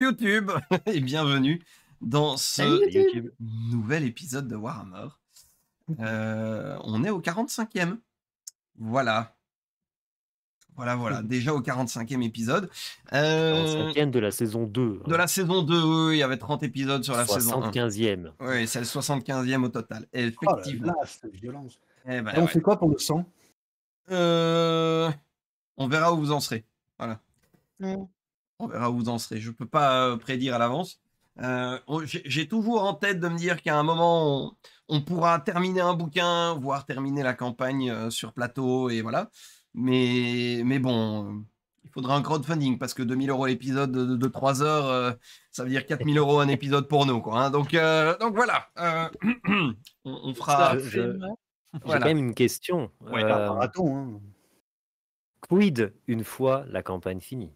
YouTube et bienvenue dans ce nouvel épisode de Warhammer. Euh, on est au 45e. Voilà. Voilà, voilà, déjà au 45e épisode. Euh, 45 de la saison 2. Euh, de hein. la saison 2, oui, il y avait 30 épisodes sur la saison 75e. Oui, c'est le 75e au total. effectivement. Oh, là, quoi pour le sang euh, On verra où vous en serez. Voilà. Mm. On verra où vous en serez. Je ne peux pas euh, prédire à l'avance. Euh, j'ai toujours en tête de me dire qu'à un moment, on, pourra terminer un bouquin, voire terminer la campagne euh, sur plateau, et voilà. Mais, mais bon, il faudra un crowdfunding, parce que 2000 euros l'épisode de, 3 heures, ça veut dire 4000 euros un épisode pour nous. Quoi, hein. donc, donc voilà, on, fera... J'ai quand même une question. Ouais, un Hein. Quid une fois la campagne finie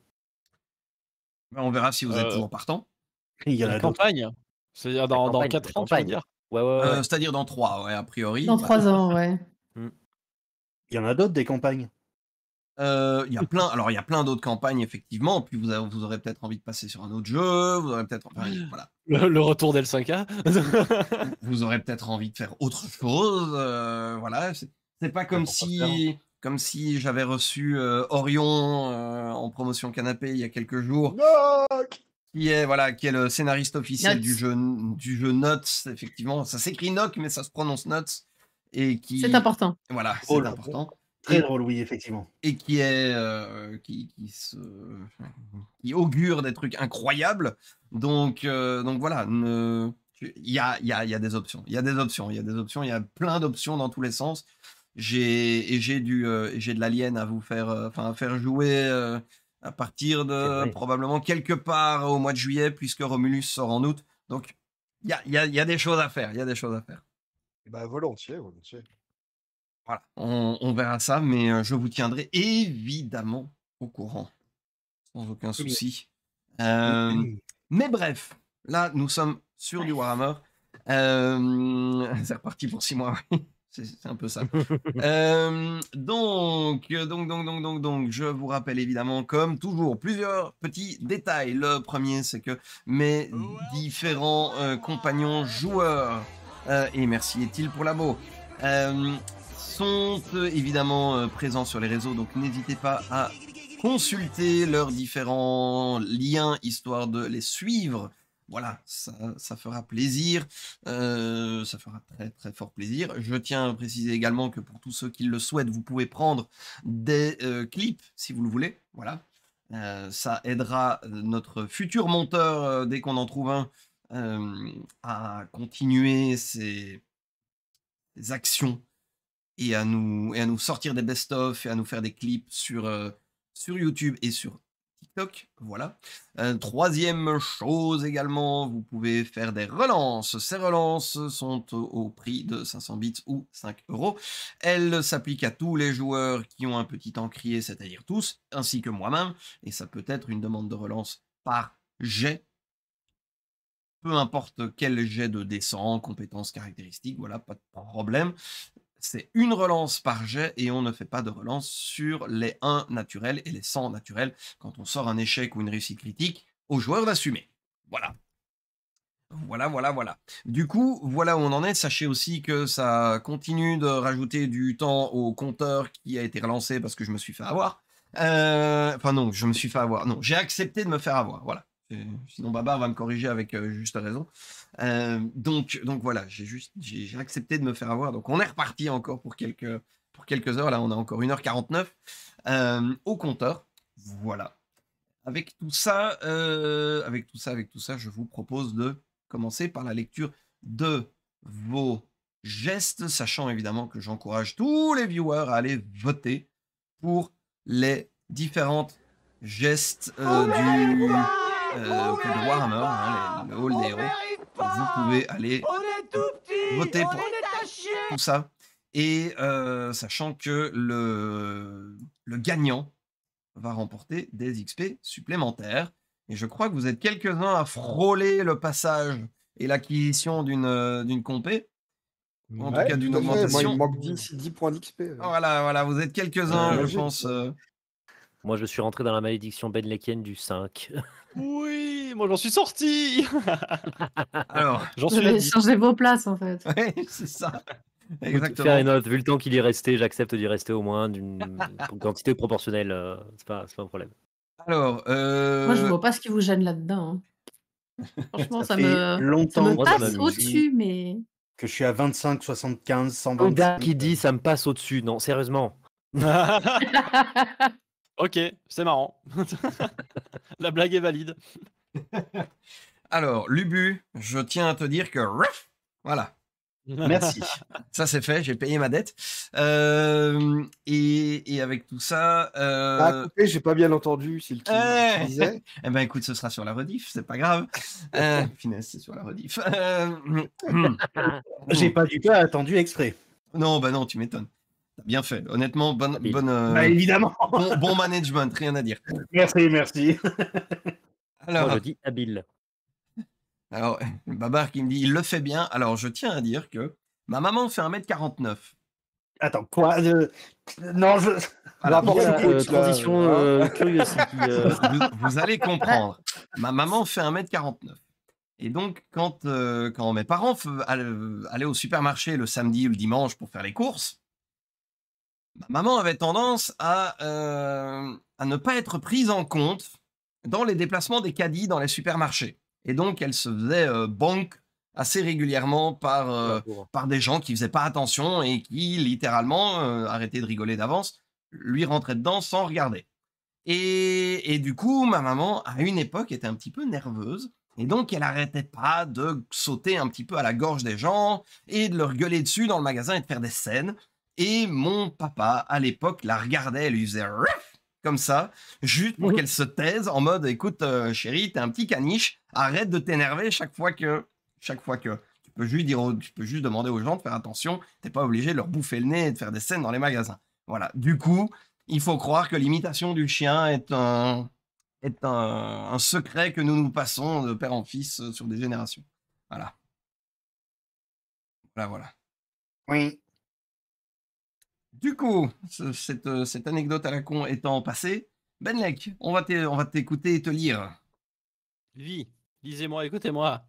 bah, on verra si vous êtes euh, toujours partant. Il y a la, campagne. C'est-à-dire dans, quatre 4 ans, euh, C'est-à-dire dans 3, a priori. Dans 3 ans, ouais. Hmm. Il y en a d'autres des campagnes euh, il y a plein, alors il y a plein d'autres campagnes effectivement. Puis vous, vous aurez peut-être envie de passer sur un autre jeu. Vous peut-être, Le, retour d'El 5 a vous aurez peut-être envie de faire autre chose. voilà, c'est pas comme si hein comme si j'avais reçu euh, Orion euh, en promotion canapé il y a quelques jours. qui est voilà qui est le scénariste officiel du jeu du jeu Notes effectivement ça s'écrit Knock mais ça se prononce Notes et qui c'est important voilà c'est important très drôle oui effectivement et qui est euh, qui, qui, se augure des trucs incroyables donc donc voilà il y a, il y, il y a des options il y a des options il y a des options il y a plein d'options dans tous les sens j'ai et j'ai du euh, j'ai de l'alien à vous faire euh, enfin faire jouer euh, à partir de probablement quelque part au mois de juillet puisque Romulus sort en août. Donc il y a, y, a, y a, des choses à faire, il y a des choses à faire. Eh ben, volontiers, volontiers. Voilà, on, on, verra ça, mais je vous tiendrai évidemment au courant, sans aucun souci. Mmh. mais bref, là nous sommes sur du Warhammer. C'est reparti pour six mois. C'est un peu ça. euh, donc, euh, donc, donc, donc, donc, donc, je vous rappelle évidemment, comme toujours, plusieurs petits détails. Le premier, c'est que mes différents euh, compagnons joueurs, euh, et merci est-il pour la sont évidemment présents sur les réseaux, donc n'hésitez pas à consulter leurs différents liens, histoire de les suivre voilà, ça, fera plaisir, euh, ça fera très très fort plaisir. Je tiens à préciser également que pour tous ceux qui le souhaitent, vous pouvez prendre des euh, clips si vous le voulez, voilà. Euh, ça aidera notre futur monteur, dès qu'on en trouve un, à continuer ses, actions et à nous, et à nous sortir des best-of et à nous faire des clips sur, sur YouTube et sur TikTok. Voilà. Euh, troisième chose également, vous pouvez faire des relances. Ces relances sont au, prix de 500 bits ou 5 euros. Elles s'appliquent à tous les joueurs qui ont un petit encrier, c'est-à-dire tous, ainsi que moi-même. Et ça peut être une demande de relance par jet. Peu importe quel jet de descente, compétences, caractéristiques, voilà, pas de problème c'est une relance par jet et on ne fait pas de relance sur les 1 naturels et les 100 naturels. Quand on sort un échec ou une réussite critique, au joueur d'assumer. Voilà. Voilà, voilà, voilà. Du coup, voilà où on en est. Sachez aussi que ça continue de rajouter du temps au compteur qui a été relancé parce que je me suis fait avoir. Euh, enfin non, je me suis fait avoir. Non, j'ai accepté de me faire avoir. Voilà. Sinon, Babar va me corriger avec euh, juste raison. Euh, donc, donc voilà, j'ai juste j'ai accepté de me faire avoir. Donc on est reparti encore pour quelques, pour quelques heures. Là, on a encore 1h49 euh, au compteur. Voilà. Avec tout ça, euh, avec tout ça, avec tout ça, je vous propose de commencer par la lecture de vos gestes, sachant évidemment que j'encourage tous les viewers à aller voter pour les différentes gestes du, Warhammer, hein, le hall des héros vous pouvez aller voter pour tout ça. Et euh, sachant que le, le gagnant va remporter des XP supplémentaires. Et je crois que vous êtes quelques-uns à frôler le passage et l'acquisition d'une, euh, d'une compé. En tout cas, d'une augmentation. il manque 10, points d'XP. Euh. Voilà, voilà, vous êtes quelques-uns, je pense, moi, je suis rentré dans la malédiction Ben Lekien du 5. Oui, moi j'en suis sorti Alors, j'en suis. Vous changé vos places en fait. Oui, c'est ça. Exactement. Vu le temps qu'il y est resté, j'accepte d'y rester au moins d'une quantité proportionnelle. Euh, c'est pas, pas un problème. Alors, euh, moi je vois pas ce qui vous gêne là-dedans. Hein. Franchement, ça, me... ça me passe au-dessus, mais que je suis à 25, 75, 120. Un gars qui dit ça me passe au-dessus, non, sérieusement. Ok, c'est marrant. la blague est valide. Alors, Lubu, je tiens à te dire que. Voilà. Merci. ça, c'est fait. J'ai payé ma dette. Euh, et, avec tout ça. Euh, ah, j'ai pas bien entendu. C'est le eh eh ben, écoute, ce sera sur la rediff. C'est pas grave. Euh, finesse, c'est sur la rediff. Hmm. j'ai pas du tout attendu exprès. Non, bah non, tu m'étonnes. Bien fait, honnêtement, bonne, bonne euh, bah, évidemment. Bon, management, rien à dire. Merci, merci. Alors, Alors, Babar qui me dit, il le fait bien. Alors, je tiens à dire que ma maman fait 1m49. Attends, quoi euh, Non, je. vous, allez comprendre. Ma maman fait 1m49. Et donc, quand, euh, quand mes parents allaient au supermarché le samedi ou le dimanche pour faire les courses, ma maman avait tendance euh, à, ne pas être prise en compte dans les déplacements des caddies dans les supermarchés. Et donc, elle se faisait euh, banque assez régulièrement euh, par, des gens qui faisaient pas attention et qui, littéralement, arrêtaient de rigoler d'avance, lui rentraient dedans sans regarder. Et, et du coup, ma maman, à une époque, était un petit peu nerveuse. Et donc, elle n'arrêtait pas de sauter un petit peu à la gorge des gens et de leur gueuler dessus dans le magasin et de faire des scènes. Et mon papa, à l'époque, la regardait, elle lui faisait comme ça, juste pour mhm. qu'elle se taise en mode écoute, euh, chérie, t'es un petit caniche, arrête de t'énerver chaque fois que. Chaque fois que. Tu peux, juste dire, tu peux juste demander aux gens de faire attention, t'es pas obligé de leur bouffer le nez et de faire des scènes dans les magasins. Voilà. Du coup, il faut croire que l'imitation du chien est un. est un, un secret que nous nous passons de père en fils euh, sur des générations. Voilà. Voilà, voilà. Oui, du coup, euh, cette, anecdote à la con étant passée, Benlek, on va t'écouter et te lire. Vi, lisez-moi, écoutez-moi.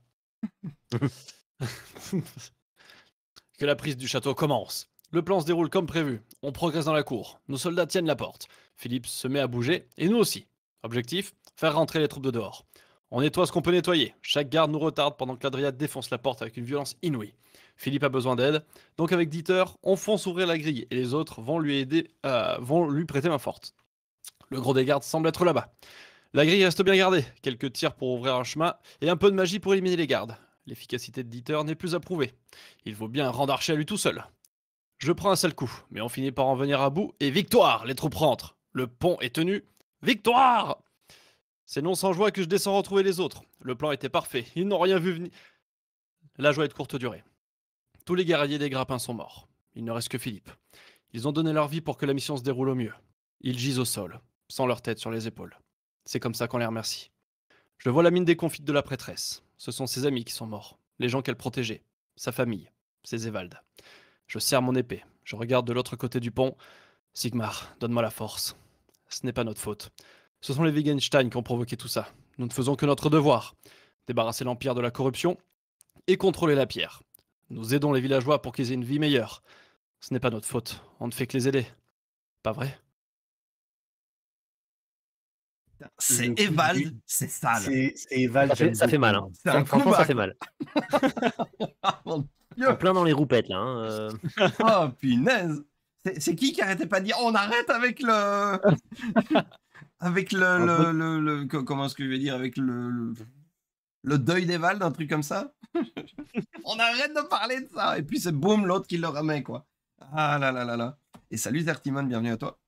que la prise du château commence. Le plan se déroule comme prévu. On progresse dans la cour. Nos soldats tiennent la porte. Philippe se met à bouger, et nous aussi. Objectif faire rentrer les troupes de dehors. On nettoie ce qu'on peut nettoyer. Chaque garde nous retarde pendant que la défonce la porte avec une violence inouïe. Philippe a besoin d'aide. Donc avec Dieter, on fonce ouvrir la grille et les autres vont lui aider, euh, vont lui prêter main forte. Le gros des gardes semble être là-bas. La grille reste bien gardée, quelques tirs pour ouvrir un chemin et un peu de magie pour éliminer les gardes. L'efficacité de Dieter n'est plus à prouver. Il vaut bien rendre archer à lui tout seul. Je prends un seul coup, mais on finit par en venir à bout et victoire Les troupes rentrent. Le pont est tenu. Victoire C'est non sans joie que je descends retrouver les autres. Le plan était parfait. Ils n'ont rien vu venir. La joie est de courte durée. Tous les guerriers des grappins sont morts. Il ne reste que Philippe. Ils ont donné leur vie pour que la mission se déroule au mieux. Ils gisent au sol, sans leur tête sur les épaules. C'est comme ça qu'on les remercie. Je vois la mine déconfite de la prêtresse. Ce sont ses amis qui sont morts, les gens qu'elle protégeait, sa famille, ses Évaldes. Je serre mon épée, je regarde de l'autre côté du pont. Sigmar, donne-moi la force. Ce n'est pas notre faute. Ce sont les Wittgenstein qui ont provoqué tout ça. Nous ne faisons que notre devoir. Débarrasser l'Empire de la corruption et contrôler la pierre. Nous aidons les villageois pour qu'ils aient une vie meilleure. Ce n'est pas notre faute, on ne fait que les aider. Pas vrai c'est Eval, c'est sale. C'est Eval. Ça fait, ça fait mal. Hein. franchement, ça fait mal. plein dans les roupettes, là. Hein, euh. Oh, punaise. C'est qui qui arrêtait pas de dire on arrête avec le. avec le... Comment est-ce que je vais dire Avec le le deuil des Valdes, un truc comme ça. on arrête de parler de ça. Et puis c'est boum, l'autre qui le ramène, quoi. Ah là là là là. Et salut Zertimon, bienvenue à toi.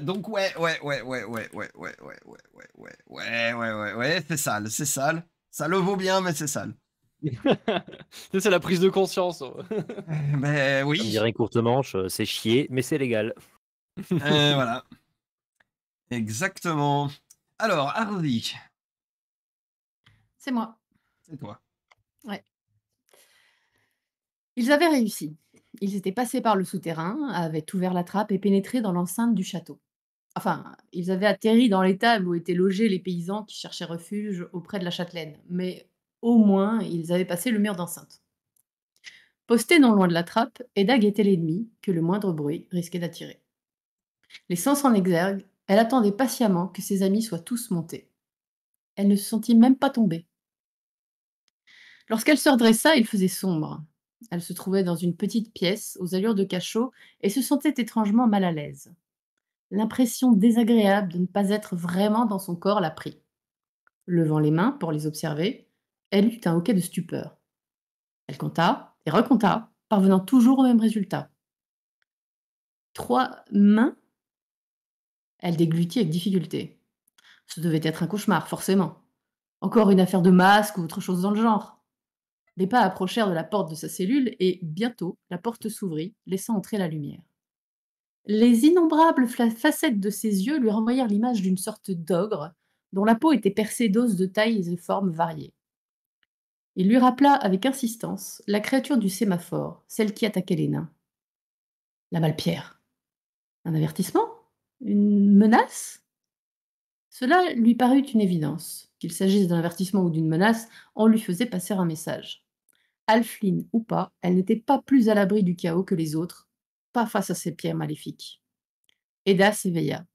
donc ouais, ouais, ouais, ouais, ouais, ouais, ouais, ouais, ouais, ouais, ouais, ouais, ouais, ouais, ouais, c'est sale, c'est sale. Ça le vaut bien, mais c'est sale. c'est la prise de conscience. mais oui. Je dirais courte manche, c'est chier, mais c'est légal. voilà. Exactement. Alors, Hardy, c'est moi. C'est toi. Ouais. Ils avaient réussi. Ils étaient passés par le souterrain, avaient ouvert la trappe et pénétré dans l'enceinte du château. Enfin, ils avaient atterri dans l'étable où étaient logés les paysans qui cherchaient refuge auprès de la châtelaine, mais au moins ils avaient passé le mur d'enceinte. Postés non loin de la trappe, Eda guettait l'ennemi que le moindre bruit risquait d'attirer. Les sens en exergue, elle attendait patiemment que ses amis soient tous montés. Elle ne se sentit même pas tomber. Lorsqu'elle se redressa, il faisait sombre. Elle se trouvait dans une petite pièce, aux allures de cachot, et se sentait étrangement mal à l'aise. L'impression désagréable de ne pas être vraiment dans son corps la prit. Levant les mains pour les observer, elle eut un hoquet de stupeur. Elle compta et recompta, parvenant toujours au même résultat. Trois mains Elle déglutit avec difficulté. Ce devait être un cauchemar, forcément. Encore une affaire de masque ou autre chose dans le genre. Les pas approchèrent de la porte de sa cellule et bientôt la porte s'ouvrit, laissant entrer la lumière. Les innombrables facettes de ses yeux lui renvoyèrent l'image d'une sorte d'ogre dont la peau était percée d'os de tailles et de formes variées. Il lui rappela avec insistance la créature du sémaphore, celle qui attaquait les nains. La malpierre. Un avertissement Une menace Cela lui parut une évidence qu'il s'agisse d'un avertissement ou d'une menace, on lui faisait passer un message. Alpheline ou pas, elle n'était pas plus à l'abri du chaos que les autres, pas face à ces pierres maléfiques. Eda s'éveilla.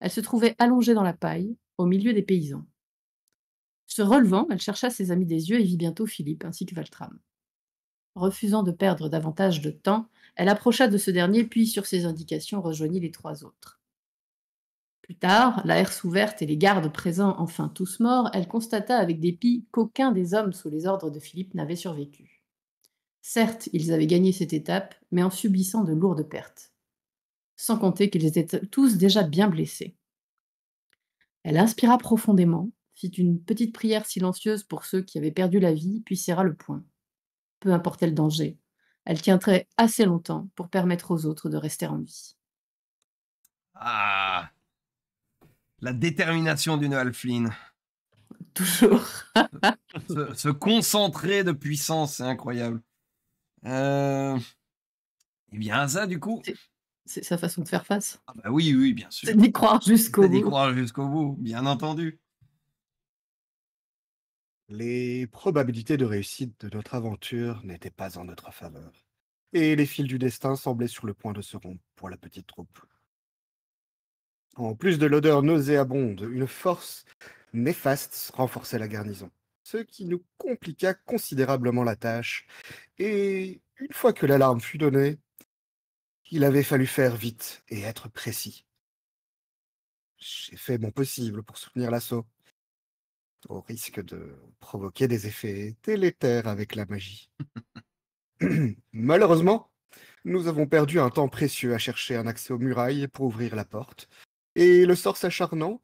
Elle se trouvait allongée dans la paille, au milieu des paysans. Se relevant, elle chercha ses amis des yeux et vit bientôt Philippe ainsi que Valtram. Refusant de perdre davantage de temps, elle approcha de ce dernier, puis, sur ses indications, rejoignit les trois autres. Plus tard, la herse ouverte et les gardes présents, enfin tous morts, elle constata avec dépit qu'aucun des hommes sous les ordres de Philippe n'avait survécu. Certes, ils avaient gagné cette étape, mais en subissant de lourdes pertes. Sans compter qu'ils étaient tous déjà bien blessés. Elle inspira profondément, fit une petite prière silencieuse pour ceux qui avaient perdu la vie, puis serra le poing. Peu importait le danger, elle tiendrait assez longtemps pour permettre aux autres de rester en vie. Ah la détermination d'une Halfling. Toujours. se, concentrer de puissance, c'est incroyable. Euh, eh bien, ça, du coup. C'est sa façon de faire face. Ah bah oui, oui, bien sûr. C'est d'y croire jusqu'au bout. d'y croire jusqu'au bout, bien entendu. Les probabilités de réussite de notre aventure n'étaient pas en notre faveur. Et les fils du destin semblaient sur le point de se rompre pour la petite troupe. En plus de l'odeur nauséabonde, une force néfaste renforçait la garnison, ce qui nous compliqua considérablement la tâche. Et une fois que l'alarme fut donnée, il avait fallu faire vite et être précis. J'ai fait mon possible pour soutenir l'assaut, au risque de provoquer des effets délétères avec la magie. Malheureusement, nous avons perdu un temps précieux à chercher un accès aux murailles pour ouvrir la porte, et le sort s'acharnant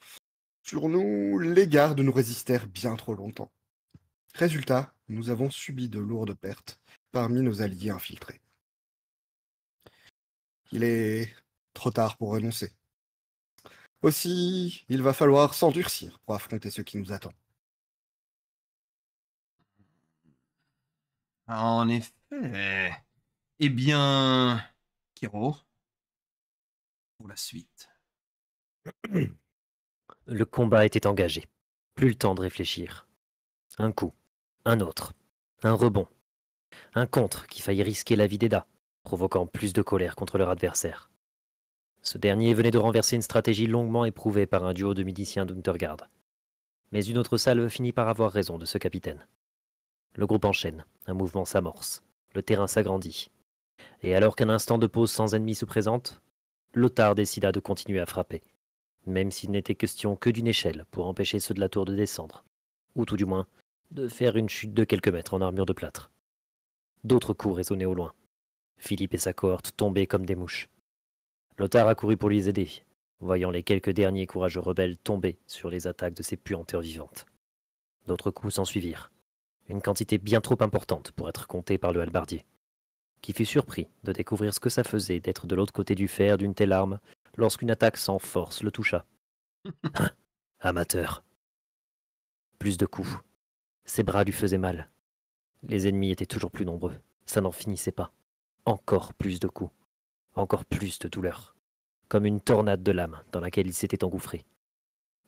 sur nous les gardes nous résistèrent bien trop longtemps. Résultat, nous avons subi de lourdes pertes parmi nos alliés infiltrés. Il est trop tard pour renoncer. Aussi, il va falloir s'endurcir pour affronter ce qui nous attend. En effet. Eh bien, Kiro, pour la suite. Le combat était engagé. Plus le temps de réfléchir. Un coup, un autre, un rebond, un contre qui faillit risquer la vie d'Eda, provoquant plus de colère contre leur adversaire. Ce dernier venait de renverser une stratégie longuement éprouvée par un duo de médiciens d'Untergard. Mais une autre salle finit par avoir raison de ce capitaine. Le groupe enchaîne, un mouvement s'amorce, le terrain s'agrandit. Et alors qu'un instant de pause sans ennemi se présente, Lothar décida de continuer à frapper même s'il n'était question que d'une échelle pour empêcher ceux de la tour de descendre, ou tout du moins de faire une chute de quelques mètres en armure de plâtre. D'autres coups résonnaient au loin. Philippe et sa cohorte tombaient comme des mouches. Lothar accourut pour les aider, voyant les quelques derniers courageux rebelles tomber sur les attaques de ces puanteurs vivantes. D'autres coups s'ensuivirent, une quantité bien trop importante pour être comptée par le halbardier, qui fut surpris de découvrir ce que ça faisait d'être de l'autre côté du fer d'une telle arme lorsqu'une attaque sans force le toucha. Hein, amateur. Plus de coups. Ses bras lui faisaient mal. Les ennemis étaient toujours plus nombreux. Ça n'en finissait pas. Encore plus de coups. Encore plus de douleur. Comme une tornade de lames dans laquelle il s'était engouffré.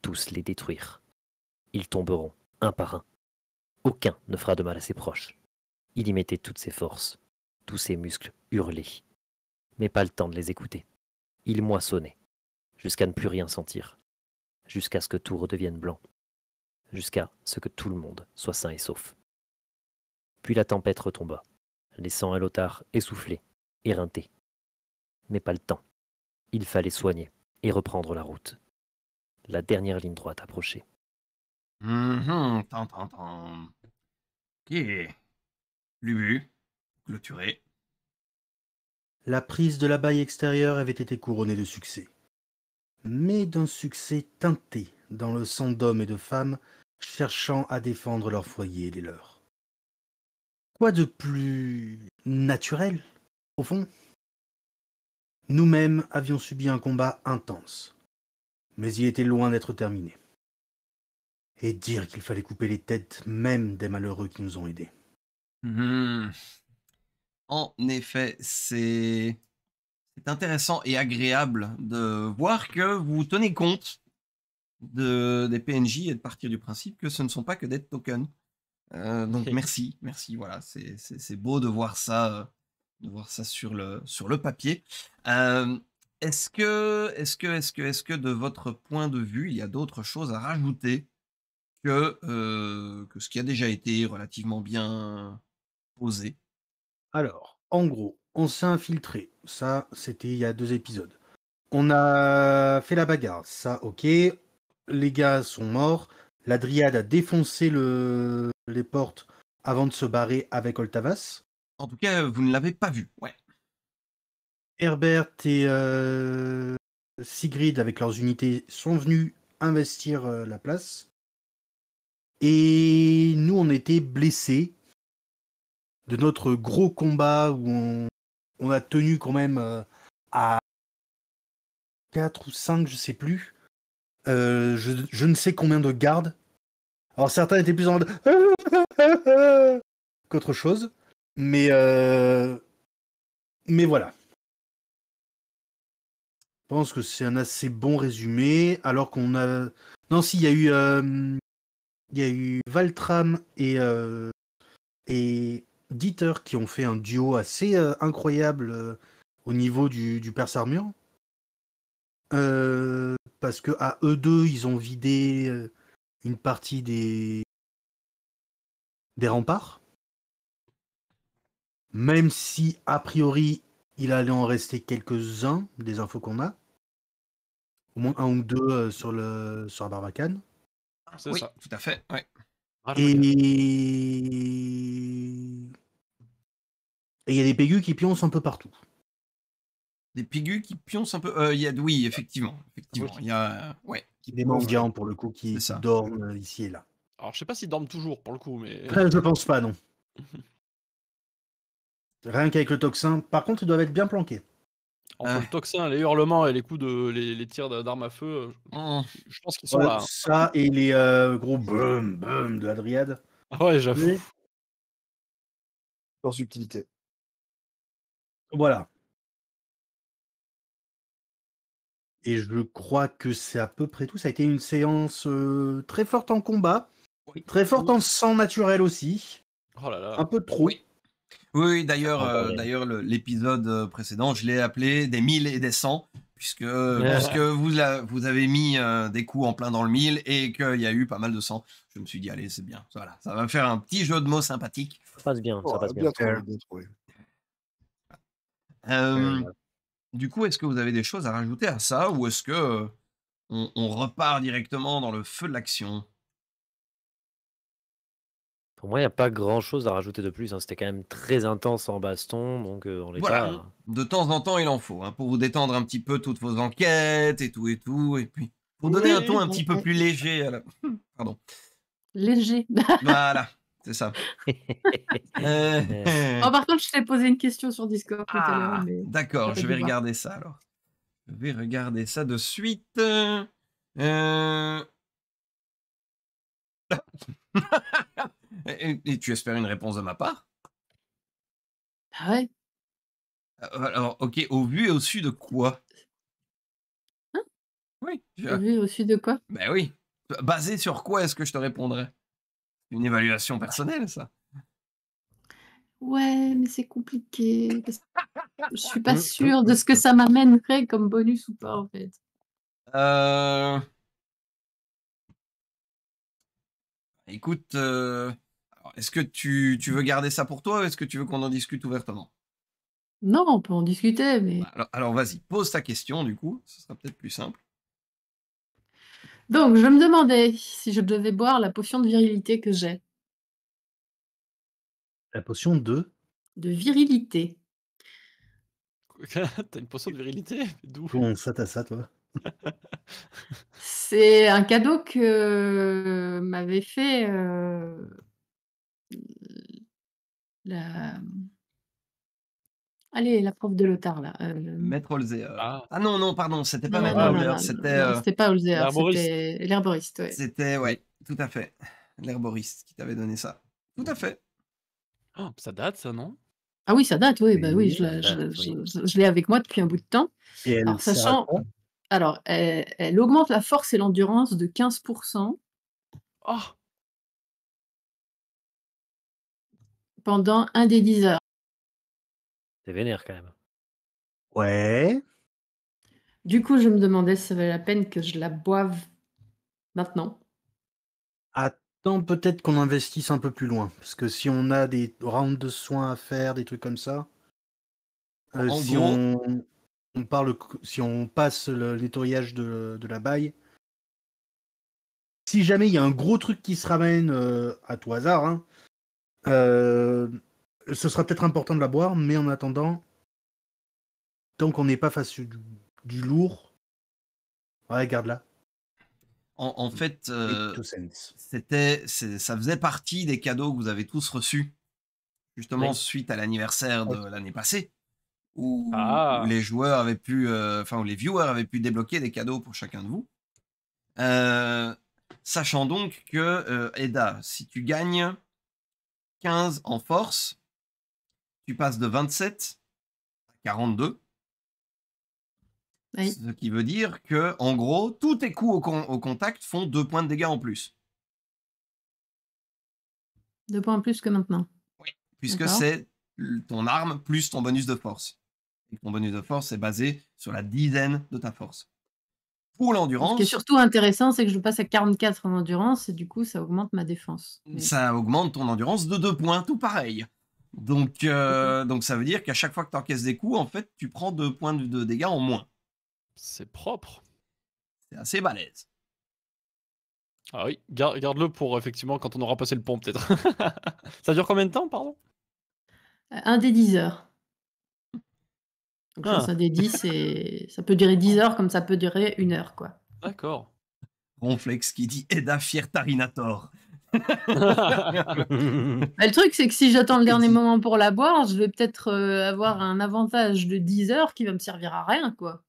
Tous les détruire. Ils tomberont, un par un. Aucun ne fera de mal à ses proches. Il y mettait toutes ses forces, tous ses muscles hurlaient. Mais pas le temps de les écouter il moissonnait, jusqu'à ne plus rien sentir, jusqu'à ce que tout redevienne blanc, jusqu'à ce que tout le monde soit sain et sauf. Puis la tempête retomba, laissant un lotard essoufflé, éreinté. Mais pas le temps. Il fallait soigner et reprendre la route. La dernière ligne droite approchait. hum, tant, tant, tant. Lubu, clôturé la prise de la baille extérieure avait été couronnée de succès. Mais d'un succès teinté dans le sang d'hommes et de femmes cherchant à défendre leur foyer et les leurs. Quoi de plus naturel, au fond Nous-mêmes avions subi un combat intense, mais il était loin d'être terminé. Et dire qu'il fallait couper les têtes même des malheureux qui nous ont aidés. Hmm. En effet, c'est intéressant et agréable de voir que vous tenez compte de, des PNJ et de partir du principe que ce ne sont pas que des tokens. Euh, donc merci, merci, voilà, c'est beau de voir ça, euh, de voir ça sur le, sur le papier. Euh, est-ce que, est que, est que, est que de votre point de vue, il y a d'autres choses à rajouter que, que ce qui a déjà été relativement bien posé alors, en gros, on s'est infiltré. Ça, c'était il y a deux épisodes. On a fait la bagarre. Ça, ok. Les gars sont morts. La Dryade a défoncé les portes avant de se barrer avec Oltavas. En tout cas, vous ne l'avez pas vu, ouais. Herbert et euh, Sigrid, avec leurs unités, sont venus investir euh, la place. Et nous, on était blessés de notre gros combat où on, a tenu quand même euh, à 4 ou 5, je sais plus. Euh, je, je, ne sais combien de gardes. Alors certains étaient plus en mode qu'autre chose. Mais, euh, mais voilà. Je pense que c'est un assez bon résumé. Alors qu'on a. Non, si, il y a eu. Il y a eu Valtram et. Et Dieter qui ont fait un duo assez euh, incroyable euh, au niveau du, du Perse Armure. Euh, parce que à eux deux, ils ont vidé une partie des, des remparts. Même si, a priori, il allait en rester quelques-uns des infos qu'on a. Au moins un ou deux sur, le, sur la Barbacane. C'est ça, tout à fait. Et et il y a des pégus qui pioncent un peu partout. Des pégus qui pioncent un peu. Euh, il y a, oui, effectivement, effectivement. Il y a, ouais. Des mendiants pour le coup qui dorment euh, ici et là. Alors je sais pas s'ils dorment toujours pour le coup, mais. je pense pas, non. Rien qu'avec le toxin. Par contre, ils doivent être bien planqués. Ah. le toxin, les hurlements et les coups de les, tirs d'armes à feu, euh, ah. je pense qu'ils sont là. Ça et les gros boum boum de la dryade. Ah ouais, j'avoue. Leur subtilité. Voilà. Et je crois que c'est à peu près tout. Ça a été une séance euh, très forte en combat, très forte en sang naturel aussi. Oh un peu de Oui. Oui, d'ailleurs, ah, bah euh, d'ailleurs, l'épisode euh, précédent, je l'ai appelé des 1000 et des 100, puisque, vous, avez mis des coups en plein dans le 1000 et qu'il y a eu pas mal de sang Je me suis dit, allez, c'est bien. Voilà, ça va faire un petit jeu de mots sympathique. Ça passe bien, ça passe bien. Mmh. Du coup, est-ce que vous avez des choses à rajouter à ça ou est-ce que on, repart directement dans le feu de l'action pour moi, il n'y a pas grand chose à rajouter de plus. Hein. C'était quand même très intense en baston. Donc, on hein. hein. De temps en temps, il en faut. pour vous détendre un petit peu toutes vos enquêtes et tout et tout. Et puis, pour donner un ton un petit peu plus léger. À Pardon. Léger. voilà. C'est ça. En euh. oh, par contre, je t'ai posé une question sur Discord tout à l'heure. Ah, d'accord, je vais regarder ça alors. Je vais regarder ça de suite. Euh. Euh. et, tu espères une réponse de ma part Ah ouais. Alors, ok, au vu et au su de quoi Hein Oui. Au vu et au su de quoi Ben oui. Basé sur quoi est-ce que je te répondrais une évaluation personnelle, ça. Ouais, mais c'est compliqué. Je suis pas mmh, mmh, sûr de mmh, ce que ça m'amènerait comme bonus ou pas, en fait. Euh, écoute, euh, est-ce que tu, veux garder ça pour toi ou est-ce que tu veux qu'on en discute ouvertement Non, on peut en discuter, mais. alors vas-y, pose ta question, du coup, ce sera peut-être plus simple. Donc, je me demandais si je devais boire la potion de virilité que j'ai. La potion de De virilité. T'as une potion de virilité D'où Bon, ça t'as ça, toi. C'est un cadeau que m'avait fait euh, la Allez, la prof de Lothar, là. Euh, Maître Olzea. Ah. ah. non, non, pardon, c'était pas Maître Olzea. Euh, c'était, pas Olzea, c'était l'herboriste, c'était, ouais, tout à fait, l'herboriste qui t'avait donné ça. Tout à fait. Oh, ça date, ça, non Ah oui, ça date, oui, bah oui, je, l'ai avec moi depuis un bout de temps. Alors, sachant- Alors, elle, augmente la force et l'endurance de 15% Oh, pendant un des 10 heures. C'est vénère quand même. Ouais. Du coup, je me demandais si ça valait la peine que je la boive maintenant. Attends, peut-être qu'on investisse un peu plus loin. Parce que si on a des rounds de soins à faire, des trucs comme ça. Euh, si on, on parle, si on passe le nettoyage de, la baille, si jamais il y a un gros truc qui se ramène euh, à tout hasard, hein, euh, ce sera peut-être important de la boire, mais en attendant, tant qu'on n'est pas face du, du lourd, ouais, garde-la. En, fait, euh, c'était, ça faisait partie des cadeaux que vous avez tous reçus, justement suite à l'anniversaire de l'année passée, où, ah. les joueurs avaient pu, euh, enfin les viewers avaient pu débloquer des cadeaux pour chacun de vous. Euh, sachant donc que Eda, si tu gagnes 15 en force, tu passes de 27 à 42. Ce qui veut dire que, en gros, tous tes coups au, contact font deux points de dégâts en plus. 2 points en plus que maintenant. Oui, puisque c'est ton arme plus ton bonus de force. Et ton bonus de force est basé sur la dizaine de ta force. Pour l'endurance. Ce qui est surtout intéressant, c'est que je passe à 44 en endurance et du coup, ça augmente ma défense. Ça augmente ton endurance de deux points, tout pareil. Donc, euh, donc ça veut dire qu'à chaque fois que tu encaisses des coups, en fait, tu prends deux points de dégâts en moins. C'est propre. C'est assez balèze. Ah oui, garde-le pour effectivement quand on aura passé le pont peut-être. ça dure combien de temps, pardon euh, Un des 10 heures. Donc ça, ah. des 10 ça peut durer 10 heures comme ça peut durer une heure quoi. D'accord. Ronflex qui dit Eda Fiertarinator. le truc, c'est que si j'attends le dernier moment pour la boire, je vais peut-être euh, avoir un avantage de 10 heures qui va me servir à rien, quoi.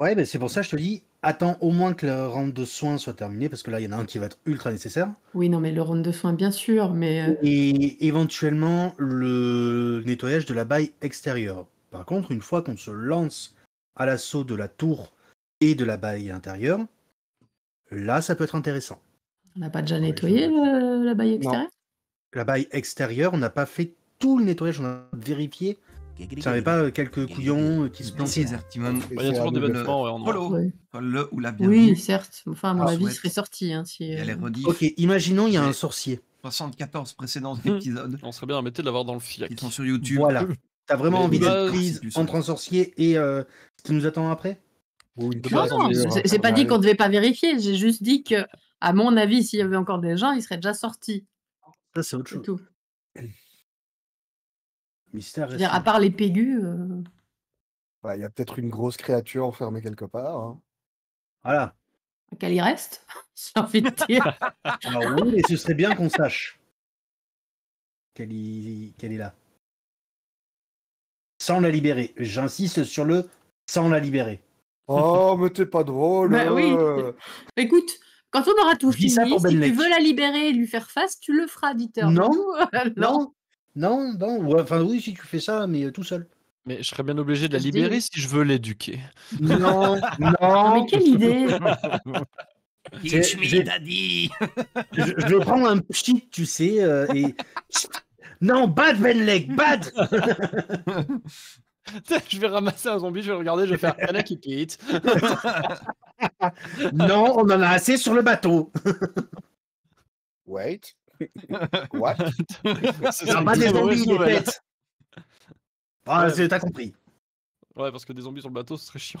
Ouais, ben, c'est pour ça que je te dis, attends au moins que le round de soins soit terminé, parce que là, il y en a un qui va être ultra nécessaire. Oui, non, mais le round de soins, bien sûr, mais... Euh, et éventuellement, le nettoyage de la baille extérieure. Par contre, une fois qu'on se lance à l'assaut de la tour et de la baille intérieure, là, ça peut être intéressant. On n'a pas déjà nettoyé la baille extérieure La baille extérieure, on n'a pas fait tout le nettoyage, on a vérifié. Ça n'avait pas euh, quelques couillons euh, qui se plantent. Il y a toujours des ou la Oui, certes. Enfin, à mon ah, avis, serait sorti. Hein, si... Euh, ok, imaginons, il y a un sorcier. 74 précédents hum. épisodes. On serait bien embêté de l'avoir dans le FIAC. Ils sont sur YouTube. Voilà. T'as vraiment envie bah, d'être prise entre un sorcier et ce qui nous attend après Non, non, c'est pas dit qu'on devait pas vérifier. J'ai juste dit que à mon avis, s'il y avait encore des gens, ils seraient déjà sortis. Ça, c'est autre chose. Tout. Mystère. à part les pégus. Euh, il y a peut-être une grosse créature enfermée quelque part. Hein. Voilà. Qu'elle y reste, j'ai envie de dire. et ce serait bien qu'on sache qu'elle est là. Sans la libérer. J'insiste sur le sans la libérer. Oh, mais t'es pas drôle. Bah oui. Euh. Écoute, quand on aura tout fini, si tu veux la libérer et lui faire face, tu le feras, Dieter. Non, non, non, non. Enfin, oui, si tu fais ça, mais euh, tout seul. Mais je serais bien obligé de la libérer si je veux l'éduquer. Non, non. Mais quelle idée je, prends un petit, tu sais, euh, et. Non, bad Venlek, bad Je vais ramasser un zombie, je vais regarder, je vais faire qui quitte » non, on en a assez sur le bateau. Wait. What? On pas des zombies, des bêtes. Ah, t'as compris. Ouais, parce que des zombies sur le bateau, ce serait chiant.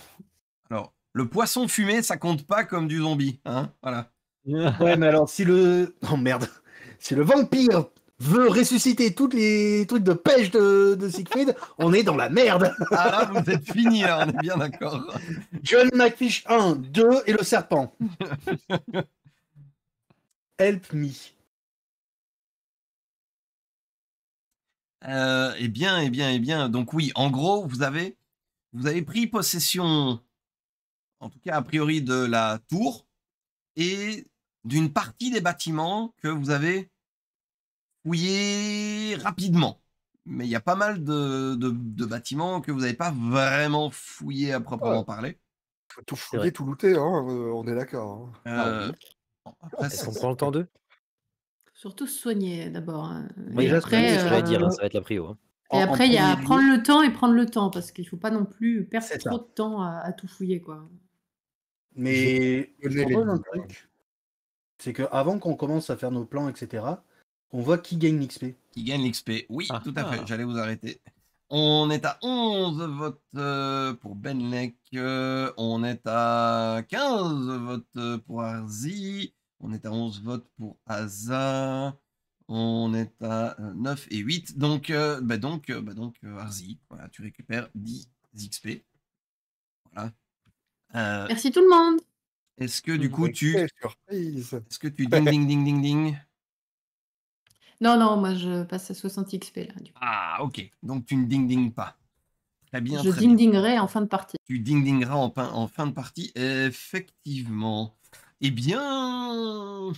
Alors, le poisson fumé, ça compte pas comme du zombie, hein Voilà. Ouais, mais alors, si le... Oh merde. c'est le vampire veut ressusciter toutes les trucs de pêche de, de Siegfried, on est dans la merde. ah là, vous êtes fini, on est bien d'accord. John McFish 1, 2 et le serpent. Help me. Euh, eh bien, eh bien, eh bien. Donc oui, en gros, vous avez, vous avez pris possession, en tout cas a priori, de la tour et d'une partie des bâtiments que vous avez fouiller rapidement. Mais il y a pas mal de, de, bâtiments que vous n'avez pas vraiment fouillé à proprement parler. Faut tout fouiller, tout looter, hein, euh, on est d'accord. Hein. Euh, ah, prend le temps d'eux Surtout se soigner d'abord. Hein. après, ce que dire, euh, ça va être la prio. Hein. Et après, il y a prendre le temps et prendre le temps, parce qu'il ne faut pas non plus perdre trop de temps à, tout fouiller. quoi. Mais je, je un truc, c'est qu'avant qu'on commence à faire nos plans, etc., on voit qui gagne l'XP. Qui gagne l'XP, oui, ah, tout à fait, ah. j'allais vous arrêter. On est à 11 votes euh, pour Benlek, euh, on est à 15 votes euh, pour Arzi, on est à 11 votes pour Aza, on est à 9 et 8. Donc, bah donc, bah Arzi, voilà, tu récupères 10 XP. Voilà. Merci tout le monde. Est-ce que du coup tu. Est-ce que tu ding ding ding ding ding non, non, moi je passe à 60 XP là. Ah, ok. Donc tu ne ding-ding pas. T'as bien, je ding-dingerai en fin de partie. Tu ding-dingeras en, en fin de partie, effectivement. Eh bien.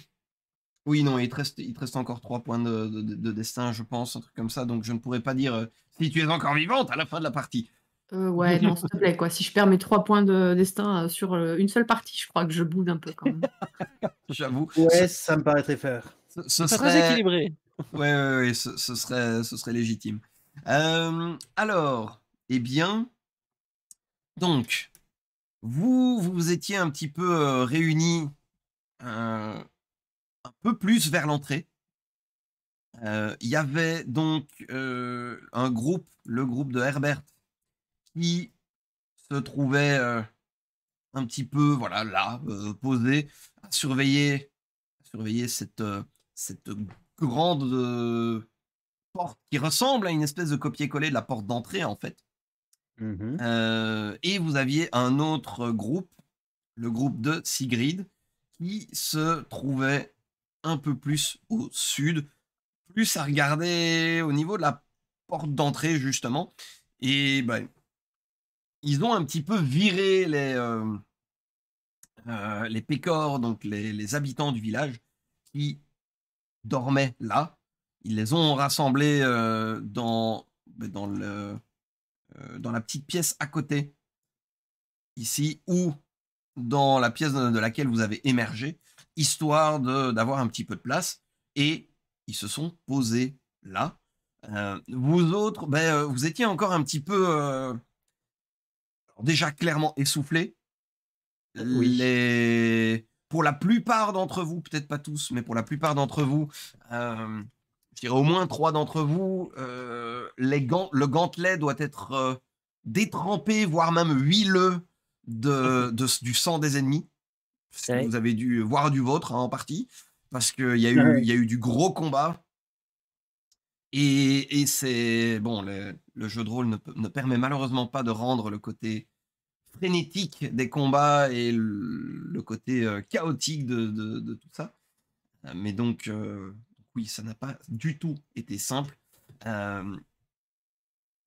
Oui, non, il te reste, il reste encore 3 points de, de, destin, je pense, un truc comme ça. Donc je ne pourrais pas dire euh, si tu es encore vivante à la fin de la partie. Euh, ouais, non, s'il te plaît, quoi. Si je perds mes 3 points de destin euh, sur une seule partie, je crois que je boude un peu quand même. J'avoue. Ouais, ça, me paraîtrait faire. Ce, serait très équilibré. Oui, ouais, ouais ce, serait, ce serait légitime. Euh, alors, eh bien, donc, vous vous étiez un petit peu euh, réunis euh, un peu plus vers l'entrée. Il y avait donc un groupe, le groupe de Herbert, qui se trouvait un petit peu, voilà, là, posé, à surveiller, surveiller cette, cette grande euh, porte qui ressemble à une espèce de copier-coller de la porte d'entrée, en fait. Mmh euh, et vous aviez un autre groupe, le groupe de Sigrid, qui se trouvait un peu plus au sud, plus à regarder au niveau de la porte d'entrée, justement. Et bah, ils ont un petit peu viré les, euh, les pécores, donc les, les habitants du village, qui dormaient là. Ils les ont rassemblés euh, dans, ben, dans, le, euh, dans la petite pièce à côté, ici, ou dans la pièce de, laquelle vous avez émergé, histoire d'avoir un petit peu de place. Et ils se sont posés là. Euh, vous autres, ben, vous étiez encore un petit peu déjà clairement essoufflés. Oui. Les pour la plupart d'entre vous, peut-être pas tous, mais pour la plupart d'entre vous, euh, je dirais au moins trois d'entre vous, euh, les gants, le gantelet doit être euh, détrempé, voire même huileux de, mhm. de, du sang des ennemis. Vous avez dû voir du vôtre hein, en partie, parce qu'il y, a eu, y a eu du gros combat. Et, c'est. Bon, le, jeu de rôle ne, permet malheureusement pas de rendre le côté frénétique des combats et le côté euh, chaotique de, tout ça. Euh, mais donc, euh, oui, ça n'a pas du tout été simple.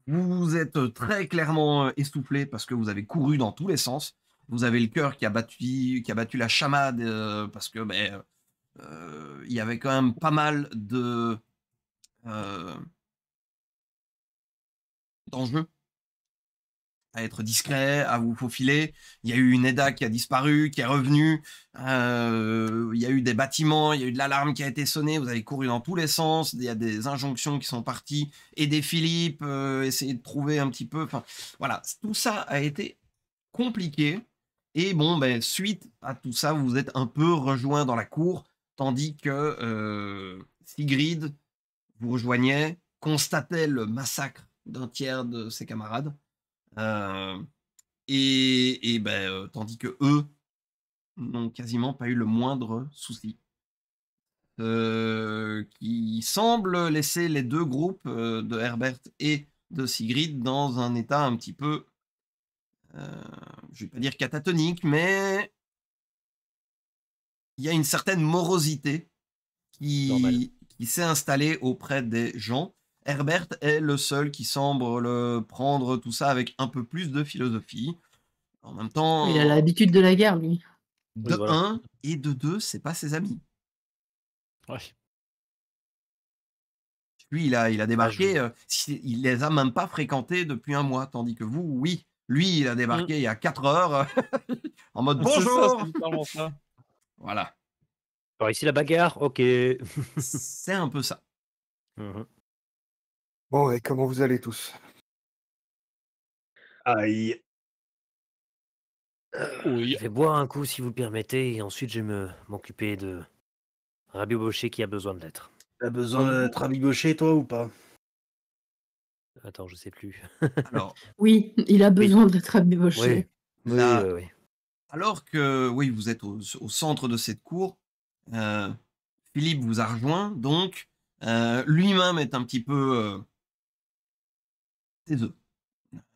vous êtes très clairement essoufflé parce que vous avez couru dans tous les sens. Vous avez le cœur qui a battu, qui a battu la chamade parce que ben, il y avait quand même pas mal de d'enjeux à être discret, à vous faufiler. Il y a eu une EDA qui a disparu, qui est revenue. Euh, il y a eu des bâtiments, il y a eu de l'alarme qui a été sonnée. Vous avez couru dans tous les sens. Il y a des injonctions qui sont parties. Aidez Philippe, euh, essayez de trouver un petit peu. Enfin, voilà, tout ça a été compliqué. Et bon, ben, suite à tout ça, vous êtes un peu rejoint dans la cour, tandis que euh, Sigrid vous rejoignait, constatait le massacre d'un tiers de ses camarades euh, et, ben, euh, tandis que eux n'ont quasiment pas eu le moindre souci. Euh, qui semble laisser les deux groupes de Herbert et de Sigrid dans un état un petit peu, Je je vais pas dire catatonique, mais il y a une certaine morosité qui s'est installée auprès des gens Herbert est le seul qui semble prendre tout ça avec un peu plus de philosophie. En même temps. Il a l'habitude de la guerre, lui. De 1 un, et de deux, c'est pas ses amis. Ouais. Lui, il a, il a débarqué, euh, il les a même pas fréquentés depuis un mois, tandis que vous, oui. Lui, il a débarqué mm. il y a quatre heures en mode bonjour. voilà. Alors ici la bagarre, ok. c'est un peu ça. Mhm. Bon, et comment vous allez tous Aïe. Ah, oui. Je vais boire un coup si vous permettez, et ensuite je vais m'occuper de Rabiboché qui a besoin de l'être. as besoin d'être toi, ou pas Attends, je sais plus. Alors, oui, il a besoin d'être rabiboché. Oui. Alors que, oui, vous êtes au, centre de cette cour, euh, Philippe vous a rejoint, donc euh, lui-même est un petit peu euh,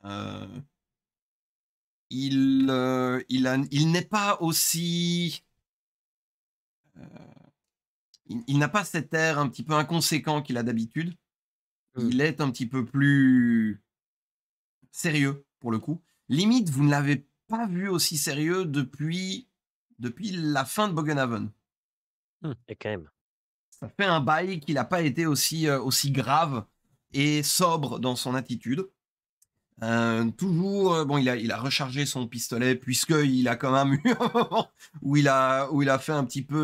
euh, il, euh, il, n'est pas aussi. Euh, il, n'a pas cet air un petit peu inconséquent qu'il a d'habitude. Mmh. Il est un petit peu plus sérieux pour le coup. Limite, vous ne l'avez pas vu aussi sérieux depuis, depuis la fin de Bogenhaven. Mmh. Et quand même. Ça fait un bail qu'il n'a pas été aussi, aussi grave et sobre dans son attitude. Euh, toujours, euh, bon, il a, il a rechargé son pistolet puisqu'il a quand un mur où il a, où il a fait un petit peu.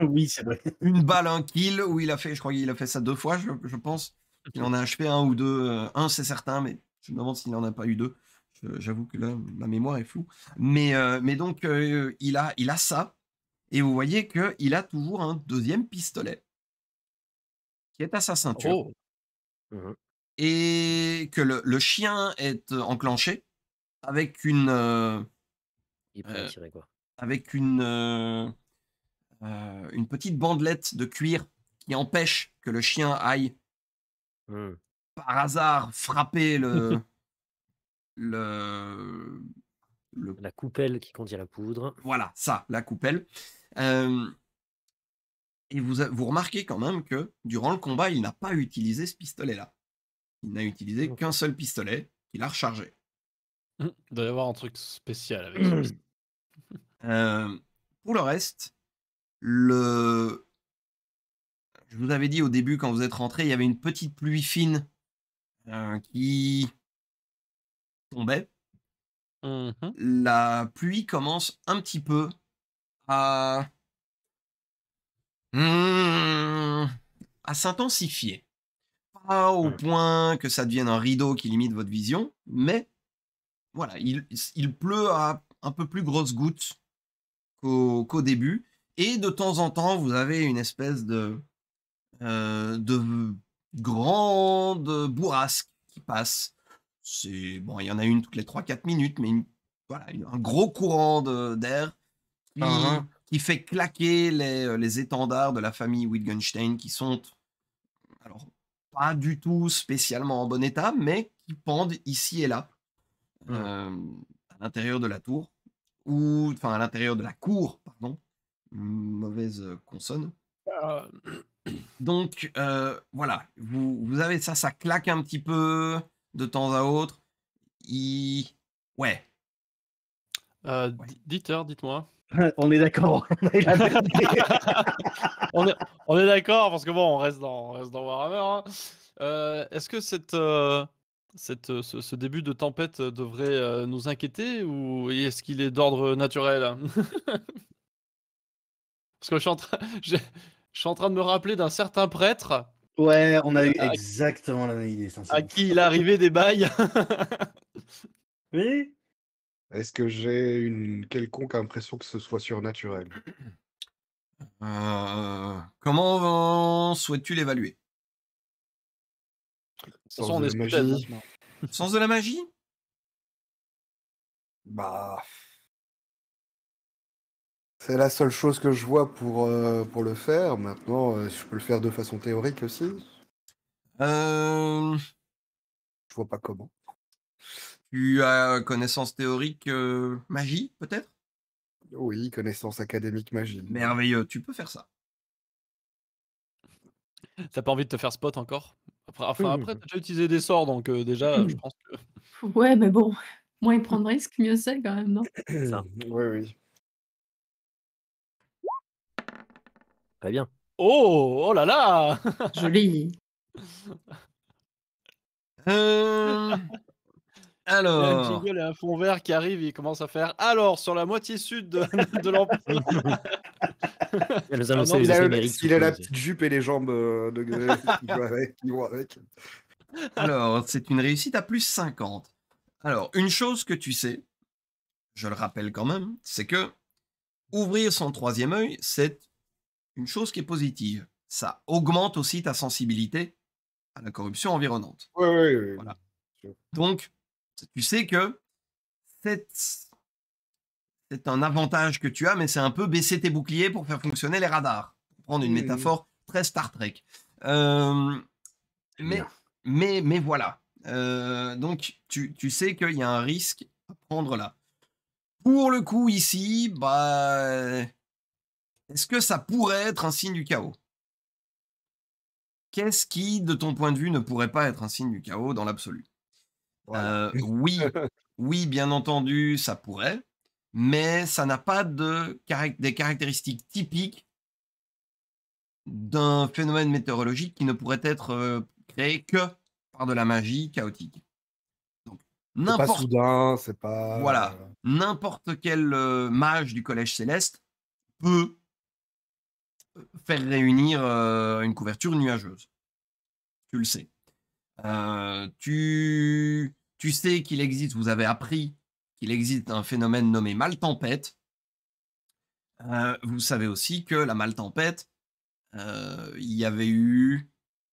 Euh, oui, c'est vrai. Une balle, un kill, où il a fait, je crois qu'il a fait ça deux fois, je, pense. Il en a acheté un ou deux. Un, c'est certain, mais je me demande s'il n'en a pas eu deux. J'avoue que là, ma mémoire est floue. Mais, mais donc, il, a, il a ça. Et vous voyez qu'il a toujours un deuxième pistolet qui est à sa ceinture. Oh. Mmh et que le, chien est enclenché avec une. Avec une. une petite bandelette de cuir qui empêche que le chien aille mmh. par hasard frapper le. le, La coupelle qui contient la poudre. Voilà, ça, la coupelle. Et vous, vous remarquez quand même que durant le combat, il n'a pas utilisé ce pistolet-là. Il n'a utilisé mmh. qu'un seul pistolet qu'il a rechargé. Mmh, il doit y avoir un truc spécial avec euh, pour le reste, le... je vous avais dit au début, quand vous êtes rentré, il y avait une petite pluie fine euh, qui tombait. Mmh La pluie commence un petit peu à Mmh. à s'intensifier. Pas au mmh. point que ça devienne un rideau qui limite votre vision, mais voilà, il, pleut à un peu plus grosses gouttes qu'au début. Et de temps en temps, vous avez une espèce de, euh, de grande bourrasque qui passe. C'est bon, il y en a une toutes les 3-4 minutes, mais voilà, un gros courant d'air qui fait claquer euh, les, étendards de la famille Wittgenstein qui sont alors pas du tout spécialement en bon état, mais qui pendent ici et là mmh. euh, à l'intérieur de la tour ou enfin à l'intérieur de la cour, pardon, mauvaise consonne. Ah. Donc euh, voilà, vous, vous, avez ça, ça claque un petit peu de temps à autre. Ouais. Euh, dites-moi. on est d'accord. on, est, d'accord parce que bon, on reste dans, Warhammer. Hein. Euh, est-ce que cette, euh, euh, ce, début de tempête devrait nous inquiéter ou est-ce qu'il est, d'ordre naturel Parce que je suis, en train, de me rappeler d'un certain prêtre. Ouais, on a eu exactement la même idée. À qui il est arrivé des bails. oui, est-ce que j'ai une quelconque impression que ce soit surnaturel euh, comment souhaites-tu l'évaluer Sens de la magie. Sens de la magie Bah. C'est la seule chose que je vois pour, euh, pour le faire. Maintenant, euh, je peux le faire de façon théorique aussi. Je vois pas comment. Tu as euh, connaissance théorique euh, magie, peut-être Oui, connaissance académique magie. Merveilleux, tu peux faire ça. T'as pas envie de te faire spot encore Après, enfin, après t'as déjà utilisé des sorts, donc euh, déjà, je pense que. Ouais, mais bon, moins il prend de risques, mieux c'est quand même, non ça. Oui, oui. Très bien. Oh, oh là là Joli. Euh... Alors. Il y a un fond vert qui arrive il commence à faire. Alors, sur la moitié sud de, l'Empire... » ah il, a, la petite jupe et les jambes euh, de Alors, c'est une réussite à plus 50. Alors, une chose que tu sais, je le rappelle quand même, c'est que ouvrir son troisième œil, c'est une chose qui est positive. Ça augmente aussi ta sensibilité à la corruption environnante. Oui, oui, oui. Donc, tu sais que c'est un avantage que tu as, mais c'est un peu baisser tes boucliers pour faire fonctionner les radars. prendre une mmh. métaphore très Star Trek. Euh, mais, mais, mais voilà. Euh, donc, tu, tu sais qu'il y a un risque à prendre là. Pour le coup, ici, bah, est-ce que ça pourrait être un signe du chaos Qu'est-ce qui, de ton point de vue, ne pourrait pas être un signe du chaos dans l'absolu oui, oui, bien entendu, ça pourrait, mais ça n'a pas de des caractéristiques typiques d'un phénomène météorologique qui ne pourrait être créé que par de la magie chaotique. pas soudain, c'est pas voilà, n'importe quel mage du collège céleste peut faire réunir une couverture nuageuse. Tu le sais. Euh, tu, sais qu'il existe, vous avez appris qu'il existe un phénomène nommé maltempête. tempête euh, vous savez aussi que la maltempête, tempête euh, il y avait eu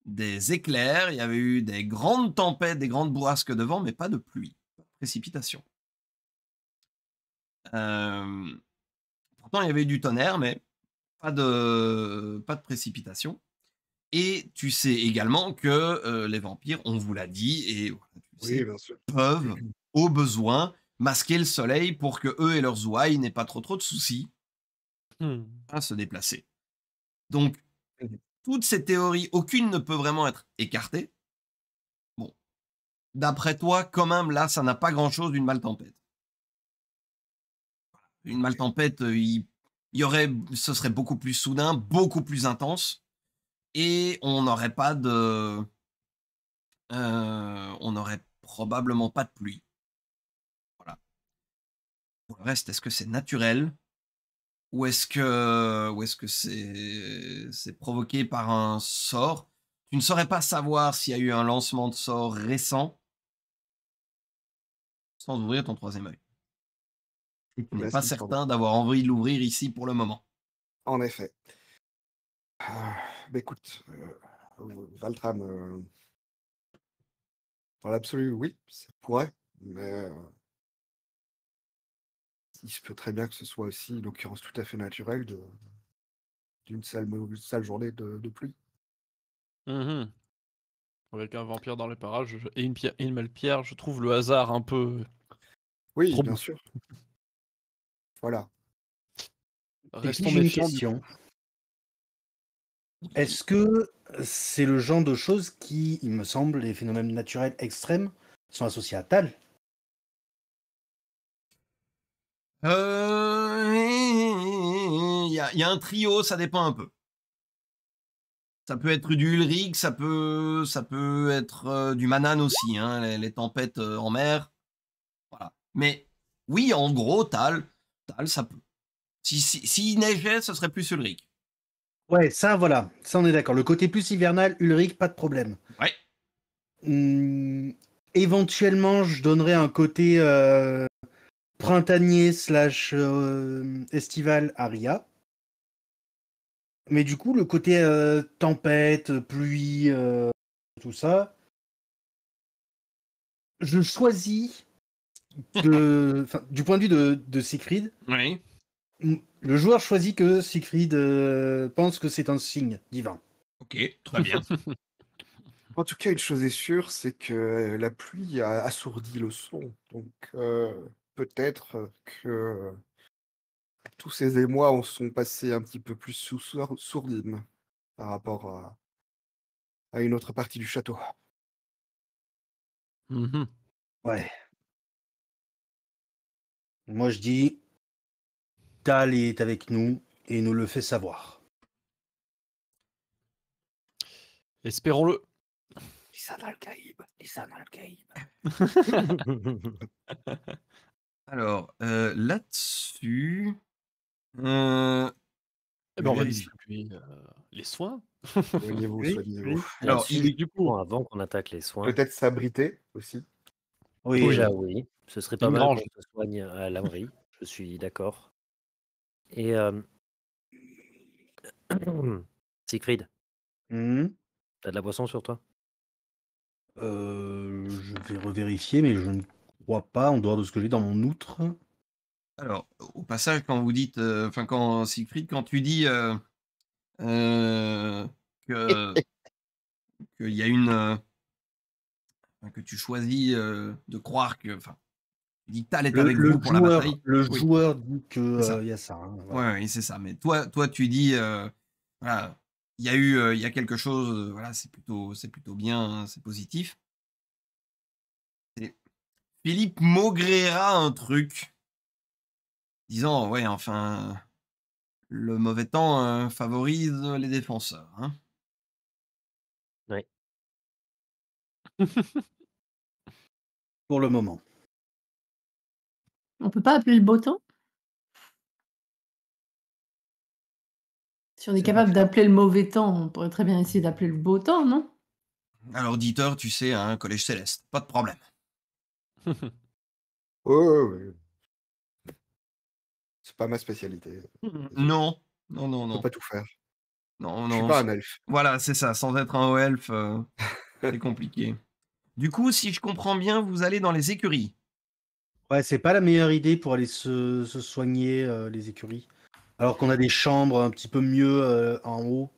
des éclairs, il y avait eu des grandes tempêtes, des grandes bourrasques de vent, mais pas de pluie, pas de précipitation. pourtant, il y avait eu du tonnerre, mais pas de, pas de précipitation. Et tu sais également que euh, les vampires, on vous l'a dit, et peuvent, au besoin, masquer le soleil pour que eux et leurs ouailles n'aient pas trop trop de soucis hmm. à se déplacer. Donc, mmh. toutes ces théories, aucune ne peut vraiment être écartée. Bon, d'après toi, quand même, là, ça n'a pas grand-chose d'une mal-tempête. Une maltempête, euh, il y aurait, ce serait beaucoup plus soudain, beaucoup plus intense et on n'aurait pas de. Euh, on n'aurait probablement pas de pluie. Voilà. Pour le reste, est-ce que c'est naturel ou est-ce que ou ce que c'est c'est provoqué par un sort Tu ne saurais pas savoir s'il y a eu un lancement de sort récent sans ouvrir ton troisième œil. tu n'es pas certain d'avoir envie de l'ouvrir ici pour le moment. En effet. Ah. Bah écoute, euh, Valtram, euh, dans l'absolu, oui, ça pourrait, mais euh, il se peut très bien que ce soit aussi une occurrence tout à fait naturelle d'une sale, journée de, pluie. Mmh Avec un vampire dans les parages et une, pierre, une pierre, je trouve le hasard un peu. Oui, bien sûr. Voilà. Restons méfiants. Est-ce que c'est le genre de choses qui, il me semble, les phénomènes naturels extrêmes sont associés à Tal Il euh, y, a un trio, ça dépend un peu. Ça peut être du Ulrich, ça peut, ça peut être euh, du Manan aussi, hein, les, tempêtes euh, en mer. Mais oui, en gros, Tal, Tal ça peut. S'il si, neigeait, ce serait plus Ulrich. Ouais, ça, voilà, ça on est d'accord. Le côté plus hivernal, Ulrich, pas de problème. Ouais. Hmm, éventuellement, je donnerais un côté euh, printanier slash euh, estival à Ria. Mais du coup, le côté euh, tempête, pluie, tout ça, je choisis du point de vue de, de Siegfried. Oui le joueur choisit que Siegfried euh, pense que c'est un signe divin. Ok, très bien. en tout cas, une chose est sûre, c'est que euh, la pluie a assourdi le son. Donc euh, peut-être que tous ces émois en sont passés un petit peu plus sous sourdine par rapport à, une autre partie du château. Mm-hmm. Ouais. Moi, je dis Tal est avec nous et nous le fait savoir. Espérons-le. Alors, euh, là-dessus. Euh, eh ben, on va distribuer euh, les soins. Soignez-vous, vous Alors, il est du coup, hein, avant qu'on attaque les soins. Peut-être s'abriter aussi. Oui, déjà, oui. Ce serait pas mal qu'on se soigne à l'abri. Je suis d'accord. Et Siegfried, mmh. t'as de la boisson sur toi euh, Je vais revérifier, mais je ne crois pas, en dehors de ce que j'ai dans mon outre. Alors, au passage, quand vous dites, euh, enfin, quand Siegfried, quand tu dis euh, que qu'il y a une que tu choisis de croire que, enfin, dit Tal le, avec pour joueur, la bataille. Le joueur dit qu'il euh, y a ça. Hein, c'est ça. Mais toi, toi tu dis euh, voilà, il y a eu euh, il y a quelque chose, voilà, c'est plutôt, c'est plutôt bien, hein, c'est positif. Philippe Maugrera un truc, disant ouais, enfin, le mauvais temps favorise les défenseurs. Hein. Oui. pour le moment. On peut pas appeler le beau temps Si on est, capable d'appeler le mauvais temps, on pourrait très bien essayer d'appeler le beau temps, non Alors, Dieter, tu sais, un collège céleste, pas de problème. oh, oui. C'est pas ma spécialité. Mmh, non, non, non, non. On peut pas tout faire. Non, non. suis pas un elfe. Voilà, c'est ça. Sans être un haut elfe, euh, c'est compliqué. Du coup, si je comprends bien, vous allez dans les écuries. Ouais, c'est pas la meilleure idée pour aller se, soigner euh, les écuries. Alors qu'on a des chambres un petit peu mieux euh, en haut.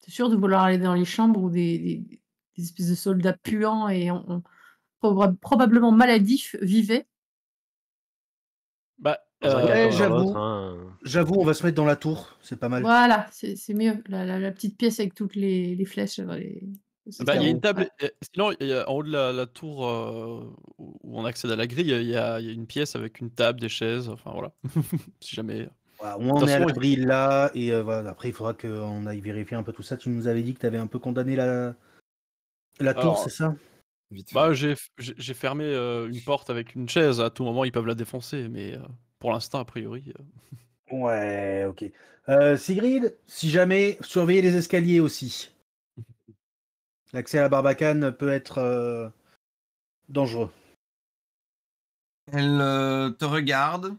C'est sûr de vouloir aller dans les chambres où des, espèces de soldats puants et on, probablement maladifs vivaient bah, euh, hein. j'avoue, on va se mettre dans la tour, c'est pas mal. Voilà, c'est mieux. La, petite pièce avec toutes les, les flèches. Les il y a une table. Euh, sinon, en haut de la, tour euh, où on accède à la grille, il y, a, une pièce avec une table, des chaises. Enfin voilà. si jamais. Euh, on est à la grille là, et voilà, après il faudra qu'on aille vérifier un peu tout ça. Tu nous avais dit que tu avais un peu condamné la, la tour, c'est ça bah, j'ai, fermé une porte avec une chaise, à tout moment ils peuvent la défoncer, mais pour l'instant, a priori. Ouais, ok. Sigrid, si jamais, surveillez les escaliers aussi. L'accès à la barbacane peut être euh, dangereux. Elle euh, te regarde,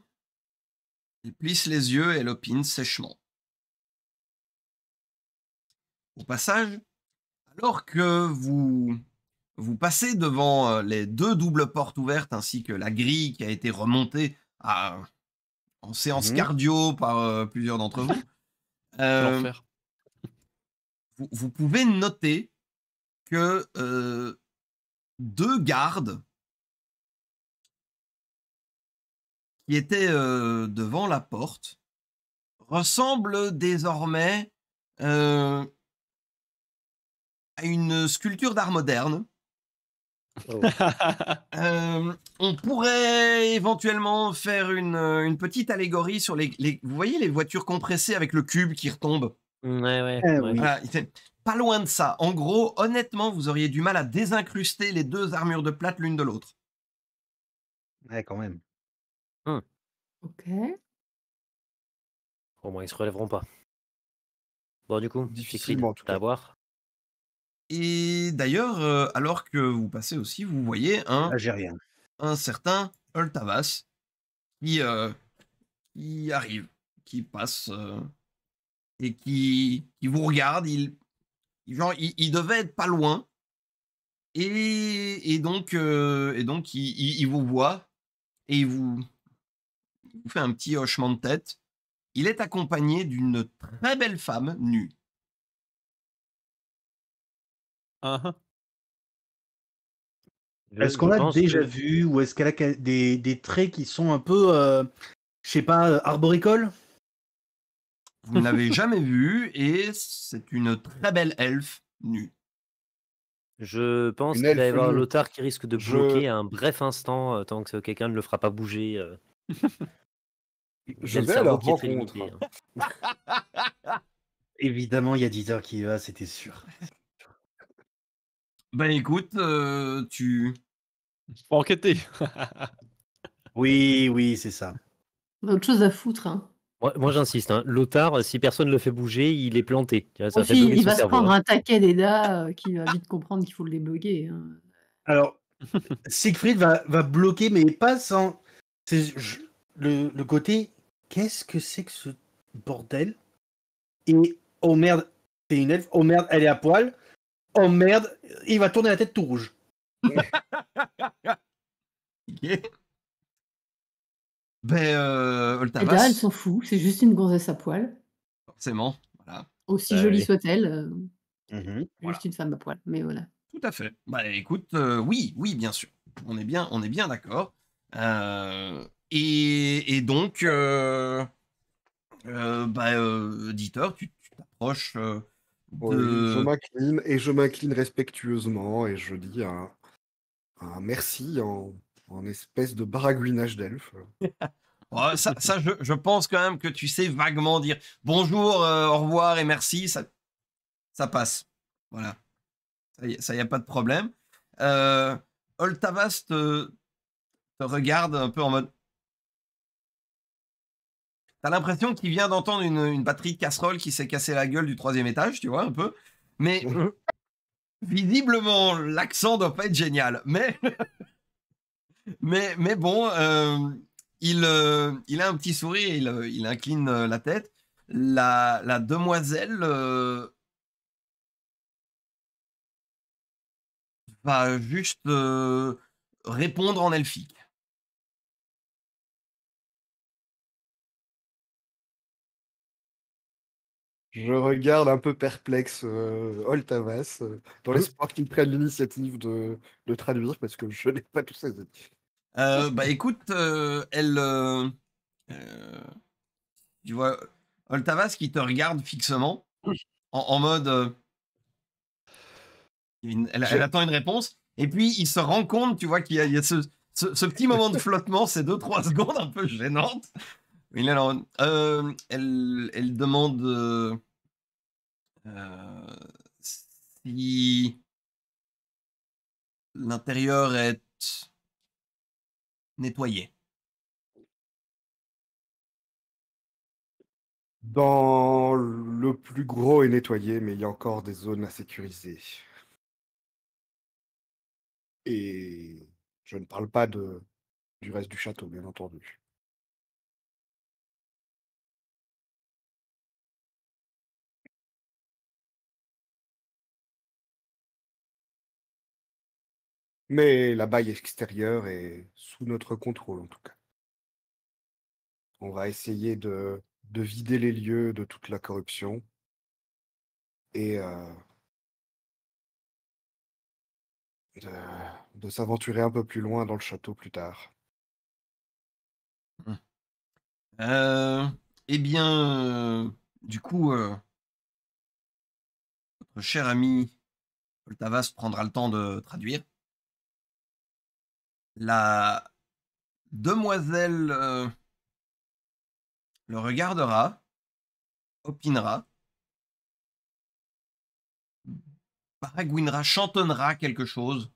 elle plisse les yeux et elle opine sèchement. Au passage, alors que vous vous passez devant euh, les deux doubles portes ouvertes ainsi que la grille qui a été remontée en séance mhm. cardio par plusieurs d'entre vous, vous, pouvez noter que euh, deux gardes qui étaient euh, devant la porte ressemblent désormais euh, à une sculpture d'art moderne. Oh. on pourrait éventuellement faire une, une petite allégorie sur les, les, Vous voyez les voitures compressées avec le cube qui retombe mmh, eh pas loin de ça. En gros, honnêtement, vous auriez du mal à désincruster les deux armures de plate l'une de l'autre. Ouais, quand même. Hum. Ok. Au moins, ils se relèveront pas. Bon, du coup, difficilement tout à voir. Et d'ailleurs, euh, alors que vous passez aussi, vous voyez un Algérien, un certain Altavas, euh, qui, arrive, qui passe euh, et qui, qui, vous regarde. Il genre, il, devait être pas loin. Et, donc, et donc euh, il, vous voit et il vous, fait un petit hochement de tête. Il est accompagné d'une très belle femme nue. Est-ce qu'on l'a déjà vu ou est-ce qu'elle a des, traits qui sont un peu, euh, je sais pas, euh, arboricoles vous ne l'avez jamais vue et c'est une très belle elfe nue. Je pense qu'il va y avoir l'otard qui risque de bloquer un bref instant euh, tant que quelqu'un ne le fera pas bouger. Euh. Je vais la hein. Évidemment, il y a heures qui y va, c'était sûr. Ben écoute, euh, tu. Pour enquêter. oui, oui, c'est ça. autre chose à foutre. Hein. Moi, j'insiste, hein. Lothar, si personne ne le fait bouger, il est planté. il va se prendre hein. un taquet d'Eda euh, qui va vite comprendre qu'il faut le débloquer. Hein. Alors, Siegfried va, bloquer, mais pas sans. le, côté qu'est-ce que c'est que ce bordel Et oh merde, c'est une elfe, oh merde, elle est à poil, oh merde, il va tourner la tête tout rouge. Ben, euh, eh elle s'en fout, c'est juste une gonzesse à poil. Forcément, voilà. Aussi bah, jolie soit-elle, euh, mmh juste une femme à poil, mais voilà. Tout à fait. Bah écoute, euh, oui, oui, bien sûr. On est bien, on est bien d'accord. Euh, et, donc, bah, Dieter, tu t'approches. je m'incline et je m'incline respectueusement et je dis un, un merci en un espèce de baragouinage d'elfe. ça, je, pense quand même que tu sais vaguement dire bonjour, euh, au revoir et merci, ça, ça passe. Voilà. Ça, il n'y a pas de problème. Euh, Oltavas te, regarde un peu en mode T'as l'impression qu'il vient d'entendre une, batterie de casserole qui s'est cassée la gueule du troisième étage, tu vois, un peu. Mais mhm. visiblement, l'accent doit pas être génial. Mais mais, bon, euh, il, euh, il a un petit sourire, il, euh, il incline la tête. La, la demoiselle va juste répondre en elfique. Je regarde un peu perplexe euh, Oltavas, euh, dans hein? l'espoir qu'il prenne l'initiative de traduire, parce que je n'ai pas tout ça. Euh, bah écoute, elle. tu vois, Oltavas qui te regarde fixement, en, mode. elle, attend une réponse, et puis il se rend compte, tu vois, qu'il y, a, ce, petit moment de flottement, ces 2-3 secondes un peu gênantes. Oui, alors, euh, elle, demande euh, euh, si l'intérieur est nettoyé. Dans le plus gros est nettoyé, mais il y a encore des zones à sécuriser. Et je ne parle pas de, du reste du château, bien entendu. Mais la baille extérieure est sous notre contrôle, en tout cas. On va essayer de, de vider les lieux de toute la corruption. Et euh, de, s'aventurer un peu plus loin dans le château plus tard. Mmh. Euh, eh bien, euh, du coup, notre cher ami Poltavas prendra le temps de traduire. La demoiselle euh, le regardera, opinera, paragouinera, chantonnera quelque chose.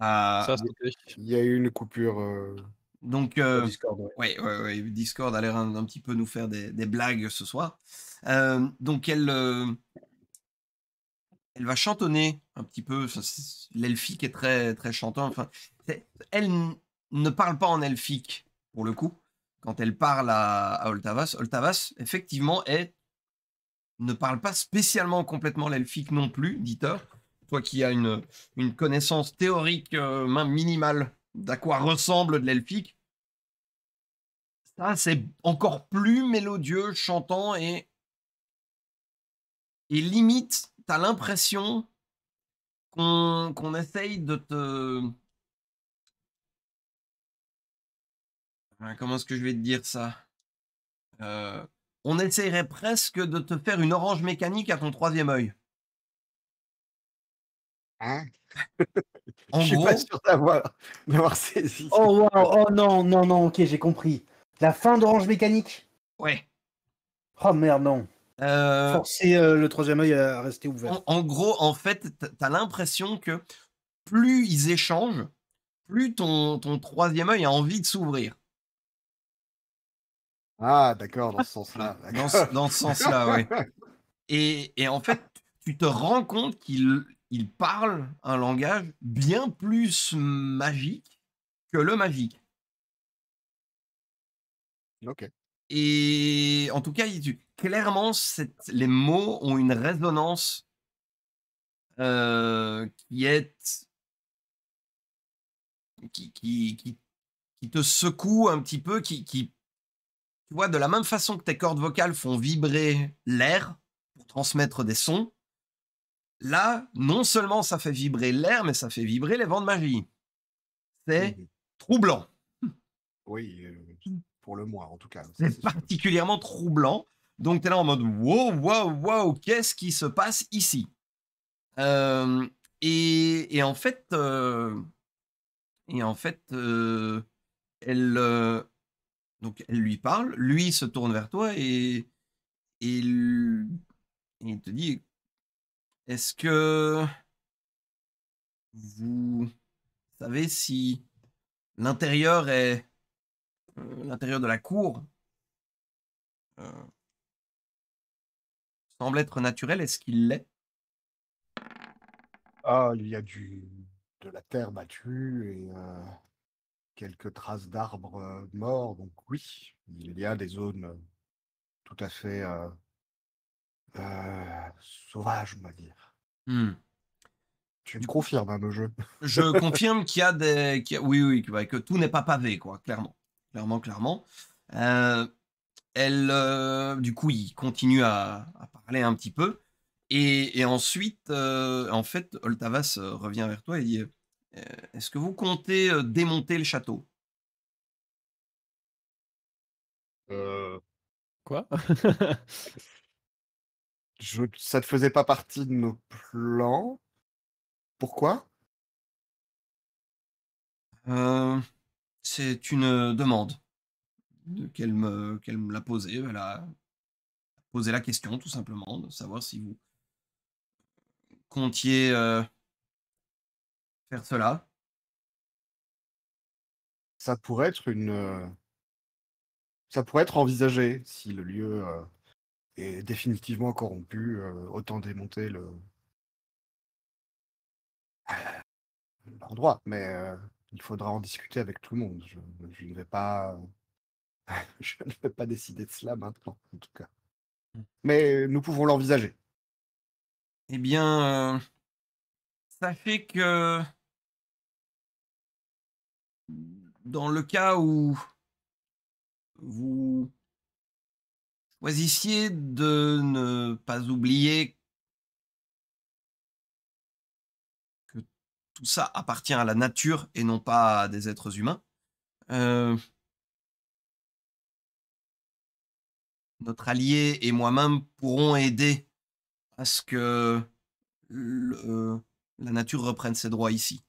Il y a eu une coupure. Euh, donc, euh, Discord, a l'air un, petit peu nous faire des, blagues ce soir. donc, elle, elle va chantonner un petit peu. L'elfique est très, très chantant. Enfin, elle ne parle pas en elfique, pour le coup, quand elle parle à, Oltavas. Oltavas, effectivement, est, ne parle pas spécialement complètement l'elfique non plus, Dieter. Toi qui as une, connaissance théorique euh, même minimale d'à quoi ressemble de l'elfique, ça c'est encore plus mélodieux, chantant et, et limite, t'as l'impression qu'on essaye de te Hein, comment est-ce que je vais te dire ça euh, On essaierait presque de te faire une orange mécanique à ton troisième œil. Hein je suis pas sûr d'avoir saisi. Oh oh non, non, non, ok, j'ai compris. La fin d'Orange Mécanique Ouais. Oh merde, non. Euh, Forcer euh, le troisième œil à rester ouvert. En, gros, en fait, t'as l'impression que plus ils échangent, plus ton, ton troisième œil a envie de s'ouvrir. Ah, d'accord, dans ce sens-là. Dans, ce sens-là, oui. Et, en fait, tu te rends compte qu'il il parle un langage bien plus magique que le magique. Ok. Et en tout cas, il, clairement, les mots ont une résonance euh, qui est. Qui, qui, te secoue un petit peu, qui, qui de la même façon que tes cordes vocales font vibrer l'air pour transmettre des sons, là, non seulement ça fait vibrer l'air, mais ça fait vibrer les vents de magie. C'est troublant. Oui, euh, pour le moins en tout cas. C'est particulièrement troublant. Donc tu es là en mode wow, wow, wow, qu'est-ce qui se passe ici euh, et, en fait, euh, et en fait elle, donc elle lui parle, lui se tourne vers toi et, il, te dit Est-ce que vous savez si l'intérieur est euh, l'intérieur de la cour euh, semble être naturel Est-ce qu'il l'est Ah, il y a du de la terre battue et euh, quelques traces d'arbres morts. Donc oui, il y a des zones tout à fait sauvages, on va dire. Mmh. Tu me confirmes hein, le jeu. Je confirme qu'il y a des, oui, oui, que, bah, que tout n'est pas pavé, quoi, clairement, clairement, clairement. elle, du coup, il continue à, parler un petit peu, et, et ensuite, en fait, Oltavas revient vers toi et dit euh, est-ce que vous comptez euh, démonter le château euh... Quoi Ça ne faisait pas partie de nos plans. Pourquoi euh, C'est une demande qu'elle me, qu'elle me l'a posée. Elle a posé la question tout simplement de savoir si vous comptiez faire cela Ça pourrait être une. Euh, ça pourrait être envisagé si le lieu euh, est définitivement corrompu. Euh, autant démonter le l'endroit, mais il faudra en discuter avec tout le monde. Je, ne vais pas, je ne vais pas décider de cela maintenant, en tout cas. Mmh. Mais nous pouvons l'envisager. Eh bien, ça fait que dans le cas où vous choisissiez de ne pas oublier que tout ça appartient à la nature et non pas à des êtres humains, euh, notre allié et moi-même pourrons aider à ce que la nature reprenne ses droits ici.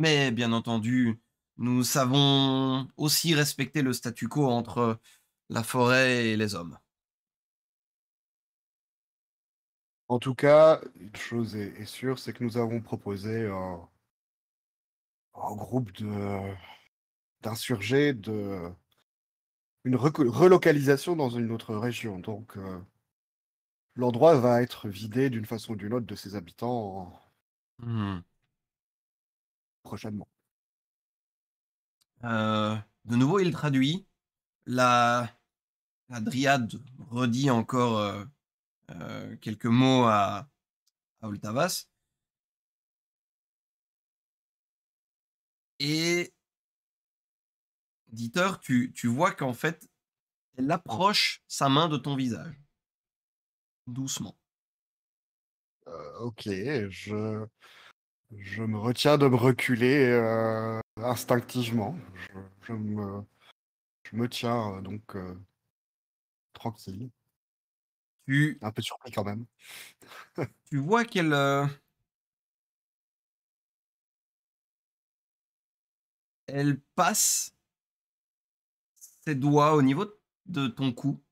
Mais bien entendu, nous savons aussi respecter le statu quo entre la forêt et les hommes. En tout cas, une chose est, sûre, c'est que nous avons proposé un, un groupe d'insurgés de, une relocalisation dans une autre région. Donc, euh, l'endroit va être vidé d'une façon ou d'une autre de ses habitants. Hmm prochainement. Euh, de nouveau, il traduit. La, dryade redit encore euh, euh, quelques mots à, à Et Dieter, tu, tu vois qu'en fait, elle approche sa main de ton visage. Doucement. ok, je, je me retiens de me reculer euh, instinctivement. Je, me, tiens euh, donc euh, tranquille. Un peu surpris quand même. tu vois qu'elle... Elle passe ses doigts au niveau de ton cou.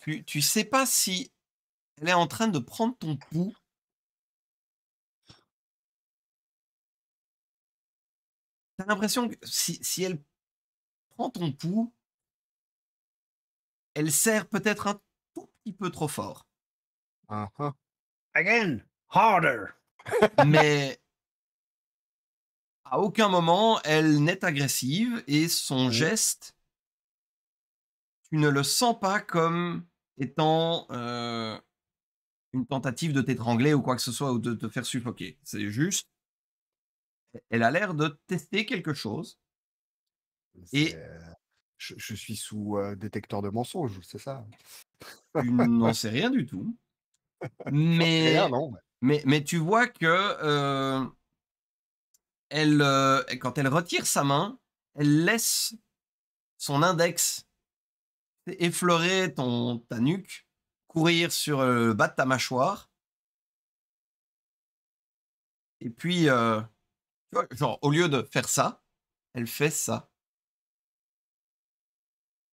Tu, tu sais pas si elle est en train de prendre ton cou T'as l'impression que si, elle prend ton pouls, elle serre peut-être un tout petit peu trop fort. Ah ah. Again, harder. Mais à aucun moment elle n'est agressive et son mmh. geste, tu ne le sens pas comme étant euh, une tentative de t'étrangler ou quoi que ce soit ou de te faire suffoquer. C'est juste, elle a l'air de tester quelque chose. Et euh, je, suis sous euh, détecteur de mensonges, c'est ça Tu n'en sais rien du tout. Mais, mais, tu vois que euh, quand elle retire sa main, elle laisse son index effleurer ton, ta nuque, courir sur le bas de ta mâchoire. Et puis, Genre, au lieu de faire ça, elle fait ça.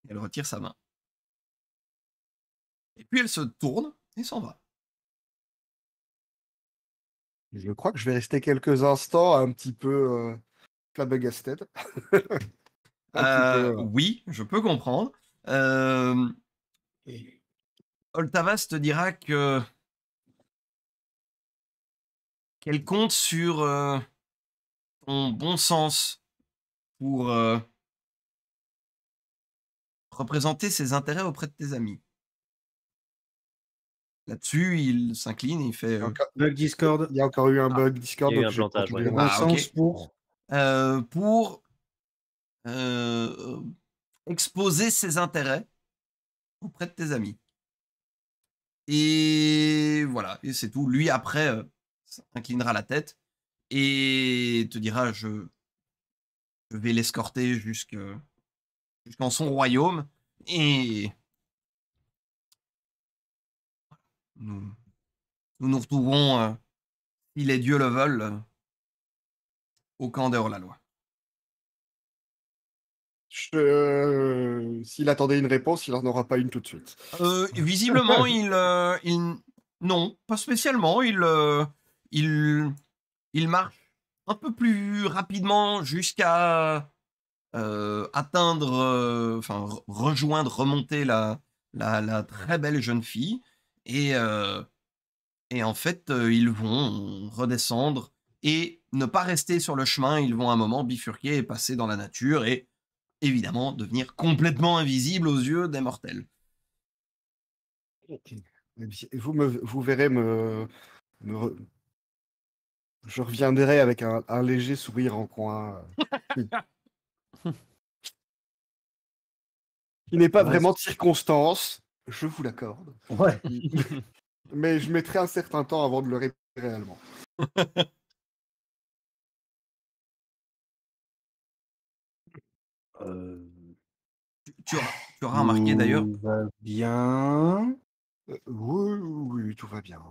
Elle retire sa main. Et puis elle se tourne et s'en va. Je crois que je vais rester quelques instants un petit peu euh, euh, euh. Oui, je peux comprendre. Euh, Oltavas te dira que qu'elle compte sur bon sens pour euh, représenter ses intérêts auprès de tes amis. Là-dessus, il s'incline il fait. Euh, il y a encore eu un ah. bug Discord. Il a Bon ah, sens pour. Euh, pour exposer ses intérêts auprès de tes amis. Et voilà, et c'est tout. Lui, après, inclinera la tête et te dira je, je vais l'escorter jusqu'en son royaume et nous nous, nous retrouverons, euh, si les dieux le veulent, au camp dehors la loi euh, S'il attendait une réponse, il n'en aura pas une tout de suite. Euh, visiblement, il, il, Non, pas spécialement. Il. il il marche un peu plus rapidement jusqu'à euh, atteindre, euh, enfin rejoindre, remonter la, très belle jeune fille. Et, euh, en fait, ils vont redescendre et ne pas rester sur le chemin. Ils vont un moment bifurquer et passer dans la nature et évidemment devenir complètement invisibles aux yeux des mortels. Vous, me, vous verrez me je reviendrai avec un, léger sourire en coin. Il n'est pas vraiment de circonstance, je vous l'accorde. Mais je mettrai un certain temps avant de le répéter réellement. Euh, tu, auras, remarqué d'ailleurs. Tout bien. Euh, oui, tout va bien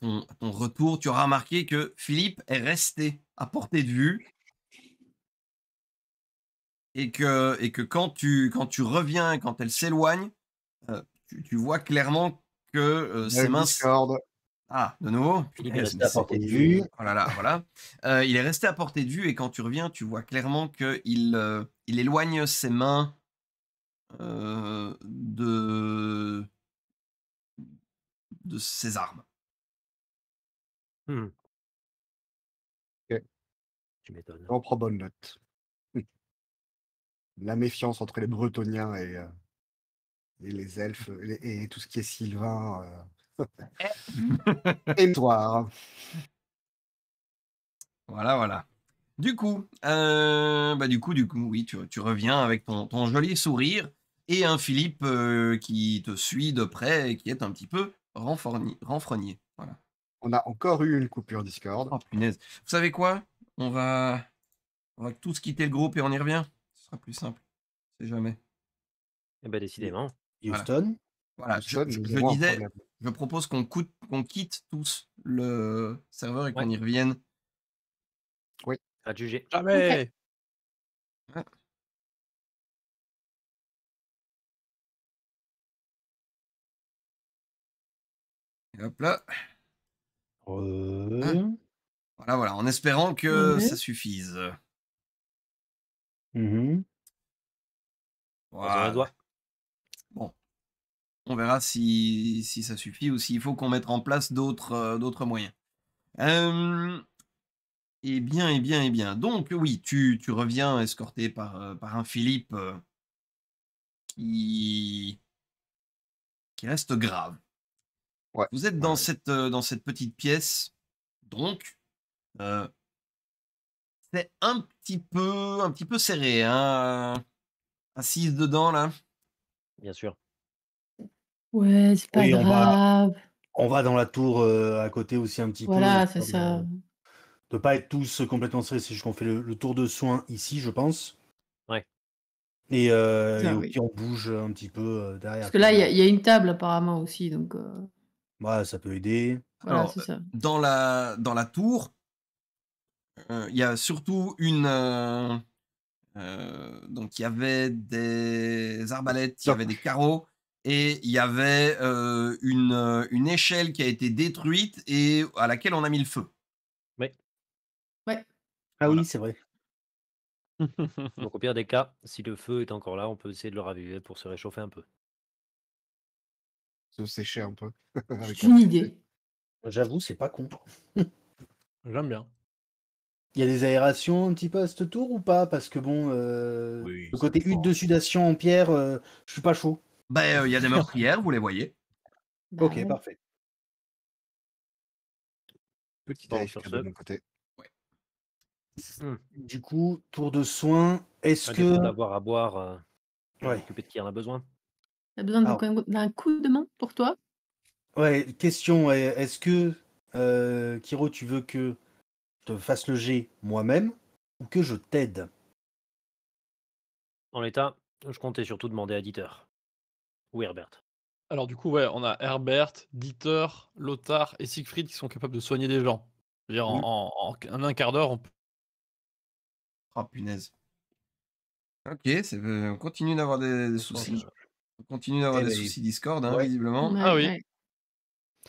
ton, retour, tu auras remarqué que Philippe est resté à portée de vue et que, et que quand, tu, quand tu reviens, quand elle s'éloigne, euh, tu, vois clairement que euh, ses mains. Ah, de nouveau Il eh, est resté à portée de vue. Voilà, voilà. Euh, il est resté à portée de vue et quand tu reviens, tu vois clairement qu'il il éloigne ses mains de... de ses armes. Mmh. OK. Tu m'étonnes. bonne note. Mmh. La méfiance entre les Bretoniens et, euh, les elfes et, tout ce qui est sylvain. Euh, eh et toi Voilà, voilà. Du coup, euh, bah du coup, du coup, oui, tu, tu reviens avec ton, ton, joli sourire et un Philippe qui te suit de près et qui est un petit peu renfrogné. On a encore eu une coupure Discord. Oh, punaise. Vous savez quoi on va... va tous quitter le groupe et on y revient. Ce sera plus simple. C'est jamais. Eh bien, décidément. Houston. Voilà, je, disais, je propose qu'on quitte tous le serveur et qu'on y revienne. Oui. À juger. Jamais. hop là. Hein? voilà, voilà, en espérant que mmh ça suffise. Mmh bon. On verra si, si ça suffit ou s'il faut qu'on mette en place d'autres euh, moyens. Eh bien, eh bien, eh bien. Donc, oui, tu, tu reviens escorté par, euh, par un Philippe euh, qui reste grave. Vous êtes dans, cette, euh, dans cette petite pièce, donc euh, c'est un petit peu un petit peu serré, hein, assise dedans là. Bien sûr. Ouais, c'est pas grave. On va, dans la tour euh, à côté aussi un petit peu. Voilà, c'est ça. De pas être tous complètement stressés, qu'on fait le, tour de soins ici, je pense. Ouais. Et, euh, on bouge un petit peu derrière. Parce que là, il y, a une table apparemment aussi, donc ça peut aider. Dans, la, dans la tour, euh, il y a surtout une. Euh, euh, donc, il y avait des arbalètes, il y avait des carreaux, et il y avait une, une échelle qui a été détruite et à laquelle on a mis le feu. Oui. Ouais. Ah oui, c'est vrai. donc, au pire des cas, si le feu est encore là, on peut essayer de le raviver pour se réchauffer un peu sécher un peu. C'est une idée. J'avoue, c'est pas con. J'aime bien. Il y a des aérations un petit peu à ce tour ou pas Parce que bon, euh, le côté hutte de sudation en pierre, euh, je suis pas chaud. Ben, il y a des meurtrières, vous les voyez. Bah ok, parfait. Petit bon, sur mon Côté. Du coup, tour de soins, Est-ce que d'avoir à boire, euh, ouais. de qui en a besoin T'as besoin d'un coup de main pour toi Ouais, question, est-ce que, euh, Kiro, tu veux que je te fasse le G moi-même ou que je t'aide En l'état, je comptais surtout demander à Dieter. Ou Herbert. Alors du coup, ouais, on a Herbert, Dieter, Lothar et Siegfried qui sont capables de soigner des gens. en, mm. un quart d'heure, on peut... Ah, punaise. Ok, euh, on continue d'avoir des soucis. On continue d'avoir eh des bah, soucis Discord, hein, visiblement. ah oui.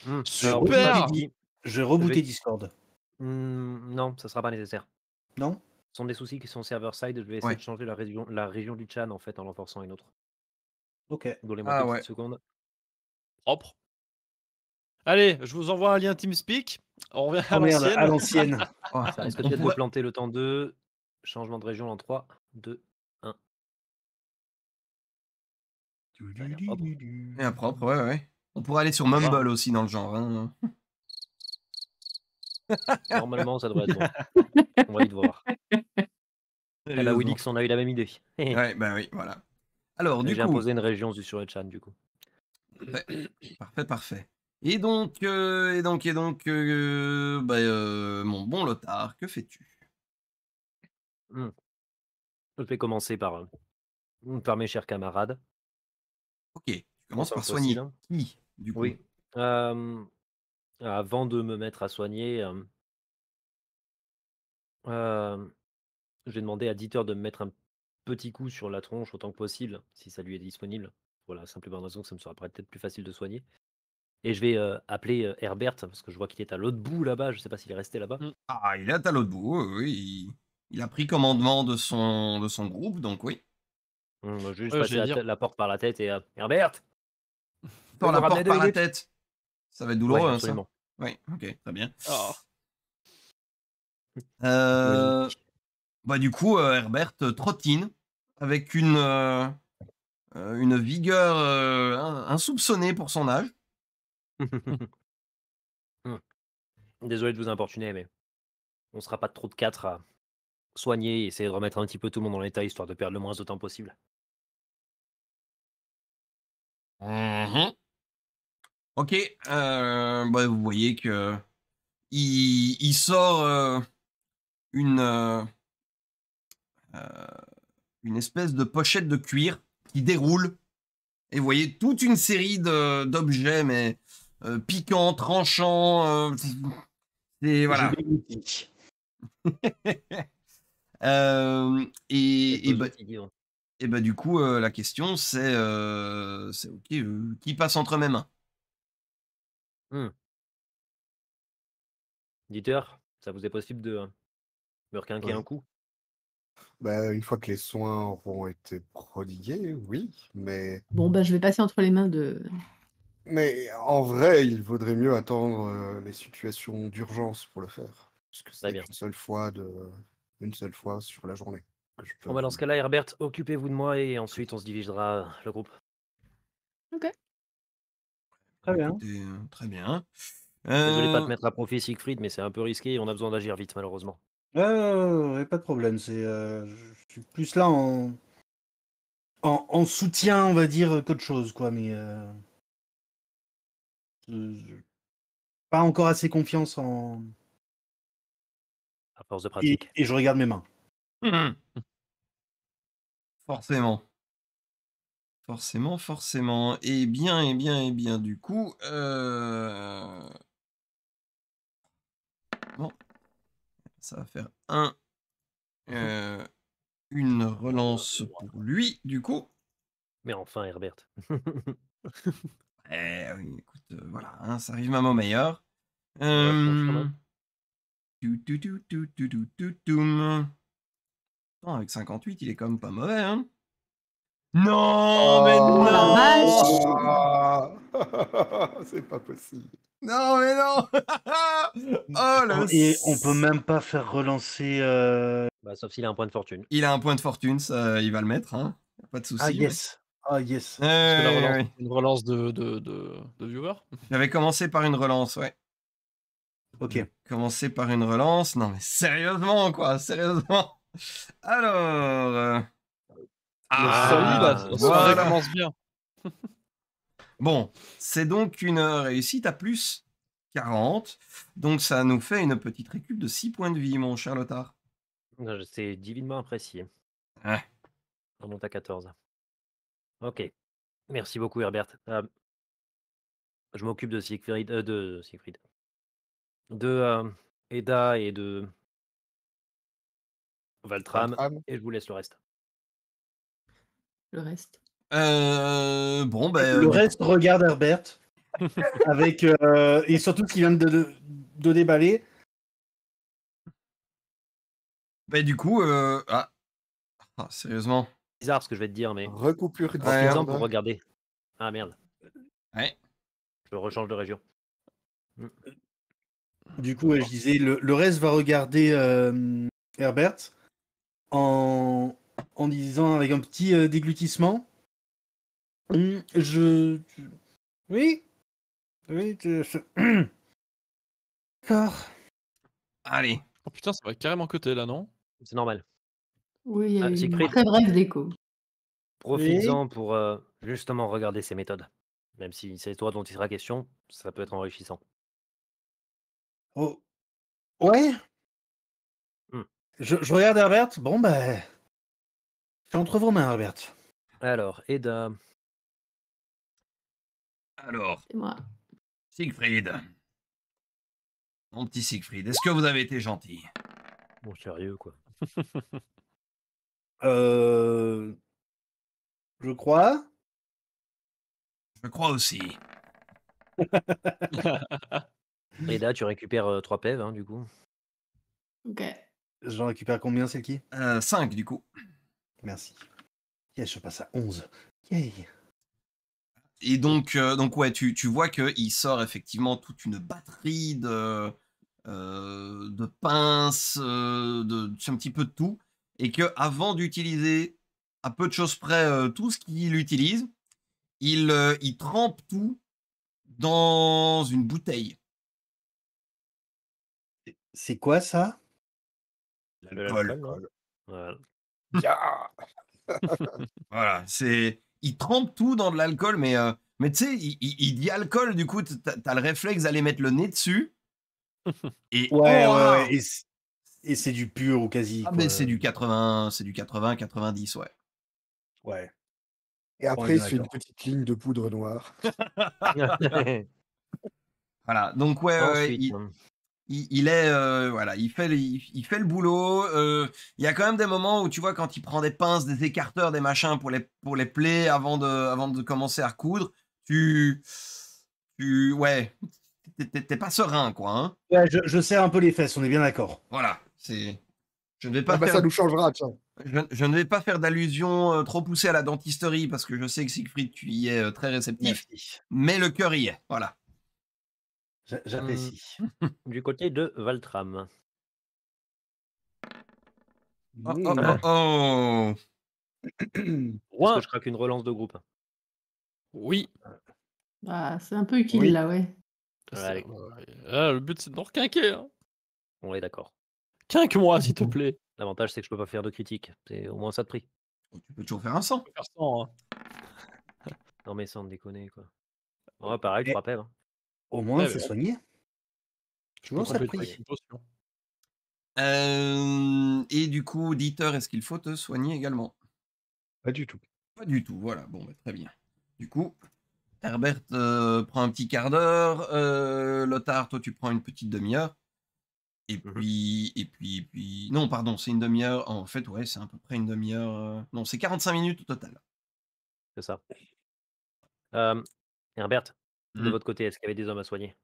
Mmh. Super Je vais rebooter Discord. Mmh, non, ça ne sera pas nécessaire. Non Ce sont des soucis qui sont server-side. Je vais essayer de changer la région, la région du chan en fait en renforçant une autre. Ok. Dans les ah, une seconde Propre. Allez, je vous envoie un lien TeamSpeak. On revient à ah À l'ancienne. Ça risque peut-être de planter le temps de Changement de région en 3, 2, Et ah propre, ouais, ouais. On pourrait aller sur ah. Mumble aussi dans le genre. Hein. Normalement, ça devrait être bon. On va y voir Et la Willix, on a eu la même idée. ouais, ben oui, voilà. Alors, du coup. J'ai imposé une région sur le chan, du coup. Parfait, parfait. Et donc, euh, et donc, et donc, euh, bah, euh, mon bon Lothar, que fais-tu hmm. Je vais commencer par, par mes chers camarades. Ok, tu commences par soigner du Oui. Euh, avant de me mettre à soigner, euh, euh, j'ai demandé à Dieter de me mettre un petit coup sur la tronche autant que possible, si ça lui est disponible. Voilà, simplement raison que ça me sera peut-être plus facile de soigner. Et je vais appeler Herbert, parce que je vois qu'il est à l'autre bout là-bas, je sais pas s'il est resté là-bas. Mm. Ah, il est à l'autre bout, oui. Il a pris commandement de son, de son groupe, donc oui. On mmh, bah, va juste passer la, porte par la tête et. Herbert Par la porte par la tête. Ça va être douloureux, hein, ça. Oui, ok, très bien. Oh. Euh, bah, du coup, euh, Herbert euh, trottine avec une, une vigueur insoupçonnée pour son âge. Mmh. Désolé de vous importuner, mais on sera pas trop de quatre à, soigner essayer de remettre un petit peu tout le monde dans l'état, histoire de perdre le moins de temps possible. Mmh ok, euh, bah, vous voyez que il, sort euh, une euh, une espèce de pochette de cuir qui déroule et vous voyez toute une série d'objets mais piquants, tranchants, et voilà. Bah et, bah, du coup, la question c'est qui passe entre mes mains hmm. Dieter, ça vous est possible de hein, me requinquer un coup bah, Une fois que les soins auront été prodigués, oui, mais. Bon, bah, je vais passer entre les mains de. Mais en vrai, il vaudrait mieux attendre les situations d'urgence pour le faire. Parce que bah, c'est une seule fois de une seule fois sur la journée. Bah, dans ce cas-là, Herbert, occupez-vous de moi et ensuite on se divisera euh, le groupe. Ok. Très bah, bien. Euh, très bien. Euh... voulais pas te euh mettre à profit, Siegfried, mais c'est un peu risqué et on a besoin d'agir vite, malheureusement. pas de problème. C'est, je suis plus là en... en, en soutien, on va dire, qu'autre chose, quoi. Mais pas encore assez confiance en, force de pratique. Et, je regarde mes mains. Hmm. Forcément. Forcément, forcément. Et eh bien, et eh bien, et eh bien, du coup. Euh, bon. Ça va faire un. Euh, une relance pour lui, du coup. Mais enfin, Herbert. eh oui, écoute, euh, voilà, hein, ça arrive même maman meilleur avec 58, il est quand même pas mauvais, hein. Non, oh, mais non ah, C'est pas possible. Non, mais non oh, le... Et on peut même pas faire relancer... Euh, bah, sauf s'il a un point de fortune. Il a un point de fortune, ça, il va le mettre, hein Pas de souci. Ah, yes Ah, yes Une relance de, de, de, de viewer J'avais commencé par une relance, ouais. Ok. Commencer par une relance. Non, mais sérieusement, quoi, sérieusement. Alors. Euh, ah, ça commence bien. bon, c'est donc une réussite à plus 40. Donc, ça nous fait une petite récup de 6 points de vie, mon cher Lothar. C'est divinement apprécié. Ah. On monte à 14. Ok. Merci beaucoup, Herbert. Euh, je m'occupe de euh, de Siegfried, de Eda et de Valtram, Et je vous laisse le reste. Le reste. Euh, bon, ben. Le euh, reste regarde Herbert. avec, euh, et surtout ce qu'il vient de, de, déballer. Ben, du coup. Ah. ah. Sérieusement. Bizarre ce que je vais te dire, mais. Recoupure exemple pour regarder. Ah merde. Ouais. Je rechange de région. Mm. Du coup, je disais, le, reste va regarder euh, Herbert en, en, disant avec un petit euh, déglutissement. Hum, je. Oui Oui, je... D'accord. Allez. Oh putain, ça va carrément côté là, non C'est normal. Oui, il y a ah, très brève déco. profites pour euh, justement regarder ces méthodes. Même si c'est toi dont il sera question, ça peut être enrichissant. Oh. Ouais. Mmh. Je, regarde Herbert. Bon, ben. C'est entre vos mains, Herbert. Alors, Eda. Alors. C'est moi. Siegfried. Mon petit Siegfried, est-ce que vous avez été gentil Bon, sérieux, quoi. euh. Je crois. Je crois aussi. Et mmh. là, tu récupères 3 pèves, hein, du coup. Ok. J'en récupère combien, celle qui 5, euh, du coup. Merci. je passe à 11. Yay! Et donc, donc ouais, tu, tu vois qu'il sort effectivement toute une batterie de, de pinces, de, un petit peu de tout, et que avant d'utiliser à peu de choses près tout ce qu'il utilise, il, il trempe tout dans une bouteille. C'est quoi ça L'alcool. Voilà. voilà, c'est. Il trempe tout dans de l'alcool, mais, euh, mais tu sais, il, il, dit alcool, du coup, t'as as le réflexe d'aller mettre le nez dessus. Et, ouais, et c'est du pur ou quasi. Ah, mais c'est du 80, c'est du 80, 90, ouais. Ouais. Et après, c'est une petite ligne de poudre noire. voilà, donc ouais, il, est euh, voilà, il fait, il, fait le boulot. Euh, il y a quand même des moments où tu vois quand il prend des pinces, des écarteurs, des machins pour les pour les plaies avant de avant de commencer à coudre Tu tu ouais, t'es pas serein quoi. Hein. je, serre un peu les fesses, on est bien d'accord. Voilà, c'est. Je ne vais pas. Ah bah, ça nous changera, Je, ne vais pas faire d'allusion euh, trop poussée à la dentisterie parce que je sais que Siegfried, tu y es très réceptif. Mais le cœur y est, voilà. Mmh. J'apprécie. Du côté de Valtram. Oh, oh, mmh. oh, oh. je craque une relance de groupe Oui. Bah, c'est un peu utile là, ouais. Ah, le but c'est de requinquer. Hein. on est d'accord. Quinque-moi s'il te plaît. L'avantage, c'est que je peux pas faire de critique. au moins ça te prix. Oh, tu peux toujours faire un sang. Hein. Non, mais sans déconner, quoi. Ouais, pareil, je rappelle. Au moins, c'est soigné. Tu vois, ça une Euh, et du coup, auditeur, est-ce qu'il faut te soigner également Pas du tout. Pas du tout, voilà. Bon, bah, très bien. Du coup, Herbert euh, prend un petit quart d'heure. Euh, Lothar, toi, tu prends une petite demi-heure. Et mmh puis, et puis, et puis. Non, pardon, c'est une demi-heure. En fait, ouais, c'est à peu près une demi-heure. Euh, non, c'est 45 minutes au total. C'est ça. Herbert, de mmh. votre côté, est-ce qu'il y avait des hommes à soigner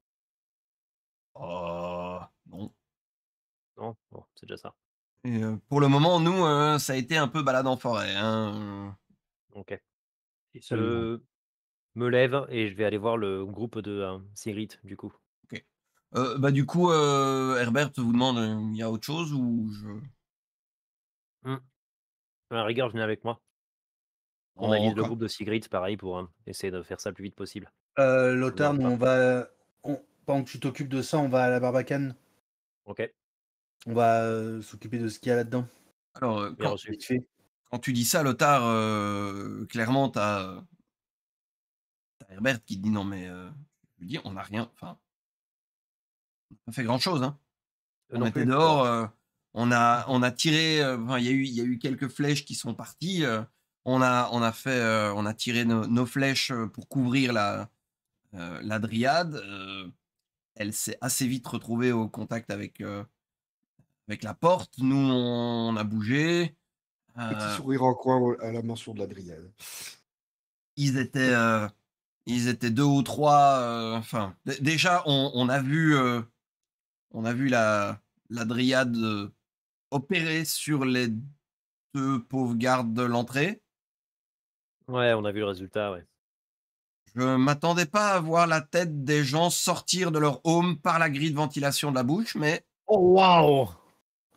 Oh, non. Non, bon, c'est déjà ça. Et pour le moment, nous, hein, ça a été un peu balade en forêt. Hein. Ok. je me lève et je vais aller voir le groupe de euh, du coup. Ok. bah, du coup, Herbert vous demande il y a autre chose ou je. Mmh. la rigueur, venez avec moi. On a mis le groupe de Sigrid, pareil, pour hein, essayer de faire ça le plus vite possible. Euh, Lothar, on va. Pendant que tu t'occupes de ça, on va à la barbacane. Ok. On va euh, s'occuper de ce qu'il y a là-dedans. Alors, euh, quand, tu dis ça, Lothar, euh, clairement clairement, t'as Herbert qui dit non, mais dis, on n'a rien. Enfin, on n'a fait grand-chose. Hein. on était on, a, on a tiré. il y, a eu, y a eu quelques flèches qui sont parties on a, on a, fait, euh, on a tiré nos, flèches euh, pour couvrir la, euh, dryade. elle s'est assez vite retrouvée au contact avec, avec la porte. Nous, on, a bougé. Petit sourire en coin à la mention de la dryade. Ils étaient, ils étaient deux ou trois. Enfin, déjà, on, a vu, on a vu la, la dryade opérer sur les deux pauvres gardes de l'entrée. Ouais, on a vu le résultat, ouais. Je m'attendais pas à voir la tête des gens sortir de leur home par la grille de ventilation de la bouche, mais. Oh waouh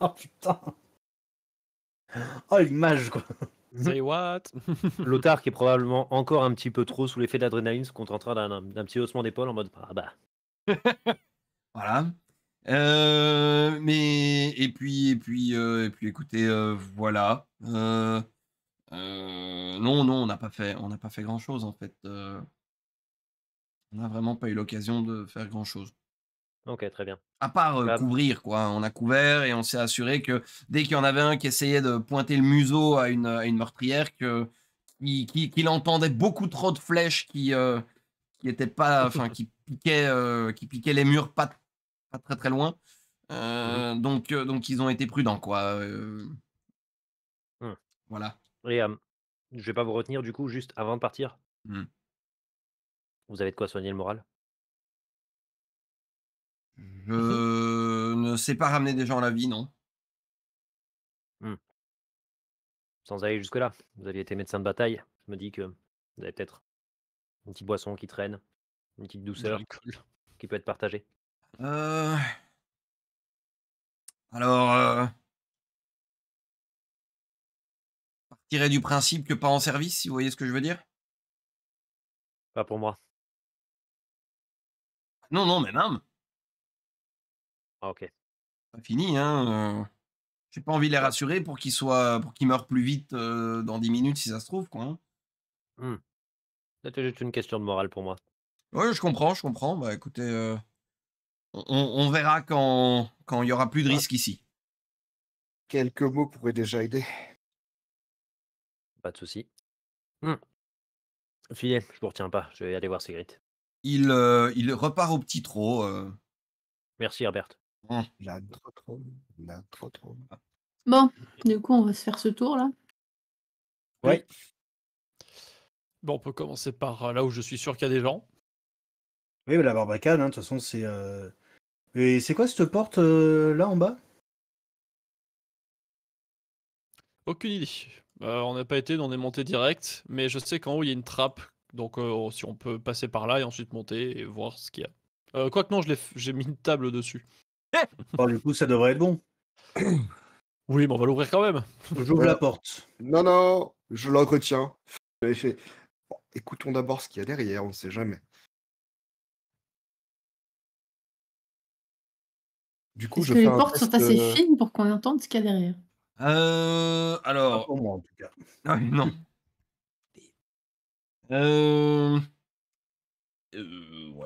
Oh putain Oh l'image quoi Say what Lothar qui est probablement encore un petit peu trop sous l'effet d'adrénaline se contentera d'un petit haussement d'épaule en mode ah bah. voilà. Euh, mais et puis et puis euh, et puis écoutez euh, voilà. Euh, non, non, on n'a pas fait, on n'a pas fait grand chose en fait. Euh. on n'a vraiment pas eu l'occasion de faire grand chose. Ok, très bien. À part euh, bah, couvrir, quoi. Hein. On a couvert et on s'est assuré que dès qu'il y en avait un qui essayait de pointer le museau à une, meurtrière, qu'il, entendait beaucoup trop de flèches qui, étaient pas, enfin, qui piquaient, les murs pas, très très loin. Mmh donc, donc ils ont été prudents, quoi. Mmh. Voilà. Et je vais pas vous retenir du coup, juste avant de partir. Mmh. Vous avez de quoi soigner le moral Je mmh ne sais pas ramener des gens à la vie, non. Mmh. Sans aller jusque-là, vous aviez été médecin de bataille. Je me dis que vous avez peut-être une petite boisson qui traîne, une petite douceur qui peut être partagée. Euh. Alors, euh, tirer du principe que pas en service, si vous voyez ce que je veux dire Pas pour moi. Non, non, mais non Ah, ok. Pas fini, hein. Euh. J'ai pas envie de les rassurer pour qu'ils pour meurent plus vite euh, dans 10 minutes si ça se trouve, quoi. Hein. Mmh. C'était juste une question de morale pour moi. Oui, je comprends, je comprends. Bah écoutez, euh, on, verra quand il y aura plus de risques ici. Quelques mots pourraient déjà aider pas de souci. Hmm. Je je vous retiens pas, je vais aller voir Sigrid. Il, euh, il repart au petit trot. Euh. Merci Herbert. Ah, bon, du coup, on va se faire ce tour là. Bon, on peut commencer par euh, là où je suis sûr qu'il y a des gens. Oui, bah, la barbacane, hein, de toute façon, c'est. Et c'est quoi cette porte là en bas Aucune idée. Euh, on n'a pas été, dans est montées direct, mais je sais qu'en haut il y a une trappe, donc euh, oh, si on peut passer par là et ensuite monter et voir ce qu'il y a. Euh, que non, j'ai mis une table dessus. Eh du coup, ça devrait être bon. Oui, mais on va l'ouvrir quand même. J'ouvre la porte. Non, non, je l'entretiens. écoutons d'abord ce qu'il y a derrière, on ne sait jamais. Du coup, que les portes sont assez euh, fines pour qu'on entende ce qu'il y a derrière alors. non.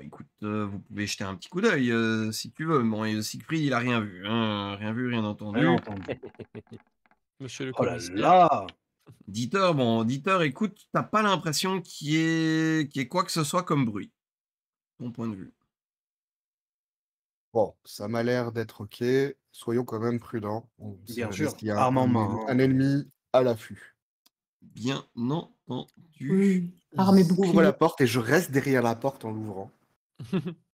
écoute, vous pouvez jeter un petit coup d'œil euh, si tu veux. Bon, Siegfried, il a rien vu, hein. rien vu, rien entendu. Monsieur le oh là là bon, Dieter, écoute, t'as pas l'impression qu'il y, ait... quoi que ce soit comme bruit. Ton point de vue. Bon, ça m'a l'air d'être OK. Soyons quand même prudents. Bien sûr, qu'il y a Un ennemi à l'affût. Bien entendu. Oui. beaucoup J'ouvre la porte et je reste derrière la porte en l'ouvrant.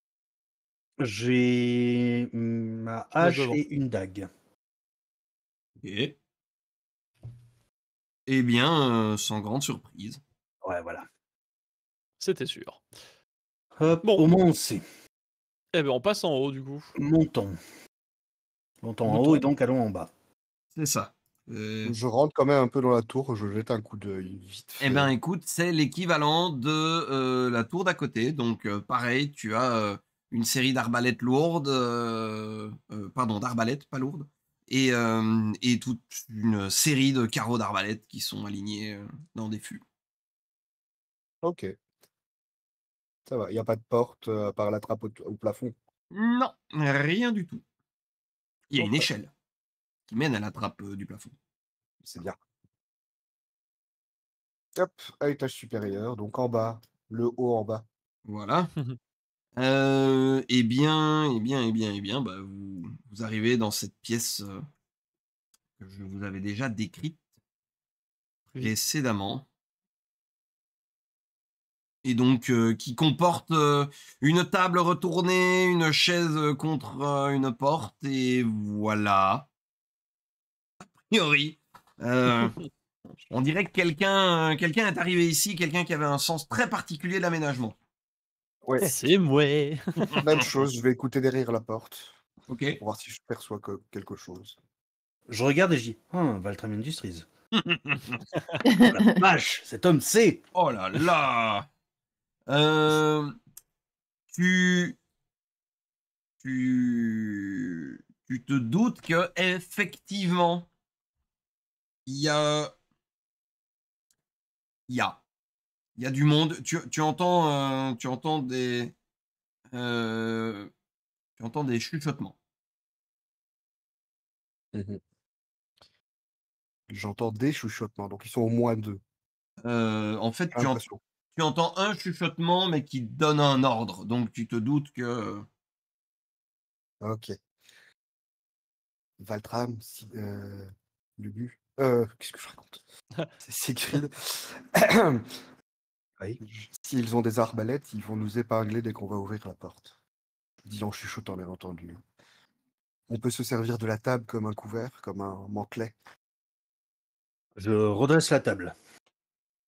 J'ai hmm, ma hache et une dague. Et... Eh bien, euh, sans grande surprise. Ouais, voilà. C'était sûr. bon, au moins on sait. Eh ben, on passe en haut du coup. Montons. Montons, en haut et donc allons en bas. C'est ça. Euh, je rentre quand même un peu dans la tour, je jette un coup d'œil vite. Eh ben écoute, c'est l'équivalent de euh, la tour d'à côté. Donc euh, pareil, tu as une série d'arbalètes lourdes, pardon, d'arbalètes pas lourdes, et, et, toute une série de carreaux d'arbalètes qui sont alignés dans des fûts. Ok. Ça va, il n'y a pas de porte par à part la trappe au, plafond. Non, rien du tout. Il y a une bah échelle qui mène à la trappe du plafond. C'est bien. Hop, à étage supérieur, donc en bas, le haut en bas. Voilà. Euh, eh bien, eh bien, eh bien, eh bien, bah, vous, arrivez dans cette pièce que je vous avais déjà décrite précédemment et donc euh, qui comporte euh, une table retournée, une chaise contre euh, une porte, et voilà. A priori, on dirait que quelqu'un quelqu'un est arrivé ici, quelqu'un qui avait un sens très particulier de l'aménagement. Ouais. Eh, c'est moi. Même chose, je vais écouter derrière la porte. Ok. Pour voir si je perçois quelque chose. Je regarde et je dis, oh, Valtram Industries. Oh la vache, cet homme sait. Oh là là euh, tu, tu, tu te doutes que effectivement, il y a, il y a, du monde. Tu, tu entends, euh, tu entends des, euh, tu entends des chuchotements. Mhm. J'entends des chuchotements, donc ils sont au moins deux. en fait, tu, entends tu entends un chuchotement, mais qui donne un ordre. Donc tu te doutes que. Ok. Valtram, si, euh, Lubu. Euh, qu'est-ce que je raconte C'est Sigrid. S'ils ont des arbalètes, ils vont nous épingler dès qu'on va ouvrir la porte. Dis en chuchotant, bien entendu. On peut se servir de la table comme un couvert, comme un manclet. Je redresse la table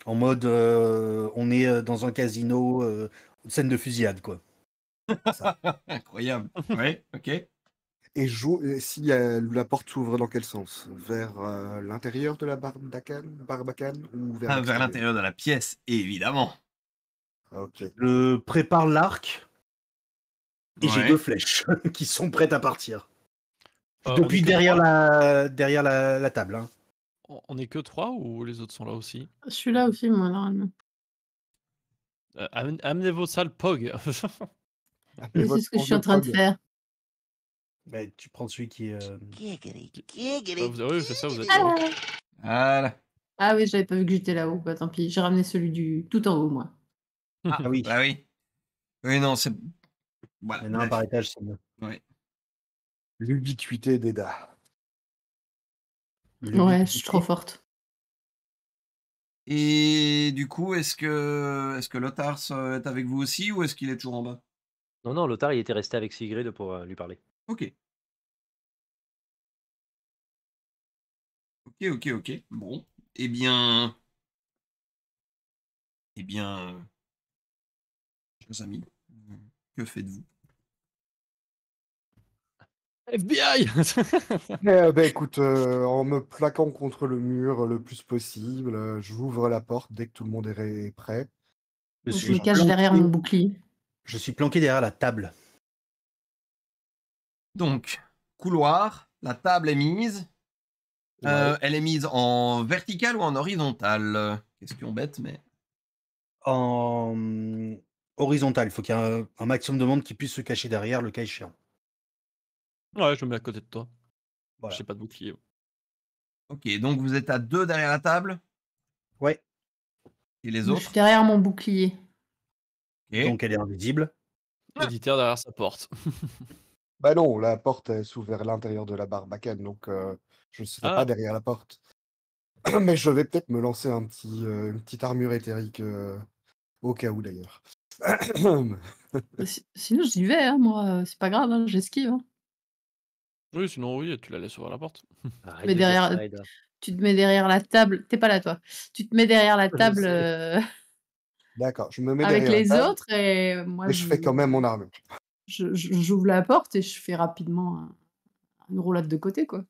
en mode euh, on est euh, dans un casino, euh, scène de fusillade, quoi. Incroyable. Ouais, ok. Et si la porte s'ouvre dans quel sens Vers l'intérieur de la barbacane, barbacane ou vers ah, Vers l'intérieur de la pièce, évidemment. Ok. Je prépare l'arc et j'ai deux flèches qui sont prêtes à partir. Depuis derrière la, derrière la, table. Hein on, n'est est que trois ou les autres sont là aussi Je suis là aussi, moi, normalement. Euh, amenez vos salles POG. c'est ce que je suis en train de faire. Bah, tu prends celui qui est. Euh, ah, oui, c'est ça, vous êtes. Ah, Ah oui, j'avais pas vu que j'étais là-haut. Bah, tant pis, j'ai ramené celui du tout en haut, moi. Ah oui, Ah oui. Oui, non, c'est. Voilà. maintenant par étage, c'est mieux. L'ubiquité d'Eda. Ouais, je suis trop forte. Et du coup, est-ce que, est que Lothar euh, est avec vous aussi ou est-ce qu'il est toujours en bas Non, non, Lothar, il était resté avec Sigrid pour euh, lui parler. Ok. Ok, ok, ok. Bon. Eh bien. Eh bien. Euh, chers amis, que faites-vous FBI eh ben, Écoute, euh, en me plaquant contre le mur le plus possible, euh, j'ouvre la porte dès que tout le monde est prêt. Je, me cache derrière mon bouclier. Je suis planqué derrière la table. Donc, couloir, la table est mise. Euh, elle est mise en vertical ou en horizontale Question bête, mais. En horizontale, il faut qu'il y ait un, un maximum de monde qui puisse se cacher derrière le cas échéant. Ouais, je me mets à côté de toi. Je n'ai pas de bouclier. Ok, donc vous êtes à deux derrière la table Ouais. Et les autres Je suis derrière mon bouclier. Et Donc elle est invisible. L'éditeur ah. derrière sa porte. bah non, la porte est vers l'intérieur de la barbacane, donc euh, je ne serai pas ah. derrière la porte. Mais je vais peut-être me lancer un petit, euh, une petite armure éthérique euh, au cas où d'ailleurs. Sinon, j'y vais, hein, moi. C'est pas grave, hein, j'esquive. Hein. Oui, sinon, oui, tu la laisses ouvrir la porte. Ah, Mais derrière- Tu te mets derrière la table. T'es pas là, toi. Tu te mets derrière la table euh, D'accord, je me mets avec derrière les autres et moi, je fais quand même mon armure. je- j'ouvre la porte et je fais rapidement une roulade de côté, quoi.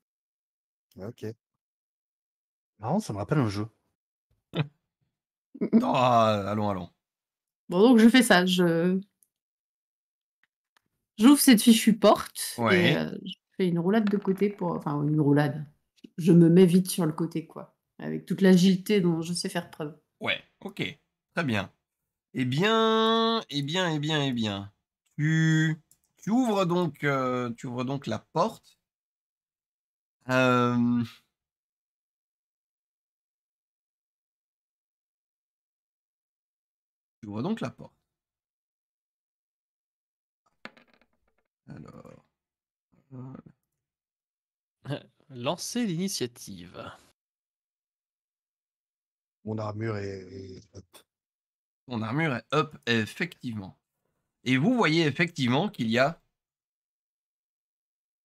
Ok. non ça me rappelle un jeu. Ah, allons, allons. Bon, donc je fais ça. Je j'ouvre cette fichue porte euh, une roulade de côté pour. Enfin, une roulade. Je me mets vite sur le côté, quoi. Avec toute l'agilité dont je sais faire preuve. Ouais, ok. Très bien. et eh bien, et eh bien, et eh bien, et bien. Tu, tu ouvres donc, euh, tu ouvres donc la porte. Euh, tu ouvres donc la porte. Alors. Euh, lancer l'initiative. Mon armure est, up. Mon armure est up, effectivement. Et vous voyez effectivement qu'il y a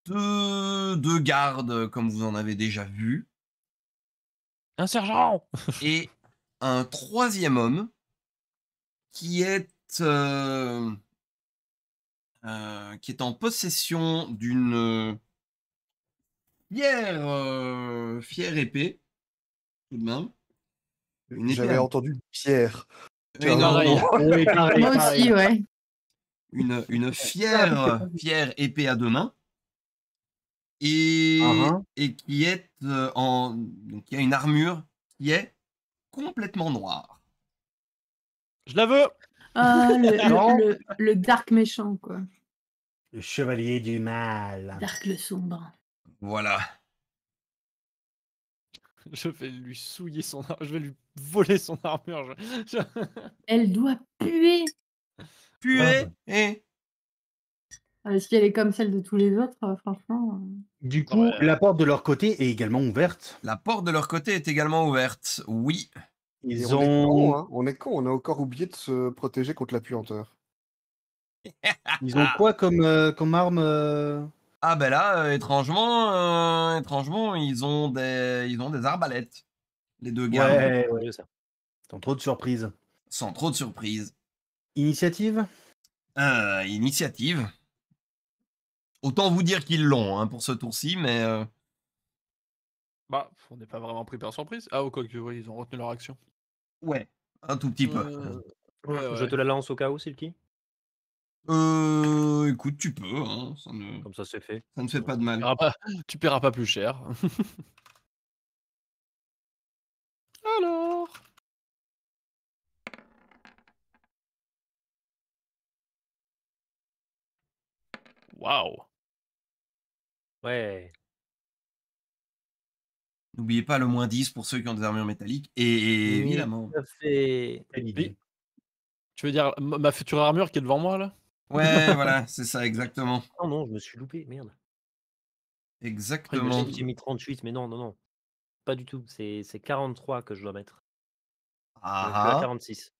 deux, gardes, comme vous en avez déjà vu. Un sergent Et un troisième homme qui est euh, euh, qui est en possession d'une euh, fière, euh, fière épée, tout de même. J'avais entendu pierre. Moi aussi, ouais. Une, une fière, fière épée à deux mains. Et, ah, hein. et qui est en. Donc, il y a une armure qui est complètement noire. Je la veux ah, le, le, Dark méchant, quoi. Le chevalier du mal. Dark le sombre. Voilà. Je vais lui souiller son armure. Je vais lui voler son armure. Elle doit puer. Puer et... Est-ce ah, elle est comme celle de tous les autres, euh, franchement. Euh. Du coup, la porte de leur côté est également ouverte. La porte de leur côté est également ouverte, oui ont. Hein. On est, con, on a encore oublié de se protéger contre la puanteur. Ils ont quoi comme, euh, comme arme euh? Ah ben là, euh, étrangement, étrangement, ils ont des, ils ont des arbalètes. Les deux gars. Ouais, Sans trop de surprises. Sans trop de surprises. Initiative. initiative. Autant vous dire qu'ils l'ont hein, pour ce tour-ci, mais. Bah, on n'est pas vraiment pris par surprise. Ah, au quoi ils ont retenu leur action. Ouais, un tout petit peu. Mmh. Je te la lance au cas où, Silky euh, écoute, tu peux. Hein, Comme ça, c'est fait. Ça ne fait pas de mal. Tu paieras pas, tu paieras pas plus cher. Alors Waouh Ouais. N'oubliez pas le moins 10 pour ceux qui ont des armures métalliques. Et évidemment. Tu veux dire ma future armure qui est devant moi là Ouais, voilà, c'est ça, exactement. Non, oh non, je me suis loupé, merde. Exactement. J'ai mis 38, mais non, non, non. Pas du tout. C'est 43 que je dois mettre. Ah. 46.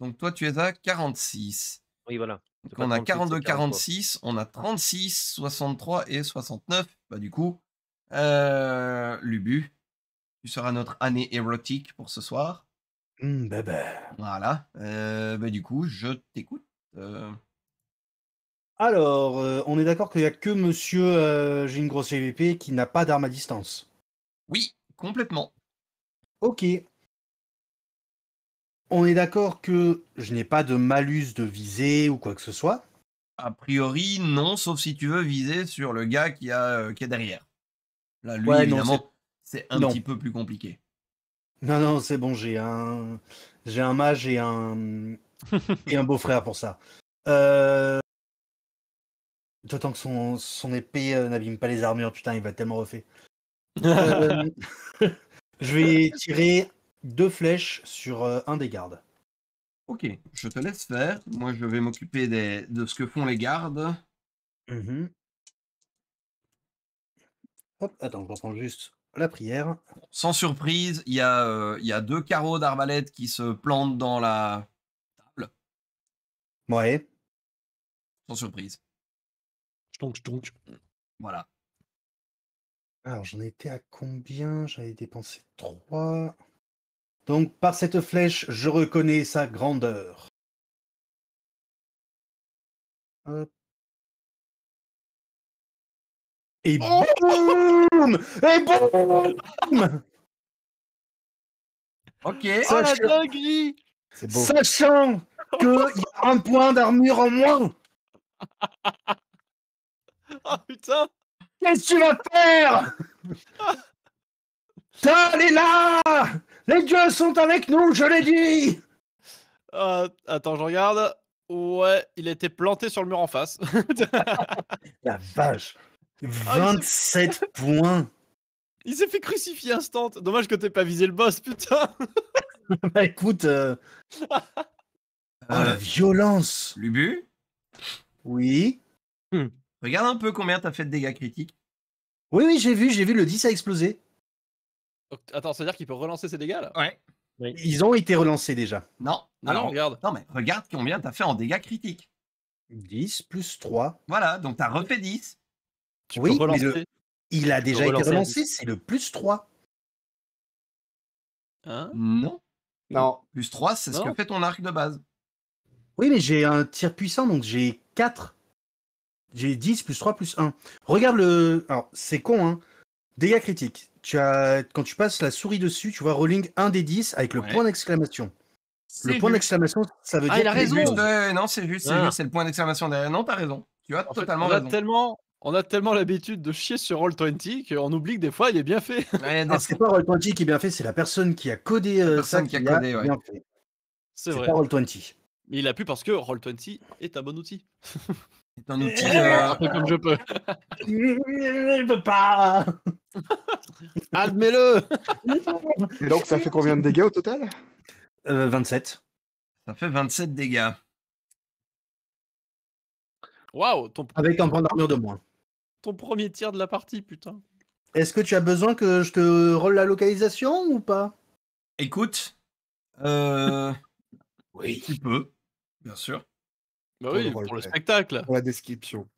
Ah. Donc toi, tu es à 46. Oui, voilà. Donc on a 42, 46, on a 36, 63 et 69. Bah, du coup, euh, Lubu, tu seras notre année érotique pour ce soir. Ben ben... Voilà. Euh, bah, du coup, je t'écoute. Euh. Alors, euh, on est d'accord qu'il n'y a que monsieur euh, J'ai une grosse qui n'a pas d'arme à distance. Oui, complètement. Ok. On est d'accord que je n'ai pas de malus de viser ou quoi que ce soit. A priori, non, sauf si tu veux viser sur le gars qui, qui est derrière. Là, lui, évidemment, c'est un petit peu plus compliqué. Non, non, c'est bon, j'ai un... j'ai un mage et un, et un beau-frère pour ça. Euh, d'autant que son, son épée euh, n'abîme pas les armures, putain, il va tellement refaire. Euh, je vais tirer deux flèches sur un des gardes. Ok, je te laisse faire. Moi, je vais m'occuper des... de ce que font les gardes. Mhm. Attends, attends, j'entends juste la prière. Sans surprise, euh, il y, a, deux carreaux d'arbalète qui se plantent dans la table. Ouais. Sans surprise. Donc, donc. Voilà. Alors, j'en étais à combien J'avais dépensé 3. Donc, par cette flèche, je reconnais sa grandeur. Hop. Oh. Et boum Et boum Ok. Oh la dinguerie Sachant qu'il y a un point d'armure en moins Oh putain Qu'est-ce que tu vas faire T'as est là Les dieux sont avec nous, je l'ai dit euh, Attends, je regarde. Ouais, il était planté sur le mur en face. la vache 27 ah, points Il s'est fait crucifier instant. Dommage que t'aies pas visé le boss, putain. bah écoute. Euh, oh la violence Lubu Oui. Hmm. Regarde un peu combien t'as fait de dégâts critiques. Oui, oui, j'ai vu, j'ai vu, le 10 a explosé. attends, ça veut dire qu'il peut relancer ses dégâts là Ouais. Ils ont été relancés déjà. Non, ah non, regarde. Non, mais regarde combien t'as fait en dégâts critiques. 10 plus 3. Voilà, donc t'as refait 10 oui, mais il a déjà été relancé, c'est le plus 3. Hein non. Non. Plus 3, c'est ce que fait ton arc de base. Oui, mais j'ai un tir puissant, donc j'ai 4. J'ai 10 plus 3 plus 1. Regarde le. Alors, c'est con, hein. Dégâts critiques. Tu as... Quand tu passes la souris dessus, tu vois Rolling 1 des 10 avec le point d'exclamation. Le point d'exclamation, ça veut ah, dire. Ah, il a raison. non, c'est ah. juste, c'est le point d'exclamation derrière. Non, t'as raison. Tu as totalement tellement, on a tellement l'habitude de chier sur Roll20 qu'on oublie que des fois il est bien fait. Ce ah, n'est c'est pas Roll20 qui est bien fait, c'est la personne qui a codé euh, ça qui a, codé, fait. C'est vrai. pas Roll20. Mais il a pu parce que Roll20 est un bon outil. C'est un outil. Euh, euh, comme je peux. je peux pas. Admets-le. donc ça fait combien de dégâts au total 27. Ça fait 27 dégâts. Waouh, ton... Avec un point d'armure de moins ton premier tir de la partie, putain. Est-ce que tu as besoin que je te rôle la localisation ou pas Écoute, euh, oui. tu peux, bien sûr. Bah oui, pour, le, spectacle. Pour la description.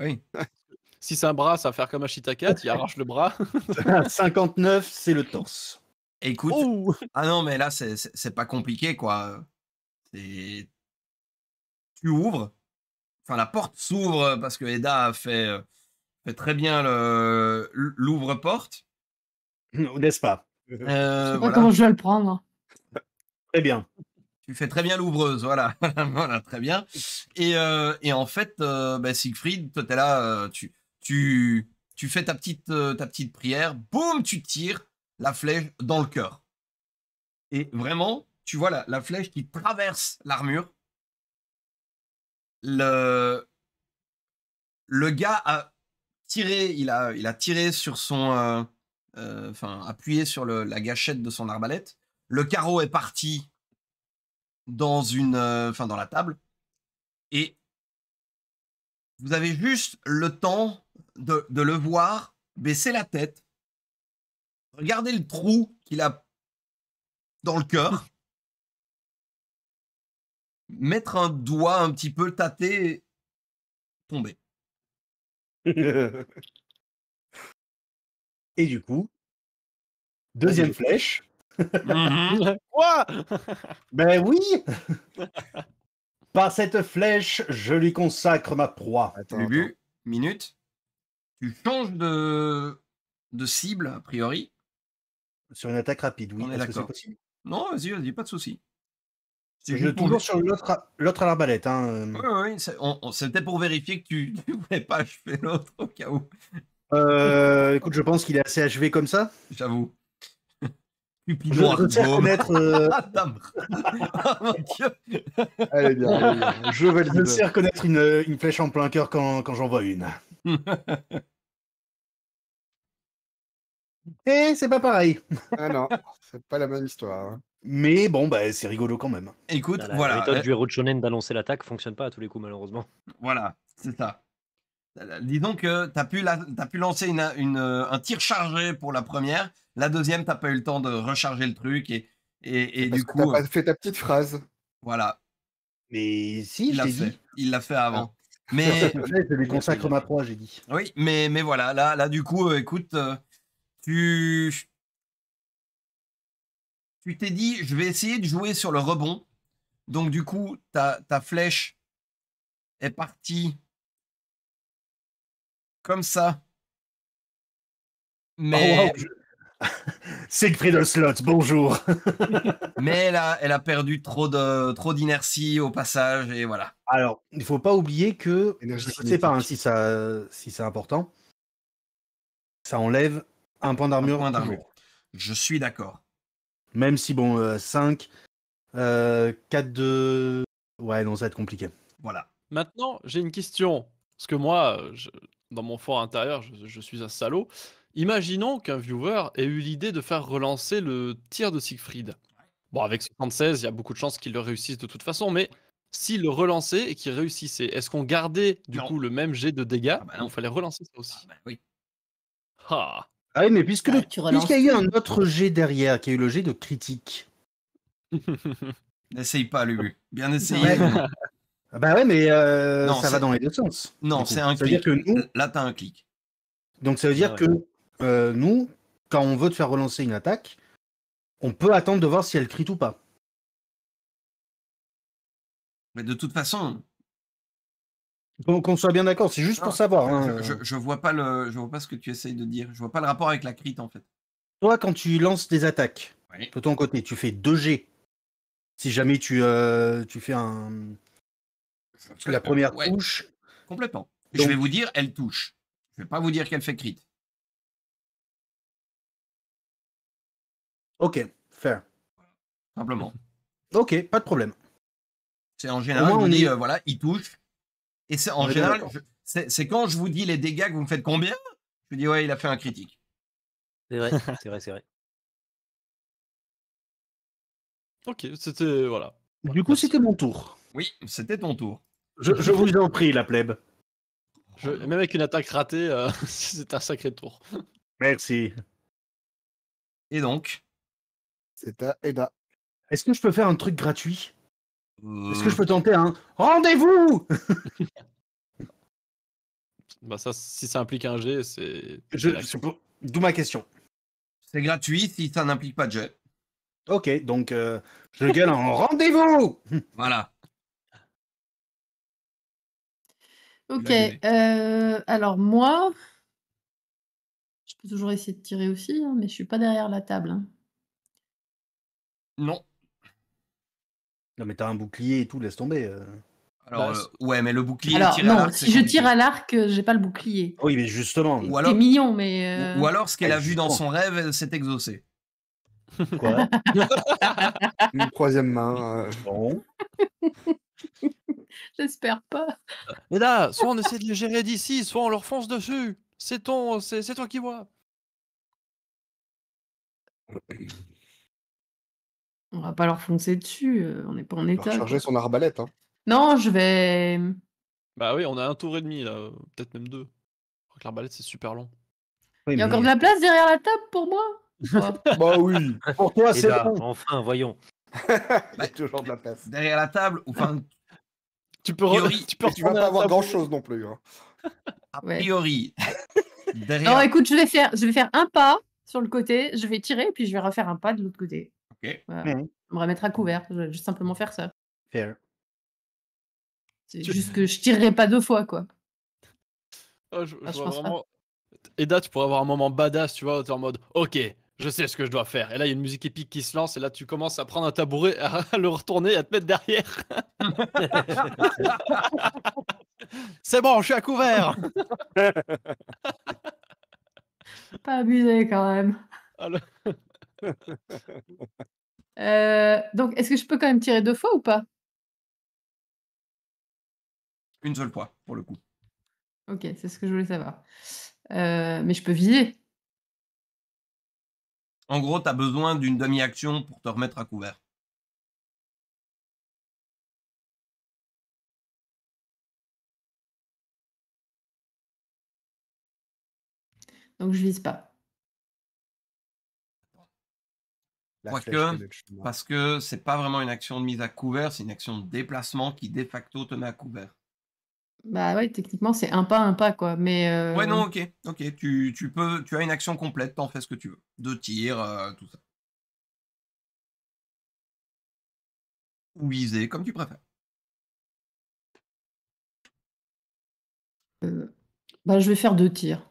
Ah si c'est un bras, ça va faire comme un shiitake, il arrache le bras. 59, ah, c'est le torse. Écoute, oh ah non, mais là, c'est pas compliqué, quoi. Tu ouvres, enfin, la porte s'ouvre parce que Eda a fait euh, très bien l'ouvre-porte. N'est-ce pas euh, Je sais pas comment je vais le prendre. Hein. Très bien. Tu fais très bien l'ouvreuse, voilà. voilà, très bien. Et, euh, en fait, euh, bah, Siegfried, toi, es là, tu, tu, fais ta petite, ta petite prière, boum, tu tires la flèche dans le cœur. Et vraiment, tu vois la, la flèche qui traverse l'armure. Le, le gars a il a, il a tiré sur son, euh, euh, enfin appuyé sur la gâchette de son arbalète. Le carreau est parti dans une, euh, enfin dans la table, et vous avez juste le temps de, le voir baisser la tête, regarder le trou qu'il a dans le cœur, mettre un doigt un petit peu tâté, tomber. Et du coup, deuxième flèche. Mmh Quoi Ben oui Par cette flèche, je lui consacre ma proie. minute. Tu changes de... de cible, a priori. Sur une attaque rapide, oui. Non, vas-y, vas-y, pas de souci. C'est toujours sur l'autre, l'autre à l'arbalète. Hein. Euh. Oui, c'était pour vérifier que tu ne voulais pas achever l'autre au cas où. Euh, écoute, je pense qu'il est assez achevé comme ça. J'avoue. Cupidon je le reconnaître. Euh, oh mon Dieu. bien, Je vais le reconnaître une, flèche en plein cœur quand, j'en vois une. Eh, c'est pas pareil. ah non, c'est pas la même histoire. Hein. Mais bon, bah, c'est rigolo quand même. Écoute, bah, la, voilà. La méthode euh, du héros de shonen d'annoncer l'attaque fonctionne pas à tous les coups, malheureusement. Voilà, c'est ça. Disons que tu as, pu as pu lancer une, une, un tir chargé pour la première. La deuxième, tu pas eu le temps de recharger le truc. Et, et, du coup. Tu pas euh, fait ta petite phrase. Voilà. Mais si, il l'a fait. Il l'a fait avant. Ah. Mais. je lui consacre ma proie, j'ai dit. Oui, mais, mais voilà. Là, là, du coup, euh, écoute, tu tu t'es dit, je vais essayer de jouer sur le rebond. Donc, du coup, ta, ta flèche est partie comme ça. Oh, mais. c'est prix Siegfried Slot, bonjour. mais elle a, elle a perdu trop de trop d'inertie au passage et voilà. Alors, il ne faut pas oublier que je ne sais pas hein, si ça si c'est important. Ça enlève un point d'armure. Je suis d'accord. Même si, bon, 5, euh, 4 euh, de. Ouais, non, ça va être compliqué. Voilà. Maintenant, j'ai une question. Parce que moi, euh, je, dans mon fort intérieur, je, suis un salaud. Imaginons qu'un viewer ait eu l'idée de faire relancer le tir de Siegfried. Bon, avec 76, il y a beaucoup de chances qu'il le réussisse de toute façon, mais s'il le relançait et qu'il réussissait, est-ce qu'on gardait du coup le même jet de dégâts ah bah il fallait relancer ça aussi ah bah Oui. Ah ah oui, mais puisque bah, puisqu'il y a eu un autre G derrière, qui a eu le G de critique. N'essaye pas, Lulu. Bien essayé. Ah bah ouais, mais euh, ça va dans les deux sens. Non, c'est un ça clic. Veut dire que nous... Là, t'as un clic. Donc ça veut dire que euh, nous, quand on veut te faire relancer une attaque, on peut attendre de voir si elle crit ou pas. Mais de toute façon, qu'on soit bien d'accord, c'est juste pour ah, savoir. Hein. Je, vois pas le, je vois pas ce que tu essayes de dire. Je vois pas le rapport avec la crit en fait. Toi, quand tu lances des attaques oui. ton côté, tu fais 2G. Si jamais tu, euh, tu fais un. la première touche. Complètement. Je vais vous dire, elle touche. Je vais pas vous dire qu'elle fait crit. Ok, fair. Simplement. Ok, pas de problème. C'est en général, on, dit, euh, voilà, il touche et c'est en général, c'est quand je vous dis les dégâts que vous me faites combien, je vous dis ouais, il a fait un critique. C'est vrai, c'est vrai, c'est vrai. Ok, c'était voilà. Du coup, c'était mon tour. Oui, c'était ton tour. Je, vous en prie, la plèbe. même avec une attaque ratée, euh, c'est un sacré tour. Merci. Et donc C'est à Eda. Est-ce que je peux faire un truc gratuit est-ce que euh. je peux tenter un rendez-vous Bah ça, si ça implique un jet, c'est. D'où ma question. C'est gratuit si ça n'implique pas de jet. Ok, donc euh, je gueule en rendez-vous. voilà. Ok. Euh, alors moi, je peux toujours essayer de tirer aussi, hein, mais je suis pas derrière la table. Hein. Non. Non, mais t'as un bouclier et tout, laisse tomber. Euh. Alors, bah, euh, ouais, mais le bouclier. si je tire à l'arc, euh, j'ai pas le bouclier. Oui, mais justement. Ou alors- mignon, mais. Ou alors, ce qu'elle a vu dans son rêve, elle s'est exaucée. Quoi Une troisième main. Bon. J'espère pas. Mais là, soit on essaie de le gérer d'ici, soit on leur fonce dessus. C'est ton, c'est toi qui vois. On va pas leur foncer dessus, euh, on n'est pas en état. charger son arbalète. Hein. Non, je vais. Hmm. Bah oui, on a un tour et demi là, euh, peut-être même deux. L'arbalète c'est super long. Il y a encore de la place derrière la table pour moi bah oui. Pour toi, eh c'est ben, enfin, voyons. Il y a toujours de la place. Bah, derrière la table, enfin, Tu peux, tu vas pas avoir grand chose non plus. Hein. a priori. écoute, je vais, faire, je vais faire un pas sur le côté, je vais tirer, puis je vais refaire un pas de l'autre côté on va mettre à couvert. Je vais juste simplement faire ça. C'est juste que je tirerai pas deux fois, quoi. Ah, je, ah, tu pourrais avoir un moment badass, tu vois, en mode Ok, je sais ce que je dois faire. Et là, il y a une musique épique qui se lance, et là, tu commences à prendre un tabouret, à le retourner à te mettre derrière. C'est bon, je suis à couvert. Pas abusé, quand même. Ah, euh, donc, est-ce que je peux quand même tirer deux fois ou pas Une seule fois, pour le coup. Ok, c'est ce que je voulais savoir. Euh, mais je peux viser. En gros, tu as besoin d'une demi-action pour te remettre à couvert. Donc, je vise pas. parce que c'est pas vraiment une action de mise à couvert, c'est une action de déplacement qui de facto te met à couvert. Bah ouais, techniquement c'est un pas, un pas quoi, mais. Euh, ouais non, ok, ok, tu, peux, tu as une action complète, en fais ce que tu veux, deux tirs, euh, tout ça. Ou viser, comme tu préfères. Euh, bah je vais faire deux tirs.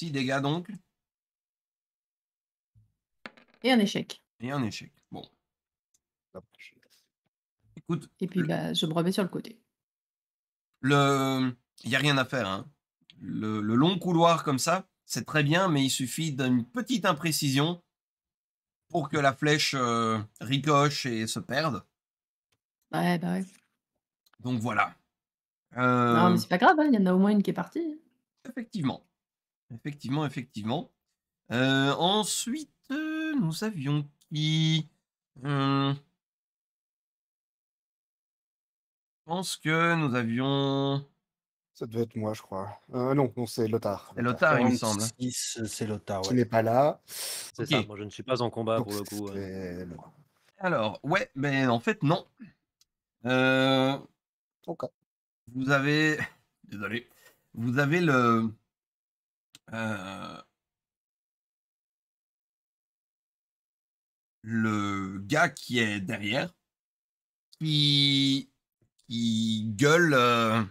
6 dégâts donc. Et un échec. Et un échec. Bon. Écoute. Et puis bah, je me remets sur le côté. Le, il y a rien à faire. Hein. Le... long couloir comme ça, c'est très bien, mais il suffit d'une petite imprécision pour que la flèche euh, ricoche et se perde. Ouais, bah ouais. Donc voilà. Non, mais euh, c'est pas grave, hein, il y en a au moins une qui est partie. Effectivement. Effectivement, effectivement. Euh, ensuite, euh, nous avions qui euh, Je pense que nous avions. Ça devait être moi, je crois. non, c'est Lothar. C'est Lothar, il me semble. Hein. C'est Lothar, ouais. Qui n'est pas là. C'est ça, moi je ne suis pas en combat pour le coup. Alors, ouais, mais ben, en fait, non. Euh... Vous avez. Désolé. Vous avez le. Euh, le gars qui est derrière, qui, qui gueule. Euh,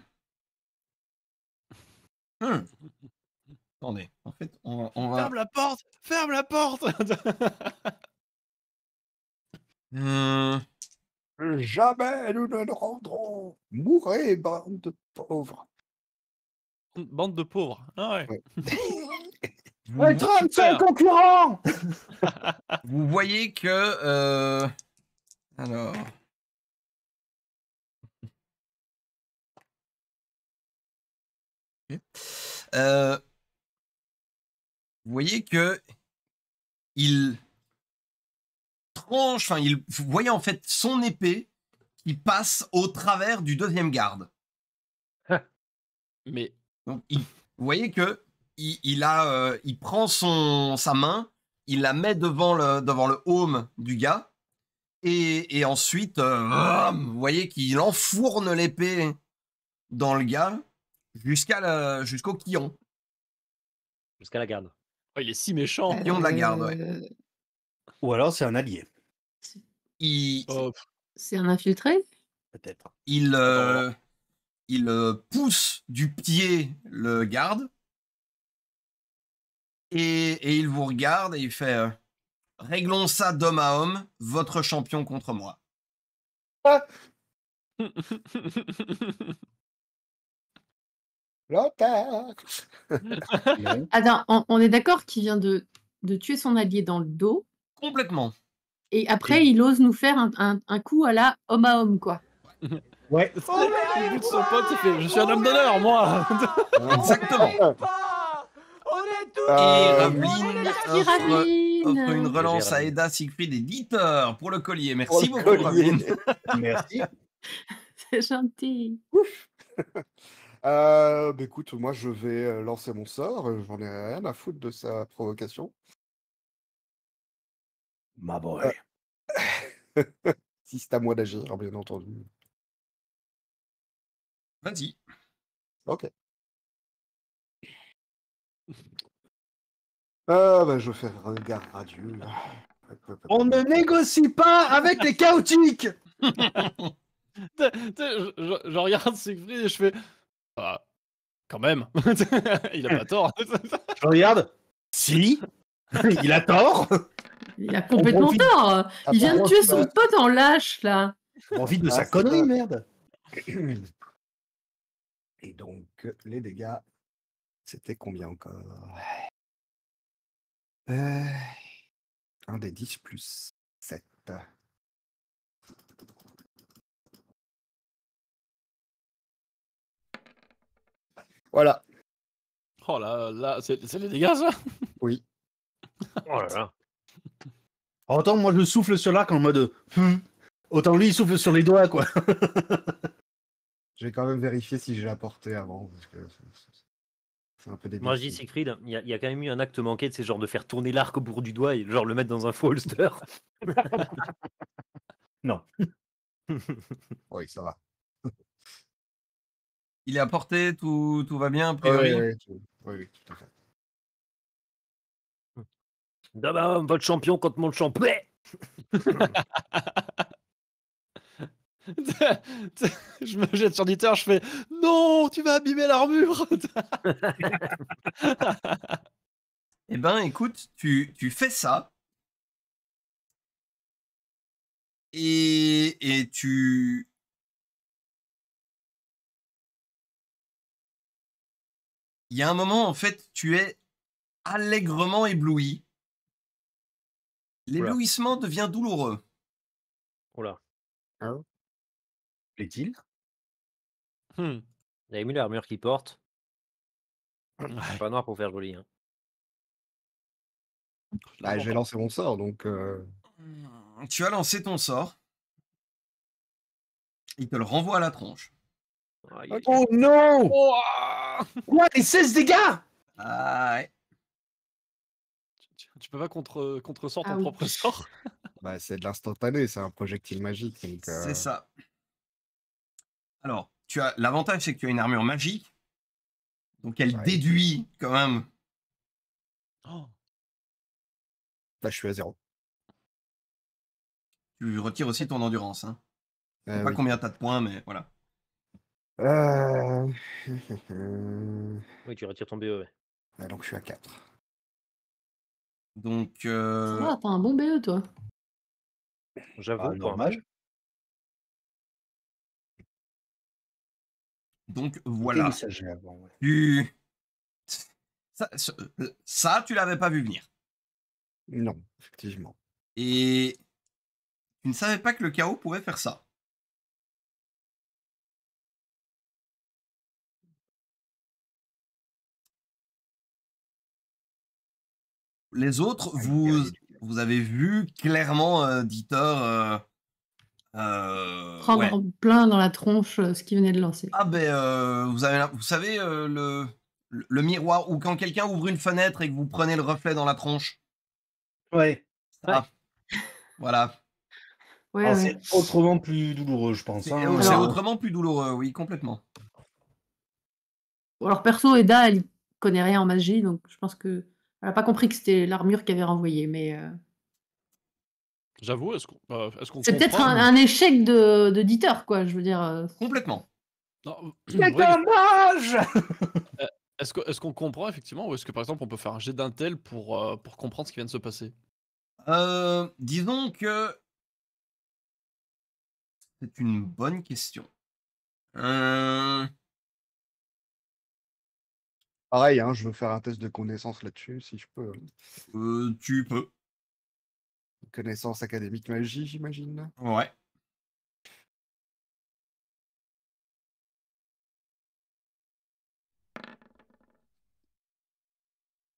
hum. Attendez, en fait, on, va. Ferme la porte Ferme la porte hum. Jamais nous ne rendrons. mourir bande de pauvres Bande de pauvres. Ah ouais. Vous voyez que. Euh, alors. Euh, vous voyez que il tranche, enfin, il, vous voyez en fait son épée qui passe au travers du deuxième garde. Mais vous voyez que il, a, euh, il prend son, sa main, il la met devant le, devant le home du gars, et, ensuite, euh, vous voyez qu'il enfourne l'épée dans le gars jusqu'au quillon. Jusqu'à la garde. Oh, il est si méchant. Quillon de la garde, ouais. Ou alors c'est un allié. Il... Oh. C'est un infiltré Peut-être. Il, euh, il euh, pousse du pied le garde. Et, il vous regarde et il fait euh, Réglons ça d'homme à homme, votre champion contre moi. Ah. on, est d'accord qu'il vient de, tuer son allié dans le dos. Complètement. Et après, il ose nous faire un, un coup à la homme à homme, quoi. Ouais. Oh, il son pote, fait Je suis un homme d'honneur, moi Exactement On est tous offre, offre, une relance à Eda, Siegfried et Dieter pour le collier. Merci beaucoup, Ravine Merci. C'est gentil. Ouf. Euh, bah, écoute, moi je vais euh, lancer mon sort. Euh, j'en ai rien à foutre de sa provocation. Ma boy. Euh, si c'est à moi d'agir, bien entendu. Vas-y. Ok. Ah bah je fais un regard radieux. On ne négocie pas avec les chaotiques je, regarde Siegfried et je fais. Ah, quand même. Il a pas tort. Je regarde. Si. Il a tort. Il a complètement tort. Il vient de ah, tuer son pote en lâche, là. Envie de sa ah, connerie, merde. Et donc, euh, les dégâts, c'était combien encore euh, Un des 10 plus 7. Voilà. Oh là là, c'est les dégâts ça Oui. oh là là. Autant moi je souffle sur l'arc en mode. Hmm. Autant lui il souffle sur les doigts quoi. J'ai quand même vérifié si j'ai apporté avant. Moi, je dis Siegfried, il y, a, y, quand même eu un acte manqué, de c'est genre de faire tourner l'arc au bout du doigt et genre le mettre dans un faux holster. non. oui, ça va. Il est apporté, tout, tout va bien, a priori. Oui, oui, tout votre champion contre mon champion. je me jette sur Dieter, je fais Non, tu vas abîmer l'armure Eh ben, écoute, tu, tu fais ça. Et, et tu. Il y a un moment, en fait, tu es allègrement ébloui. L'éblouissement devient douloureux. Oh les hum. il hmm. Il l'armure qu'il porte. Pas noir pour faire joli. Là, hein. bah, j'ai lancé mon sort, donc. Euh. Mmh, tu as lancé ton sort. Il te le renvoie à la tronche. Oh, non 16 dégâts ah, tu, peux pas contre, contre sort ah propre sort bah, C'est de l'instantané, c'est un projectile magique. C'est euh. ça. Alors, tu as l'avantage, c'est que tu as une armure magique, donc elle déduit quand même. Oh. Bah, je suis à zéro. Tu retires aussi ton endurance. Hein. Euh, sais pas combien combien t'as de points, mais voilà. Euh. oui, tu retires ton BE, donc je suis à 4. Donc. Euh... Ah, t'as un bon BE, toi. J'avoue, ah, Donc voilà. tu... ça, tu l'avais pas vu venir. Non, effectivement. Et tu ne savais pas que le chaos pouvait faire ça. Les autres, ah, vous, vous avez vu clairement euh, Dieter euh, euh, Prendre plein dans la tronche euh, ce qu'il venait de lancer. Ah ben, euh, vous, avez, vous savez, le, le, miroir, ou quand quelqu'un ouvre une fenêtre et que vous prenez le reflet dans la tronche. Ouais. Voilà. Ouais, C'est autrement plus douloureux, je pense. Hein. C'est, oh, autrement plus douloureux, oui, complètement. Alors perso, Eda, elle connaît rien en magie, donc je pense que elle a pas compris que c'était l'armure qu'elle avait renvoyée, mais... J'avoue, est-ce qu'on. comprend bah, est -ce C'est peut-être un, échec d'éditeur, quoi, je veux dire. Euh. Complètement. Euh, c'est dommage euh, Est-ce qu'on comprend effectivement ou est-ce que par exemple on peut faire un jet d'intel pour, pour comprendre ce qui vient de se passer Disons que c'est une bonne question. Pareil, hein, je veux faire un test de connaissance là-dessus si je peux. tu peux connaissance académique magie, j'imagine. Ouais.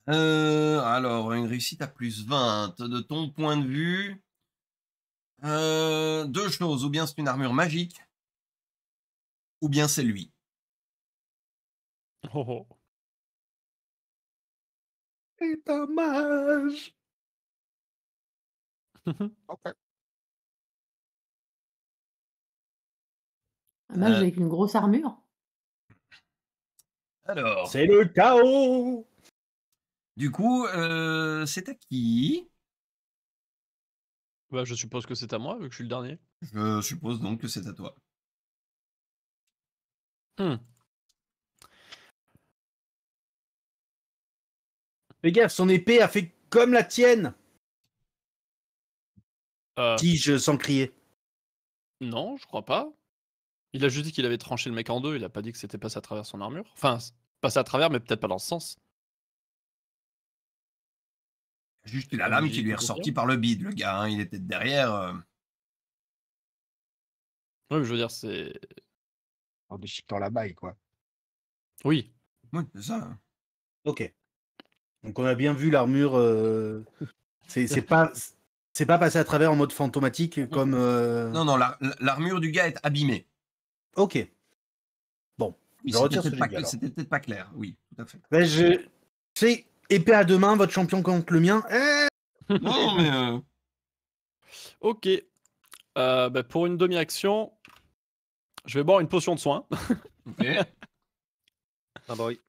Euh, alors, une réussite à plus 20. De ton point de vue, euh, deux choses. Ou bien c'est une armure magique, ou bien c'est lui. Oh. oh. C'est dommage Mmh OK. Un mage avec une grosse armure alors, C'est le chaos du coup, euh, c'est à qui bah, je suppose que c'est à moi, vu que je suis le dernier. Je suppose donc que c'est à toi. Hum. Fais gaffe, son épée a fait comme la tienne euh... je sans crier. Non, je crois pas. Il a juste dit qu'il avait tranché le mec en deux, il a pas dit que c'était passé à travers son armure. Enfin, passé à travers, mais peut-être pas dans le sens. Juste la lame qui lui est ressortie par le bide, le gars, hein, il était derrière. Euh. Oui, mais je veux dire, c'est. En déchiquetant la baille, quoi. Oui. Oui, c'est ça. Hein. Ok. Donc on a bien vu l'armure. Euh, c'est pas. C'est pas passé à travers en mode fantomatique comme. Euh, non, non, l'armure du gars est abîmée. Ok. Bon. C'était peut-être pas, clair, oui, C'est ben, épée à deux mains, votre champion contre le mien. non, mais. Euh. Ok. Euh, ben, pour une demi-action, je vais boire une potion de soin. Ok. ah, boy.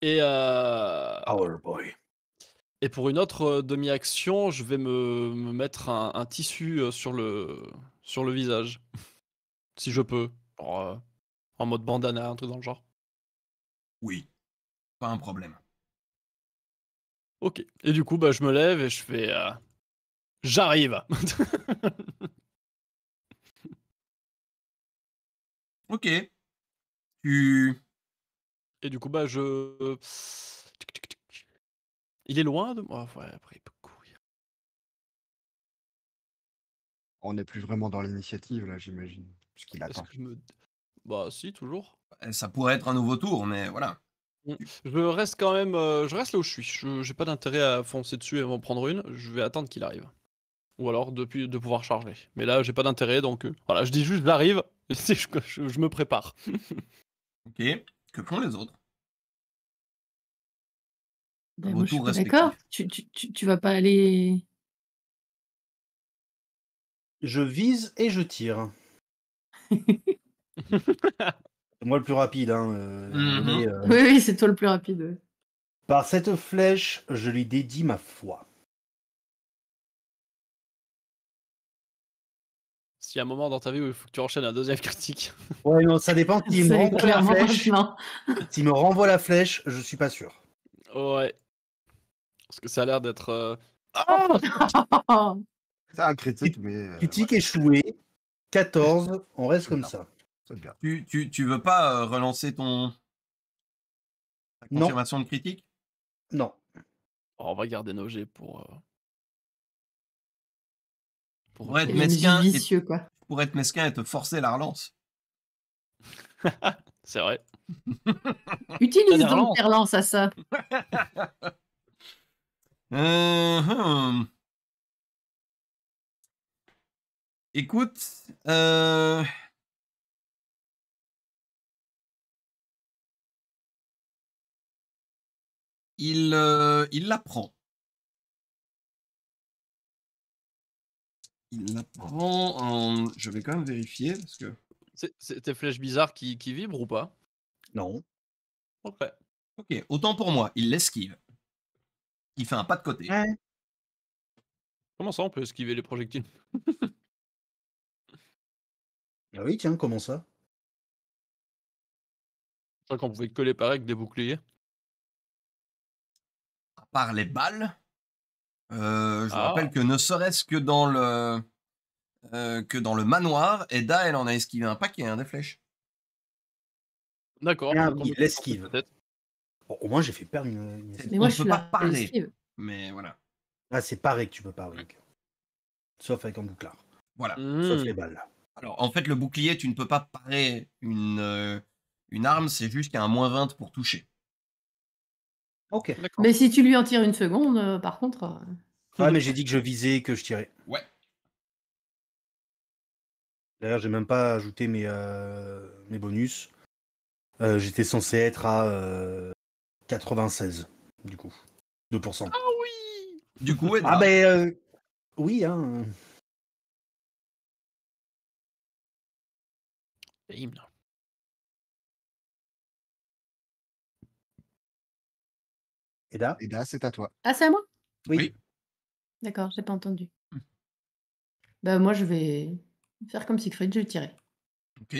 Et. Our boy. Et pour une autre euh, demi-action, je vais me, mettre un, tissu euh, sur le, sur le visage. si je peux. Euh, en mode bandana, un truc dans le genre. Oui, pas un problème. Ok. Et du coup, bah, je me lève et je fais. J'arrive Ok. Tu. Et du coup, bah, je. Il est loin de moi. après, il peut courir. On n'est plus vraiment dans l'initiative, là, j'imagine. Parce qu'il attend. Bah, si, toujours. Eh, ça pourrait être un nouveau tour, mais voilà. Mmh. Je reste quand même. Euh, je reste là où je suis. Je n'ai pas d'intérêt à foncer dessus et m'en prendre une. Je vais attendre qu'il arrive. Ou alors depuis de pouvoir charger. Mais là, j'ai pas d'intérêt, donc euh, voilà, je dis juste j'arrive, je, si je me prépare. ok. Que font les autres ben, d'accord. Tu, tu, tu, vas pas aller. Je vise et je tire. moi le plus rapide. Hein, euh, mmh euh, oui, oui c'est toi le plus rapide. Par cette flèche, je lui dédie ma foi. S'il y a un moment dans ta vie où il faut que tu enchaînes un deuxième critique. Ouais, non, ça dépend. S'il me, renvoie la flèche, me renvoie la flèche, je suis pas sûr. Ouais. Parce que ça a l'air d'être. Euh, critique, mais. Euh, critique échouée, 14, on reste comme ça. Tu, tu, veux pas euh, relancer ton confirmation de critique Non. Oh, on va garder nos jets pour. Pour être mesquin, et, pour être mesquin et te forcer la relance. C'est vrai. Utilise donc à ça. Euh, hmm. Écoute, euh, il, euh, il la prend. Il la Je vais quand même vérifier parce que... C'est tes flèches bizarres qui, qui vibrent ou pas Non. Ok. Ok, autant pour moi, il l'esquive. Il fait un pas de côté. Comment ça, on peut esquiver les projectiles Ah oui, tiens, comment ça Je crois qu'on pouvait coller les des boucliers. À part les balles, euh, je rappelle ah. que ne serait-ce que dans le euh, que dans le manoir, Eda, elle en a esquivé un paquet, hein, des flèches. D'accord. Ah, l'esquive. Peut-être. Au moins, j'ai fait perdre une. Mais moi, je peux pas parler. Mais voilà. Ah, c'est pareil que tu peux parler. Sauf avec un bouclard. Voilà. Sauf hmm. les balles. Alors, en fait, le bouclier, tu ne peux pas parer une, euh, une arme, c'est juste qu'il y a un moins 20 pour toucher. Ok. Mais si tu lui en tires une seconde, euh, par contre. Euh, ah, mais j'ai dit que je visais, que je tirais. Ouais. D'ailleurs, j'ai même pas ajouté mes, mes bonus. J'étais censé être à 96, du coup. 2%. Ah oui Du coup, Ah ben, euh, oui, hein. Hymne. Eda Eda, c'est à toi. Ah, c'est à moi Oui. oui. D'accord, j'ai pas entendu. Hum. Ben, moi, je vais faire comme Siegfried, je vais tirer. Ok.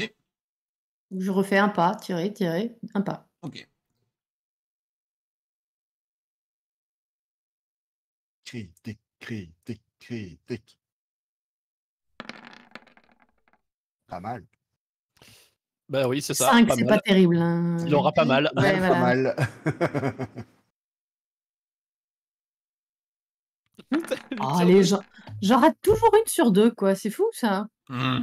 Je refais un pas, tirer, tirer, un pas. Ok. Pas mal. Ben oui, c'est ça. 5, c'est pas terrible. Hein. Il aura pas mal. Oh, j'en rate toujours une sur deux, quoi. C'est fou, ça. Mmh.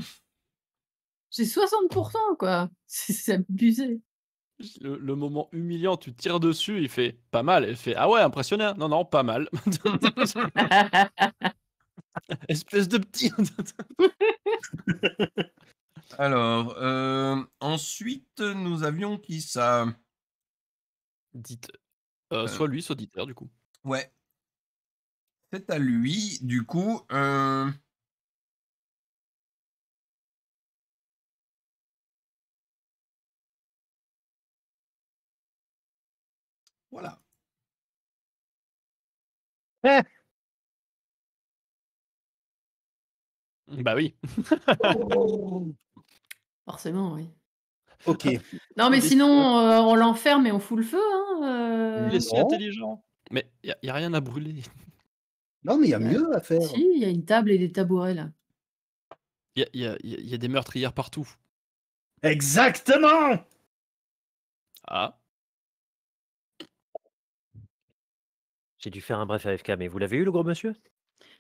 J'ai 60%, quoi. C'est abusé le, moment humiliant, tu tires dessus, il fait pas mal. Elle fait ah ouais, impressionnant. Hein. Non, non, pas mal. Espèce de petit. Alors, euh, ensuite, nous avions qui ça Dites. Euh, euh. Soit lui, soit Dieter, du coup. Ouais. C'est à lui, du coup. Voilà. Eh bah oui. Forcément, oui. Ok. Non, mais sinon, euh, on l'enferme et on fout le feu. Hein, Il euh. est intelligent. Mais il n'y a, rien à brûler. Non, mais il y a bah, mieux à faire. Si, il y a une table et des tabourets là. Il y a, y, a, y a, des meurtrières partout. Exactement Ah. J'ai dû faire un bref AFK, mais vous l'avez eu, le gros monsieur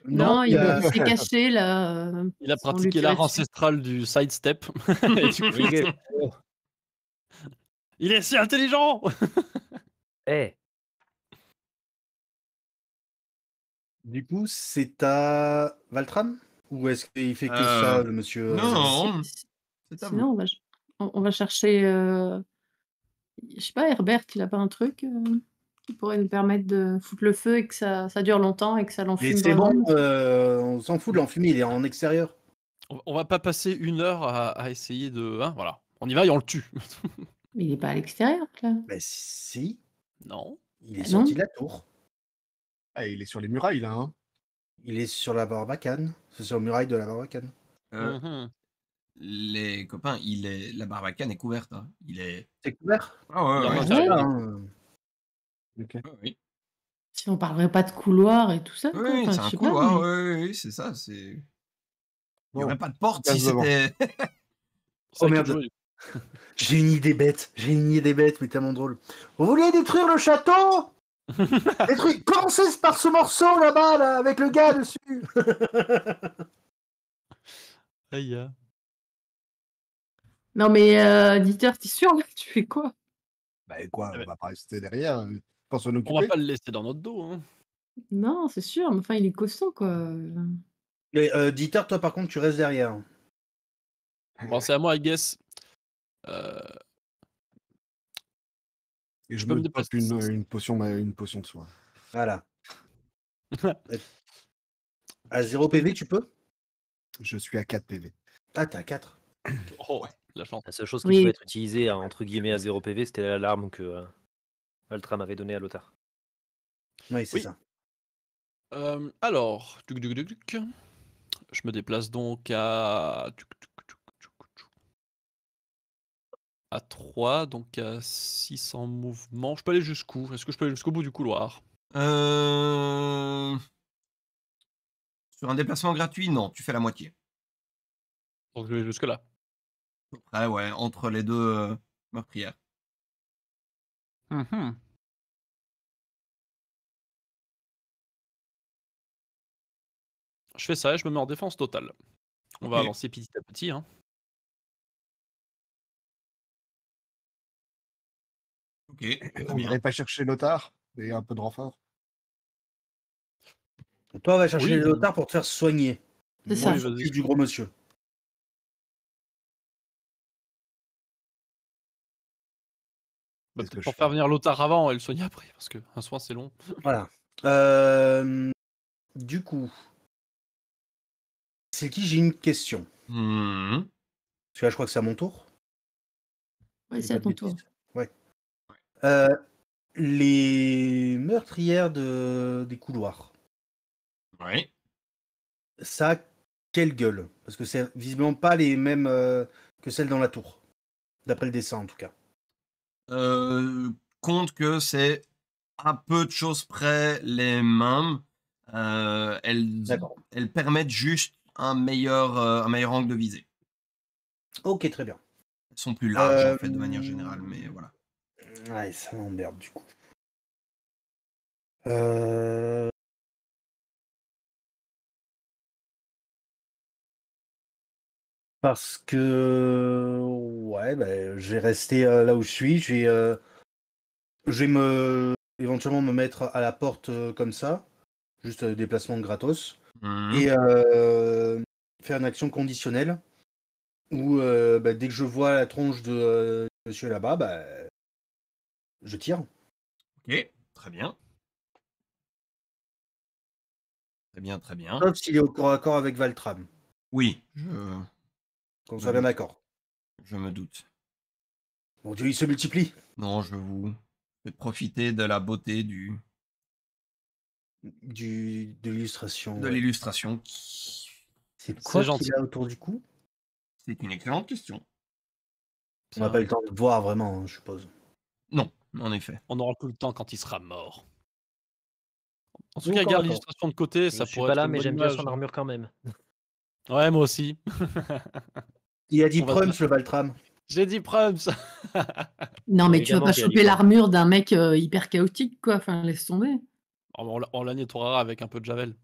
Non, il, s'est caché là. Il a pratiqué l'art ancestral du sidestep. il est si intelligent Eh Du coup, c'est à Valtram Ou est-ce qu'il fait que ça, euh, le monsieur Non, c'est on va, chercher. Euh, je sais pas, Herbert, il a pas un truc euh pourrait nous permettre de foutre le feu et que ça, dure longtemps et que ça l'enfume. C'est bon, euh, on s'en fout de l'enfumer, il est en extérieur. On va pas passer une heure à, essayer de. Hein, voilà, on y va et on le tue. Mais il n'est pas à l'extérieur, là. Bah si. Non. Il est ah sorti de la tour. Ah, il est sur les murailles, là. Hein. Il est sur la barbacane. C'est sur les muraille de la barbacane. Euh, mhm. Les copains, il est... la barbacane est couverte. Hein. Il est. C'est couvert Ah ouais. Si on parlerait pas de couloir et tout ça, Oui, c'est un oui, c'est ça. C'est... Il n'y aurait pas de porte si c'était. Oh, merde. J'ai une idée bête, j'ai une idée bête, mais tellement drôle. Vous voulez détruire le château Détruire, commencez par ce morceau là-bas, là, avec le gars dessus Aïe, ah. Non, mais euh, Dieter, t'es sûr Tu fais quoi Bah quoi, ah, bah. on va pas rester derrière. Hein. On ne On va pas le laisser dans notre dos. Hein. Non, c'est sûr, mais enfin, il est costaud, quoi. Mais euh, Dieter, toi, par contre, tu restes derrière. Pensez à moi, I guess. Euh, Et je, me dépasse une, une, potion, bah, une potion de soin. Voilà. à 0 PV, tu peux Je suis à 4 PV. Ah, t'es à 4 Oh ouais, la seule chose qui pouvait être utilisée, entre guillemets, à 0 PV, c'était l'alarme que. Euh, Ultra m'avait donné à l'auteur. Oui, c'est ça. Euh, alors, je me déplace donc à. À 3, donc à 600 mouvements. Je peux aller jusqu'où Est-ce que je peux aller jusqu'au bout du couloir euh, Sur un déplacement gratuit, non, tu fais la moitié. Donc je vais jusque là. Ah ouais, entre les deux euh, meurtrières. Mm-hmm. Je fais ça et je me mets en défense totale. On va avancer petit à petit. Hein. Ok. On n'irait pas chercher l'otard et un peu de renfort. Toi, on va chercher l'otard pour te faire soigner. C'est ça. Du gros monsieur. pour faire venir l'otard avant et le soigner après, parce qu'un soin c'est long. Voilà. Euh, du coup, c'est qui J'ai une question. Mmh. Parce que là, je crois que c'est à mon tour. Oui, c'est à ton tour. Ouais. Euh, les meurtrières de... des couloirs. Oui. Ça quelle gueule Parce que c'est visiblement pas les mêmes euh, que celles dans la tour. D'après le dessin, en tout cas. Euh, compte que c'est à peu de choses près les mêmes. Euh, elles, elles permettent juste un meilleur, euh, un meilleur angle de visée. Ok, très bien. Elles sont plus larges en fait de manière générale, mais voilà. Ouais, ça m'emmerde du coup. Euh... parce que ouais, ben je vais rester euh, là où je suis. Euh, je vais, me éventuellement me mettre à la porte euh, comme ça, juste déplacement gratos, mmh. et faire une action conditionnelle où ben, dès que je vois la tronche de monsieur là-bas, bah, je tire. Ok, très bien. Très bien, très bien. Sauf s'il est au corps à corps avec Valtram. Oui. Qu'on soit bien d'accord. Je me doute. Mon Dieu, il se multiplie. Non, je vous fais profiter de la beauté du. du de l'illustration. De l'illustration C'est quoi gentil autour du cou C'est une excellente question. On n'a pas eu le temps de voir vraiment, hein, je suppose. Non, en effet. On aura que le temps quand il sera mort. En tout cas, garde l'illustration de côté, ça je pourrait. suis pas là, mais j'aime bien son armure quand même. Ouais, moi aussi. Il a dit Prums, le Valtram. J'ai dit Prums. non, mais tu vas pas choper l'armure d'un mec euh, hyper chaotique, quoi. Enfin, laisse tomber. Oh, on, la nettoiera avec un peu de javel.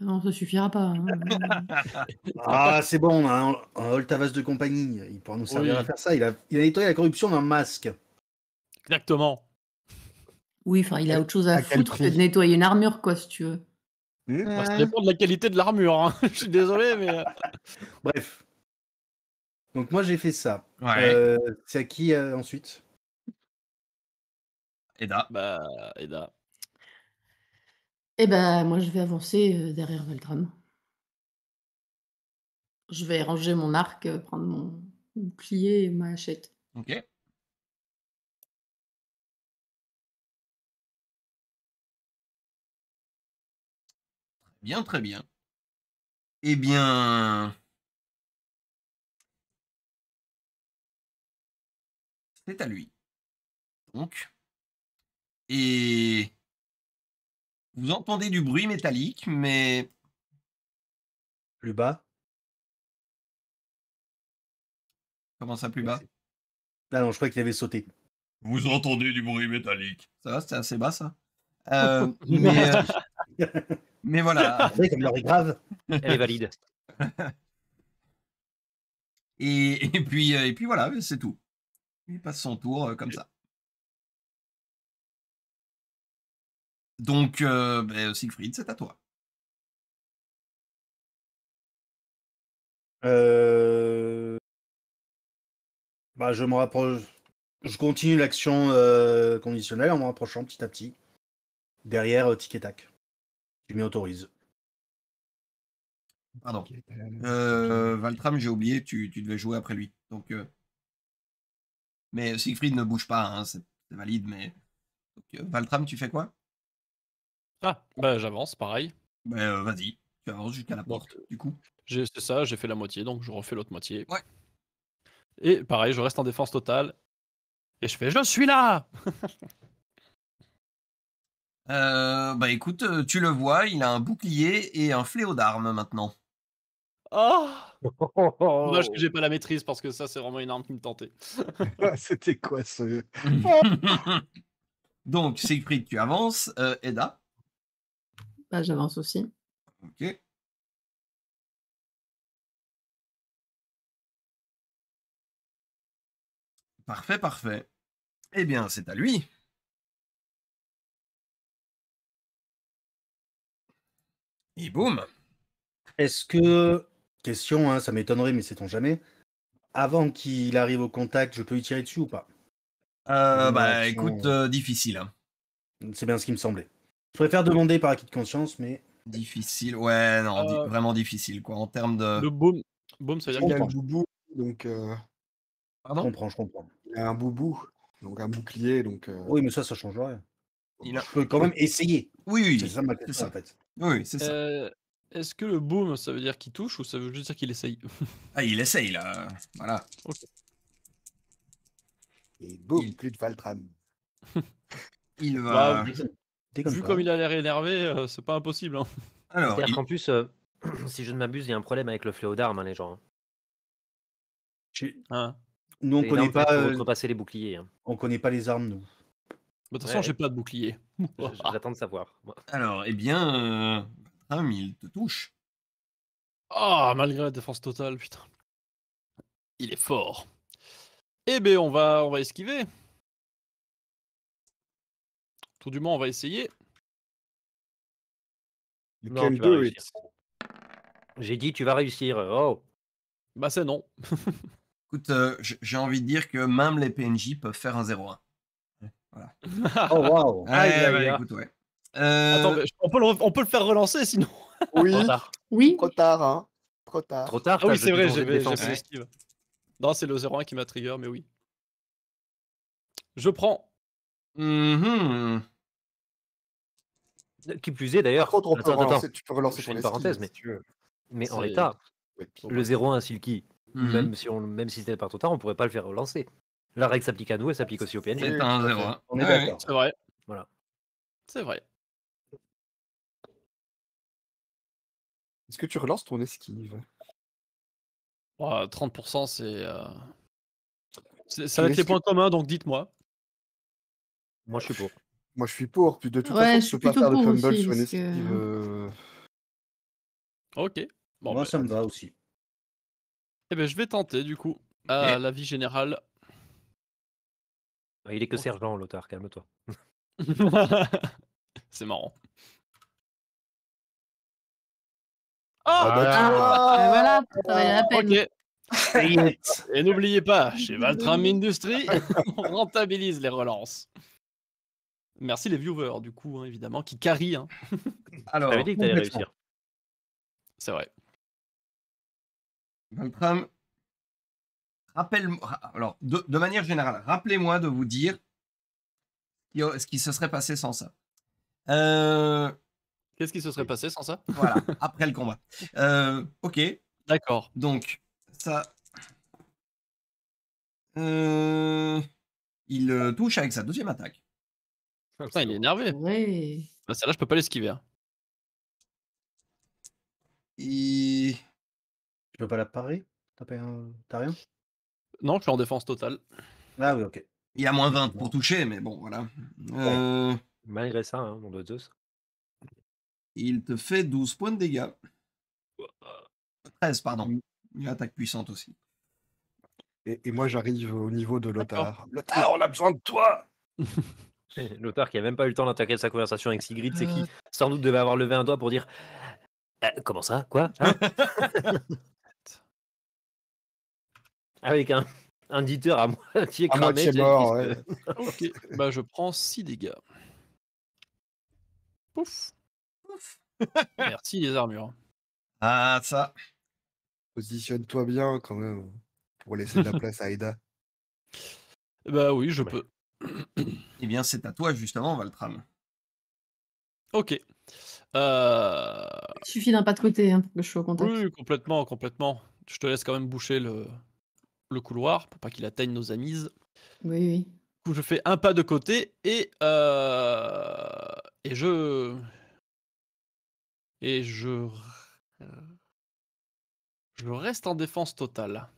Ah non, ça suffira pas. Hein. ah, c'est bon, hein. un, un Oltavas de compagnie, il pourra nous servir à faire ça. Il a, nettoyé la corruption d'un masque. Exactement. Oui, enfin, il a autre chose à, à foutre que de nettoyer une armure, quoi, si tu veux. Hmm. Bah, ça dépend de la qualité de l'armure. Hein. Je suis désolé, mais. Euh. Bref. Donc moi j'ai fait ça. Euh, c'est à qui euh, ensuite Eda. Bah Eh ben moi je vais avancer derrière Valdram Je vais ranger mon arc, prendre mon bouclier et ma hachette. Ok. bien, très bien. et eh bien... C'est à lui. Donc... Et... Vous entendez du bruit métallique, mais... Plus bas Comment ça plus bas Ah non, je crois qu'il avait sauté. Vous entendez du bruit métallique. Ça va, c'est assez bas ça. Euh, mais, euh, mais voilà. grave. Elle est valide. Et, puis, euh, et puis voilà, c'est tout. Il passe son tour euh, comme ça. Donc, euh, ben, Siegfried, c'est à toi. Bah, je me rapproche. Je continue l'action conditionnelle en me rapprochant petit à petit derrière Tic Tac. Je m'y autorise. Pardon. Euh, Valtram, j'ai oublié, tu, tu, devais jouer après lui. Donc, euh, Mais Siegfried ne bouge pas, hein, c'est valide, mais. Donc, euh, Valtram, tu fais quoi Ah, bah j'avance, pareil. Ben, vas-y, tu avances jusqu'à la porte, du coup. C'est ça, j'ai fait la moitié, donc je refais l'autre moitié. Ouais. Et pareil, je reste en défense totale. Et je fais Je suis là Euh, bah écoute, euh, tu le vois, il a un bouclier et un fléau d'armes maintenant. Oh que j'ai oh. pas la maîtrise parce que ça c'est vraiment une arme qui me tentait. Ah, c'était quoi ce... Donc Siegfried, tu avances. Euh, Eda Bah j'avance aussi. Ok. Parfait, parfait. Eh bien c'est à lui. Et boum Est-ce que, question, hein, ça m'étonnerait, mais c'est on jamais, avant qu'il arrive au contact, je peux lui tirer dessus ou pas euh, Bah écoute, euh, euh, difficile. Hein. C'est bien ce qui me semblait. Je préfère demander par acquis de conscience, mais. Difficile, ouais, non, euh, vraiment difficile, quoi. En termes de. Le boom, boom ça veut dire qu'il y a un boubou, donc. Pardon Je comprends, je comprends. Il a un boubou, donc un bouclier, donc. Oui, mais ça, ça change rien. Il Je peux quand même essayer. Oui, oui. C'est ça ma en fait. Oui, c'est Est-ce que le boom, ça veut dire qu'il touche ou ça veut juste dire qu'il essaye Ah, il essaye là. Hein, voilà. Et boum, plus de Valtram. Il va. vu comme hein. il a l'air énervé, euh, c'est pas impossible. Hein. En plus, euh, si je ne m'abuse, il y a un problème avec le fléau d'armes, les gens. Nous, on ne connaît pas, euh, les boucliers. on connaît pas les armes, nous. Bah, de toute façon, j'ai pas de bouclier. J'attends de savoir. Alors, eh bien, 1000 euh, te touche. Ah, oh, malgré la défense totale, putain. Il est fort. Eh ben, on va, on va esquiver. Tout du moins, on va essayer. J'ai dit, tu vas réussir. Oh. Bah, c'est non. Écoute, euh, j'ai envie de dire que même les PNJ peuvent faire un 0-1 on, peut le, faire relancer sinon. Oui. Trop tard. Oui. Trop tard, hein. Trop tard. Ah oui, c'est vrai, j'ai fait Non, c'est le 01 qui m'a trigger, mais oui. Je prends. Mm-hmm. Qui plus est d'ailleurs. attends, relancer, tu peux relancer une parenthèse, mais, en l'état, le 01 Silky, mm-hmm. même si, on, même si c'était par trop tard, on ne pourrait pas le faire relancer. La règle s'applique à nous, et s'applique aussi au PNJ. C'est un c'est vrai. Voilà. C'est vrai. Est-ce que tu relances ton esquive 30%, euh, c'est. Ça va être les points communs, donc dites-moi. Moi, je suis pour. Moi, je suis pour. Puis de toute façon, je peux pas faire de fumble sur une esquive. Euh. Ok. Moi, bah, ça me va aussi. Eh bien, je vais tenter, du coup, à la vie générale bah, il est que sergent, l'auteur, calme-toi. c'est marrant. Oh, voilà, Et n'oubliez pas, chez Valtram Industries, on rentabilise les relances. Merci les viewers, du coup, hein, évidemment, qui carrient. Hein. C'est vrai. Valtram alors de, manière générale, rappelez-moi de vous dire ce qui se serait passé sans ça. Qu'est-ce qui se serait passé sans ça euh, Voilà, après le combat. Euh, ok. D'accord. Donc, ça. Euh, il touche avec sa deuxième attaque. il est énervé. Oui. Bah, celle-là, je peux pas l'esquiver. Je hein. ne peux pas la parer T'as rien non, je suis en défense totale. Ah oui, ok. Il y a moins 20 pour toucher, mais bon, voilà. Euh, Malgré ça, hein, on mon Zeus. il te fait 12 points de dégâts. 13, pardon. Une attaque puissante aussi. Et, moi, j'arrive au niveau de Lothar. Lothar, on a besoin de toi Lothar qui n'a même pas eu le temps d'attaquer sa conversation avec Sigrid, c'est euh. qui, sans doute, devait avoir levé un doigt pour dire «Euh, Comment ça Quoi hein?» Avec un, un diteur à moitié cramé. À moitié mort, ouais. ok, bah je prends 6 dégâts. Pouf. Pouf. Merci les armures. Ah, ça. Positionne-toi bien quand même pour laisser de la place à Aida. Bah oui, je peux. Eh bien, c'est à toi justement, Valtram. Ok. Euh, Il suffit d'un pas de côté hein, pour que je sois Oui, complètement, complètement. Je te laisse quand même boucher le, le couloir pour pas qu'il atteigne nos amis. Oui, oui. Du coup, je fais un pas de côté et euh, et je et je euh, je reste en défense totale.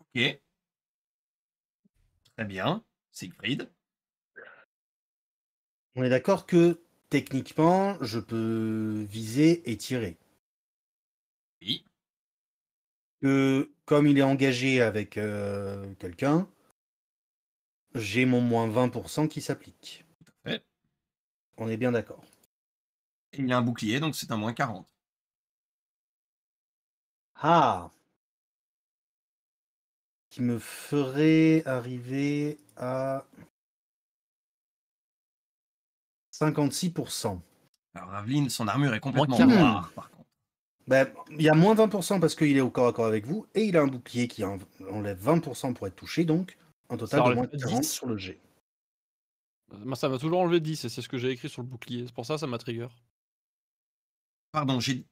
Ok. Très bien, Siegfried. On est d'accord que techniquement, je peux viser et tirer. Oui comme il est engagé avec euh, quelqu'un, j'ai mon moins 20% qui s'applique. On est bien d'accord. Il y a un bouclier, donc c'est un moins 40. Ah Qui me ferait arriver à 56%. Alors Ravlin, son armure est complètement noire, ben, il y a moins 20% parce qu'il est au corps à corps avec vous, et il a un bouclier qui enlève 20% pour être touché, donc un total de moins de 10 sur le G. ça m'a toujours enlevé 10, et c'est ce que j'ai écrit sur le bouclier. C'est pour ça que ça m'a trigger. Pardon, j'ai.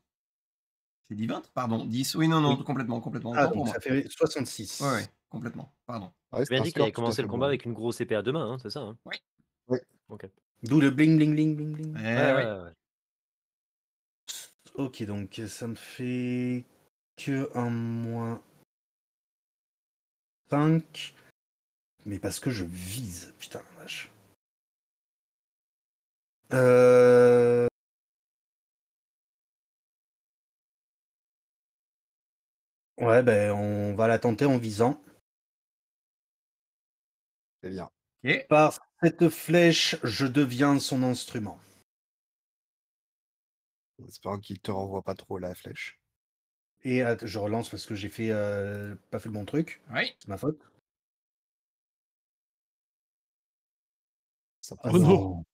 dit 20 Pardon, 10. Oui, non, non, complètement, complètement. Ah, ça fait 66. Ouais, complètement. Pardon. Ah c'est bien dit qu'il avait commencé le combat avec une grosse épée à deux mains, hein, c'est ça hein Oui. D'où le bling bling bling bling bling. Ok, donc euh, ça ne fait que un moins 5. Mais parce que je vise, putain la vache. Euh. Ouais, ben on va la tenter en visant. C'est bien. Par cette flèche, je deviens son instrument pas espérant qu'il te renvoie pas trop la flèche. Et euh, je relance parce que j'ai fait euh, pas fait le bon truc. Oui. C'est ma faute. Ah oh non.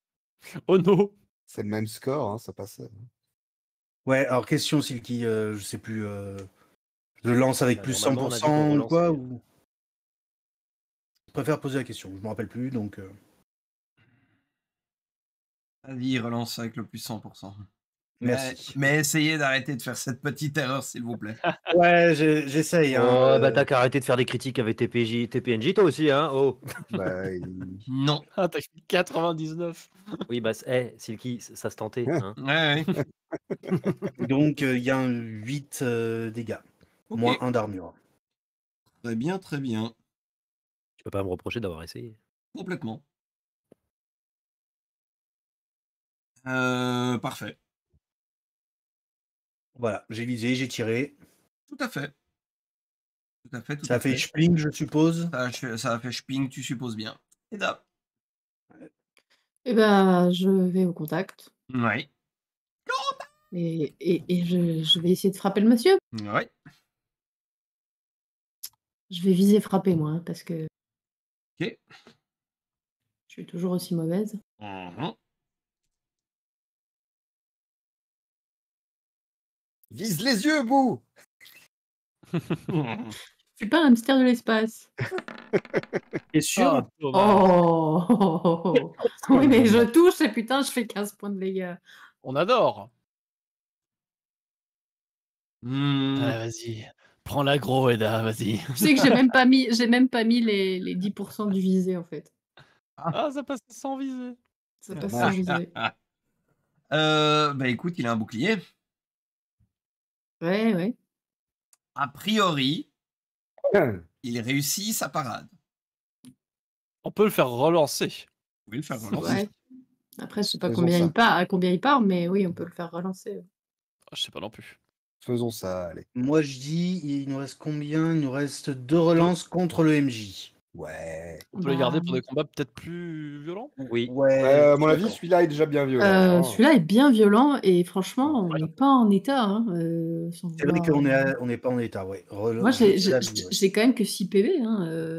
Oh non. C'est le même score, hein, ça passe. Hein. Ouais, alors question le qui, euh, je sais plus. je lance avec bah, plus 100% ou quoi ou... Je préfère poser la question, je me rappelle plus donc. Vas-y, relance avec le plus 100%. Merci. Mais, essayez d'arrêter de faire cette petite erreur, s'il vous plaît. ouais, j'essaye. Hein. Oh, bah t'as euh. qu'à arrêter de faire des critiques avec TPJ, TPNJ, toi aussi, hein Oh. Bah, non. Ah, t'as 99. oui, bah, hey, eh, Silky, ça se tentait. Hein. Ouais, Donc, euh, il y a 8 euh, dégâts, Au moins 1 d'armure. Très bien, très bien. Tu peux pas me reprocher d'avoir essayé. Complètement. parfait. Voilà, j'ai visé, j'ai tiré. Tout à fait. Tout à fait. ça fait, fait. je suppose. Ça, a fait Spling, tu supposes bien. Et là. Eh ben, je vais au contact. Oui. Et, je, vais essayer de frapper le monsieur. Oui. Je vais viser frapper, moi, hein, parce que. Ok. Je suis toujours aussi mauvaise. Mhm. Vise les yeux, Bou Je suis pas un mystère de l'espace. Et sûr ah. oh. Oui, mais je touche et putain, je fais 15 points de dégâts. On adore hmm. Vas-y, prends l'agro, Eda, vas-y. Tu sais que j'ai même pas mis, j'ai même pas mis les, les 10% du visé, en fait. Ah, ça passe sans visé. Ça passe sans visé. Euh, bah écoute, il a un bouclier. Ouais, ouais. A priori, hein. il réussit sa parade. On peut le faire relancer. Oui, le faire relancer. Après, je sais pas combien il part, à combien il part, mais oui, on peut le faire relancer. Ah, je sais pas non plus. Faisons ça, allez. Moi, je dis, il nous reste combien Il nous reste deux relances contre le MJ. On peut le bah, garder pour des combats peut-être plus violents Oui. Ouais, à mon avis, celui-là est déjà bien violent. Euh, celui-là est bien violent et franchement, on n'est pas en état. Hein, euh, c'est vrai qu'on n'est euh. pas en état, ouais. Moi, j'ai quand même que 6 PV. Hein,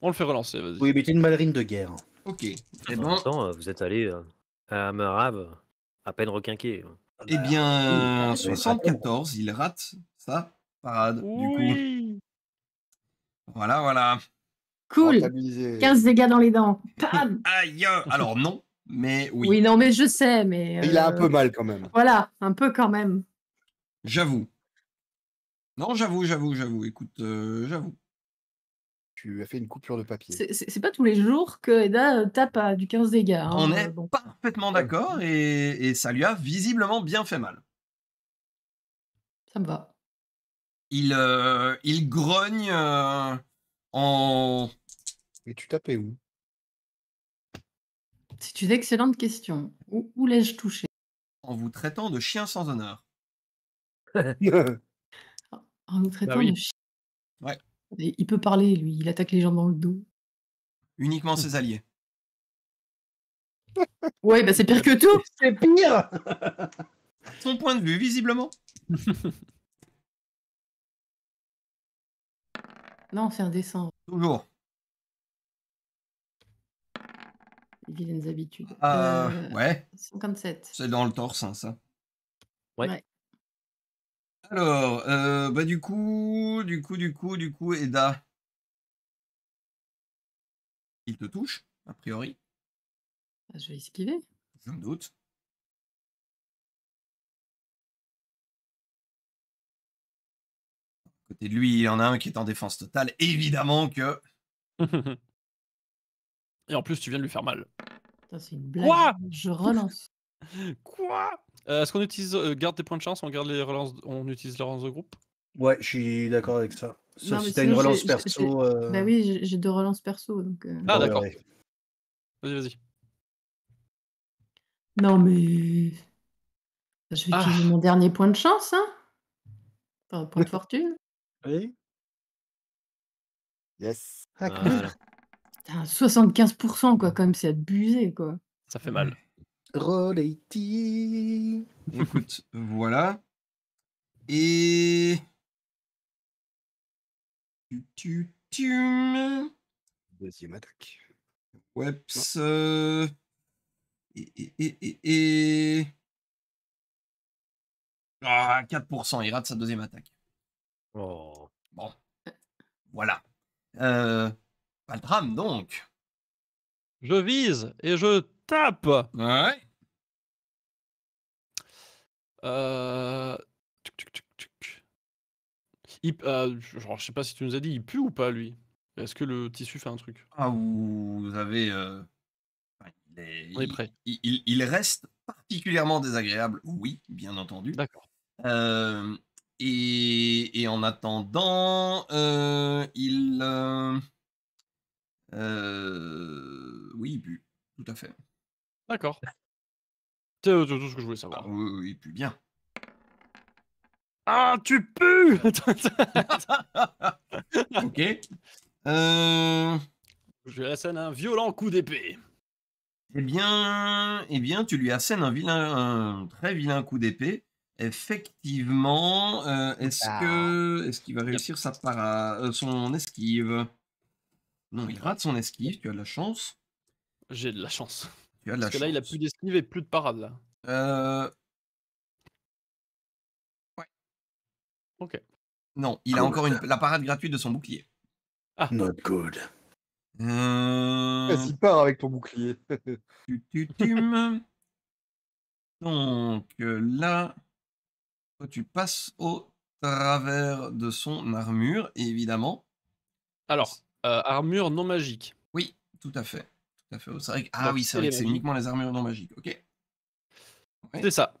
on le fait relancer, vas-y. Oui, mais es une ballerine de guerre. Hein. Ok. Et bon. vous êtes allé à Merab, à peine requinqué. Eh bah, bien, 74, ah, il rate ça. parade, du coup. Voilà, voilà. Cool. 15 dégâts dans les dents. Pam Aïe Alors non, mais oui. Oui, non, mais je sais, mais. Il a un euh, peu mal quand même. Voilà, un peu quand même. J'avoue. Non, j'avoue, j'avoue, j'avoue. Écoute, euh, j'avoue. Tu as fait une coupure de papier. C'est pas tous les jours que Eda euh, tape du 15 dégâts. Hein, On est parfaitement d'accord et, ça lui a visiblement bien fait mal. Ça me va. Il, il grogne, en. Mais tu tapais où C'est une excellente question. Où, l'ai-je touché En vous traitant de chien sans honneur. en vous bah traitant de chien. Ouais. Il peut parler, lui. Il attaque les gens dans le dos. Uniquement ses alliés. Ouais, bah c'est pire que tout. C'est pire. Son point de vue, visiblement. Non, c'est un dessin. Toujours. Les vilaines habitudes. Ah, euh, ouais, 57. c'est dans le torse, hein, ça. Ouais. Alors, euh, bah du coup, du coup, du coup, du coup, Eda, il te touche, a priori, bah, Je vais esquiver. Sans doute. et lui, il y en a un qui est en défense totale. Évidemment que. Et en plus, tu viens de lui faire mal. Quoi Je relance. Quoi euh, Est-ce qu'on utilise euh, garde des points de chance, on garde les relances, on utilise les relances de groupe Ouais, je suis d'accord avec ça. Sauf si une relance perso. Euh. Bah oui, j'ai deux relances perso. Donc, Ah d'accord. Vas-y, vas-y. Non mais. Je vais ah. utiliser mon dernier point de chance, hein. Enfin, point de fortune. Yes. Ah, 75% quoi, quand même, c'est abusé quoi. Ça fait mal. Roll Écoute, voilà. Et. Tu, tu, tu. Deuxième attaque. Webs. Euh, et, et, et, et, Ah, 4%, il rate sa deuxième attaque. Oh. Bon. Voilà. Euh, pas Euh, drame, donc. Je vise et je tape. Ouais. Euh... ne euh, je sais pas si tu nous as dit, il pue ou pas lui Est-ce que le tissu fait un truc Ah, vous avez. il, reste particulièrement désagréable, oui, bien entendu. D'accord. Euh, et, en attendant, euh, il. Euh, euh, oui, il pue, tout à fait. D'accord. C'est tout ce que je voulais savoir. Ah, oui, il pue bien. Ah, tu pues Ok. Je lui assène un violent coup d'épée. Eh bien, et eh bien, tu lui assènes un, vilain, un très vilain coup d'épée. Effectivement, est-ce que est-ce qu'il va réussir sa son esquive Non, il rate son esquive. Tu as de la chance. J'ai de la chance. Parce que là, il a plus d'esquive et plus de parade Ok. Non, il a encore la parade gratuite de son bouclier. Ah. Not good. Vas-y, pars avec ton bouclier. tu, tu, tu Donc là tu passes au travers de son armure, évidemment. Alors, euh, armure non magique. Oui, tout à fait. Ah oui, c'est uniquement les armures non magiques. Ok. C'est ça.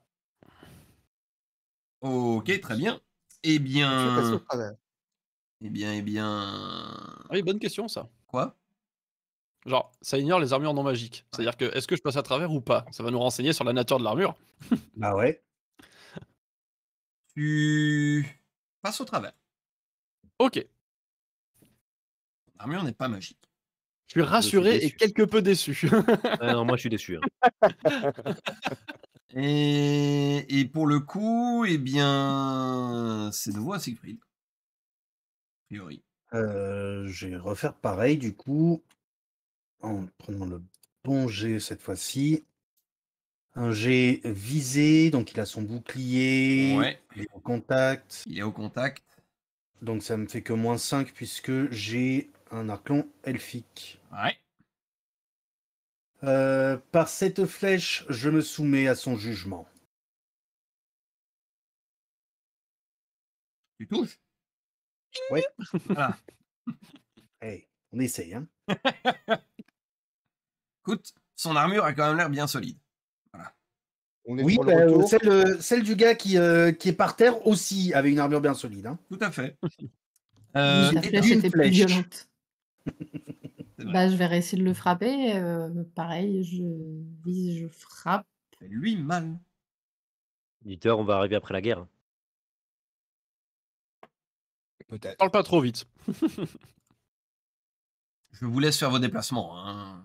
Ok, très bien. Eh bien. Eh bien, eh bien. Ah oui, bonne question ça. Quoi Genre, ça ignore les armures non magiques. C'est-à-dire que est-ce que je passe à travers ou pas Ça va nous renseigner sur la nature de l'armure. bah ouais. Tu passes au travers. Ok. on n'est pas magique. Je suis rassuré et quelque peu déçu. Euh, moi je suis déçu. Hein. et, pour le coup, eh bien, c'est nouveau à Siegfried. A priori. Euh, je refaire pareil du coup, en prenant le bon G cette fois-ci. J'ai visé, donc il a son bouclier. Il est au contact. Il est au contact. Donc ça me fait que moins 5 puisque j'ai un arclon elfique. Ouais. Euh, par cette flèche, je me soumets à son jugement. Tu touches Ouais. on essaye, hein. Écoute, son armure a quand même l'air bien solide oui, bah, euh, euh, celle, du gars euh, qui, est par terre aussi avait une armure bien solide. Hein. Tout à fait. Euh, flèche bah, je vais essayer de le frapper. pareil, je vise, je frappe. Lui, mal. Diteur, on va arriver après la guerre. Peut-être. Parle pas trop vite. je vous laisse faire vos déplacements. Hein.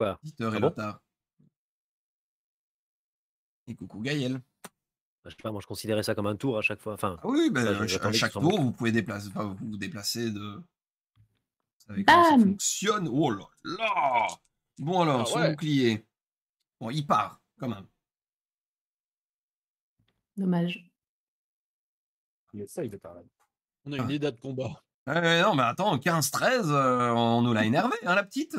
et ah et coucou Gaël. Bah, je sais pas, moi je considérais ça comme un tour à chaque fois. Enfin, ah oui, ben, à chaque tour, vous pouvez vous, déplacer de. Vous ça fonctionne. Oh là là Bon alors, ah son bouclier. Bon, il part, quand même. Dommage. Il On a une ah. idée de combat. Euh, non, mais attends, 15-13, euh, on nous l'a énervé, hein, la petite.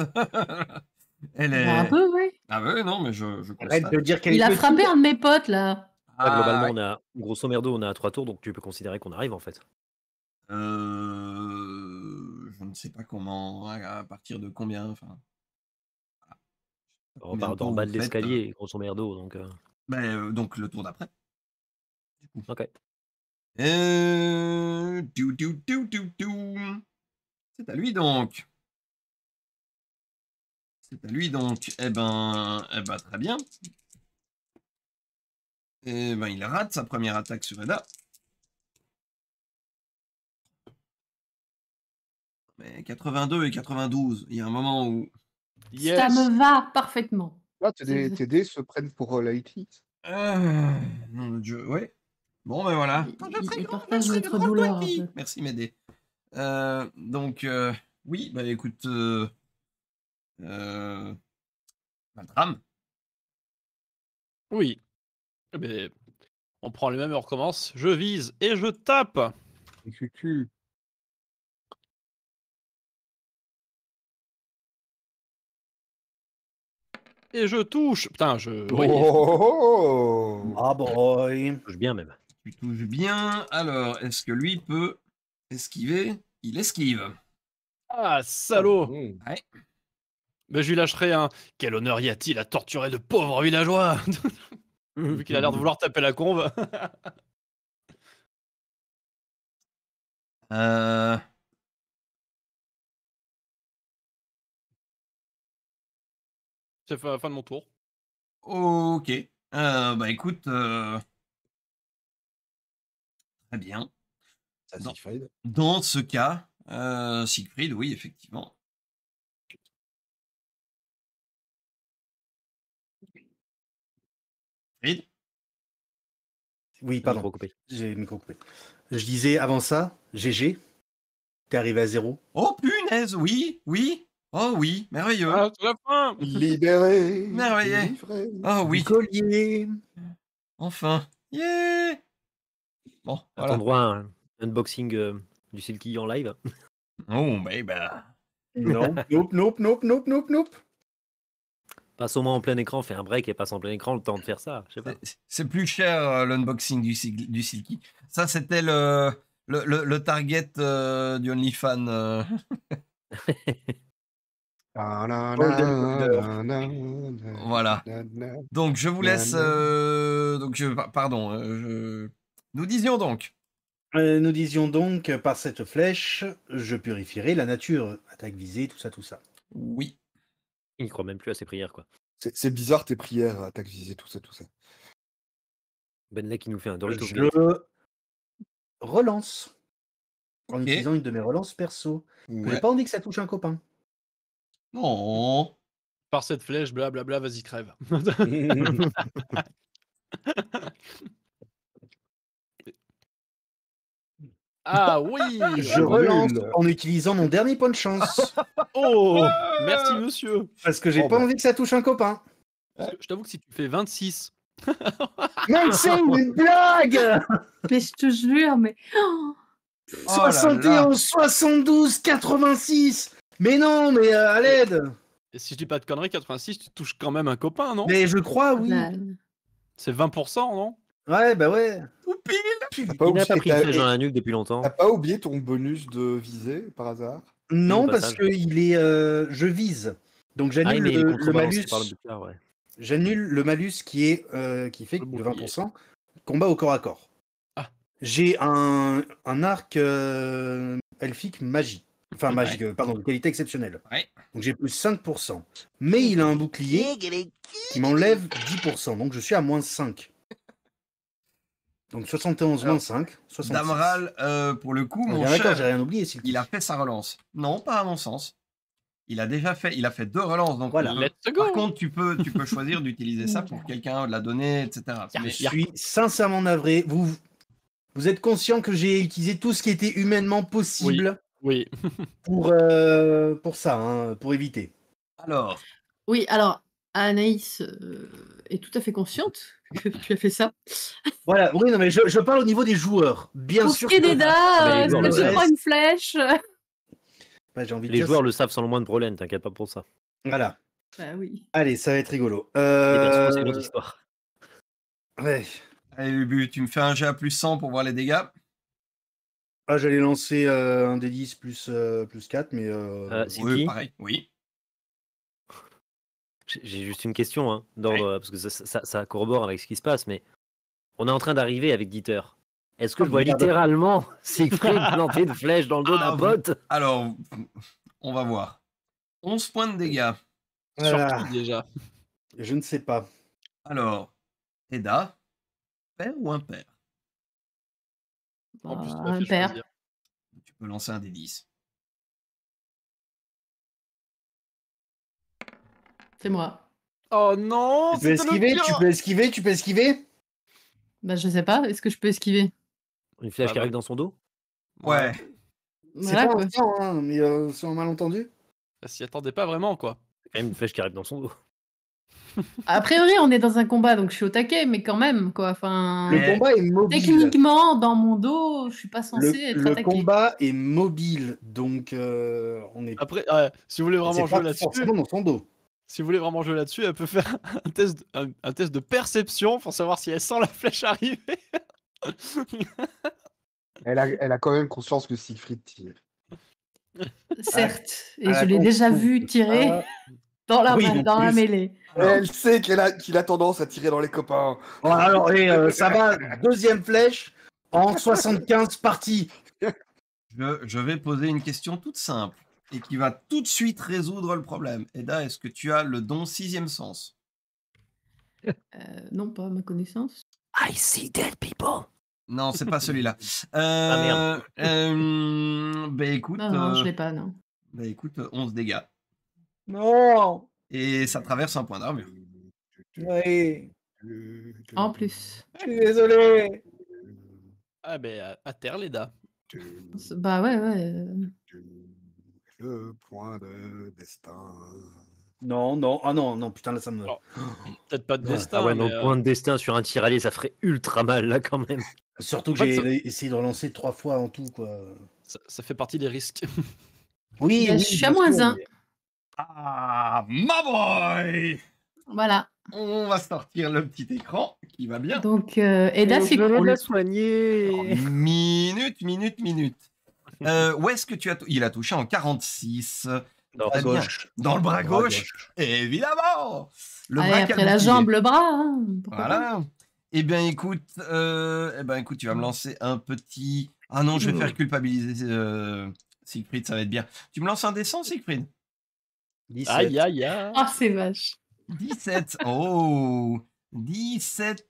Elle bah, Un peu, oui. Ah ouais, non, mais je, je Il a frappé un de mes potes, là. Ah, globalement, on a, grosso merdo, on a trois tours, donc tu peux considérer qu'on arrive, en fait. Euh... Je ne sais pas comment, à partir de combien, On part en bas de l'escalier, euh grosso merdo, donc... Euh ben, euh, donc le tour d'après. Ok. Euh... C'est à lui, donc c'est à lui donc. Eh ben, eh ben très bien. Eh ben, il rate sa première attaque sur Eda. Mais 82 et 92, il y a un moment où. Ça me va parfaitement. Ah, tes, dés se prennent pour euh, euh, ah, non, Dieu, ouais. Bon, ben voilà. Je Merci, Médé. Euh, donc, euh, oui, bah écoute, euh, euh... drame Oui. Mais eh ben, on prend les mêmes et on recommence. Je vise et je tape. Et Et je touche. Putain, je. Oh, oh, oh, oh ah, boy. Je touche bien même. Tu touches bien. Alors, est-ce que lui peut esquiver Il esquive. Ah, salaud. Mais je lui lâcherai un Quel honneur y a-t-il à torturer de pauvres villageois Vu qu'il a l'air de vouloir taper la conve. Euh. C'est la fin de mon tour. Ok. Euh, bah écoute. Euh. Très bien. Dans, ce cas, Siegfried, oui, effectivement. Oui, pardon. J'ai micro-coupé. Je disais avant ça, GG, t'es arrivé à zéro. Oh punaise, oui, oui. Oh oui, merveilleux. Ah, Libéré. Merveilleux. oh oui. Collier. Enfin. Yeah. Bon, voilà. Attends droit un unboxing euh, du Silky en live. Oh, mais bah. Non. nope, nope, nope, nope, nope, nope. Passe au moins en plein écran, fais un break et passe en plein écran le temps de faire ça. C'est plus cher euh, l'unboxing du, du Silky. Ça, c'était le, le, le, target euh, du OnlyFan. Fan. Euh. Ah, voilà. Donc, je vous laisse. donc, je, pardon. Nous disions donc. nous disions donc, par cette flèche, je purifierai la nature, attaque visée, tout ça, tout ça. Oui. Il ne croit même plus à ses prières, quoi. C'est bizarre tes prières, attaque euh, visée, tout ça, tout ça. Benlek qui nous fait un Dorito. Je relance en utilisant une de mes relances perso. Vous Je pas envie que ça touche un copain. Non. Par cette flèche, blablabla, vas-y crève. Ah oui Je relance en utilisant mon dernier point de chance. oh Merci ah. monsieur Parce que j'ai oh, pas bah. envie que ça touche un copain. Je t'avoue que si tu fais 26. Non, c'est une blague Mais je te jure, mais. 71, 72, 86 Mais non, mais euh, à l'aide Et si je dis pas de conneries, 86, tu touches quand même un copain, non Mais je crois, oui. C'est 20%, non Ouais, bah ouais. pas, depuis longtemps. T'as pas oublié ton bonus de visée par hasard Non, parce que il est, euh, je vise. Donc j'annule ah, le, malus. J'annule le malus qui est euh, qui fait de 20% combat au corps à corps. Ah. J'ai un, un, arc euh, elfique magie. Enfin, magique, pardon, de qualité exceptionnelle. Donc j'ai plus 5%. Mais il a un bouclier qui m'enlève 10%. Donc je suis à moins 5. Donc 71-25. Damral, euh, pour le coup, mon cher, rien oublié, il a fait sa relance. Non, pas à mon sens. Il a déjà fait, il a fait deux relances. Donc voilà. Euh, par contre, tu peux, tu peux choisir d'utiliser ça pour quelqu'un, de la donner, etc. Je suis sincèrement navré. Vous, vous êtes conscient que j'ai utilisé tout ce qui était humainement possible oui. pour, euh, pour ça, hein, pour éviter. Alors. Oui, alors Anaïs euh, est tout à fait consciente que tu as fait ça. Voilà, oui, non, mais je, parle au niveau des joueurs. Bien Pour sûr. ce que... tu prends une flèche. envie les joueurs le savent sans le moins de problème, t'inquiète pas pour ça. Voilà. Bah oui. Allez, ça va être rigolo. C'est une euh, histoire. Ouais. Allez, Lubu, tu me fais un GA plus 100 pour voir les dégâts. Ah, j'allais lancer euh, un D10 plus, 4, mais. Euh... oui, pareil, oui. J'ai juste une question, hein, parce que ça, corrobore avec ce qui se passe, mais on est en train d'arriver avec Dieter. Est-ce que ah, je vois littéralement Siegfried planter une flèche dans le dos ah, d'un pote Alors, on va voir. 11 points de dégâts. Surtout déjà. Je ne sais pas. Alors, Eda, père ou impair Un père. Ah, tu peux lancer un des 10. C'est moi. Oh non Tu peux esquiver, tu peux esquiver, tu peux esquiver Bah je sais pas, est-ce que je peux esquiver Une flèche bah, qui bah. arrive dans son dos Ouais. c'est hein, mais euh, c'est un malentendu. s'y attendait pas vraiment, quoi. une flèche qui arrive dans son dos. A priori, on est dans un combat, donc je suis au taquet, mais quand même, quoi. Enfin, le combat est mobile. Techniquement, dans mon dos, je suis pas censé être attaqué. Le combat est mobile, donc euh, on est. Après, si vous voulez vraiment jouer là-dessus, dans son dos si vous voulez vraiment jouer là-dessus, elle peut faire un test, de, un, test de perception pour savoir si elle sent la flèche arriver. elle, a, elle a quand même conscience que Siegfried tire. Certes, et je l'ai déjà vu tirer dans la, dans la mêlée. Elle sait qu'elle a, qu'il a tendance à tirer dans les copains. alors, et euh, ça va, deuxième flèche en 75 parties. je vais poser une question toute simple et qui va tout de suite résoudre le problème. Eda, est-ce que tu as le don sixième sens euh, Non, pas à ma connaissance. I see dead people. Non, c'est pas celui-là. Euh, ah merde. Euh, ben, écoute. Non, je euh, l'ai pas, non. Ben, écoute, 11 dégâts. Non Et ça traverse un point d'armure. Oui. En plus. Je suis désolé. Ah ben, à terre, les Ben, Bah ouais, ouais le point de destin. Non, non, ah non, non, putain, là ça me. Oh. Peut-être pas de ah destin. Ah ouais, mais, euh, point de destin sur un tir aller, ça ferait ultra mal là quand même. Surtout que j'ai essayé de relancer trois fois en tout, quoi. Ça, fait partie des risques. Oui, je suis à moins un. Ah, ma boy Voilà. On va sortir le petit écran qui va bien. Donc, Eda, euh, là, c'est vous Je vais la soigner. Minute, minute, minute. Euh, où est-ce que tu as Il a touché en 46. Euh, dans, le bras gauche. Dans le bras gauche. évidemment. Le bras après la jambe, le bras. Hein, voilà. Eh bien, écoute, euh, eh ben, écoute, tu vas me lancer un petit. Ah non, je vais faire mmh. culpabiliser Siegfried, ça va être bien. Tu me lances un dessin, Siegfried 17. Aïe, aïe, aïe. Oh, c'est vache. 17. oh 17.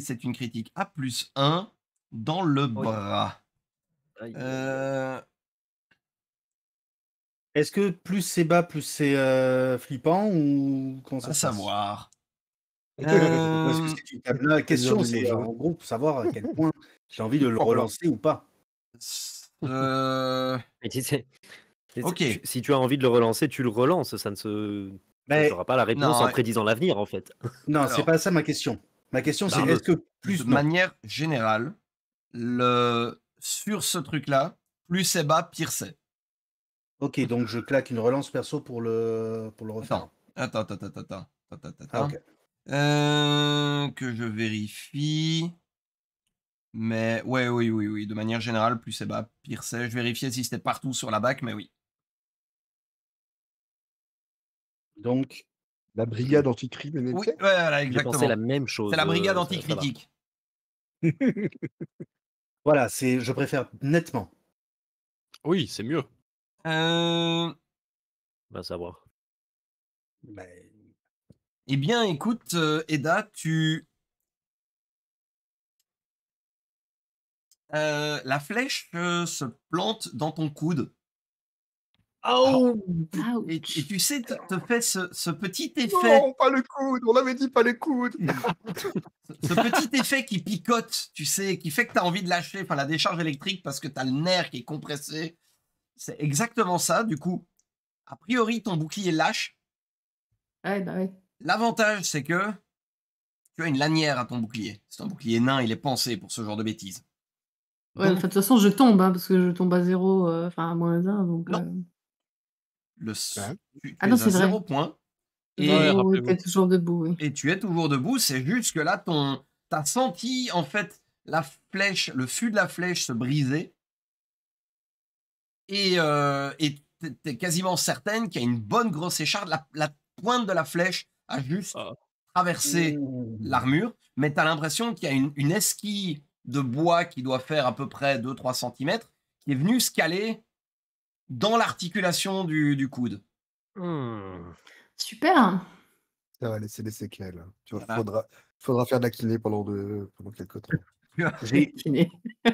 c'est une critique à plus 1 dans le bras. Euh est-ce que plus c'est bas, plus c'est flippant ou comment ça savoir. Euh, la question, c'est en hein. gros savoir à quel point j'ai envie de le relancer ou pas. Euh ok. Si tu as envie de le relancer, tu le relances. Ça ne se. pas la réponse en prédisant l'avenir, en fait. Non, c'est pas ça ma question. Ma question, c'est est-ce que plus. De manière générale, le sur ce truc-là. Plus c'est bas, pire c'est. Ok, donc je claque une relance perso pour le, pour le refaire. Attends, attends, attends, attends. attends, attends. Ah, euh, que je vérifie. Mais ouais, oui, oui, oui. De manière générale, plus c'est bas, pire c'est. Je vérifiais si c'était partout sur la bac, mais oui. Donc, la brigade anticrime Oui, voilà, exactement. C'est la même chose. C'est la brigade euh, anticritique. Voilà, c'est, je préfère nettement. Oui, c'est mieux. Euh... Va savoir. Ben. Eh bien, écoute, euh, Eda, tu. Euh, la flèche euh, se plante dans ton coude. Oh, Et, tu sais, te, te ce, petit effet. Non, pas le coude, on avait dit pas le coude. ce, petit effet qui picote, tu sais, qui fait que tu as envie de lâcher enfin, la décharge électrique parce que tu as le nerf qui est compressé. C'est exactement ça. Du coup, a priori, ton bouclier lâche. Ouais, bah L'avantage, c'est que tu as une lanière à ton bouclier. C'est un bouclier nain, il est pensé pour ce genre de bêtises. Ouais, de toute façon, je tombe, hein, parce que je tombe à zéro, euh, enfin à moins 1. Donc, euh, le... ah Zéro point. Et, toujours debout, et tu es toujours debout. C'est juste que là, ton, as senti en fait la flèche, le fût de la flèche se briser. Et euh, es quasiment certaine qu'il y a une bonne grosse écharde. La, pointe de la flèche a juste ah. traversé mmh. l'armure, mais tu as l'impression qu'il y a une, une, esquille de bois qui doit faire à peu près 2-3 cm qui est venue se caler dans l'articulation du, coude. Hmm. Super. Ça va laisser des séquelles. Hein. Il faudra, faire de la pendant, de, pendant quelques temps.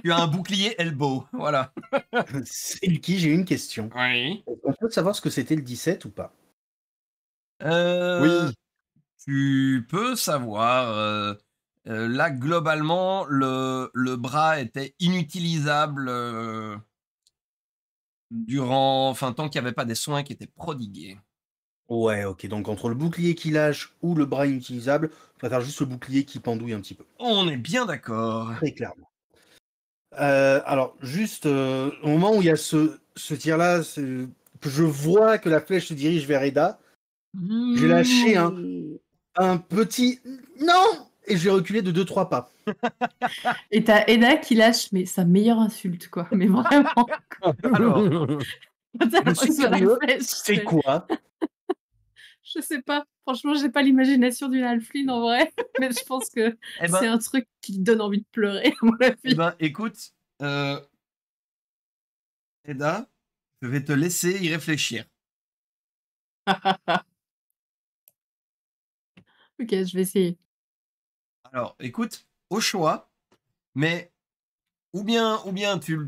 Tu as, un bouclier elbow, voilà. qui, j'ai une question. Oui. On peut savoir ce que c'était le 17 ou pas euh, Oui. Tu peux savoir. Euh, euh, là, globalement, le, le, bras était inutilisable durant, enfin, tant qu'il n'y avait pas des soins qui étaient prodigués. Ouais, ok, donc entre le bouclier qui lâche ou le bras inutilisable, va faire juste le bouclier qui pendouille un petit peu. On est bien d'accord. Très clairement. Euh, alors, juste euh, au moment où il y a ce, tir-là, je vois que la flèche se dirige vers Eda. J'ai lâché un, mmh. un petit non et j'ai reculé de 2-3 pas. Et t'as Eda qui lâche mais sa meilleure insulte, quoi. Mais vraiment. Alors, c'est quoi Je sais pas. Franchement, j'ai pas l'imagination d'une Alfline en vrai, mais je pense que eh ben c'est un truc qui donne envie de pleurer, eh ben, écoute, euh... Eda, je vais te laisser y réfléchir. ok, je vais essayer. Alors, écoute, au choix, mais ou bien, ou bien tu,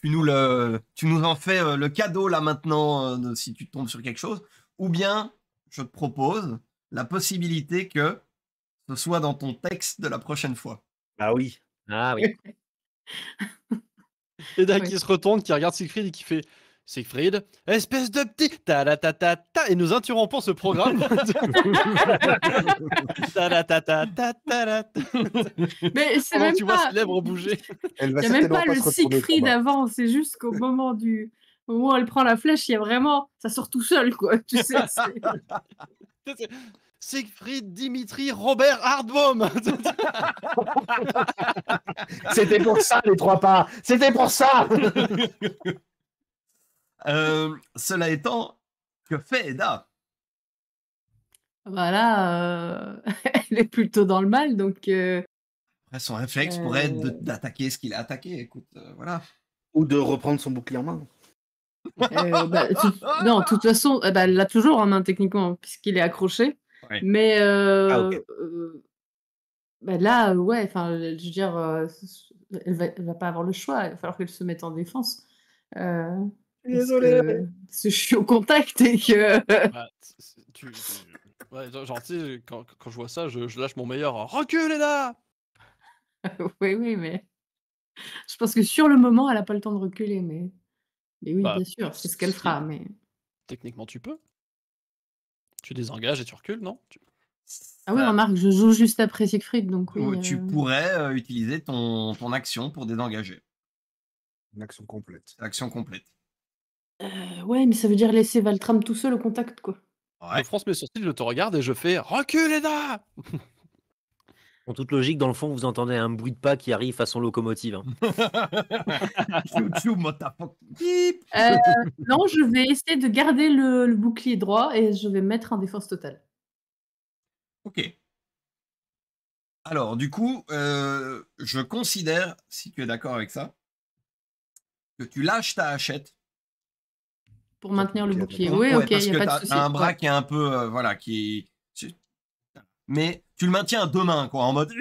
tu, nous le, tu nous en fais euh, le cadeau là maintenant euh, si tu tombes sur quelque chose, ou bien je te propose la possibilité que ce soit dans ton texte de la prochaine fois. Ah oui. Ah oui. Et qui se retourne, qui regarde Siegfried et qui fait Siegfried, espèce de petit ta ta ta ta, ta et nous interrompons ce programme. ta ta ta ta ta Mais c'est même tu pas... vois ses lèvres bouger. Il n'y a même pas, le Siegfried avant, c'est juste qu'au moment du moment où elle prend la flèche, il y a vraiment ça sort tout seul quoi, tu sais. Siegfried, Dimitri, Robert, Hardbaum. C'était pour ça les trois pas. C'était pour ça. Euh, cela étant, que fait Eda Voilà, euh, elle est plutôt dans le mal, donc. Euh, son réflexe pourrait être d'attaquer ce qu'il a attaqué, écoute, voilà. Ou de reprendre son bouclier en main. Bah, non, de toute façon, eh ben, elle l'a toujours en main techniquement, puisqu'il est accroché. Mais ah, bah, là, ouais, enfin, je veux dire, elle va, va pas avoir le choix, il va falloir qu'elle se mette en défense. Euh, Désolé. je suis au contact et que. Bah, tu, ouais, genre, tu quand, je vois ça, je, lâche mon meilleur. Hein. recule là Oui, oui, mais. Je pense que sur le moment, elle n'a pas le temps de reculer, mais. Mais oui, bah, bien sûr, c'est ce qu'elle fera, mais. Techniquement, tu peux. Tu désengages et tu recules, non Ah oui, bah, remarque, je joue juste après Siegfried, donc oui, euh, Tu pourrais euh, utiliser ton, ton action pour désengager. Une action complète. Action complète. Euh, ouais, mais ça veut dire laisser Valtram tout seul au contact, quoi. Ouais. mes sourcils, je te regarde et je fais Recule, là En toute logique, dans le fond, vous entendez un bruit de pas qui arrive façon locomotive. Hein. Euh, non, je vais essayer de garder le, bouclier droit et je vais mettre en défense totale. Ok. Alors, du coup, euh, je considère, si tu es d'accord avec ça, que tu lâches ta hachette pour maintenir le bouclier. Oui, ouais, ok, un bras qui est un peu. Euh, voilà, qui. Mais tu le maintiens à deux mains, quoi, en mode.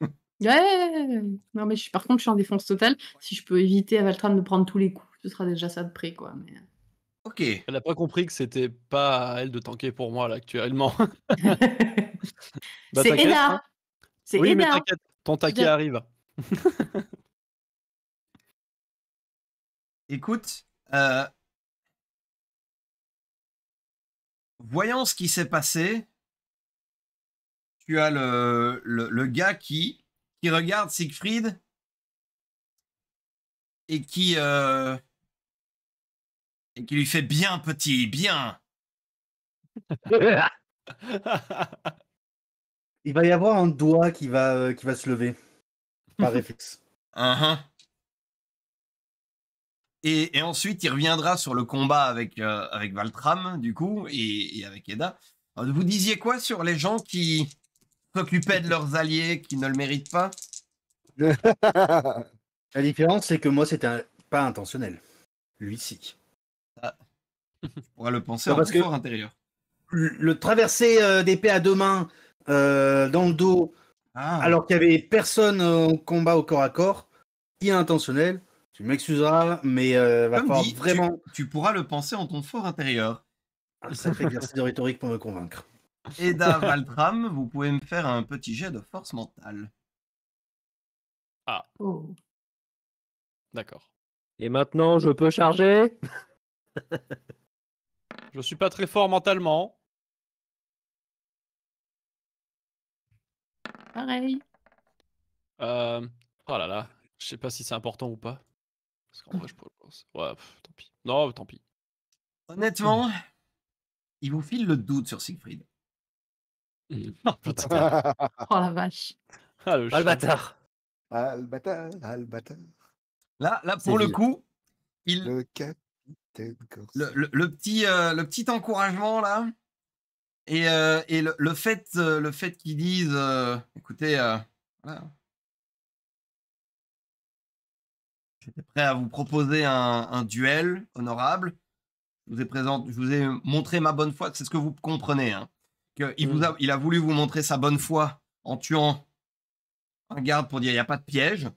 Ouais, non, mais je, suis par contre, je suis en défense totale. Si je peux éviter à Valtram de prendre tous les coups, ce sera déjà ça de près, quoi. Mais... Euh. Ok. Elle n'a pas compris que c'était pas elle de tanker pour moi, là, actuellement. Bah, c'est Eda. Hein. C'est oui, ton taquet arrive. Écoute, euh, voyant ce qui s'est passé, tu as le, le, gars qui, qui regarde Siegfried et qui, euh, qui lui fait bien petit, bien. Il va y avoir un doigt qui va, euh, qui va se lever par réflexe. Uh-huh. Et, ensuite, il reviendra sur le combat avec, euh, avec Valtram, du coup, et, avec Eda. vous disiez quoi sur les gens qui s'occupaient de leurs alliés, qui ne le méritent pas La différence, c'est que moi, c'était un... pas intentionnel. Lui, si. Ah. On va le penser en parce intérieur. Le traverser euh, d'épée à deux mains euh, dans le dos, ah. alors qu'il n'y avait personne au combat au corps à corps, intentionnel, tu m'excuseras, mais euh, va vraiment. Tu, pourras le penser en ton fort intérieur. Ça ah, fait exercice de rhétorique pour me convaincre. Eda Valdram, vous pouvez me faire un petit jet de force mentale. Ah. Oh. D'accord. Et maintenant, je peux charger Je suis pas très fort mentalement. Pareil. Euh... Oh là là, je sais pas si c'est important ou pas. Parce qu'en vrai, je pense. Ouais, pff, tant pis. Non, tant pis. Honnêtement, il vous file le doute sur Siegfried. Mmh. oh, putain. oh la vache. Ah le, ah, le bâtard. Ah le bâtard. Ah le bâtard. Là, là pour le coup, il. Le le, le, le, petit, euh, le petit encouragement là. Et, euh, et le, fait, euh, le fait qu'ils disent euh, écoutez, euh, voilà, J'étais prêt à vous proposer un, duel honorable. Je vous, ai je vous ai montré ma bonne foi. C'est ce que vous comprenez. Hein. Que il, vous a, hmm. il a voulu vous montrer sa bonne foi en tuant un garde pour dire il n'y a pas de piège.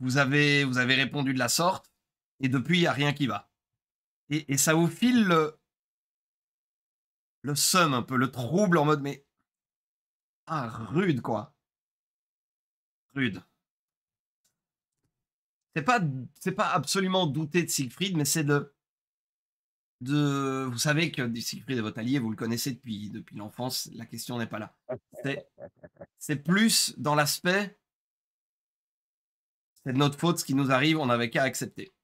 Vous avez, vous avez répondu de la sorte. Et depuis, il n'y a rien qui va. Et, ça vous file le, le un peu, le trouble en mode mais. Ah, rude quoi. C'est pas, c'est pas absolument douter de Siegfried, mais c'est de, de, vous savez que Siegfried est votre allié, vous le connaissez depuis, depuis l'enfance, la question n'est pas là. C'est, plus dans l'aspect, c'est de notre faute ce qui nous arrive, on n'avait qu'à accepter.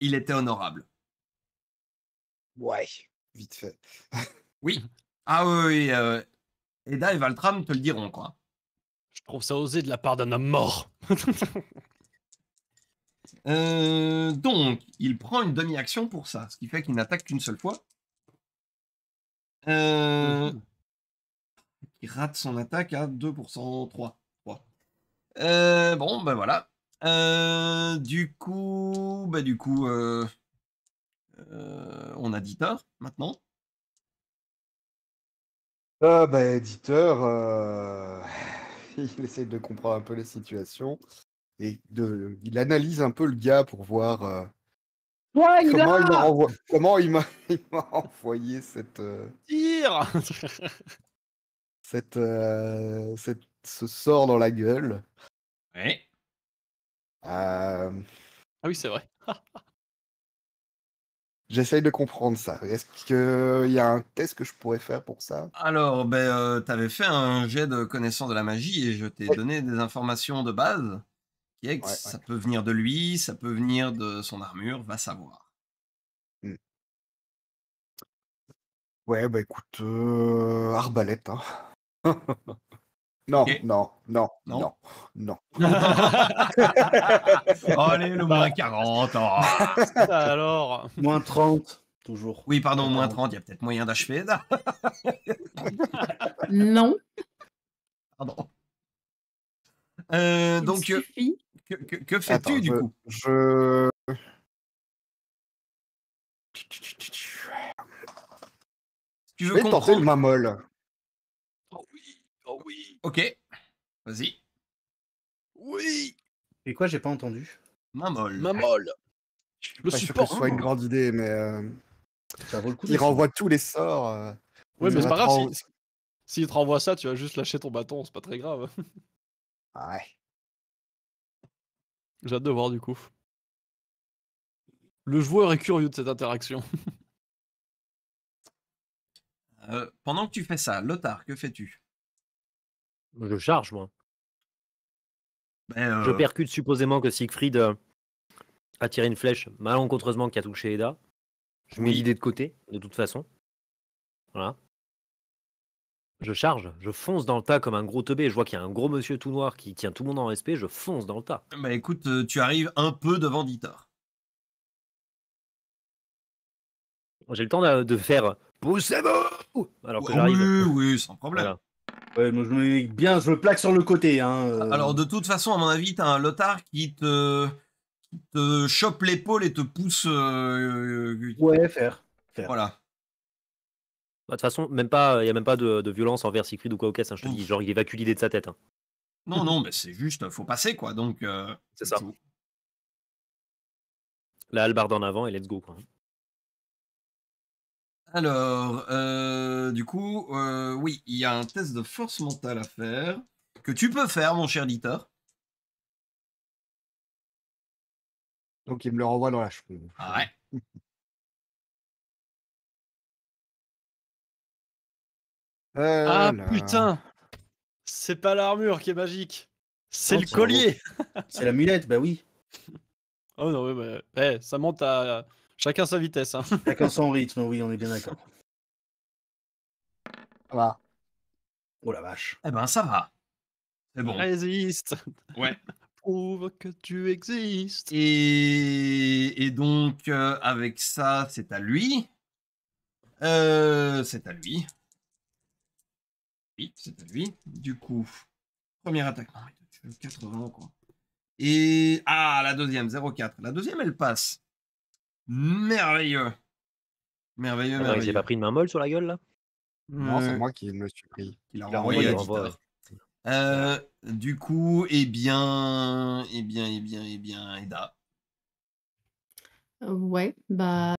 Il était honorable. Ouais, vite fait. oui. Ah oui, oui euh, et Valtram te le diront, quoi trouve ça osé de la part d'un homme mort. Euh, donc, il prend une demi-action pour ça, ce qui fait qu'il n'attaque qu'une seule fois. Euh, mhm. il rate son attaque à 2%, 3. 3. bon, ben voilà. Euh, du coup, ben du coup, on a tard maintenant. Ah ben, Dieter, il essaie de comprendre un peu la situation et de, il analyse un peu le gars pour voir euh, comment, il m'a envoyé cette euh, tire, cette, euh, cette, ce sort dans la gueule. Ouais. Ah oui, c'est vrai. J'essaye de comprendre ça. Est-ce qu'il y a un test que je pourrais faire pour ça Alors, ben, euh, tu avais fait un jet de connaissance de la magie et je t'ai donné des informations de base. Qui est ça peut venir de lui, ça peut venir de son armure, va savoir. Hmm. Ouais, bah écoute, euh, arbalète. Hein. Non, okay. non, non, non, non, non. Allez, le moins 40. Oh. Alors. Moins 30, toujours. Oui, pardon, moins 30, il y a peut-être moyen d'achever. non. Pardon. Euh, donc, euh, que, que, que fais-tu du coup Je. Tu veux je vais tenter le main molle. Ok, vas-y. Oui. Et quoi, j'ai pas entendu Mamol. Mamol. Le pas Sûr que ce soit une grande idée, mais euh, Il renvoie tous les sorts. Euh. oui, mais c'est pas grave. si, il te renvoie ça, tu vas juste lâcher ton bâton, c'est pas très grave. Ah ouais. J'ai hâte de voir du coup. Le joueur est curieux de cette interaction. Euh, pendant que tu fais ça, Lothar, que fais-tu je charge, moi. Ben, je euh percute supposément que Siegfried euh, a tiré une flèche malencontreusement qui a touché Eda. Je mets l'idée de côté, de toute façon. Voilà. Je charge, je fonce dans le tas comme un gros teubé. Je vois qu'il y a un gros monsieur tout noir qui tient tout le monde en respect, je fonce dans le tas. Mais bah, écoute, euh, tu arrives un peu devant Ditor. J'ai le temps de, faire Poussez-vous Alors que j'arrive. Oui, sans problème. Ouais, je me bien, je plaque sur le côté. Hein, euh. Alors, de toute façon, à mon avis, un lotard qui te, te chope l'épaule et te pousse. Euh, euh, ouais, faire. Voilà. Bah, de toute façon, même pas, il n'y a même pas de, violence envers Siegfried ou quoi au caisse, je te dis. Genre, il évacue l'idée de sa tête. Hein. Non, non, mais c'est juste, faut passer, quoi. Donc, c'est ça. La hallebarde en avant et let's go, quoi. Alors, euh, du coup, euh, oui, il y a un test de force mentale à faire que tu peux faire, mon cher Dieter. Donc il me le renvoie dans la cheville. Ah ouais. Euh, ah putain C'est pas l'armure qui est magique, c'est le collier C'est l'amulette, bah oui. Oh non, mais bah, ça monte à Chacun sa vitesse. Hein. Chacun son rythme, oui, on est bien d'accord. Voilà. Oh la vache. Eh ben, ça va. C'est bon. Résiste. Ouais. Prouve que tu existes. Et, donc, euh, avec ça, c'est à lui. Euh, c'est à lui. Oui, c'est à lui. Du coup, première attaque. 80, quoi. Et. Ah, la deuxième, 0,4. La deuxième, elle passe merveilleux. Merveilleux, merveilleux. Ah il s'est pas pris une main molle sur la gueule là Non, c'est hmm. moi qui me suis pris. Il a envoyé euh, Du coup, eh bien, eh bien, eh bien, eh bien, Eda. Euh, ouais, bah.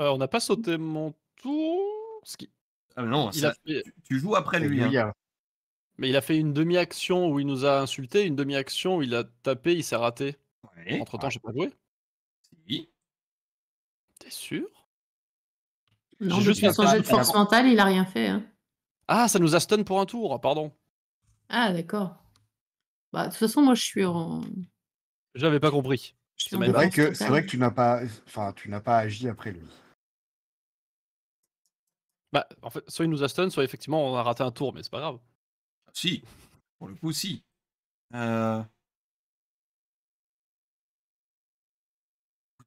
Euh, on n'a pas sauté mon tour. Ah, non, tu, joues après lui. Hein. Mais il a fait une demi-action où il nous a insulté, une demi-action où il a tapé, il s'est raté. Entre temps, j'ai pas joué sûr Non, je suis son de force mentale, il a rien fait. Hein. Ah, ça nous a stun pour un tour, pardon. Ah, d'accord. Bah, de toute façon, moi, je suis en. J'avais pas compris. C'est vrai que c'est vrai que tu n'as pas, enfin, tu n'as pas agi après lui. Bah, en fait, soit il nous a stun, soit effectivement on a raté un tour, mais c'est pas grave. Si, pour le coup, si. Euh,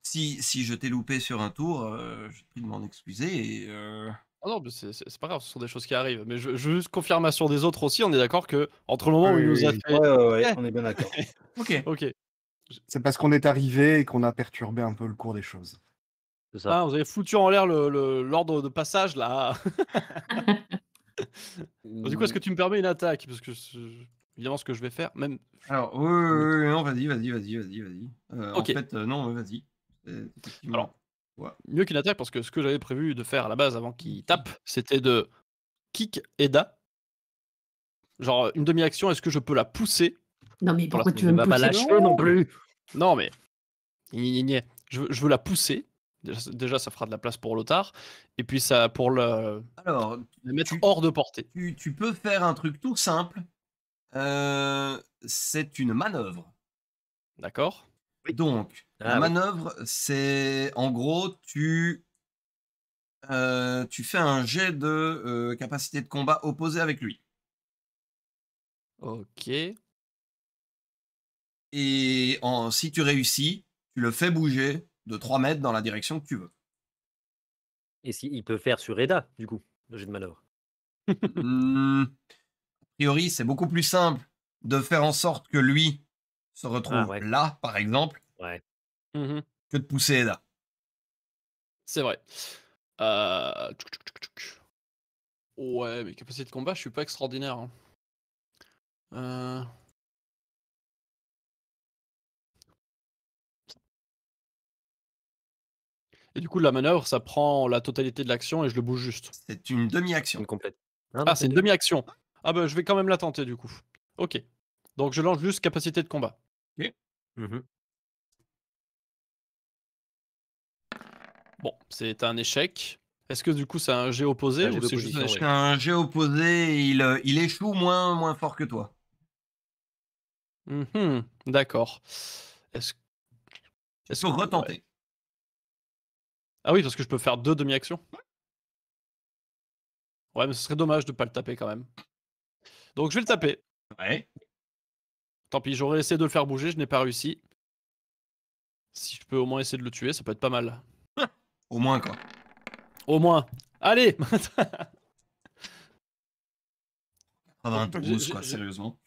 si, je t'ai loupé sur un tour, euh, je te de m'en excuser. Et, euh, ah non, mais c'est pas grave, ce sont des choses qui arrivent. Mais je, juste confirmation des autres aussi, on est d'accord que entre le moment ah où il nous a fait. Eh on est bien d'accord. ok. C'est parce qu'on est arrivé et qu'on a perturbé un peu le cours des choses. Ça. Ah, vous avez foutu en l'air l'ordre le, de passage là. du coup, est-ce que tu me permets une attaque Parce que évidemment, ce que je vais faire, même. Alors, oui, non, vas-y, vas-y, vas-y, vas-y, vas-y. Euh, en fait, non, vas-y. Euh, Alors, mieux qu'une attaque, parce que ce que j'avais prévu de faire à la base avant qu'il mmh. tape, c'était de kick Eda. Genre, une demi-action, est-ce que je peux la pousser Non, mais pourquoi tu veux me pousser non plus Non, mais. Je, je veux la pousser. Déjà, ça fera de la place pour l'otard. Et puis, ça pour le, Alors, mettre hors de portée. Tu, peux faire un truc tout simple. Euh, c'est une manœuvre. D'accord. Donc, la ah manœuvre, c'est en gros, tu, euh, tu fais un jet de euh, capacité de combat opposé avec lui. Ok. Et si tu réussis, tu le fais bouger de 3 mètres dans la direction que tu veux. Et s'il peut faire sur Eda, du coup, le jet de manœuvre hmm. A priori, c'est beaucoup plus simple de faire en sorte que lui se ah retrouve là, par exemple, mmh que de pousser là. C'est vrai. Euh, ouais, mais capacité de combat, je suis pas extraordinaire. Hein. Euh. Et du coup, la manœuvre, ça prend la totalité de l'action et je le bouge juste. C'est une demi-action. complète. Hein, ah, c'est une demi-action. Ah bah, je vais quand même la tenter du coup. Ok. Donc je lance juste capacité de combat. Mmh bon, c'est un échec. Est-ce que du coup c'est un jet opposé Un c'est opposé, il, euh, il échoue moins, moins fort que toi. Mmh D'accord. Est-ce est retenter. Ah oui, parce que je peux faire deux demi-actions. Ouais, mais ce serait dommage de ne pas le taper quand même. Donc je vais le taper. Ouais. Tant pis, j'aurais essayé de le faire bouger, je n'ai pas réussi. Si je peux au moins essayer de le tuer, ça peut être pas mal. au moins, quoi. Au moins. Allez Ah va un trousse, quoi, sérieusement.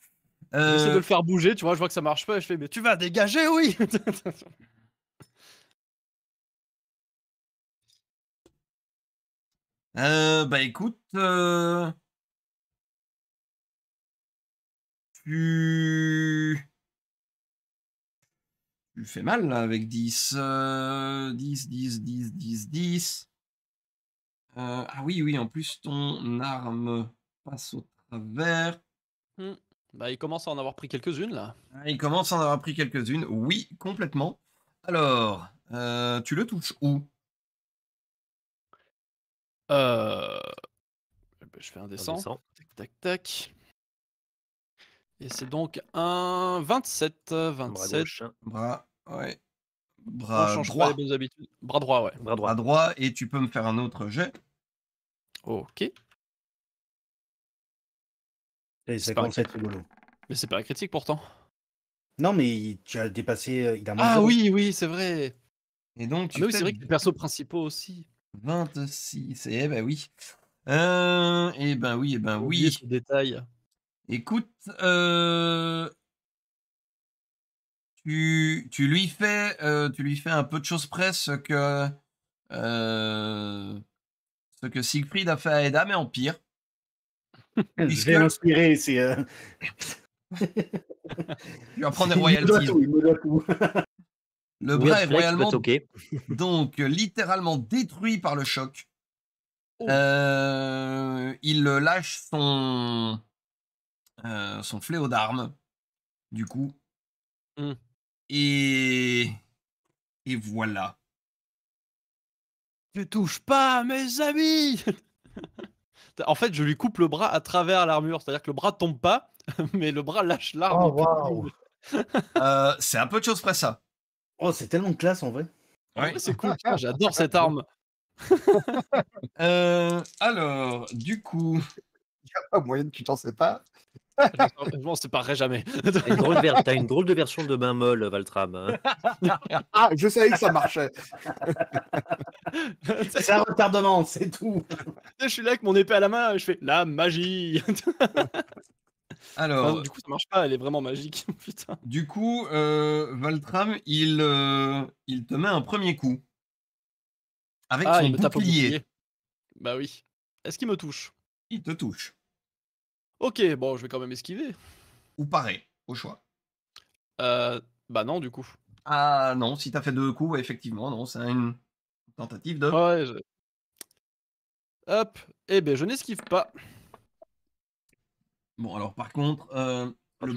Euh... J'essaie de euh, le faire bouger, tu vois, je vois que ça marche pas, et je fais, mais tu vas dégager, oui euh, Bah écoute, euh, Tu. Tu fais mal là avec 10. 10, 10, 10, 10, 10. ah oui, oui, en plus ton arme passe au travers. Hmm. Bah, il commence à en avoir pris quelques-unes là. Ah, il commence à en avoir pris quelques-unes, oui, complètement. Alors, euh, tu le touches où euh, eh ben, Je fais un descend. Tac, tac, tac. Et c'est donc un 27. 27. Euh, hein. Bras, ouais. Bras droit. Bras droit, ouais. Bras droit. droit, et tu peux me faire un autre jet. Ok. Et c'est pas rigolo. Mais c'est pas la critique pourtant. Non, mais tu as dépassé. Euh, ah oui, oui, c'est vrai. Et donc, tu ah, oui, c'est vrai que les persos principaux aussi. 26, eh ben oui. Euh, eh ben oui, eh ben oui. détail. Écoute, euh, tu, tu, lui fais, euh, tu lui fais un peu de choses près ce que, euh, ce que Siegfried a fait à Eda, mais en pire. Je vais l'inspirer ici. Euh, tu vas prendre des royalties. Le bras est royalement donc littéralement détruit par le choc. Oh. il lâche son euh, son fléau d'armes, du coup. Mmh. Et. Et voilà. Ne touche pas mes amis En fait, je lui coupe le bras à travers l'armure, c'est-à-dire que le bras tombe pas, mais le bras lâche l'arme. Oh, euh, c'est un peu de choses près ça. Oh, c'est tellement classe en vrai. Ouais. C'est cool, j'adore cette arme. Euh, alors, du coup. Il n'y a pas moyen que tu t'en sais pas je m'en séparerai jamais. T'as une, drôle de version de main molle, Valtram. Hein. ah, je savais que ça marchait. c'est un retardement, c'est tout. Je suis là avec mon épée à la main, je fais la magie. Alors, du coup, ça marche pas, elle est vraiment magique. Du coup, euh, Valtram, il, euh, il te met un premier coup. Avec ah, son bouclier. Bah oui. Est-ce qu'il me touche Il te touche. Ok, bon, je vais quand même esquiver. Ou parer, au choix. Euh, bah non, du coup. Ah non, si t'as fait deux coups, effectivement, non, c'est une tentative de. Ouais, Hop, et eh ben je n'esquive pas. Bon, alors par contre, euh, ah, le,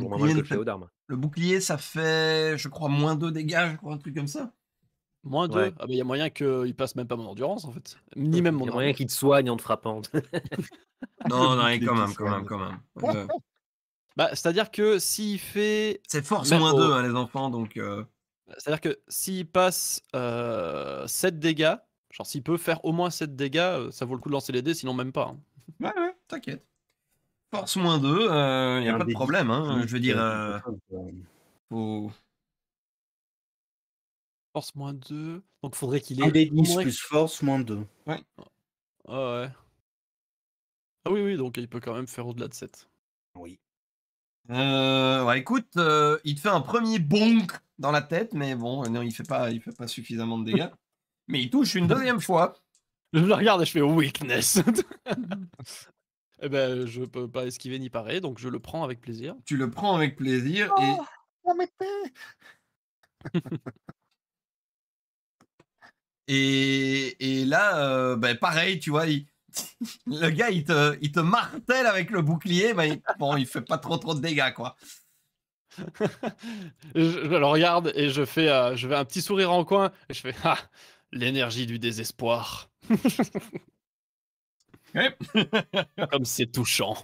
bouclier, ça fait, je crois, moins de dégâts, je crois, un truc comme ça. Moins 2 Ah bah il y a moyen qu'il euh, passe même pas mon endurance en fait. Ni même mon Il y a moyen qu'il te soigne en te frappant. non, non, il quand, même, quand même, quand même, quand même. Bah, c'est-à-dire que s'il fait. C'est force moins 2 hein, les enfants donc. Euh. Bah, c'est-à-dire que s'il passe 7 euh, dégâts, genre s'il peut faire au moins 7 dégâts, ça vaut le coup de lancer les dés sinon même pas. Hein. Ouais, ouais, t'inquiète. Force moins 2, il n'y a pas de problème. Hein, je veux dire. Force moins 2. Donc faudrait qu'il ait. des 10 force moins 2. Ouais. Ah, ah ouais. Ah oui, oui, donc il peut quand même faire au-delà de 7. Oui. Euh, ouais, écoute, euh, il te fait un premier bonk dans la tête, mais bon, euh, non, il fait pas, fait pas suffisamment de dégâts. mais il touche une deuxième fois. Je le regarde et je fais weakness. eh ben, je peux pas esquiver ni parer, donc je le prends avec plaisir. Tu le prends avec plaisir et. Oh, et, là, euh, ben pareil, tu vois, le gars, il te, il te martèle avec le bouclier, mais bon, il fait pas trop trop de dégâts, quoi. je, le regarde et je fais, euh, je un petit sourire en coin et je fais ah, l'énergie du désespoir. Comme c'est touchant.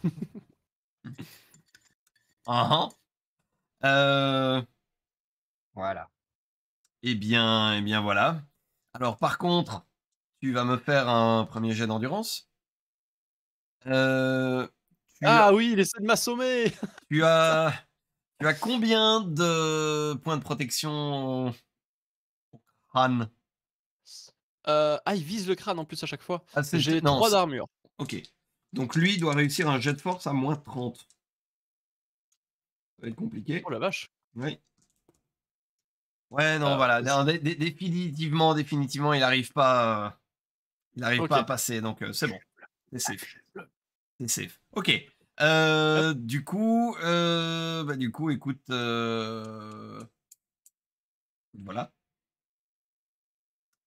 Uh-huh. Euh, voilà. Eh bien, eh bien voilà. Alors, par contre, tu vas me faire un premier jet d'endurance. Euh, ah oui, il essaie de m'assommer tu, as... tu as combien de points de protection crâne euh, Ah, il vise le crâne en plus à chaque fois. Ah, J'ai 3 d'armure. Ok. Donc lui doit réussir un jet de force à moins 30. Ça va être compliqué. Oh la vache. Oui. Ouais, non, euh, voilà. définitivement, définitivement, il n'arrive pas, euh, il arrive pas à passer, donc euh, c'est bon. C'est ah, safe. C'est Ok. du coup, bah, du coup, écoute, voilà.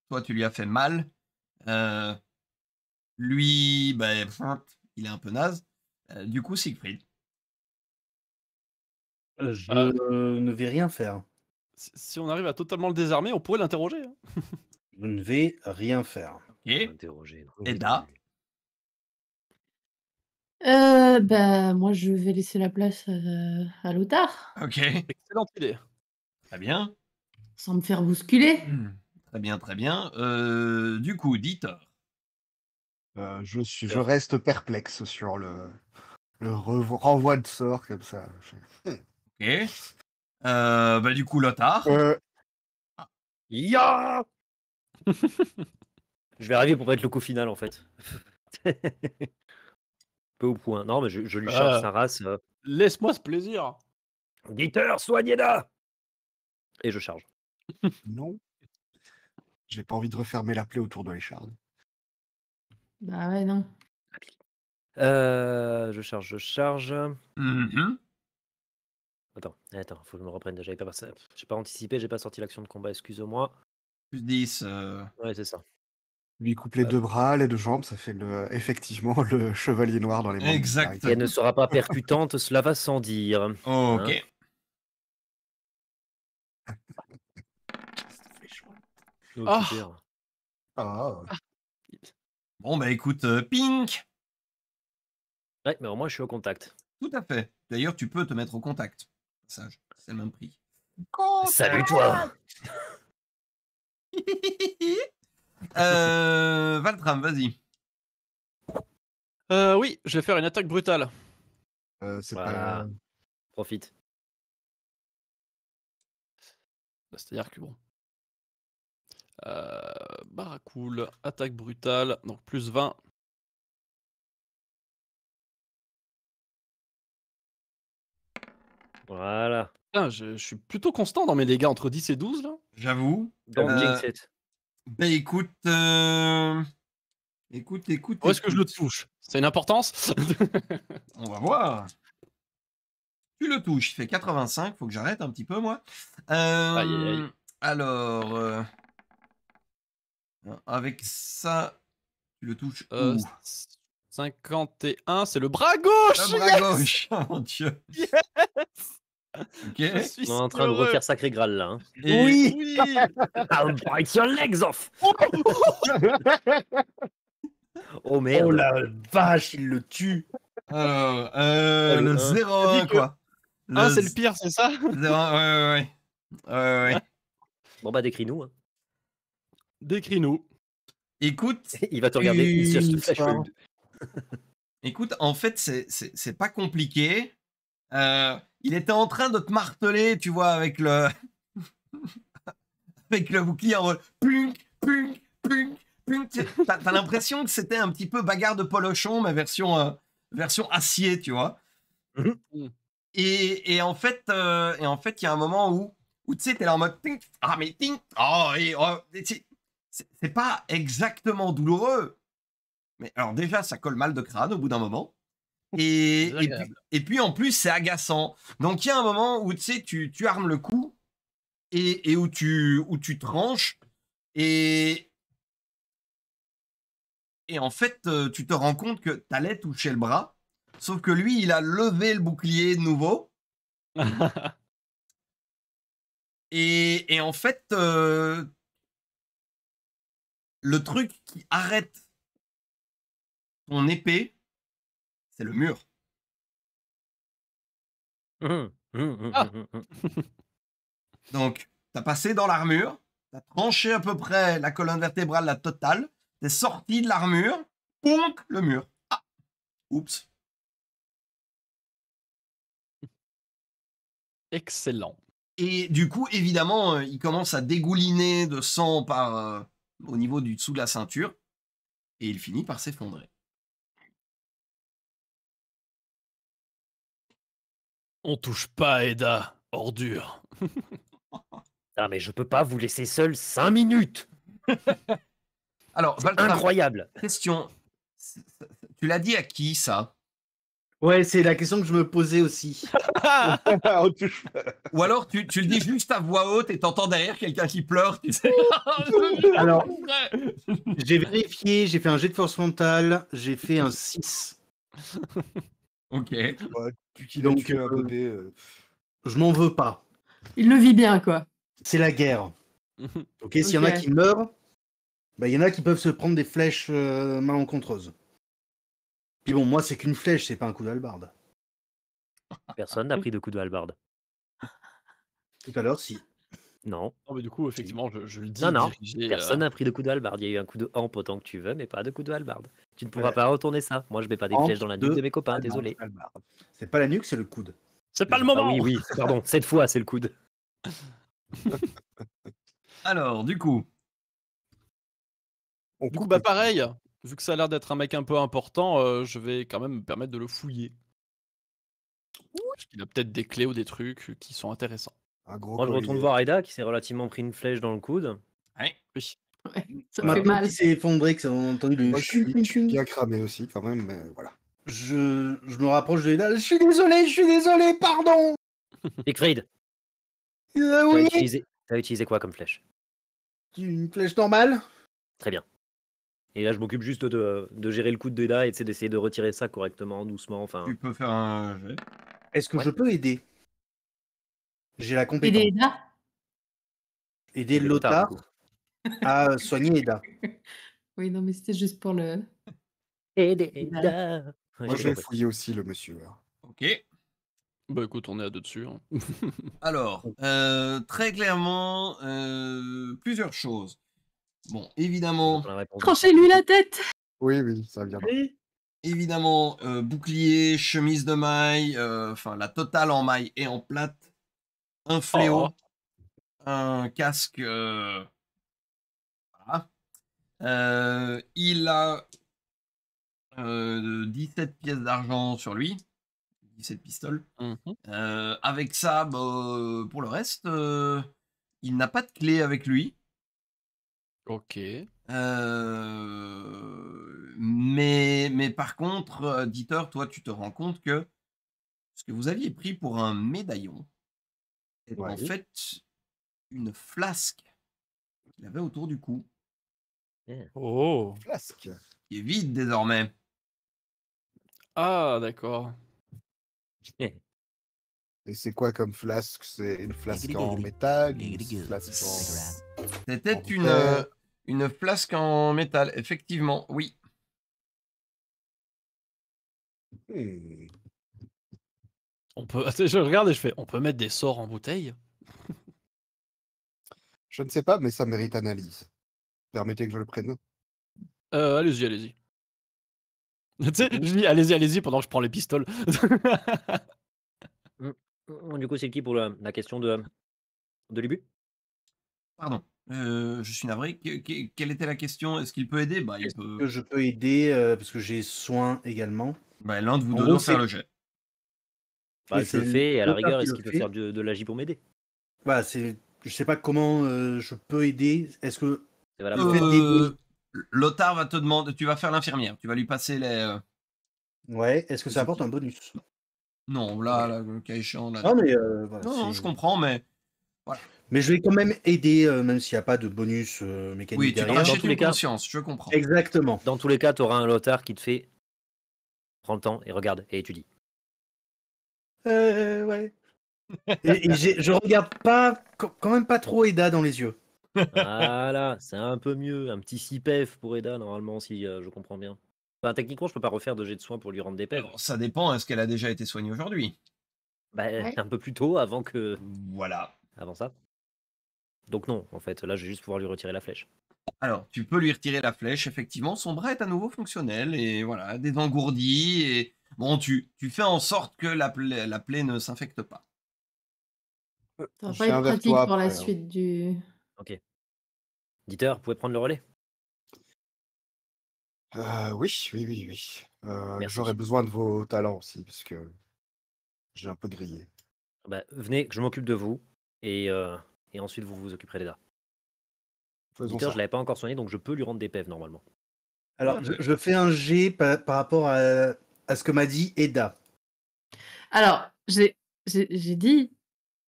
Toi, tu lui as fait mal. lui, bah, il est un peu naze. du coup, Siegfried. Je ne vais rien faire si on arrive à totalement le désarmer, on pourrait l'interroger. Vous hein. ne vais rien faire. Et euh, bah, moi, je vais laisser la place euh, à l'otard. Ok. Excellente idée. Très bien. Sans me faire bousculer. Hmm. Très bien, très bien. Euh, du coup, dites. Euh, je, suis, je reste perplexe sur le, le renvoi de sort comme ça. Ok. Euh, bah, du coup, Lothar. Euh... je vais arriver pour être le coup final en fait. Peu au point. Non, mais je, lui charge euh, sa race. Euh. Laisse-moi ce plaisir. Gitter, soignez-la Et je charge. non. J'ai pas envie de refermer la plaie autour de l'écharde. Bah ouais, non. Euh, je charge, je charge. Mm-hmm. Attends, attends, faut que je me reprenne. J'avais pas, j'ai pas anticipé, j'ai pas sorti l'action de combat, excuse-moi. Plus 10. Euh. Ouais, c'est ça. Lui coupe les deux bras, les deux jambes, ça fait le, effectivement le chevalier noir dans les mains. Exact. Et elle ne sera pas percutante, cela va sans dire. Hein. Ok. Oh, ah. Ah. Bon, bah écoute, euh, Pink, Ouais, mais au moins je suis au contact. tout à fait. D'ailleurs, tu peux te mettre au contact c'est le même prix. Salut toi euh, vas-y. Euh, oui, je vais faire une attaque brutale. Euh, c'est pas... Profite. Bah, c'est-à-dire que bon. Euh, attaque brutale, donc plus 20. Voilà. je, suis plutôt constant dans mes dégâts entre 10 et 12 là. J'avoue. Dans Ben, écoute, euh... écoute, écoute. Où est-ce que je le touche C'est une importance On va voir. Tu le touches, il fait 85, faut que j'arrête un petit peu moi. Euh, aïe, aïe. Euh, alors, euh, avec ça, tu le touches 51, c'est le bras gauche Le bras gauche, oh mon dieu Yes Okay. on est en train de refaire Sacré Graal là. Hein. Oui, oui I'll bite your legs off Oh merde Oh la vache, il le tue Alors, euh, le 0 hein. quoi Ah, c'est le pire, c'est ça 0 ouais, ouais, ouais. ouais, Bon bah, décris-nous. Hein. Décris-nous. Écoute... il va te regarder, il Écoute, en fait, c'est pas compliqué. Euh, il était en train de te marteler, tu vois, avec le. avec le bouclier en punk, punk, punk, T'as, l'impression que c'était un petit peu bagarre de polochon, mais version, euh, version acier, tu vois. Mhm. Et, et, en fait, euh, et en fait, il y a un moment où, où tu sais, t'es là en mode ah mais oh, oh, c'est pas exactement douloureux. Mais alors déjà, ça colle mal de crâne au bout d'un moment. Et, et, puis, en plus, c'est agaçant. Donc il y a un moment où tu, sais tu armes le coup et, et, où, tu, où tu tranches. Et, et en fait, euh, tu te rends compte que tu allais toucher le bras. Sauf que lui, il a levé le bouclier de nouveau. et, et, en fait, euh, le truc qui arrête ton épée, c'est le mur. donc mmh, mmh, mmh, ah! Donc, t'as passé dans l'armure, t'as tranché à peu près la colonne vertébrale, la totale, t'es sorti de l'armure, ponk, le mur. Ah! Oups. Excellent. Et du coup, évidemment, euh, il commence à dégouliner de sang par, euh, au niveau du dessous de la ceinture, et il finit par s'effondrer. On touche pas, Eda, ordure. ah, mais je peux pas vous laisser seul 5 minutes Alors, incroyable. Question. Tu l'as dit à qui ça Ouais, c'est la question que je me posais aussi. Ou alors tu, le dis juste à voix haute et t'entends derrière quelqu'un qui pleure, alors, j'ai vérifié, j'ai fait un jet de force mentale, j'ai fait un 6. Ok. Donc, euh, euh. Je m'en veux pas. Il le vit bien, quoi. C'est la guerre. Ok, s'il y en a qui meurent, bah, il y en a qui peuvent se prendre des flèches euh, malencontreuses. Puis bon, moi, c'est qu'une flèche, c'est pas un coup d'albarde. Personne n'a pris de coup de Tout à l'heure, si. Non. Non, mais du coup, effectivement, je, le dis. Non, non, personne euh, n'a pris de coup de halbarde. Il y a eu un coup de hampe autant que tu veux, mais pas de coup de halbarde. Tu ne pourras pas retourner ça. Moi, je mets pas des flèches dans la nuque de, mes copains, désolé. C'est pas la nuque, c'est le coude. C'est pas le ah moment Oui, oui, pardon, cette fois, c'est le coude. Alors, du coup. du coup, bah pareil, vu que ça a l'air d'être un mec un peu important, euh, je vais quand même me permettre de le fouiller. Parce qu'il a peut-être des clés ou des trucs qui sont intéressants. Un je retourne voir Aida qui s'est relativement pris une flèche dans le coude. Oui. ça bah, fait mal. C'est effondré, que ça a entendu le. Moi, je, suis, cramé aussi, quand même, mais voilà. Je, me rapproche de Je suis désolé, je suis désolé, pardon Siegfried euh, Oui T'as utilisé... quoi comme flèche Une flèche normale Très bien. Et là, je m'occupe juste de, gérer le coup Deda et d'essayer de retirer ça correctement, doucement. Enfin. Tu peux faire un. Est-ce que je peux aider j'ai la compétence. Aider Eda à euh, soigner Eda. Oui, non, mais c'était juste pour le. Aider Eda. Moi, je vais aussi le monsieur. Hein. Ok. Bah écoute, on est à deux dessus. Hein. Alors, euh, très clairement, euh, plusieurs choses. Bon, évidemment. Tranchez-lui la tête Oui, oui, ça vient. Évidemment, bouclier, chemise de maille, enfin la totale en maille et en plate un oh, fléau, oh. un casque. Euh, voilà. Euh, il a 17 euh, pièces d'argent sur lui, 17 pistoles. Mmh avec ça, bah, pour le reste, il n'a pas de clé avec lui. Ok. mais, mais par contre, Dieter, toi, tu te rends compte que ce que vous aviez pris pour un médaillon, en fait une flasque qu'il avait autour du cou. Mmh. Oh Flasque Qui est vide désormais. Ah, d'accord. Mmh. Et c'est quoi comme flasque C'est une flasque en mmh. métal C'était une, euh, une flasque en métal, effectivement, oui. On peut. Je regarde et je fais. On peut mettre des sorts en bouteille. je ne sais pas, mais ça mérite analyse. Permettez que je le prenne. Euh, allez-y, allez-y. Mhm. je dis allez-y, allez-y pendant que je prends les pistoles. Mmh, mmh, du coup, c'est qui pour la, question de, de Pardon. Euh, je suis navré. quelle était la question Est-ce qu'il peut aider bah, que je peux aider euh, parce que j'ai soin également bah, L'un de vous deux doit le jet. Bah, c'est fait à la rigueur, est-ce qu'il peut faire de, de pour m'aider Voilà, bah, c'est. Je sais pas comment euh, je peux aider. Est-ce que. Euh, Lothar va te demander. Tu vas faire l'infirmière. Tu vas lui passer les. Euh, ouais, est-ce que ça apporte un bonus Non, là, le cas échéant. non, mais. non, je comprends, mais. Mais je vais quand même aider, même s'il n'y a pas de bonus mécanique. Oui, tu Dans tous les cas, conscience, je comprends. Exactement. Dans tous les cas, tu auras un Lothar qui te fait. Prends le temps et regarde et étudie. Euh, ouais. Et, je regarde pas, quand même pas trop Eda dans les yeux. Voilà, c'est un peu mieux. Un petit si pef pour Eda, normalement, si euh, je comprends bien. techniquement, je peux pas refaire de jet de soins pour lui rendre des pefs. ça dépend, est-ce qu'elle a déjà été soignée aujourd'hui bah, Un peu plus tôt, avant que. Voilà. Avant ça. Donc, non, en fait, là, je vais juste pouvoir lui retirer la flèche. Alors, tu peux lui retirer la flèche, effectivement. Son bras est à nouveau fonctionnel et voilà, des engourdis et bon, tu, tu fais en sorte que la plaie, la plaie ne s'infecte pas. Euh, Ça va pas être pour la hein. suite du. Ok. vous pouvez prendre le relais euh, Oui, oui, oui, oui. Euh, j'aurais besoin de vos talents aussi, parce que j'ai un peu grillé. Bah, venez, je m'occupe de vous et, et ensuite vous vous occuperez des je ne je l'avais pas encore soigné, donc je peux lui rendre des pèves, normalement. Alors, je, fais un G par, rapport à, à, ce que m'a dit Eda. Alors, j'ai dit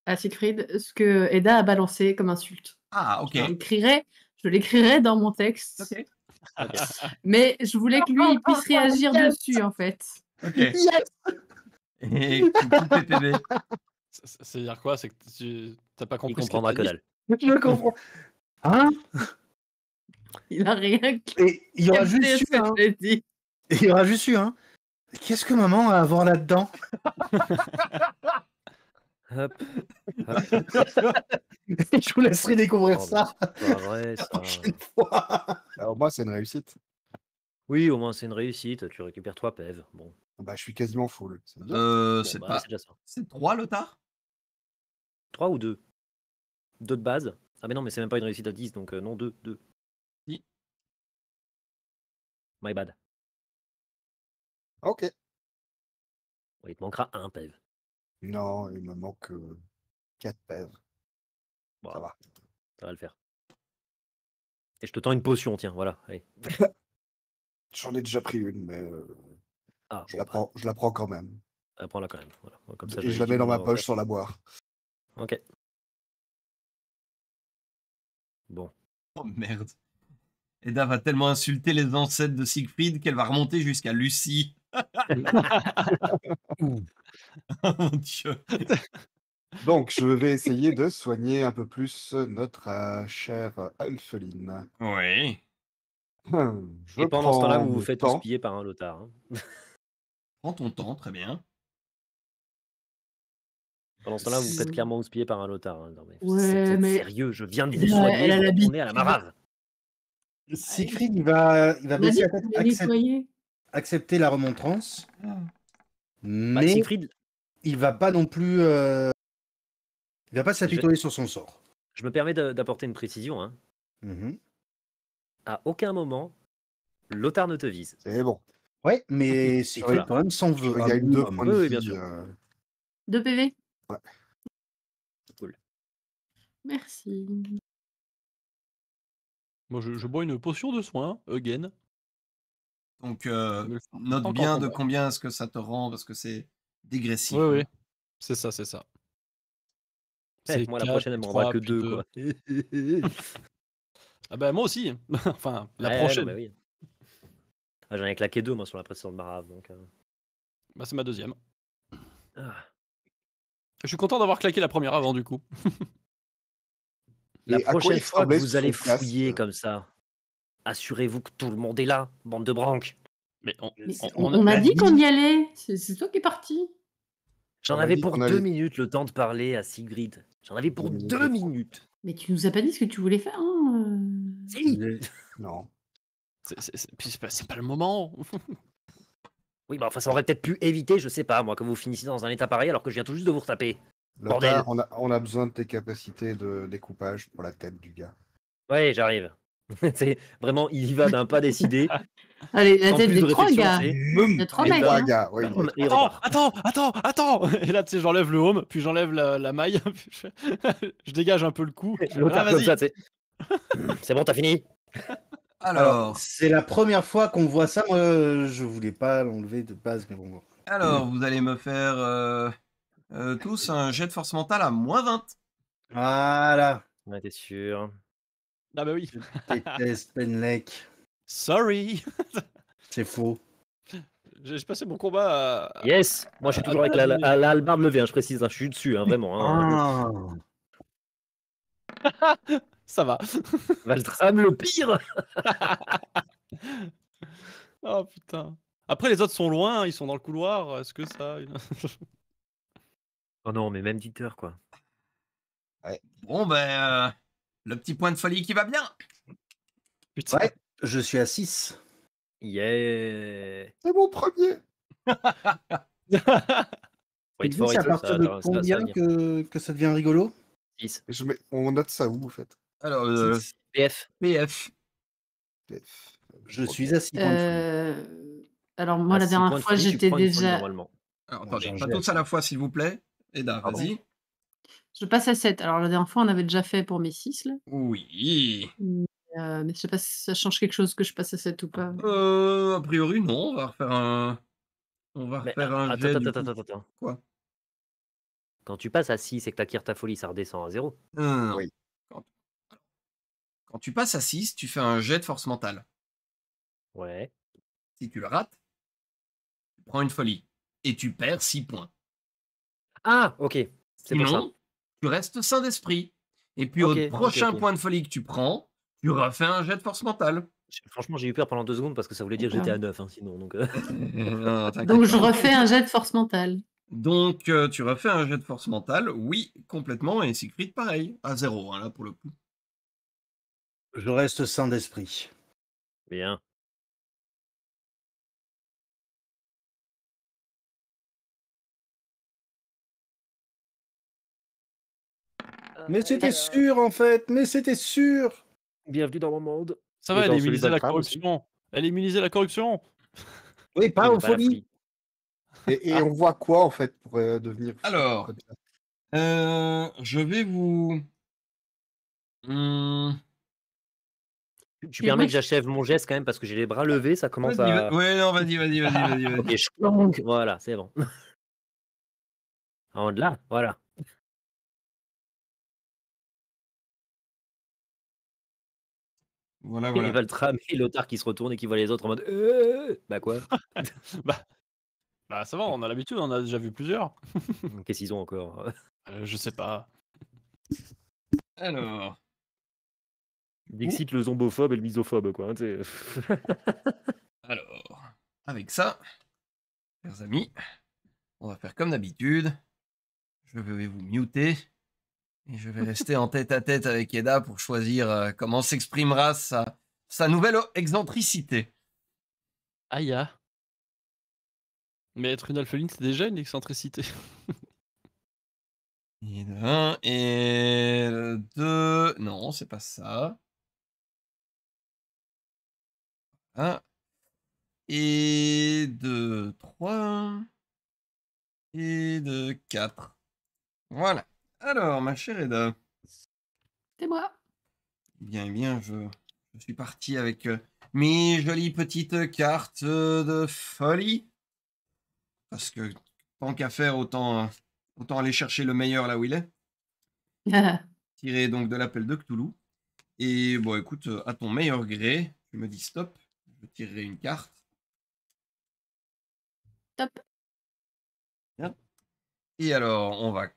à Siegfried ce que Eda a balancé comme insulte. Ah, ok. Je l'écrirai dans mon texte. Ok. Mais je voulais que lui puisse réagir dessus, en fait. Ok. Yes C'est-à-dire quoi C'est que tu n'as pas compris. comprendra que dalle. Je comprends. Hein il a rien. Hein. il y aura juste eu Il y aura juste eu Qu'est-ce que maman a à voir là-dedans Hop. Je vous laisserai découvrir oh, ça. Pas vrai, ça. Ah, au moi, c'est une réussite. Oui, au moins c'est une réussite. Tu récupères 3 PEV. Bon. Ah bah, je suis quasiment fou Euh, c'est bah, C'est 3 le tard 3 ou 2 2 de base ah mais non, mais c'est même pas une réussite à 10, donc euh, non, 2, 2. My bad. Ok. il te manquera un PEV. Non, il me manque 4 euh, PEV. ça va. Ça va le faire. Et je te tends une potion, tiens, voilà. J'en ai déjà pris une, mais euh, ah, je, la bah. prends, je la prends quand même. Ah, prends quand même, voilà. Comme Et je la mets dans ma poche sans la boire. Ok. Bon. Oh merde. Eda va tellement insulter les ancêtres de Siegfried qu'elle va remonter jusqu'à Lucie. Oh, dieu. Donc, je vais essayer de soigner un peu plus notre euh, chère Alpheline. Oui. Hum, Et pendant ce temps-là, vous vous faites espier par un lotard. Hein. Prends ton temps, très bien. Pendant ce temps-là, vous vous faites clairement houspiller par un lotard. C'est hein. Sérieux, je viens de vous soigner, elle, elle on est à la marave. Siegfried, va, accepter, la remontrance. Ah. Bah, mais bah, Siegfried... il va pas non plus. Euh... Il va pas s'apitoyer sur son sort. Je me permets d'apporter une précision. Hein. Mmh à aucun moment, Lothar ne te vise. C'est bon. Ouais, mais Siegfried quand même s'en veut. Il y a une deux points de euh. PV Merci. Moi, je, je bois une potion de soin, again. Donc, euh, note bien de combien est-ce que ça te rend, parce que c'est dégressif. Oui, oui. C'est ça, c'est ça. Eh, moi, la prochaine, elle me rendra que 2. ah, ben moi aussi. enfin, la prochaine. ah, J'en ai claqué deux, moi, sur la de marave. Donc, euh. Bah, c'est ma deuxième. Ah. Je suis content d'avoir claqué la première avant, du coup. la prochaine fois que vous allez fouiller comme ça, assurez-vous que tout le monde est là, bande de branques. Mais on, m'a a, dit qu'on y allait. C'est toi qui es parti. J'en avais pour deux minutes le temps de parler à Sigrid. J'en avais pour deux, minutes. Mais tu nous as pas dit ce que tu voulais faire. Hein, euh. si. Non. C'est pas, pas le moment. Oui, bah enfin, ça aurait peut-être pu éviter, je sais pas, moi, que vous finissiez dans un état pareil alors que je viens tout juste de vous retaper. On a, besoin de tes capacités de découpage pour la tête du gars. Ouais, j'arrive. c'est vraiment, il y va d'un pas décidé. Allez, la tête des trois gars. Hum, les trois hein. Gars, Attends, attends, attends, Et là, tu sais, j'enlève le home, puis j'enlève la, maille, je... dégage un peu le cou. Ah, c'est bon, t'as fini. Alors, c'est la première fois qu'on voit ça. Moi, je voulais pas l'enlever de base, mais bon. Alors, vous allez me faire euh, euh, tous un jet de force mentale à moins 20. Voilà. t'es sûr. Ah bah oui. Je déteste Penlec. Sorry. c'est faux. J'ai passé mon combat à... Yes Moi, je suis toujours avec la, la, la levée, hein, je précise. Hein, je suis dessus, hein, vraiment. Hein. Ah. ça va. le pire Oh putain. Après, les autres sont loin, ils sont dans le couloir. Est-ce que ça. oh non, mais même Dieter, quoi. Ouais. Bon, ben. Euh, le petit point de folie qui va bien. Putain. Ouais, je suis à 6. Yeah. C'est mon premier. Et c'est à partir de combien que, ça devient rigolo 10. on note ça où, en fait alors, euh, PF. PF. Je suis à 6 points de euh, Alors, moi, la dernière fois, j'étais déjà. Attends, pas tous à la fois, s'il vous plaît. Eda, vas-y. Je passe à 7. Alors, la dernière fois, on avait déjà fait pour mes 6, là. Oui. Euh, mais je sais pas si ça change quelque chose que je passe à 7 ou pas. Euh, a priori, non. On va refaire un. On va refaire un. Attends, attends, attends, Quoi Quand tu passes à 6 et que tu acquiers ta folie, ça redescend à 0. oui tu passes à 6, tu fais un jet de force mentale. Ouais. Si tu le rates, tu prends une folie. Et tu perds 6 points. Ah, ok. c'est bon. tu restes sain d'esprit. Et puis au prochain point de folie que tu prends, tu refais un jet de force mentale. Franchement, j'ai eu peur pendant deux secondes parce que ça voulait dire que j'étais à 9, hein, sinon. Donc, euh. ah, donc je refais un jet de force mentale. Donc euh, tu refais un jet de force mentale, oui, complètement, et Siegfried, pareil, à 0 hein, là pour le coup. Je reste sain d'esprit. Bien. Euh, mais c'était sûr en fait, mais c'était sûr. Bienvenue dans mon monde. Ça va, elle à la corruption. Elle à la corruption. Oui, pas aux folies. Et, ah. on voit quoi en fait pour euh, devenir. Alors, euh, je vais vous. Hmm, tu, permets que j'achève mon geste quand même parce que j'ai les bras levés, ça commence à. Ouais, non, vas-y, vas-y, vas-y, vas-y. ok, je... voilà, c'est bon. en là, voilà. Voilà, voilà. Il va le tramer, et l'otard qui se retourne et qui voit les autres en mode euh, Bah quoi bah, bah, ça va, on a l'habitude, on a déjà vu plusieurs. Qu'est-ce qu'ils ont encore euh, Je sais pas. Alors. Il excite le zombophobe et le misophobe, quoi. Hein, Alors, avec ça, chers amis, on va faire comme d'habitude. Je vais vous muter. Et je vais rester en tête à tête avec Eda pour choisir euh, comment s'exprimera sa, nouvelle excentricité. Aïe. Ah. Mais être une alpheline, c'est déjà une excentricité. Et deux... et deux... Non, c'est pas ça. 1 et 2, 3 et de 4. Voilà. Alors, ma chère Eda. C'est moi. Bien, bien, je, suis parti avec euh, mes jolies petites cartes de folie. Parce que tant qu'à faire, autant, euh, autant aller chercher le meilleur là où il est. Tirer donc de l'appel de Cthulhu. Et bon, écoute, euh, à ton meilleur gré, tu me dis stop. Je tirerai une carte. Top. Et alors, on va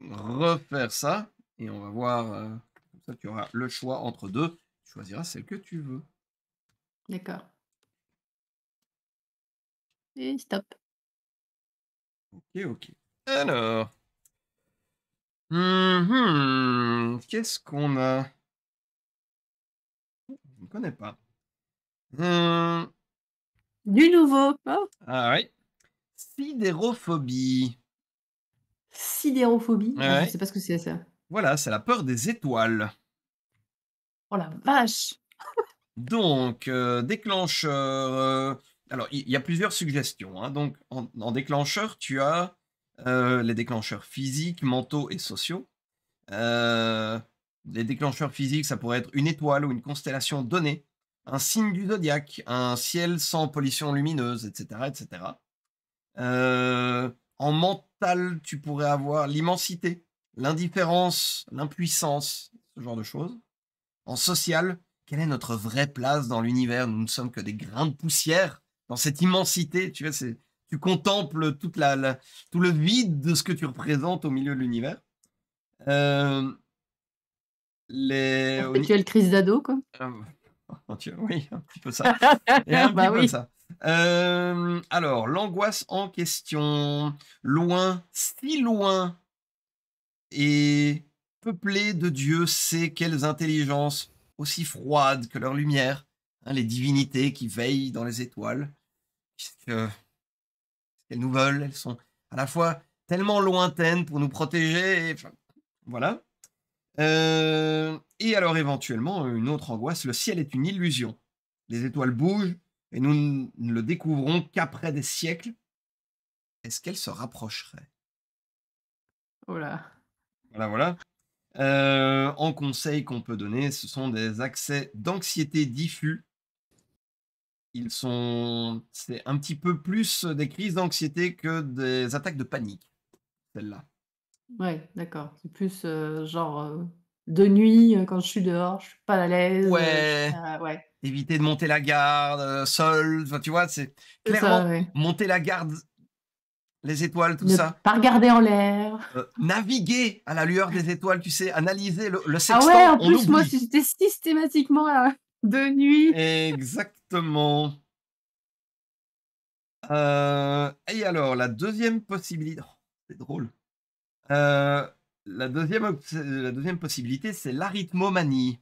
refaire ça et on va voir. Euh, comme ça, tu auras le choix entre deux. Tu choisiras celle que tu veux. D'accord. Et stop. Ok, ok. Alors. Mm-hmm. Qu'est-ce qu'on a Je ne connais pas. Hmm. Du nouveau. Oh. Ah oui. Sidérophobie. Sidérophobie. Ah, je sais pas ce que c'est ça. Voilà, c'est la peur des étoiles. Oh la vache. Donc, euh, déclencheur. Euh, alors, il y, a plusieurs suggestions. Hein. Donc, en, déclencheur, tu as euh, les déclencheurs physiques, mentaux et sociaux. les déclencheurs physiques, ça pourrait être une étoile ou une constellation donnée un signe du zodiaque, un ciel sans pollution lumineuse, etc. etc. Euh, en mental, tu pourrais avoir l'immensité, l'indifférence, l'impuissance, ce genre de choses. En social, quelle est notre vraie place dans l'univers Nous ne sommes que des grains de poussière dans cette immensité. Tu vois, tu contemples toute la, tout le vide de ce que tu représentes au milieu de l'univers. Euh, les... Perpétuelle crise d'ado, quoi. Euh, oui, un petit peu ça. un bah petit ça. Euh, alors, l'angoisse en question, loin, si loin, et peuplée de dieux, sait quelles intelligences aussi froides que leur lumière, hein, les divinités qui veillent dans les étoiles, qu'elles nous veulent, elles sont à la fois tellement lointaines pour nous protéger, voilà, euh, et alors éventuellement, une autre angoisse, le ciel est une illusion. Les étoiles bougent et nous ne le découvrons qu'après des siècles. Est-ce qu'elles se rapprocheraient oh Voilà. Voilà, voilà. Euh, en conseil qu'on peut donner, ce sont des accès d'anxiété diffus. Ils sont, c'est un petit peu plus des crises d'anxiété que des attaques de panique, celles là Ouais, d'accord. C'est plus, euh, genre, euh, de nuit, euh, quand je suis dehors, je suis pas à l'aise, Ouais, éviter de monter la garde, seul, tu vois? C'est monter la garde, les étoiles, tout ça. pas regarder en l'air. naviguer à la lueur des étoiles, tu sais, analyser le le Ah ouais, en plus, moi, j'étais systématiquement, de nuit. Exactement. et alors la deuxième possibilité oh, c'est drôle. Euh, la, deuxième, possibilité, c'est l'arithmomanie.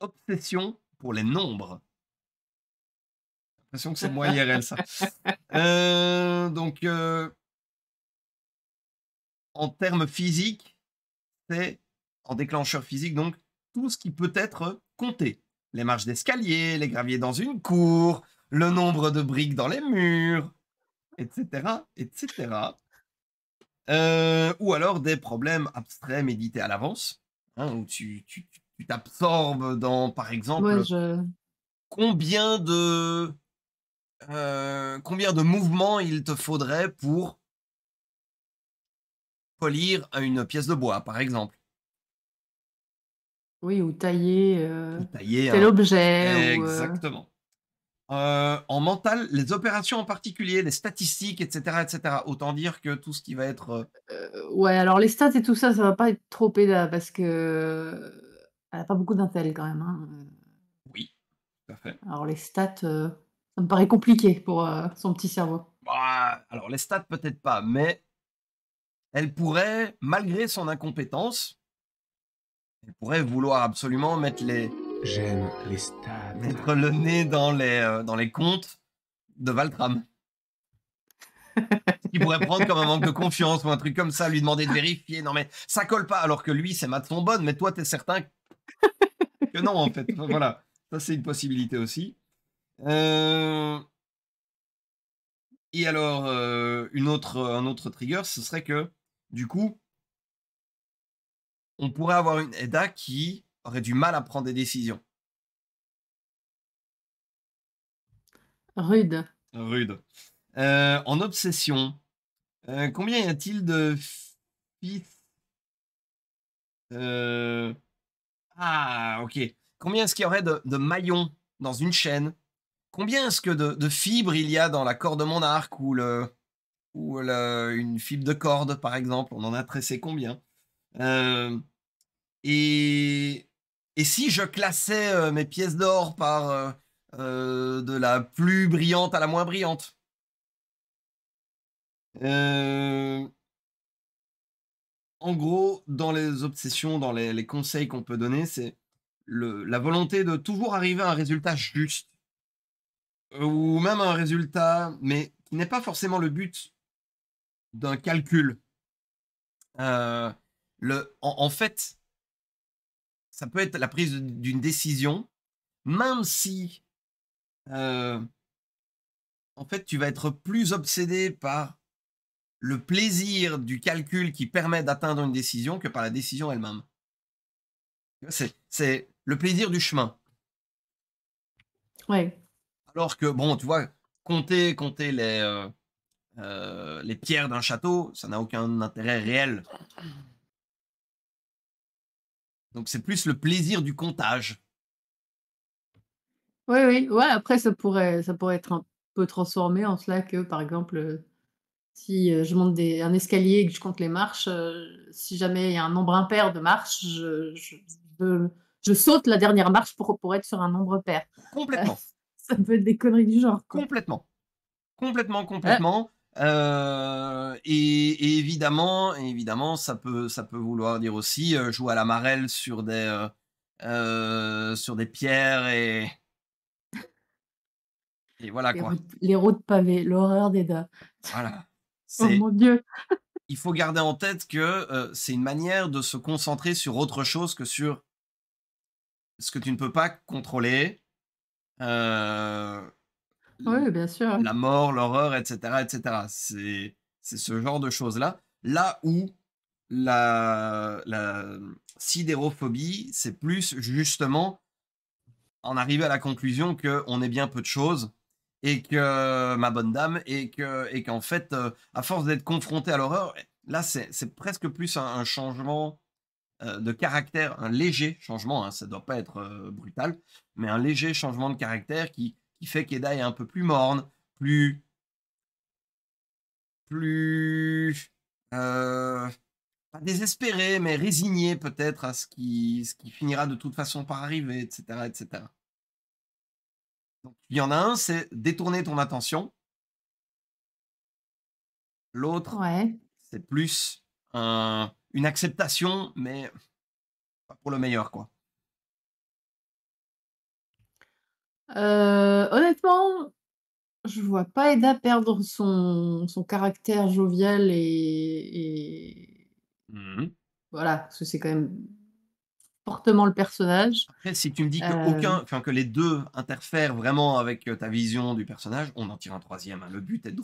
Obsession pour les nombres l'impression que c'est moi elle, ça. Euh, donc, euh, en termes physiques, c'est en déclencheur physique, donc tout ce qui peut être compté. Les marches d'escalier, les graviers dans une cour, le nombre de briques dans les murs, etc., etc. Euh, ou alors des problèmes abstraits médités à l'avance, hein, où tu, t'absorbes dans, par exemple, combien de euh, combien de mouvements il te faudrait pour polir une pièce de bois, par exemple. Oui, ou tailler, euh, objet. Euh, Exactement. Euh, en mental, les opérations en particulier, les statistiques, etc., etc. Autant dire que tout ce qui va être. Euh, euh, ouais, alors les stats et tout ça, ça va pas être trop pédale parce que elle a pas beaucoup d'intel quand même. Hein, oui, tout à fait. Alors les stats, ça me paraît compliqué pour son petit cerveau. Bah, alors les stats peut-être pas, mais elle pourrait, malgré son incompétence, elle pourrait vouloir absolument mettre les, J'aime les Mettre le nez dans les, euh, dans les comptes de Valtram. qui pourrait prendre comme un manque de confiance ou un truc comme ça, lui demander de vérifier. Non, mais ça colle pas, alors que lui, c'est maths Bonne mais toi, t'es certain que non, en fait. voilà, ça, c'est une possibilité aussi. Euh, et alors, euh, une autre, un autre trigger, ce serait que, du coup, on pourrait avoir une Eda qui aurait du mal à prendre des décisions. Rude. Rude. Euh, en obsession, euh, combien y a-t-il de euh, Ah, ok. Combien est-ce qu'il y aurait de, maillons dans une chaîne Combien est-ce que de, de, fibres il y a dans la corde de mon arc ou, le, ou une fibre de corde, par exemple On en a tressé combien Et et si je classais euh, mes pièces d'or par euh, euh, de la plus brillante à la moins brillante En gros, dans les obsessions, dans les, conseils qu'on peut donner, c'est la volonté de toujours arriver à un résultat juste. Ou même un résultat, mais qui n'est pas forcément le but d'un calcul. en, fait, ça peut être la prise d'une décision, même si, euh, en fait, tu vas être plus obsédé par le plaisir du calcul qui permet d'atteindre une décision que par la décision elle-même. C'est le plaisir du chemin. Ouais. Alors que, bon, tu vois, compter, compter les, euh, euh, les pierres d'un château, ça n'a aucun intérêt réel. Donc c'est plus le plaisir du comptage. Oui, oui, ouais, après ça pourrait, ça pourrait être un peu transformé en cela que, par exemple, euh, si euh, je monte des, un escalier et que je compte les marches, euh, si jamais il y a un nombre impair de marches, je, je, saute la dernière marche pour, pour être sur un nombre pair. Complètement. ça peut être des conneries du genre. Complètement. Complètement, ah. complètement. Euh, et, évidemment, évidemment, ça peut, ça peut vouloir dire aussi euh, jouer à la marelle sur des, euh, sur des pierres et et voilà les quoi. Routes, les routes pavées, l'horreur des deux Voilà. oh mon dieu. Il faut garder en tête que c'est une manière de se concentrer sur autre chose que sur ce que tu ne peux pas contrôler. Oui, bien sûr. La mort, l'horreur, etc., etc. C'est, c'est ce genre de choses-là. Là où la, la sidérophobie, c'est plus justement en arriver à la conclusion que on est bien peu de choses et que ma bonne dame et que et qu'en fait, euh, à force d'être confronté à l'horreur, là c'est, presque plus un, changement euh, de caractère, un léger changement, hein, ça ne doit pas être euh, brutal, mais un léger changement de caractère qui, qui fait qu'Eda est un peu plus morne, plus. plus. Euh, désespéré, mais résigné peut-être à ce qui, ce qui finira de toute façon par arriver, etc. etc. Donc, il y en a un, c'est détourner ton attention. L'autre, c'est plus un, une acceptation, mais pas pour le meilleur, quoi. honnêtement, je vois pas Eda perdre son, son caractère jovial et, mmh voilà, parce que c'est quand même fortement le personnage. Après, si tu me dis que, aucun, enfin, que les deux interfèrent vraiment avec ta vision du personnage, on en tire un troisième. Hein. Le but est de,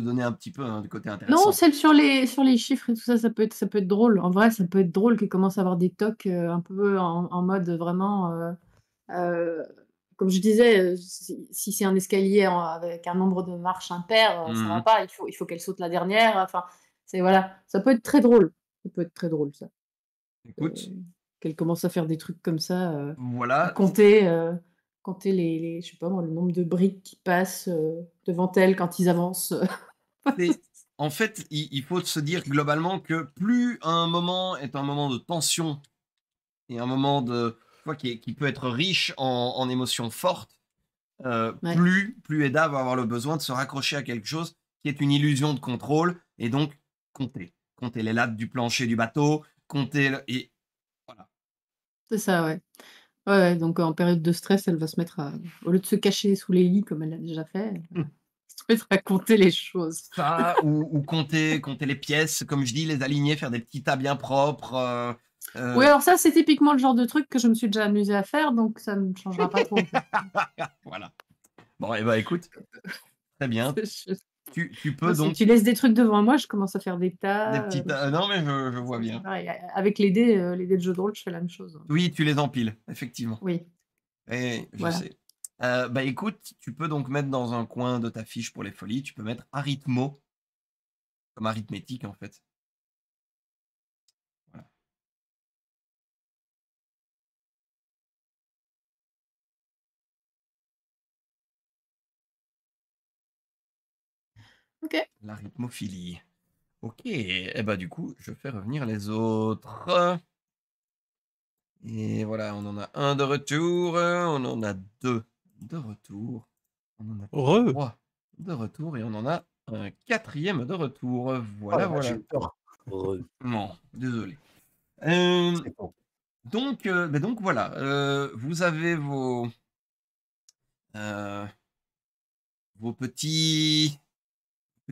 donner un petit peu de hein, du côté intéressant. Non, celle sur les, sur les chiffres et tout ça, ça peut être, ça peut être drôle. En vrai, ça peut être drôle qu'il commence à avoir des tocs un peu en, mode vraiment comme je disais, euh, si c'est un escalier avec un nombre de marches impair, ça euh, ça va mhm. pas. Il faut, il faut qu'elle saute la dernière. Enfin, c'est voilà, ça peut être très drôle. Ça peut être très drôle ça. Écoute, euh, qu'elle commence à faire des trucs comme ça. voilà. Compter, compter les, je sais pas le nombre de briques qui passent devant elle quand ils avancent. En fait, il, faut se dire globalement que plus un moment est un moment de tension et un moment de qui, qui, peut être riche en, émotions fortes, euh, plus, plus Eda va avoir le besoin de se raccrocher à quelque chose qui est une illusion de contrôle, et donc compter. Compter les lattes du plancher du bateau, compter... et voilà. C'est ça, ouais. Ouais, donc en période de stress, elle va se mettre à... Au lieu de se cacher sous les lits comme elle l'a déjà fait, elle va hum. se mettre à compter les choses. ou, compter, compter les pièces, comme je dis, les aligner, faire des petits tas bien propres. Euh, euh. Oui, alors ça, c'est typiquement le genre de truc que je me suis déjà amusé à faire, donc ça ne changera pas trop. voilà. Bon, et eh ben, écoute, très bien. Tu, peux donc. tu laisses des trucs devant moi, je commence à faire des tas. Des euh, petits tas. non, mais je, vois bien. avec les dés, euh, les dés de jeu de rôle, je fais la même chose. Oui, tu les empiles, effectivement. Oui. Et eh, je sais. bah écoute, tu peux donc mettre dans un coin de ta fiche pour les folies, tu peux mettre arithmo, comme arithmétique en fait. La rythmophilie. Ok, et eh bah ben, du coup, je fais revenir les autres. Et voilà, on en a un de retour, on en a deux de retour, on en a trois de retour et on en a un quatrième de retour. Voilà, oh, voilà. Non, désolé. Euh, donc, euh, ben donc voilà, euh, vous avez vos vos petits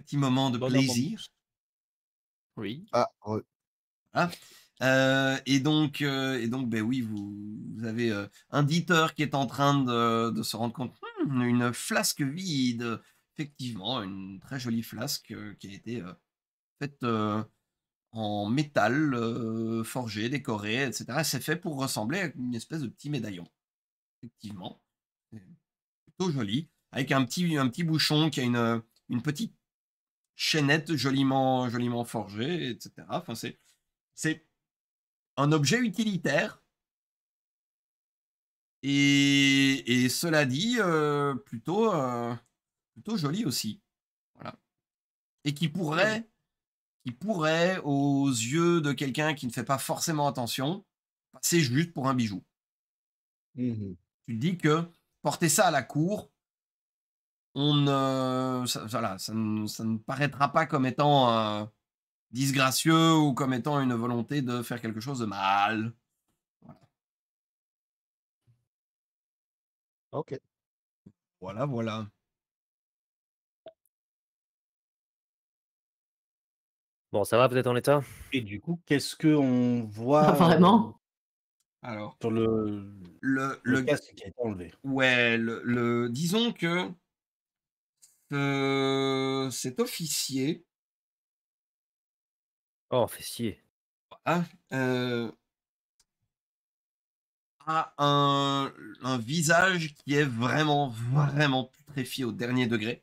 Petit moment de plaisir. Oui. Ah, ah euh, et donc, euh, et donc, ben oui, vous, avez euh, un diteur qui est en train de, se rendre compte, hmm, une flasque vide, effectivement, une très jolie flasque qui a été faite en métal, forgé, décorée, etc. C'est fait pour ressembler à une espèce de petit médaillon, effectivement, plutôt joli, avec un petit, un petit bouchon qui a une, une petite chaînette joliment, joliment forgée, etc. c'est un objet utilitaire. Et, et cela dit, euh, plutôt, euh, plutôt joli aussi. Voilà. Et qui pourrait, qui pourrait, aux yeux de quelqu'un qui ne fait pas forcément attention, passer juste pour un bijou. Mmh tu dis que porter ça à la cour, ça, voilà, ça ne, paraîtra pas comme étant euh, disgracieux ou comme étant une volonté de faire quelque chose de mal. Ok. Voilà, voilà. Bon, ça va, vous êtes en état Et du coup, qu'est-ce qu'on voit apparemment ah, vraiment euh, Alors, sur le, le, le, qui a été enlevé. Ouais, le, le disons que euh, cet officier. Oh, officier. Ah, euh, a un, visage qui est vraiment, vraiment putréfié au dernier degré.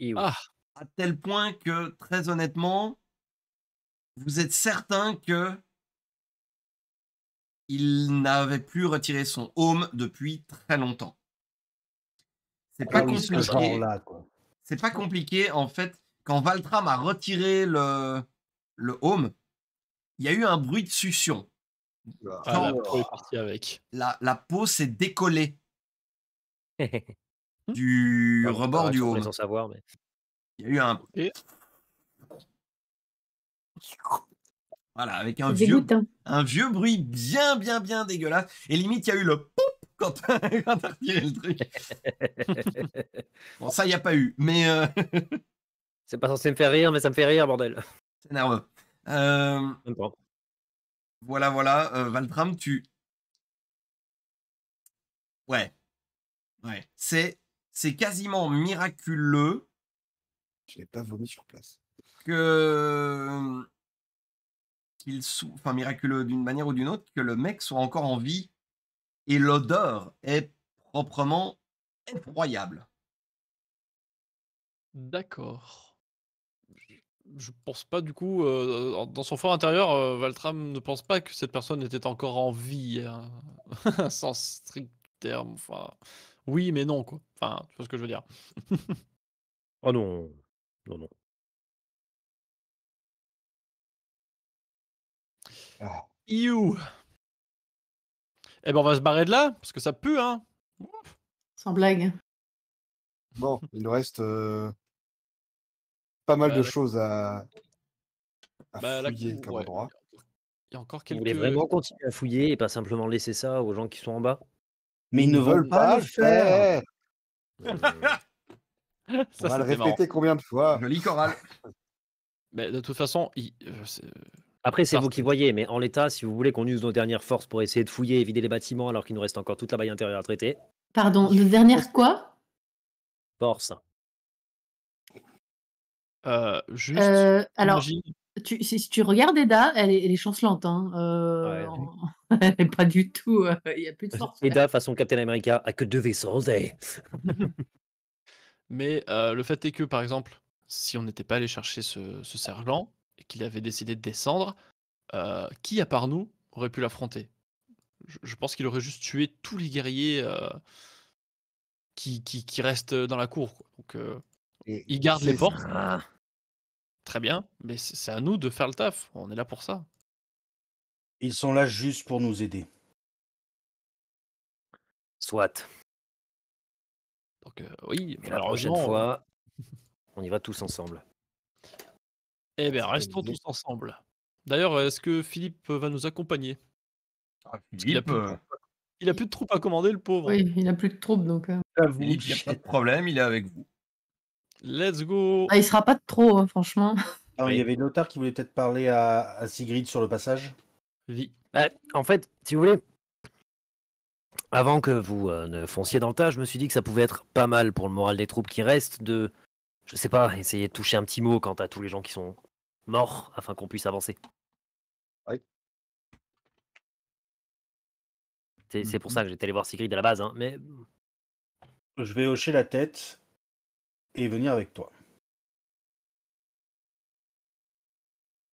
Et ah. à tel point que, très honnêtement, vous êtes certain que il n'avait plus retiré son home depuis très longtemps. C'est pas compliqué. C'est pas compliqué en fait. Quand Valtram a retiré le, le home, il y a eu un bruit de succion. Ah, ah, la peau s'est décollée du ah, rebord du home. Sans savoir, mais... Il y a eu un. Voilà, avec un vieux, hein. un vieux bruit bien, bien, bien dégueulasse. Et limite, il y a eu le quand, t'as retiré le truc. bon, ça, il n'y a pas eu, mais. Euh, c'est pas censé me faire rire, mais ça me fait rire, bordel. C'est nerveux. Euh, voilà, voilà. Euh, Valdram tu. Ouais. Ouais. C'est, c'est quasiment miraculeux. Je l'ai pas vomi sur place. Que. Qu'il Enfin, miraculeux d'une manière ou d'une autre, que le mec soit encore en vie et l'odeur est proprement effroyable. D'accord. Je pense pas du coup, euh, dans son fort intérieur, euh, Valtram ne pense pas que cette personne était encore en vie, hein. sans strict terme. Enfin, oui, mais non, quoi. Enfin, tu vois ce que je veux dire. oh non, non, non. You. Eh ben on va se barrer de là, parce que ça pue, hein. Sans blague. Bon, il nous reste euh, pas mal de euh, choses à, bah, fouiller Il y a encore quelques... Vous voulez vraiment continuer à fouiller et pas simplement laisser ça aux gens qui sont en bas Mais ils, ne veulent, pas, le faire, ça, va le répéter combien de fois Le choral Mais de toute façon, il... Euh, après, c'est vous qui voyez, mais en l'état, si vous voulez qu'on use nos dernières forces pour essayer de fouiller et vider les bâtiments alors qu'il nous reste encore toute la baille intérieure à traiter. Pardon, nos dernières quoi Force. Euh, juste. Euh, alors, si, tu regardes Eda, elle est, elle est chancelante. Hein, euh, elle est pas du tout. Il n'y a plus de Eda, façon Captain America, a que deux vaisseaux. Eh. mais le fait est que, par exemple, si on n'était pas allé chercher ce, ce sergent, qu'il avait décidé de descendre, euh, qui à part nous aurait pu l'affronter je, pense qu'il aurait juste tué tous les guerriers euh, qui, qui, qui, restent dans la cour. Ils Donc, euh, les portes. Très bien, mais c'est à nous de faire le taf. On est là pour ça. Ils sont là juste pour nous aider. Soit. Donc, oui, mais la prochaine fois, on y va tous ensemble. Eh bien, restons tous ensemble. D'ailleurs, est-ce que Philippe va nous accompagner ah, euh, il, a plus, de troupes à commander, le pauvre. Oui, il a plus de troupes, donc. Euh. il n'y a pas de problème, il est avec vous. Let's go ah, Il sera pas de trop, hein, franchement. Ah, il y avait une notaire qui voulait peut-être parler à, Sigrid sur le passage. Oui. Bah, en fait, si vous voulez, avant que vous euh, ne fonciez dans le tas, je me suis dit que ça pouvait être pas mal pour le moral des troupes qui restent de, je sais pas, essayer de toucher un petit mot quant à tous les gens qui sont mort afin qu'on puisse avancer. Oui. C'est pour mm-hmm. ça que j'étais allé voir Sigrid à la base, hein, mais. Je vais hocher la tête et venir avec toi.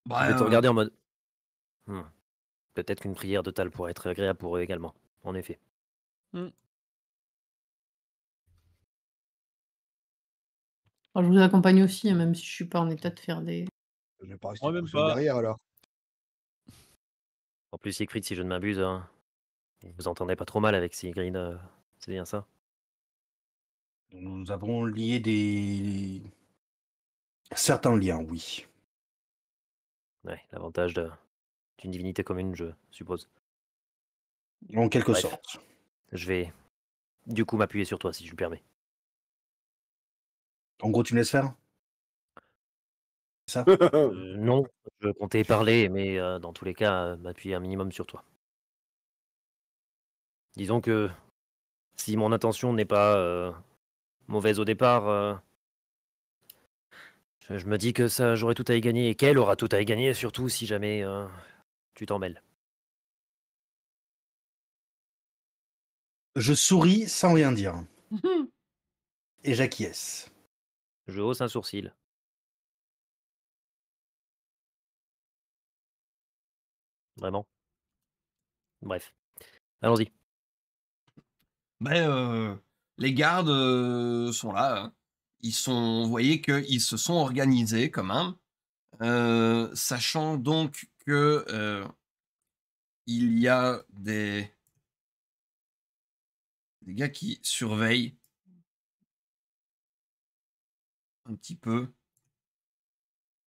Bah, euh, en mode. Hmm, peut-être qu'une prière totale Tal pourrait être agréable pour eux également, en effet. Hmm. je vous accompagne aussi, hein, même si je ne suis pas en état de faire des Oh, alors. En plus, Sigrid, si je ne m'abuse, hein, vous entendez pas trop mal avec Sigrid, euh, c'est bien ça Nous avons lié des. certains liens, oui. Ouais, l'avantage d'une divinité commune, je suppose. En quelque sorte. Je vais du coup m'appuyer sur toi, si je me permets. En gros, tu me laisses faire Euh, non, je comptais parler, mais euh, dans tous les cas, euh, m'appuyer un minimum sur toi. Disons que si mon intention n'est pas mauvaise au départ, je, me dis que ça j'aurai tout à y gagner et qu'elle aura tout à y gagner, surtout si jamais tu t'en mêles. Je souris sans rien dire. et j'acquiesce. Je hausse un sourcil. vraiment. Bref. Allons-y. Ben, euh, les gardes euh, sont là. Hein. Ils sont, vous voyez qu'ils se sont organisés quand même. Euh, sachant donc que il y a des, des gars qui surveillent un petit peu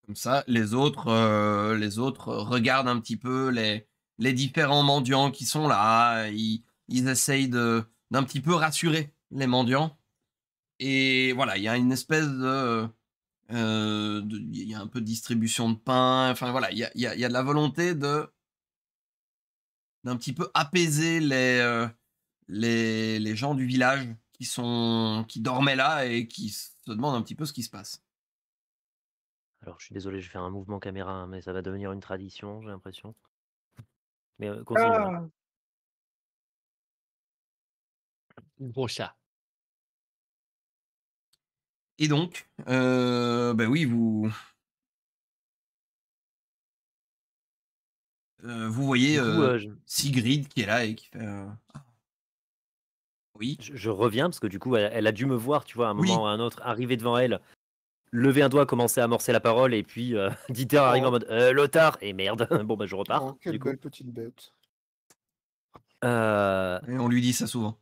comme ça, les autres, euh, les autres regardent un petit peu les, les différents mendiants qui sont là. Ils, ils essayent d'un petit peu rassurer les mendiants. Et voilà, il y a une espèce euh, de... Il y a un peu de distribution de pain. Enfin voilà, il y a, de la volonté de d'un petit peu apaiser euh, les, les, gens du village qui sont qui dormaient là et qui se demandent un petit peu ce qui se passe. Alors, je suis désolé, je vais faire un mouvement caméra, hein, mais ça va devenir une tradition, j'ai l'impression. Mais euh, bon ah! Gros chat. Et donc, euh, bah oui, vous. Euh, vous voyez euh, Sigrid qui est là et qui fait. Oui. Je, reviens parce que du coup, elle, a dû me voir, tu vois, à un moment ou à un autre, arriver devant elle Levez un doigt, commencer à amorcer la parole, et puis euh, Dieter arrive en oh. mode euh, lotard et merde, bon bah je repars. Oh, quelle belle petite bête. Euh. Et on lui dit ça souvent.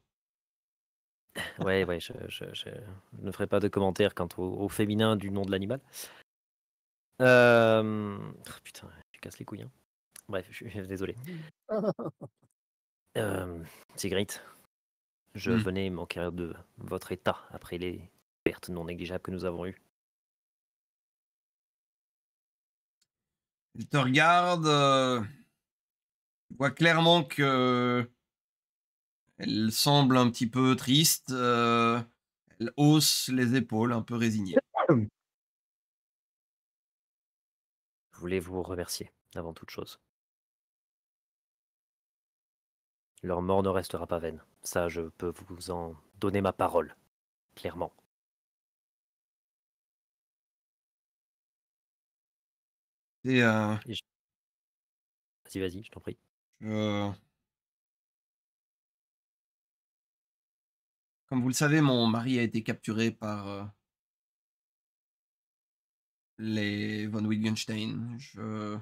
Ouais, ouais, je, ne ferai pas de commentaires quant au, féminin du nom de l'animal. Euh, oh, putain, je casse les couilles. Hein. Bref, je suis désolé. C'est Je hmm. venais manquer de votre état après les pertes non négligeables que nous avons eues. Il te regarde. Euh, voit vois clairement que. Elle semble un petit peu triste. Euh, elle hausse les épaules, un peu résignée. Je voulais vous remercier avant toute chose. Leur mort ne restera pas vaine. Ça, je peux vous en donner ma parole, clairement. Vas-y, vas-y, je t'en prie. comme vous le savez, mon mari a été capturé par les von Wittgenstein. Je-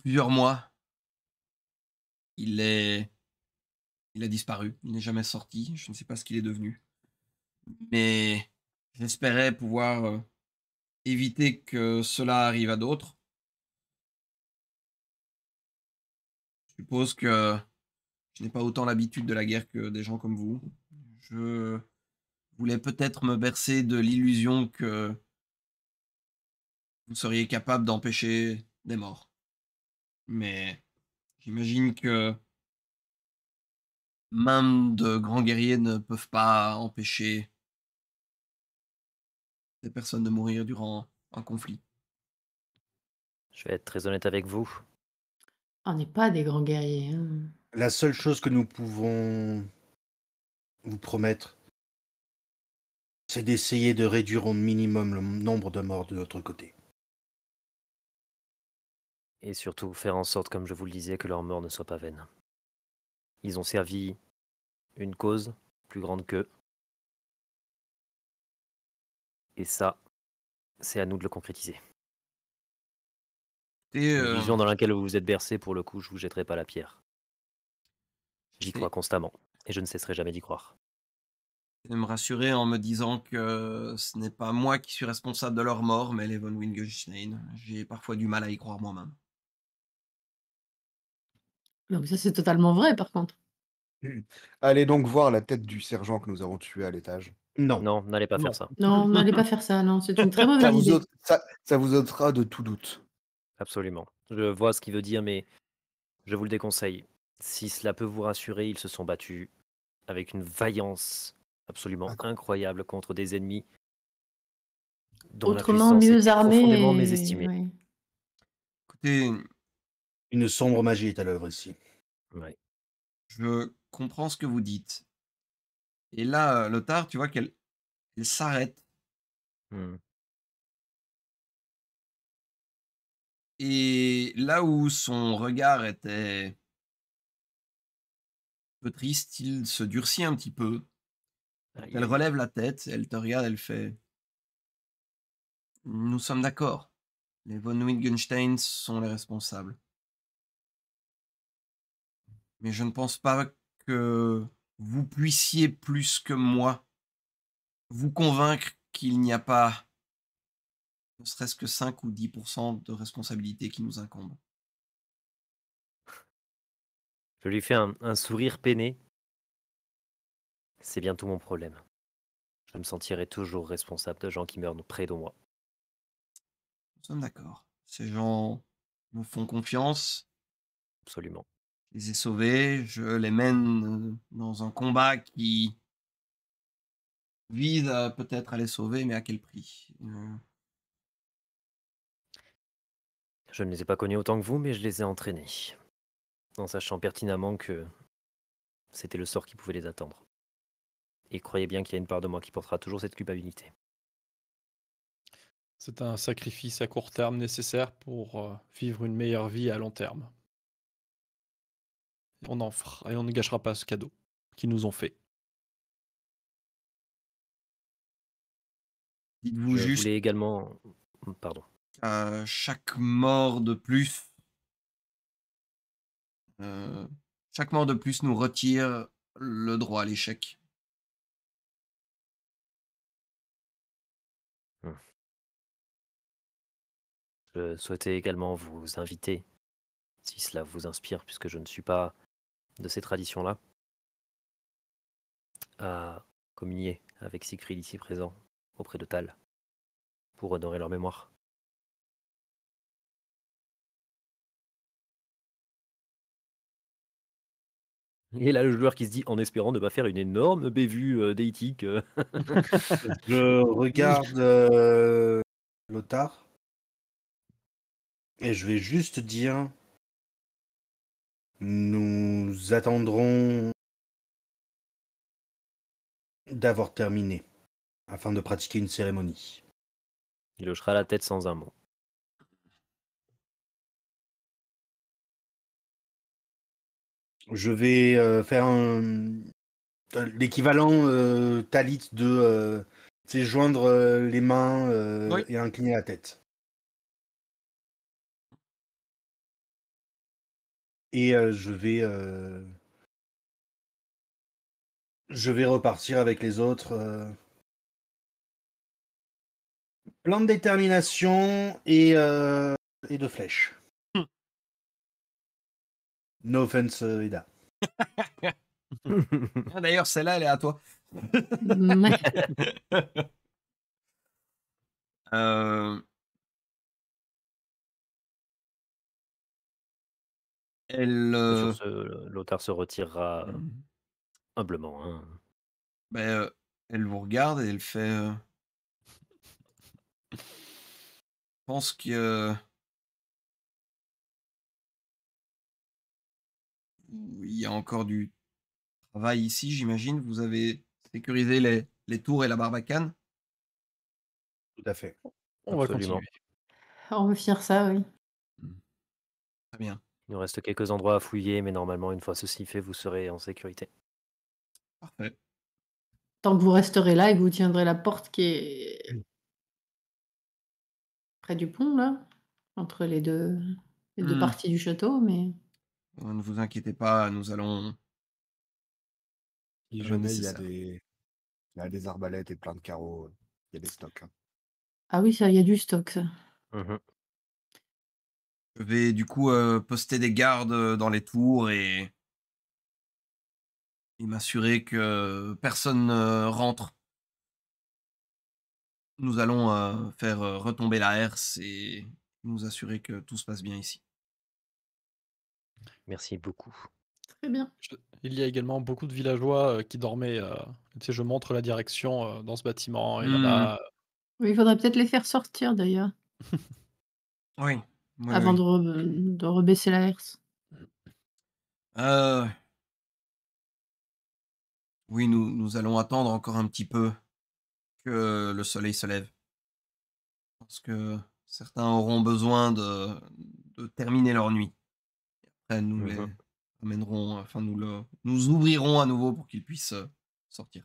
Plusieurs mois, il est, il a disparu. Il n'est jamais sorti. Je ne sais pas ce qu'il est devenu. Mais j'espérais pouvoir éviter que cela arrive à d'autres. Je suppose que je n'ai pas autant l'habitude de la guerre que des gens comme vous. Je voulais peut-être me bercer de l'illusion que vous seriez capable d'empêcher des morts. Mais j'imagine que même de grands guerriers ne peuvent pas empêcher des personnes de mourir durant un conflit. Je vais être très honnête avec vous. Ah, on n'est pas des grands guerriers. Hein. La seule chose que nous pouvons vous promettre, c'est d'essayer de réduire au minimum le nombre de morts de notre côté. Et surtout faire en sorte, comme je vous le disais, que leur mort ne soit pas vaine. Ils ont servi une cause plus grande qu'eux. Et ça, c'est à nous de le concrétiser. Et euh, vision dans laquelle vous vous êtes bercé, pour le coup, je vous jetterai pas la pierre. J'y crois constamment, et je ne cesserai jamais d'y croire. Et me rassurer en me disant que ce n'est pas moi qui suis responsable de leur mort, mais les von Wingenstein. J'ai parfois du mal à y croire moi-même. Non, mais ça, c'est totalement vrai, par contre. Allez donc voir la tête du sergent que nous avons tué à l'étage. Non. Non, n'allez pas faire ça. Non, n'allez pas faire ça. Non, c'est une très mauvaise idée. ça, vous ôtera de tout doute. Absolument. Je vois ce qu'il veut dire, mais je vous le déconseille. Si cela peut vous rassurer, ils se sont battus avec une vaillance absolument Incroyable, contre des ennemis dont Autrement mieux armés. Et... Mésestimés. Écoutez, une sombre magie est à l'œuvre ici. Je comprends ce que vous dites, et là, euh, Lothar, tu vois qu'elle elle s'arrête. Mmh. Et là où son regard était un peu triste, il se durcit un petit peu. Elle relève la tête, elle te regarde, elle fait Nous sommes d'accord. Les von Wittgenstein sont les responsables. Mais je ne pense pas que vous puissiez plus que moi vous convaincre qu'il n'y a pas ne serait-ce que 5 ou 10% de responsabilité qui nous incombe. Je lui fais un, sourire peiné. C'est bientôt mon problème. Je me sentirai toujours responsable de gens qui meurent près de moi. Nous sommes d'accord. Ces gens nous font confiance. Absolument les ai sauvés, je les mène euh, dans un combat qui vise peut-être à les sauver, mais à quel prix euh? Je ne les ai pas connus autant que vous, mais je les ai entraînés, en sachant pertinemment que c'était le sort qui pouvait les attendre. Et croyez bien qu'il y a une part de moi qui portera toujours cette culpabilité. C'est un sacrifice à court terme nécessaire pour euh, vivre une meilleure vie à long terme on en et on ne gâchera pas ce cadeau qu'ils nous ont fait. Dites-vous juste. Voulais également. Hum, pardon. chaque mort de plus. Euh, chaque mort de plus nous retire le droit à l'échec. Hum. Je souhaitais également vous inviter, si cela vous inspire, puisque je ne suis pas de ces traditions-là à communier avec Siegfried ici présent auprès de Tal pour honorer leur mémoire. Et là, le joueur qui se dit en espérant ne pas faire une énorme bévue euh, déitique euh. je regarde euh, Lothar et je vais juste dire nous attendrons d'avoir terminé afin de pratiquer une cérémonie. Il hochera la tête sans un mot. Je vais euh, faire un... Euh, l'équivalent euh, talit de joindre les mains et incliner la tête. Et je vais je vais repartir avec les autres. Plan de détermination et, et de flèches. Hum. No offense, euh, Eda. Ah, d'ailleurs, celle-là, elle est à toi. euh... Elle, euh L'auteur se retirera euh, mmh. humblement. Hein. Ben, elle vous regarde et elle fait. Je pense que. Il y a encore du travail ici, j'imagine. Vous avez sécurisé les, tours et la barbacane Tout à fait. On va continuer. On va finir ça, oui. Mmh. Très bien. Il nous reste quelques endroits à fouiller, mais normalement, une fois ceci fait, vous serez en sécurité. Parfait. Tant que vous resterez là et que vous tiendrez la porte qui est près du pont, là, entre les deux, hmm. parties du château, mais. Oh, ne vous inquiétez pas, nous allons. il y, a des... arbalètes et plein de carreaux, il y a des stocks. Hein. Ah oui, ça, il y a du stock, ça. Mmh je vais du coup euh, poster des gardes euh, dans les tours et, et m'assurer que personne ne rentre. Nous allons euh, faire retomber la herse et nous assurer que tout se passe bien ici. Merci beaucoup. Très bien. Il y a également beaucoup de villageois qui dormaient. je montre la direction dans ce bâtiment. Et mmh. oui, il faudrait peut-être les faire sortir d'ailleurs. oui avant euh, De, rebaisser la ah, Oui, nous, allons attendre encore un petit peu que le soleil se lève. Parce que certains auront besoin de, terminer leur nuit. après, nous mmh les amènerons, enfin, nous, le, nous ouvrirons à nouveau pour qu'ils puissent euh, sortir.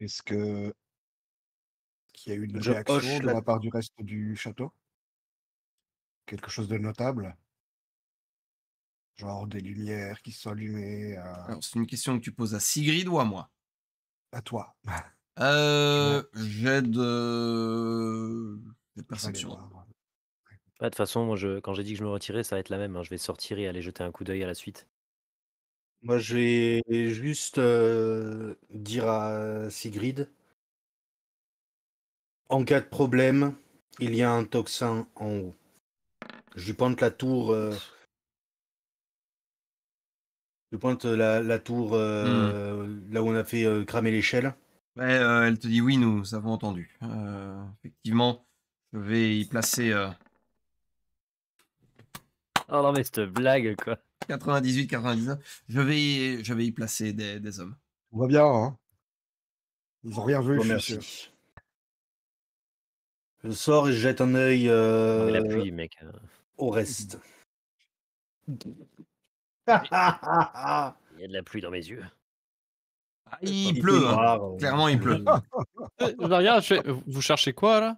Est-ce que qu'il y a eu une réaction de la part du reste du château quelque chose de notable Genre des lumières qui sont allumées euh C'est une question que tu poses à Sigrid ou à moi À toi. Euh, j'ai de... de perception. de toute façon, moi, je, quand j'ai dit que je me retirais, ça va être la même. Hein. Je vais sortir et aller jeter un coup d'œil à la suite. Moi, je vais juste euh, dire à Sigrid en cas de problème, il y a un toxin en haut. Je lui pointe la tour. Euh, je pointe euh, la, la tour mmh. euh, là où on a fait cramer l'échelle. elle te dit oui, nous avons entendu. effectivement, je vais y placer. Oh non, mais cette blague, quoi. 98, 99. Je vais y, y placer des, des hommes. On voit bien, hein. Ils ont rien vu, je Je sors et je jette un œil. Ah, euh... mec. Hein au reste. Il y a de la pluie dans mes yeux. Ah, il, pleut, hein. clairement il pleut. Euh, vous cherchez quoi là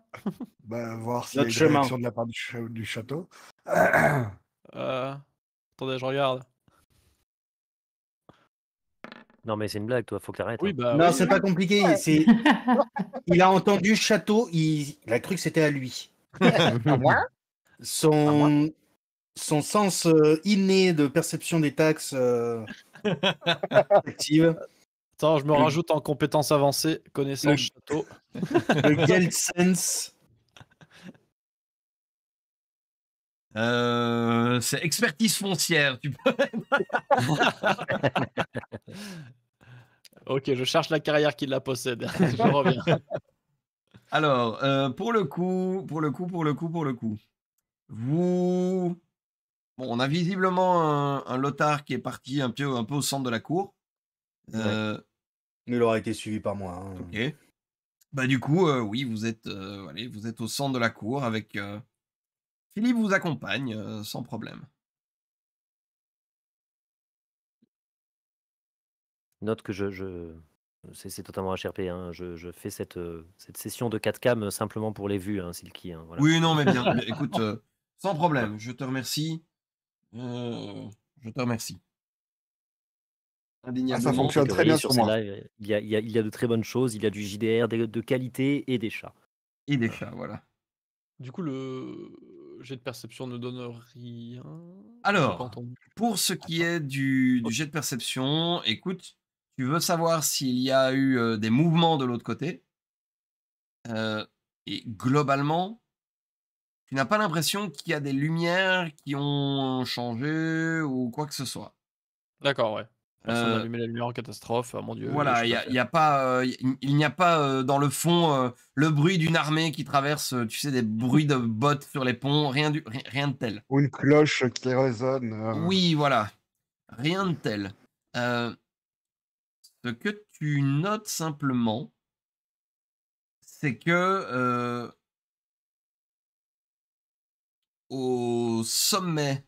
bah, Voir si Notre y de la part du, château. Euh, attendez, je regarde. Non mais c'est une blague, toi, faut que t'arrêtes. Oui, hein. bah, non, c'est pas compliqué. il a entendu château, il... a cru que c'était à lui. à ah moi son, son sens euh, inné de perception des taxes euh, Attends, je me rajoute en compétences avancées connaissance le... château. le Geld Sense. Euh, c'est expertise foncière. Tu peux... ok, je cherche la carrière qui la possède. je reviens. Alors, pour le coup, pour le coup, pour le coup, pour le coup. Vous. Bon, on a visiblement un, un, lotard qui est parti un peu, un peu au centre de la cour. Euh Il aura été suivi par moi. Hein. Ok. Bah, du coup, euh, oui, vous êtes, euh, allez, vous êtes au centre de la cour avec. Philippe vous accompagne sans problème. Note que je, je... C'est totalement HRP. Hein. Je, je, fais cette, cette session de 4 cam simplement pour les vues, hein, Silky. Hein, oui, non, mais bien. écoute, sans problème, je te remercie. Euh, je te remercie. Ah, ça fonctionne très euh, bien sur, moi. il, y a, de très bonnes choses, il y a du JDR de, qualité et des chats. Et des chats, voilà. Du coup, le euh, jet de perception ne donne rien. Alors, pour ce qui est du, jet de perception, écoute, tu veux savoir s'il y a eu des mouvements de l'autre côté. et globalement, tu n'as pas l'impression qu'il y a des lumières qui ont changé ou quoi que ce soit. D'accord, ouais. Bah, on a euh, allumé la lumière en catastrophe, ah, mon dieu. Voilà, y a pas, euh, il n'y a pas euh, dans le fond le bruit d'une armée qui traverse, tu sais, des bruits de bottes sur les ponts, rien, du, rien de tel. Ou une cloche qui résonne. Oui, voilà. Rien de tel. ce que tu notes simplement, c'est que au sommet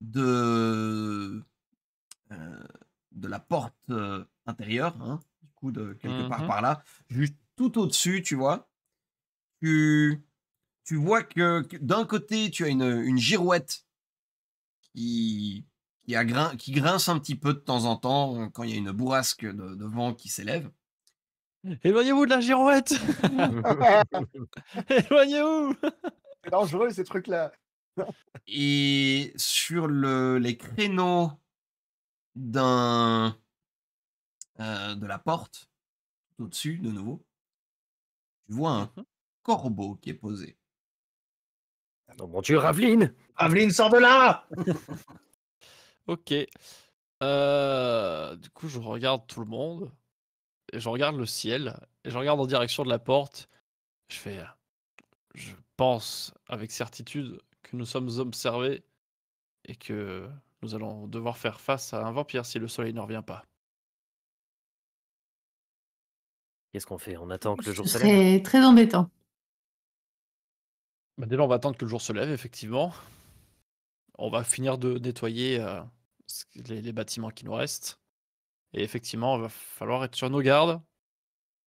de, euh, de la porte euh, intérieure, hein, coup, de quelque part mmh par là, juste tout au-dessus, tu vois. Tu, vois que, d'un côté, tu as une, girouette qui, grince un petit peu de temps en temps euh, quand il y a une bourrasque de, de vent qui s'élève. Éloignez-vous de la girouette Éloignez-vous c'est dangereux ces trucs-là. Et sur le, les créneaux d'un euh, de la porte, au-dessus, de nouveau, tu vois un mhm. corbeau qui est posé. Ah non mon dieu, Raveline Raveline, sors de là Ok. Euh, du coup, je regarde tout le monde, et je regarde le ciel, et je regarde en direction de la porte. Je fais. Euh, pense avec certitude que nous sommes observés et que nous allons devoir faire face à un vampire si le soleil ne revient pas. Qu'est-ce qu'on fait On attend que le jour se lève C'est très embêtant. Bah déjà, on va attendre que le jour se lève, effectivement. On va finir de nettoyer euh, les, les bâtiments qui nous restent. Et effectivement, il va falloir être sur nos gardes.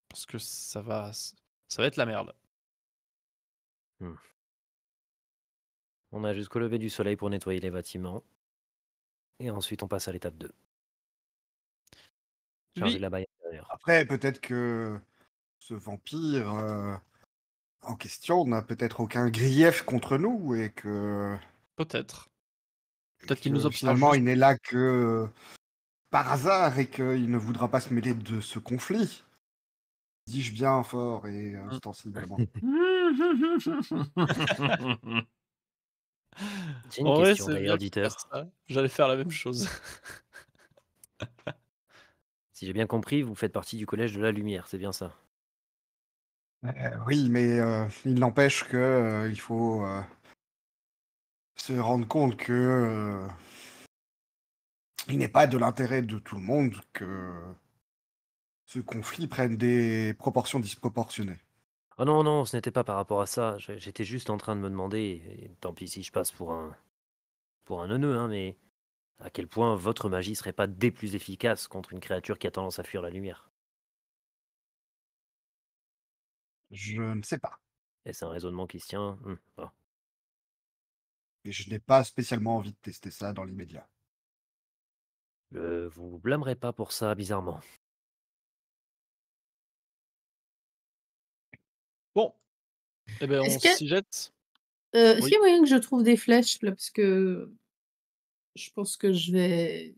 Parce que ça va, ça va être la merde. Mmh. On a jusqu'au lever du soleil pour nettoyer les bâtiments. Et ensuite, on passe à l'étape 2. oui. Après, peut-être que ce vampire euh, en question n'a peut-être aucun grief contre nous et que. Peut-être. Peut-être qu'il nous observe. Finalement, il n'est là que par hasard et qu'il ne voudra pas se mêler de ce conflit. Dis-je bien fort et ostensiblement. Mmh. C'est une J'allais faire la même chose. si j'ai bien compris, vous faites partie du collège de la lumière, c'est bien ça euh, Oui, mais euh, il n'empêche que euh, il faut se rendre compte que il n'est pas de l'intérêt de tout le monde que ce conflit prenne des proportions disproportionnées. Oh non, non, ce n'était pas par rapport à ça. J'étais juste en train de me demander, tant pis si je passe pour un pour un neuneu, hein, mais à quel point votre magie serait pas des plus efficaces contre une créature qui a tendance à fuir la lumière. Je ne sais pas. Et c'est un raisonnement qui se tient. Hum, je n'ai pas spécialement envie de tester ça dans l'immédiat. Je vous blâmerai pas pour ça, bizarrement. Eh ben, on s'y jette. Euh, y a moyen que je trouve des flèches Parce que je pense que je vais.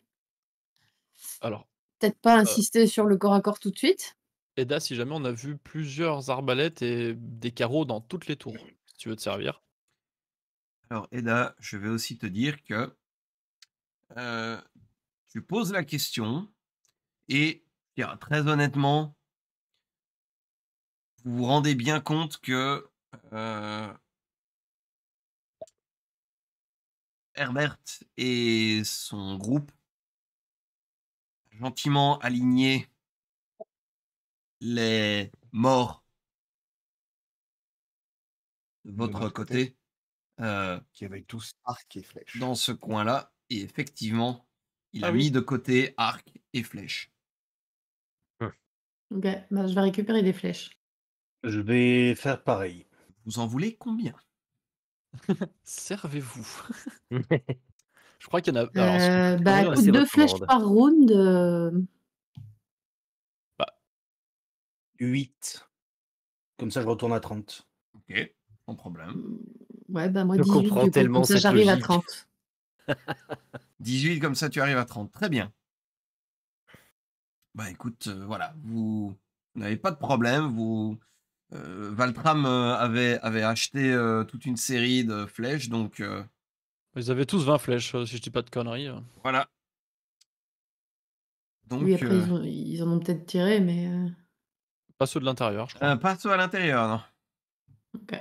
Alors. Peut-être pas euh insister sur le corps à corps tout de suite. Eda, si jamais on a vu plusieurs arbalètes et des carreaux dans toutes les tours, si tu veux te servir. Alors, Eda, je vais aussi te dire que euh, tu poses la question et très honnêtement, vous vous rendez bien compte que euh, Herbert et son groupe gentiment aligné les morts de votre côté. Euh, qui avaient tous arc et flèche. Dans ce coin-là. Et effectivement, il a ah mis de côté arc et flèche. Hum. Ok, bah, je vais récupérer des flèches. Je vais faire pareil. Vous en voulez combien Servez-vous. je crois qu'il y en a. Euh, bah, deux flèches par round. Euh. Bah. 8. Comme ça, je retourne à 30. Ok, sans problème. Mmh, ouais, bah moi, je comprends tellement ça, à 30. 18, comme ça, tu arrives à 30. Très bien. Bah écoute, euh, voilà, vous n'avez pas de problème, vous euh, Valtram euh, avait, avait acheté euh, toute une série de flèches, donc. Ils avaient tous 20 flèches, si je dis pas de conneries. Hein. Voilà. Donc, ils, en ont peut-être tiré, mais. Pas ceux de l'intérieur, je crois. pas ceux à l'intérieur, non. Ok.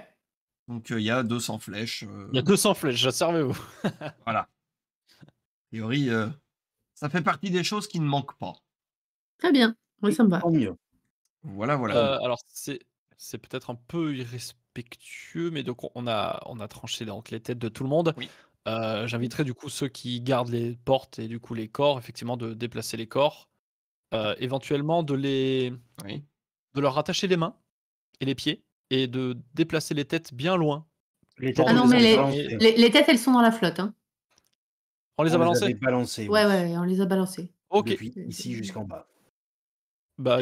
Donc, il y a 200 flèches. Il y a 200 flèches, servez-vous. voilà. A priori, ça fait partie des choses qui ne manquent pas. Très bien. Oui, ça me va. Voilà, voilà. alors, c'est c'est peut-être un peu irrespectueux, mais donc on a, tranché les têtes de tout le monde. Euh, j'inviterai du coup ceux qui gardent les portes et du coup les corps, effectivement, de déplacer les corps, euh, éventuellement de les, de leur rattacher les mains et les pieds et de déplacer les têtes bien loin. Les têtes, elles sont dans la flotte. Hein. On les a balancées. Les ouais, ouais, on les a balancées. Ok. ici jusqu'en bas. Bah,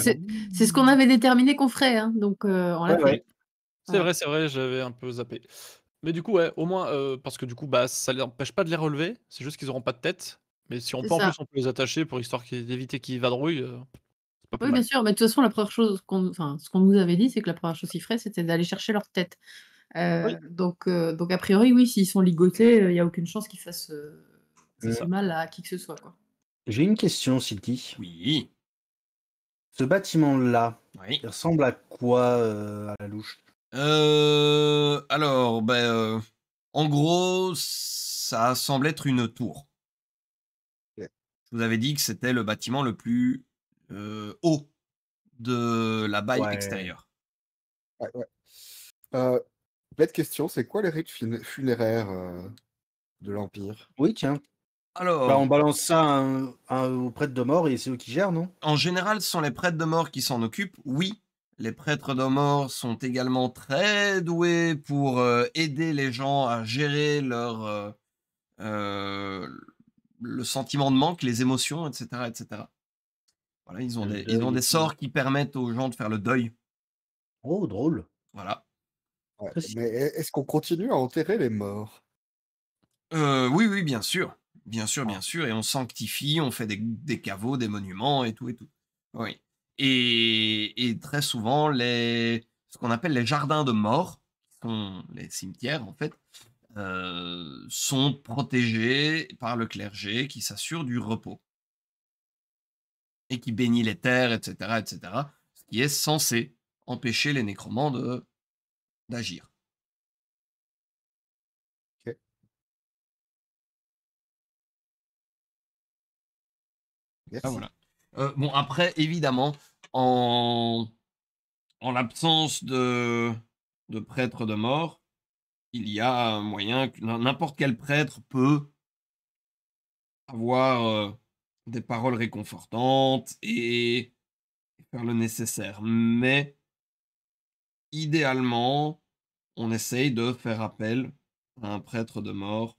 C'est ce qu'on avait déterminé qu'on ferait, hein, donc euh, on C'est vrai, c'est vrai, j'avais un peu zappé. Mais du coup, ouais, au moins, euh, parce que du coup, bah, ça ne les empêche pas de les relever, c'est juste qu'ils n'auront pas de tête. Mais si on peut, ça. plus, on peut les attacher pour histoire d'éviter qu'ils vadrouillent. Euh, oui, bien sûr, mais de toute façon, la première chose qu'on ce qu'on nous avait dit, c'est que la première chose qu'ils feraient, c'était d'aller chercher leur tête. donc, donc, a priori, oui, s'ils sont ligotés, il n'y a aucune chance qu'ils fassent, mal à qui que ce soit. J'ai une question, Sylvie Oui. Ce bâtiment-là, il ressemble à quoi euh, à la louche euh, Alors, ben, euh, en gros, ça semble être une tour. vous avez dit que c'était le bâtiment le plus haut de la baille extérieure. Ouais, bête question, c'est quoi les rites funéraires de l'Empire Oui, tiens. Alors, bah, on balance ça aux prêtres de mort et c'est eux qui gèrent, non En général, ce sont les prêtres de mort qui s'en occupent, oui. Les prêtres de mort sont également très doués pour euh, aider les gens à gérer leur euh, euh, le sentiment de manque, les émotions, etc., etc. Voilà, ils ont, des, ont des sorts qui permettent aux gens de faire le deuil. Oh, drôle. Voilà. mais est-ce qu'on continue à enterrer les morts Oui, oui, bien sûr. Bien sûr, bien ah. sûr. Et on sanctifie, on fait des, caveaux, des monuments et tout et tout. Oui. Et, très souvent, les, ce qu'on appelle les jardins de mort, les cimetières en fait, euh, sont protégés par le clergé qui s'assure du repos et qui bénit les terres, etc., etc., ce qui est censé empêcher les nécromants d'agir. Ah, euh, bon, après, évidemment, en, l'absence de, prêtre de mort, il y a un moyen que n'importe quel prêtre peut avoir euh, des paroles réconfortantes et faire le nécessaire. Mais idéalement, on essaye de faire appel à un prêtre de mort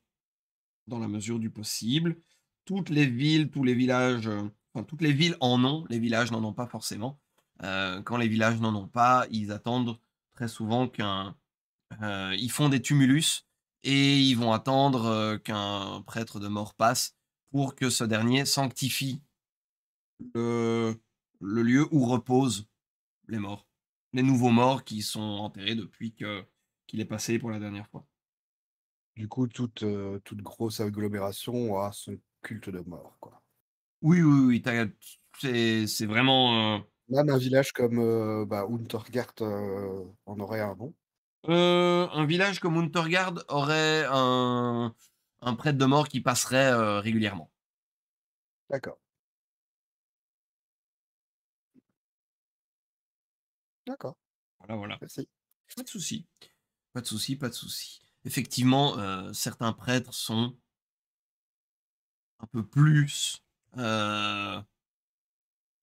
dans la mesure du possible toutes les villes, tous les villages, euh, enfin toutes les villes en ont, les villages n'en ont pas forcément. Euh, quand les villages n'en ont pas, ils attendent très souvent qu'un... Euh, ils font des tumulus et ils vont attendre qu'un prêtre de mort passe pour que ce dernier sanctifie le, lieu où reposent les morts, les nouveaux morts qui sont enterrés depuis que qu'il est passé pour la dernière fois. Du coup, toute, toute grosse agglomération a son culte de mort, quoi. Oui, oui, oui, c'est vraiment. Euh, Même un village comme euh, bah, euh en aurait un bon. Euh, un village comme Untergard aurait un, un prêtre de mort qui passerait régulièrement. D'accord. D'accord. Voilà, voilà. Pas de souci. Pas de souci, pas de souci. Effectivement, certains prêtres sont un peu plus euh,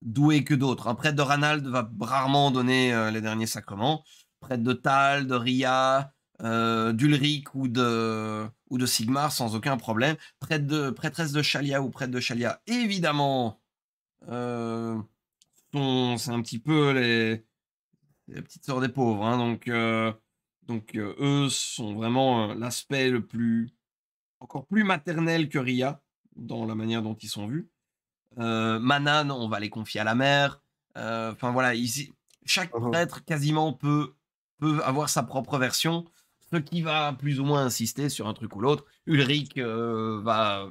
doué que d'autres. Un prêtre de Ranald va rarement donner euh, les derniers sacrements. Prêtre de Tal, de Ria, euh, d'Ulric ou de, ou de Sigmar sans aucun problème. Prêtre de, prêtresse de Chalia ou prêtre de Chalia, évidemment, c'est un petit peu les, petites sœurs des pauvres. Hein. donc, donc eux sont vraiment l'aspect le plus, encore plus maternel que Ria dans la manière dont ils sont vus. Euh, Manan, on va les confier à la mère. Euh, enfin voilà, ici, chaque uh-huh. prêtre quasiment peut, peut avoir sa propre version, ce qui va plus ou moins insister sur un truc ou l'autre. Ulrich euh, va,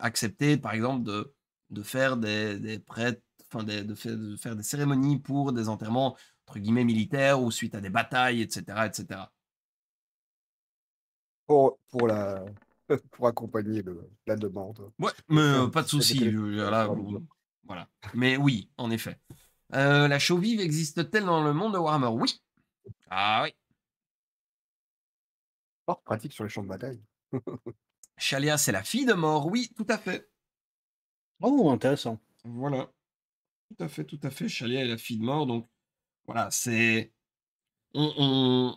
accepter, par exemple, de, de faire des, prêtres, enfin de, de faire des cérémonies pour des enterrements entre guillemets militaires ou suite à des batailles, etc., etc. Pour, pour la, pour accompagner la demande. Ouais, mais euh, pas de souci. Euh, voilà, Mais oui, en effet. Euh, la chauve vive existe-t-elle dans le monde de Warhammer Oui. Ah oui. Fort pratique sur les champs de bataille. Chalia, c'est la fille de mort. Oui, tout à fait. Oh, intéressant. Voilà. Tout à fait, tout à fait. Chalia est la fille de mort. Donc, voilà, c'est on,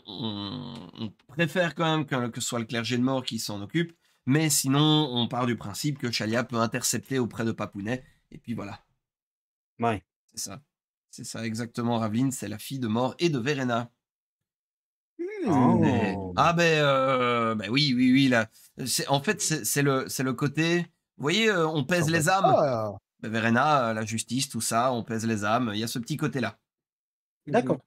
préfère quand même que, ce soit le clergé de mort qui s'en occupe, mais sinon, on part du principe que Chalia peut intercepter auprès de Papounet, et puis voilà. Ouais. C'est ça. C'est ça, exactement, Ravlin, c'est la fille de mort et de Verena. Hmm. Oh. Ah ben, euh, ben, oui, oui, oui, là. En fait, c'est le, le côté... Vous voyez, euh, on pèse les âmes. Ah. Ben, Verena, euh, la justice, tout ça, on pèse les âmes. Il y a ce petit côté-là. D'accord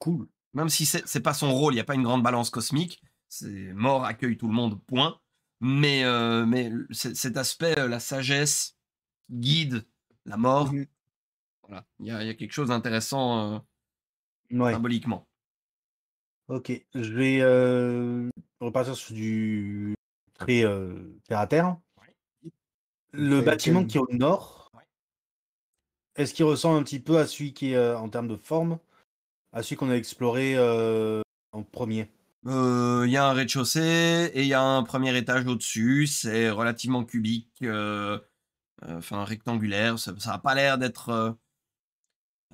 cool. Même si c'est pas son rôle, il n'y a pas une grande balance cosmique. C'est mort, accueille tout le monde, point. Mais, euh, mais cet aspect, euh, la sagesse, guide, la mort, mmh voilà. Il y, y, a quelque chose d'intéressant euh, symboliquement. Ok, je vais repasser repartir sur du très terre à terre. Le bâtiment qui est au nord, est-ce qu'il ressemble un petit peu à celui qui est en termes de forme à celui qu'on a exploré euh, en premier euh, Il y a un rez-de-chaussée et il y a un premier étage au-dessus. C'est relativement cubique, euh, enfin rectangulaire. Ça n'a pas l'air d'être.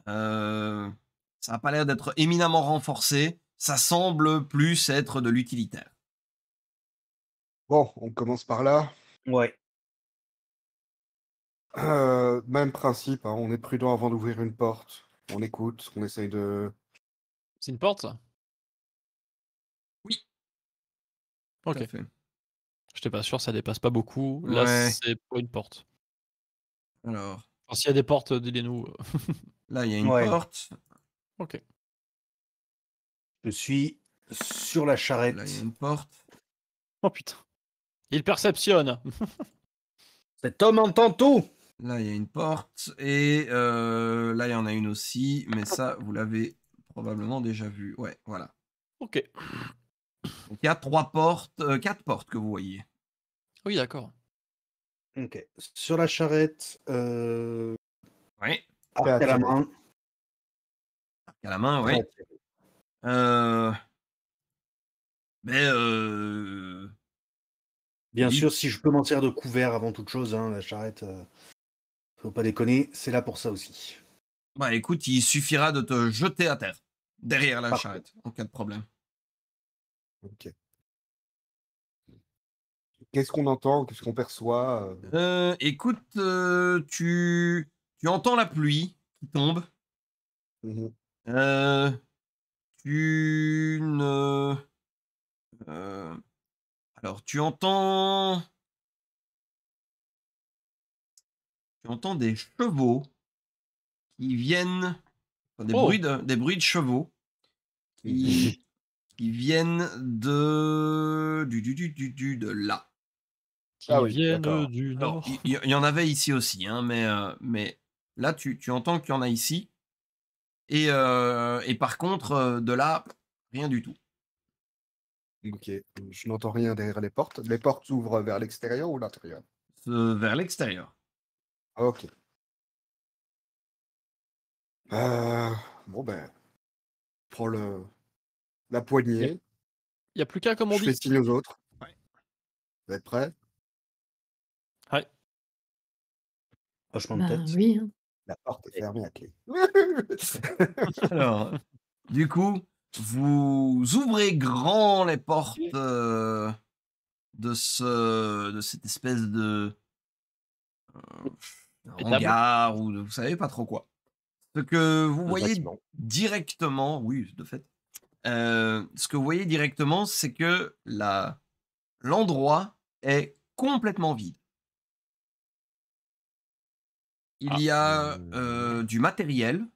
ça n'a pas l'air d'être éminemment renforcé. Ça semble plus être de l'utilitaire. Bon, on commence par là. Ouais. même principe, hein. on est prudent avant d'ouvrir une porte, on écoute, on essaye de une porte, Oui. Ok. je n'étais pas sûr, ça dépasse pas beaucoup. Là, c'est une porte. Alors. s'il y a des portes, euh, dites nous euh. Là, il y a une porte. Ok. Je suis sur la charrette. une porte. Oh putain. Il perceptionne. Cet homme entend tout. Là, il y a une porte. Et euh, là, il y en a une aussi. Mais ça, vous l'avez probablement déjà vu. Ouais, voilà. Ok. il y a trois portes, euh, quatre portes que vous voyez. Oui, d'accord. Ok. Sur la charrette. Euh, oui. à la main. à la main, oui. Mais Bien sûr, si je peux m'en servir de couvert avant toute chose, hein, la charrette, euh, faut pas déconner, c'est là pour ça aussi. Bah écoute, il suffira de te jeter à terre. Derrière la charrette, en cas de problème. Ok. Qu'est-ce qu'on entend Qu'est-ce qu'on perçoit euh? Euh, Écoute, euh, tu... tu entends la pluie qui tombe. Mmh tu alors, tu entends... Tu entends des chevaux qui viennent des, oh. bruits de, des bruits de chevaux qui, viennent de, du, du, du, du, du de là. ah viennent du nord. Il y, en avait ici aussi, hein, mais, euh, mais là, tu, tu entends qu'il y en a ici. Et, euh, et par contre, euh, de là, rien du tout. Ok, je n'entends rien derrière les portes. Les portes s'ouvrent vers l'extérieur ou l'intérieur Vers l'extérieur. Ah, ok. Euh, bon, ben, je prends le, la poignée. Il n'y a, plus qu'un comme on dit. Je aux autres. Vous êtes prêts Ouais. Franchement, bah peut tête. Oui. Hein. La porte est fermée à clé. Alors, du coup, vous ouvrez grand les portes euh, de, ce, de cette espèce de. Euh, hangar ou vous savez pas trop quoi. Ce que vous voyez directement, oui, de fait, euh, ce que vous voyez directement, c'est que la, l'endroit est complètement vide. Il ah, y a mmh. euh, du matériel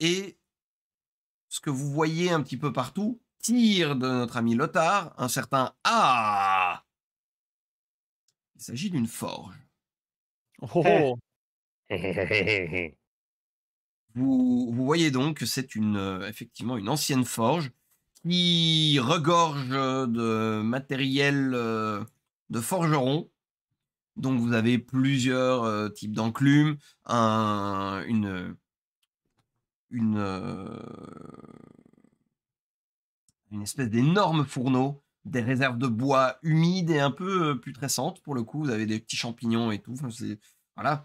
et ce que vous voyez un petit peu partout tire de notre ami Lothar un certain Ah Il s'agit d'une forge. Oh, oh, oh. Vous, voyez donc que c'est une, euh, effectivement une ancienne forge qui regorge euh, de matériel euh, de forgeron. Donc vous avez plusieurs types d'enclumes, une, espèce d'énorme fourneau, des réserves de bois humides et un peu putrescentes. Pour le coup, vous avez des petits champignons et tout. voilà,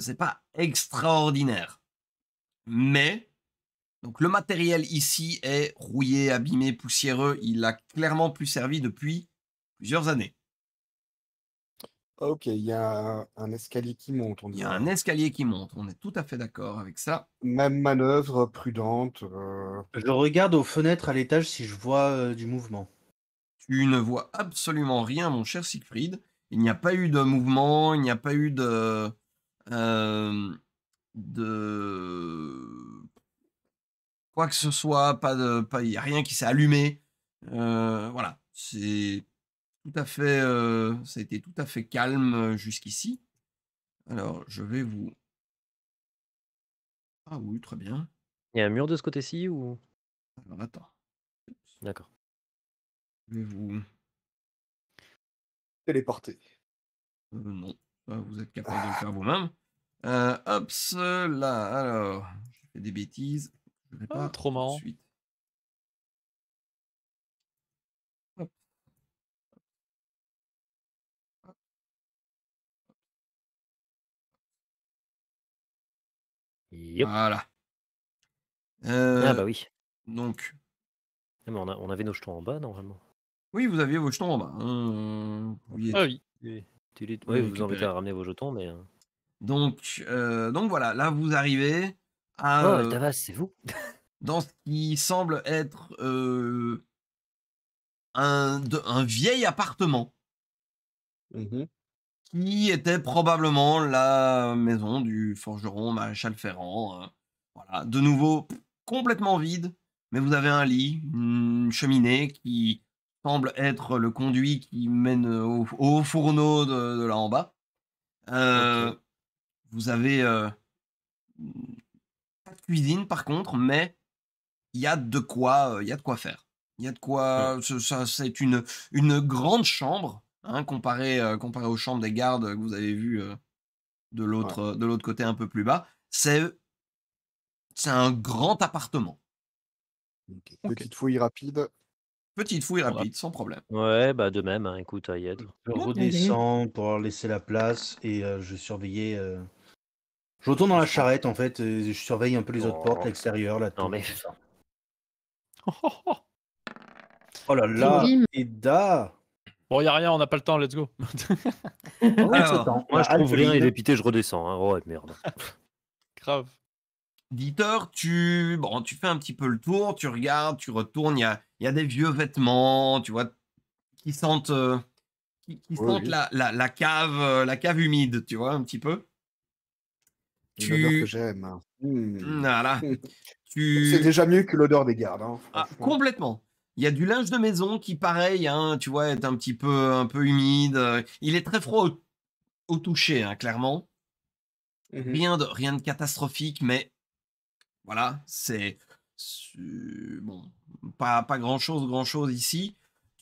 c'est pas extraordinaire mais donc le matériel ici est rouillé, abîmé, poussiéreux. Il a clairement plus servi depuis plusieurs années. Ok, il y a un escalier qui monte. Il y a un escalier qui monte. On est tout à fait d'accord avec ça. Même manœuvre euh, prudente. Euh. Je regarde aux fenêtres à l'étage si je vois euh, du mouvement. Tu ne vois absolument rien, mon cher Siegfried. Il n'y a pas eu de mouvement. Il n'y a pas eu de de quoi que ce soit, pas de, pas, il n'y a rien qui s'est allumé. Euh, voilà, c'est tout à fait, euh, ça a été tout à fait calme euh, jusqu'ici. Alors, je vais vous. Ah oui, très bien. Il y a un mur de ce côté-ci ou Alors, attends. D'accord. Je vais vous téléporter. non, vous êtes capable de le faire vous-même. Euh, hop, cela. Alors, je des bêtises. Ah, pas trop marrant. Voilà. ah euh, bah oui. Donc. Ah, on, avait nos jetons en bas normalement. Oui, vous aviez vos jetons en bas. Hein, ah oui. oui. vous, vous embêtez à ramener vos jetons, mais. Hein. Donc, euh, donc voilà, là vous arrivez à. Oh, euh, c'est vous Dans ce qui semble être euh, un, un, vieil appartement. Mmh qui était probablement la maison du forgeron maréchal Ferrand. voilà, de nouveau complètement vide, mais vous avez un lit, une cheminée qui semble être le conduit qui mène au, fourneau de, là en bas. Vous avez euh, pas de cuisine par contre, mais il y a de quoi, euh, il y a de quoi faire. Il y a de quoi. Mmh. Ça, c'est une, une grande chambre hein, comparée euh, comparé aux chambres des gardes que vous avez vues de l'autre de l'autre côté un peu plus bas. C'est c'est un grand appartement. Petite fouille rapide. Petite fouille rapide, sans problème. Ouais, bah de même, hein, écoute, Ayed. Je redescends pour laisser la place et je surveillais surveiller... Je retourne dans la charrette en fait, je surveille un peu les autres portes, oh. l'extérieur, là. Non mais. Oh, oh, là là, Eda Bon, y a rien, on n'a pas le temps, let's go. temps. Moi, je trouve rien est dépité, je redescends. Hein. oh merde. Grave. Dieter tu bon, tu fais un petit peu le tour, tu regardes, tu retournes, il y a, des vieux vêtements, tu vois, qui sentent, euh, qui, sentent la, cave, euh, la cave humide, tu vois, un petit peu que j'aime. Hein. Mmh, mmh. tu... C'est déjà mieux que l'odeur des gardes. Hein, ah, complètement. Il y a du linge de maison qui, pareil, hein, tu vois, est un petit peu, un peu humide. Euh, il est très froid au, toucher, clairement. Mmh rien, de, rien de catastrophique, mais voilà, c'est bon, pas, pas grand chose, grand chose ici.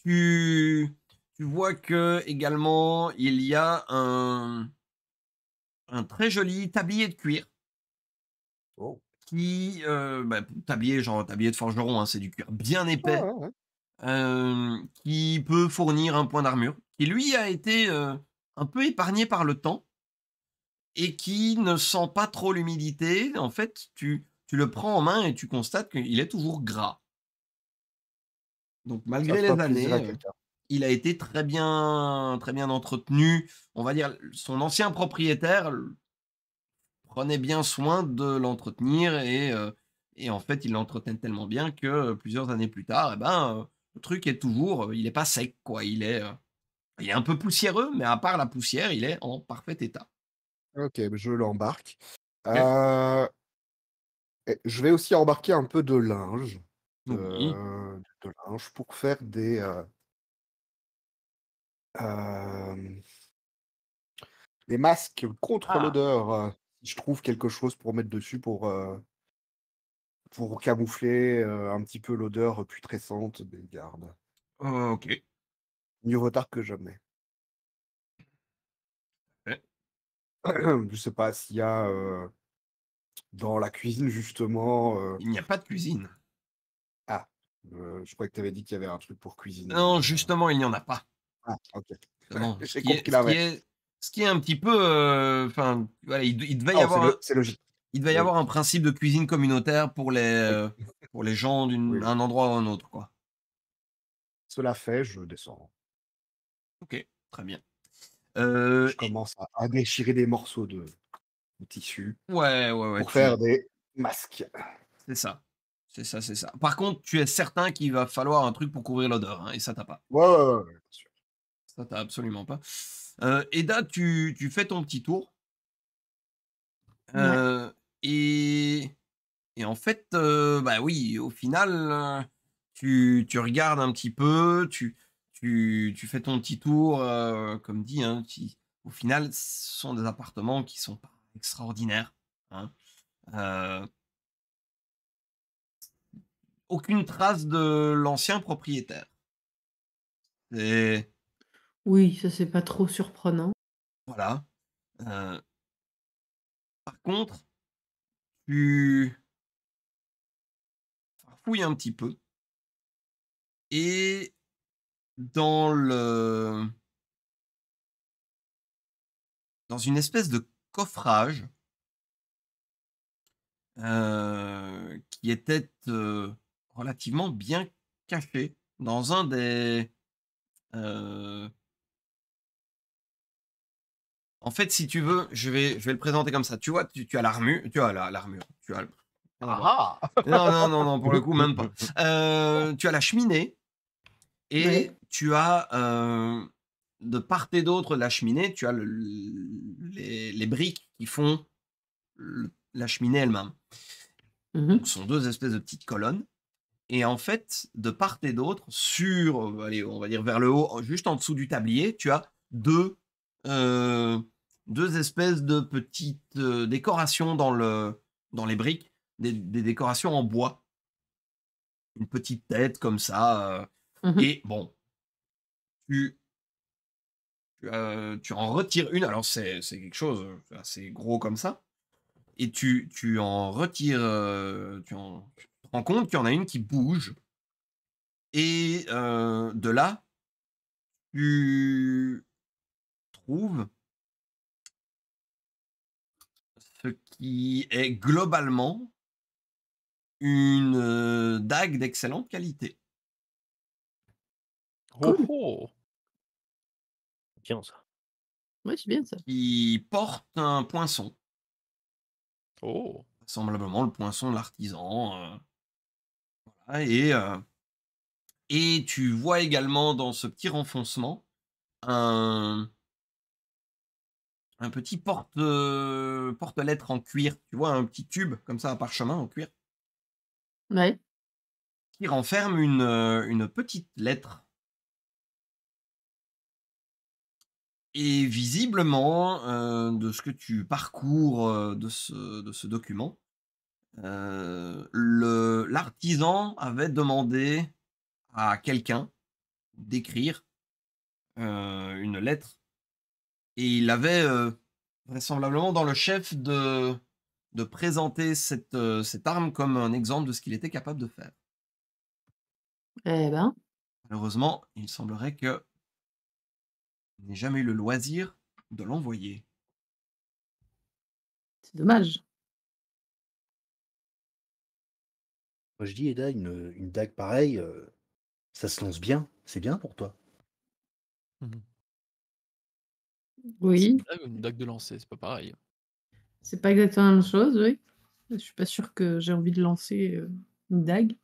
Tu, tu vois que également il y a un, un très joli tablier de cuir. Oh. Qui, euh, bah, tablier, genre tablier de forgeron, hein, c'est du cuir bien épais. Euh, qui peut fournir un point d'armure. Qui lui a été euh, un peu épargné par le temps. Et qui ne sent pas trop l'humidité. En fait, tu, tu le prends en main et tu constates qu'il est toujours gras. Donc malgré les années il a été très bien, très bien entretenu. On va dire, son ancien propriétaire prenait bien soin de l'entretenir et, euh, en fait, il l'entretenait tellement bien que euh, plusieurs années plus tard, eh ben, euh, le truc est toujours, il n'est pas sec, quoi. Il est, il est un peu poussiéreux, mais à part la poussière, il est en parfait état. Ok, ben, je l'embarque. je vais aussi embarquer un peu de linge. de linge pour faire des, les masques contre ah! l'odeur. Euh, je trouve quelque chose pour mettre dessus pour, euh, pour camoufler euh, un petit peu l'odeur putrescente des ben, gardes. ok. Mieux retard que jamais. Je sais pas s'il y a dans la cuisine justement. Il n'y a pas de cuisine. Ah, je crois que tu avais dit qu'il y avait un truc pour cuisiner. Non, justement, il n'y en a pas. Ah, ok. ce, qui est, un petit peu. Euh, enfin, il, il devait y ah avoir. C'est logique. Il y avoir un principe de cuisine communautaire pour les, euh, pour les gens d'un endroit ou un autre. Quoi. Cela fait, je descends. Ok, très bien. Euh, je commence à, déchirer des morceaux de, tissu ouais, ouais, ouais, pour faire des masques. C'est ça. C'est ça, c'est ça. Par contre, tu es certain qu'il va falloir un truc pour couvrir l'odeur, hein, et ça t'a pas. Ouais, ouais, bien sûr t'as absolument pas. Euh, Eda, tu, fais ton petit tour. et, en fait, bah oui, au final, tu, regardes un petit peu, tu, tu, fais ton petit tour, comme dit, hein, au final, ce sont des appartements qui sont pas extraordinaires. Hein. aucune trace de l'ancien propriétaire. Et... Oui, ça c'est pas trop surprenant. Voilà. Euh, par contre, tu fouilles un petit peu et dans le dans une espèce de coffrage euh, qui était, euh, relativement bien caché dans un des, en fait, si tu veux, je vais, je vais le présenter comme ça. Tu vois, tu, as l'armure, tu as l'armure, tu ah non, non, non, non, pour le coup, même pas. Euh, tu as la cheminée et tu as euh, de part et d'autre de la cheminée, tu as les, briques qui font la cheminée elle-même. Mmh Ce sont deux espèces de petites colonnes. Et en fait, de part et d'autre, sur, allez, on va dire vers le haut, juste en dessous du tablier, tu as deux euh, deux espèces de petites euh, décorations dans, le, dans les briques, des, décorations en bois. Une petite tête comme ça. Euh. Mhm. Et bon, tu, tu en retires une. Alors, c'est quelque chose assez gros comme ça et tu, tu, en retires, tu, en, te rends compte qu'il y en a une qui bouge. Et de là, tu trouve. Ce qui est globalement une euh, dague d'excellente qualité. Oh, oh, Bien ça. oui c'est bien ça. Qui porte un poinçon. Oh. Semblablement le poinçon de l'artisan. Euh, et, euh, et tu vois également dans ce petit renfoncement un, un petit porte, euh, porte-lettre en cuir, tu vois, un petit tube comme ça, un parchemin en cuir. Ouais. Qui renferme une, euh, une petite lettre. Et visiblement, euh, de ce que tu parcours de ce, de ce document, l'artisan avait demandé à quelqu'un d'écrire une lettre et il avait euh, vraisemblablement dans le chef de, de présenter cette, euh, cette arme comme un exemple de ce qu'il était capable de faire. Eh ben. Malheureusement, il semblerait que il n'ait jamais eu le loisir de l'envoyer. C'est dommage. Moi je dis, Eda, une, une dague pareille, euh, ça se lance bien, c'est bien pour toi. Mmh oui. une dague de lancer, c'est pas pareil. C'est pas exactement la même chose, oui. Je suis pas sûre que j'ai envie de lancer euh, une dague.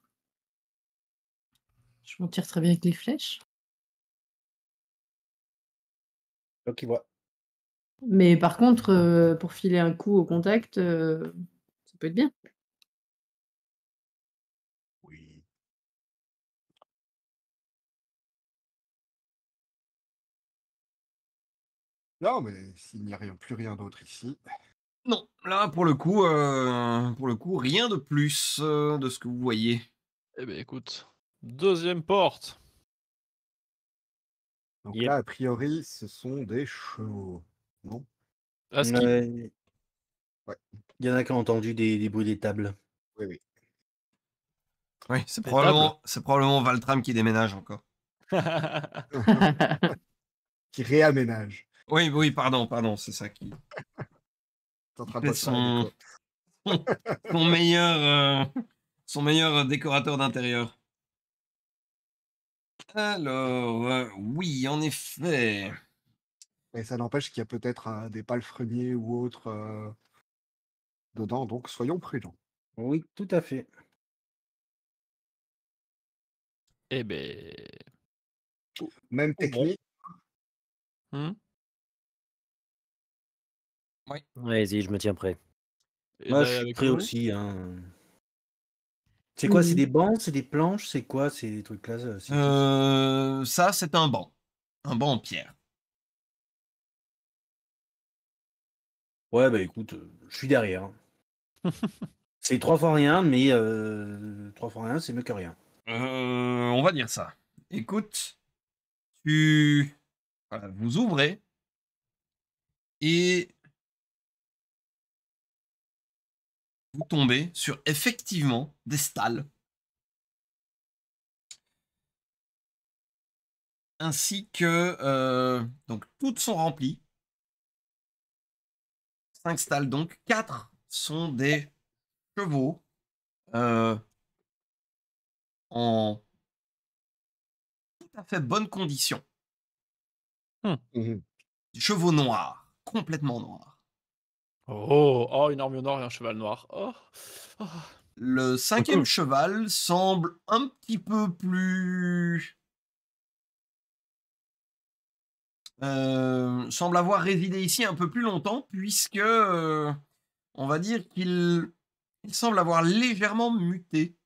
Je m'en tire très bien avec les flèches. Ok, Mais par contre, euh, pour filer un coup au contact, euh, ça peut être bien. Non, mais s'il n'y a rien, plus rien d'autre ici. Non, là, pour le coup, euh, pour le coup, rien de plus euh, de ce que vous voyez. Eh bien, écoute, deuxième porte. Donc là, a priori, ce sont des chevaux, non Il y en a qui ont entendu des, bruits des tables. Oui, oui. Oui, probablement, c'est probablement Valtram qui déménage encore. qui réaménage. Oui, oui, pardon, pardon, c'est ça qui. Euh, son... meilleur, son meilleur décorateur d'intérieur. Alors, euh, oui, en effet. mais ça n'empêche qu'il y a peut-être euh, des palefreniers ou autres dedans, donc soyons prudents. Oui, tout à fait. Eh ben. Même oh, technique. Hmm? Oui. Vas-y, je me tiens prêt. Moi, bah, je suis prêt aussi. Hein. C'est quoi C'est hmm. des bancs C'est des planches C'est quoi ces trucs-là euh, euh, Ça, c'est un banc. Un banc en pierre. Ouais, bah écoute, euh, je suis derrière. c'est trois fois rien, mais trois fois rien, c'est mieux que rien. on va dire ça. Écoute, tu. Voilà, vous ouvrez. Et vous tombez sur effectivement des stalles ainsi que euh, donc toutes sont remplies. Cinq stalles donc, Quatre sont des chevaux euh, en tout à fait bonne condition. Hum. Mmh chevaux noirs, complètement noirs. Oh, oh, une armure noire et un cheval noir. Oh. oh. Le cinquième cheval semble un petit peu plus. Euh, semble avoir résidé ici un peu plus longtemps, puisque euh, on va dire qu'il il semble avoir légèrement muté.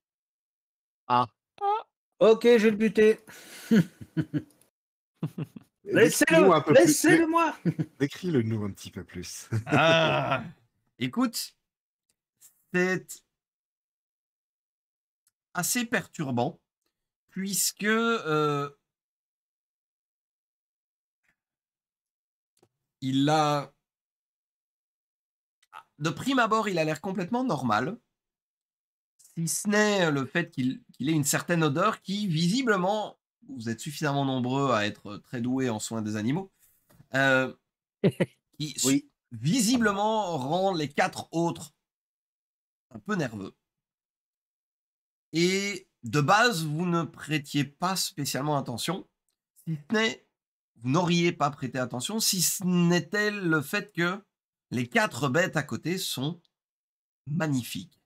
Ah. ah. Ok, je le buté. Laissez-le, laissez-le moi. Décris-le nous un petit peu plus. Ah, écoute, c'est assez perturbant puisque euh, il a de prime abord, il a l'air complètement normal, si ce n'est le fait qu'il ait une certaine odeur qui visiblement vous êtes suffisamment nombreux à être euh, très doués en soins des animaux, euh, qui visiblement rend les quatre autres un peu nerveux. Et de base, vous ne prêtiez pas spécialement attention, si n'est, vous n'auriez pas prêté attention si ce n'était le fait que les quatre bêtes à côté sont magnifiques.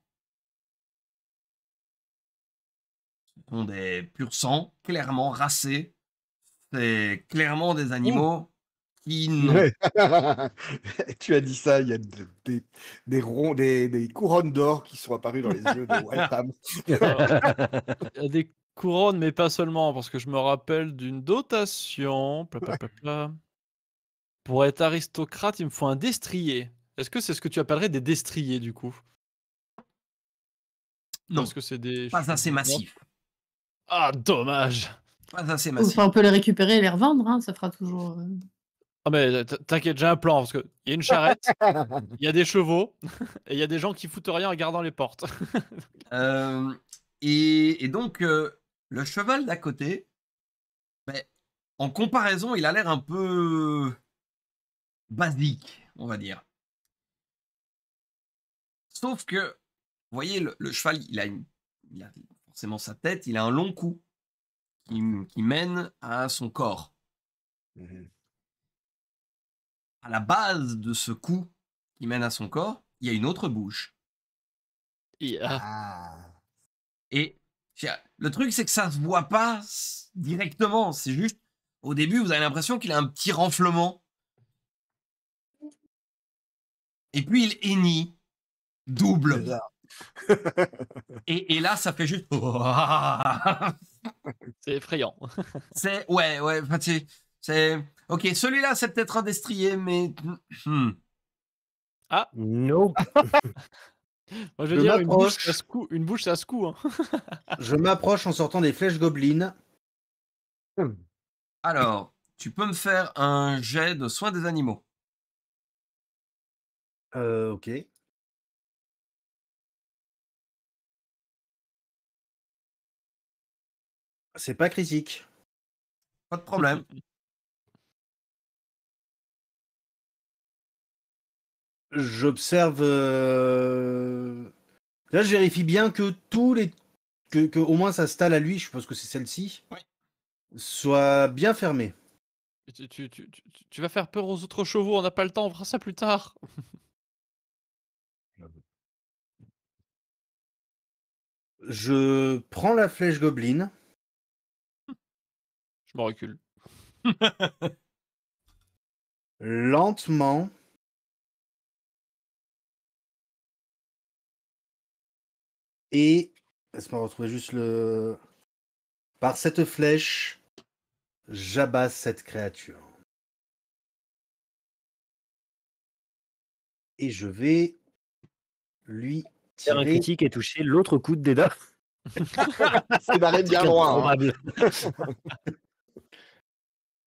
des purs sang, clairement racés. C'est clairement des animaux qui n'ont. tu as dit ça, il y a des, ronds, des couronnes d'or qui sont apparues dans les yeux de Ham. il y a des couronnes, mais pas seulement, parce que je me rappelle d'une dotation. Pour être aristocrate, il me faut un destrier. Est-ce que c'est ce que tu appellerais des destriers du coup Non. Parce que c'est des. Pas assez massif. Ah, dommage ah, on peut les récupérer et les revendre, hein, ça fera toujours. Euh. Ah, mais t'inquiète, j'ai un plan, parce que il y a une charrette, il y a des chevaux, et il y a des gens qui foutent rien en gardant les portes. Euh, et, donc, euh, le cheval d'à côté, mais ben, en comparaison, il a l'air un peu basique, on va dire. Sauf que, vous voyez, le, cheval, il a, une, forcément sa tête, il a un long cou qui, mène à son corps. Mmh à la base de ce cou qui mène à son corps, il y a une autre bouche. Ah. Et le truc, c'est que ça se voit pas directement. C'est juste, au début, vous avez l'impression qu'il a un petit renflement. Et puis il hennit. Double. et, là, ça fait juste. c'est effrayant. c'est ouais, ouais. C'est ok. Celui-là, c'est peut-être un destrier, mais hmm. ah non. Moi, je veux dire, une bouche, ça secoue une bouche, hein. je m'approche en sortant des flèches gobelines. Hmm. Alors, tu peux me faire un jet de soins des animaux. Euh, ok. C'est pas critique. Pas de problème. J'observe. Euh, là, je vérifie bien que tous les. Que, au moins ça stalle à lui, je pense que c'est celle-ci, soit bien fermée. Tu, tu- tu- vas faire peur aux autres chevaux, on n'a pas le temps, on fera ça plus tard. Je prends la flèche gobeline je Lentement. Et laisse-moi retrouver juste le. Par cette flèche, j'abasse cette créature. Et je vais lui tirer. Faire un critique et toucher l'autre coup de Déda. C'est barré bien loin. Hein.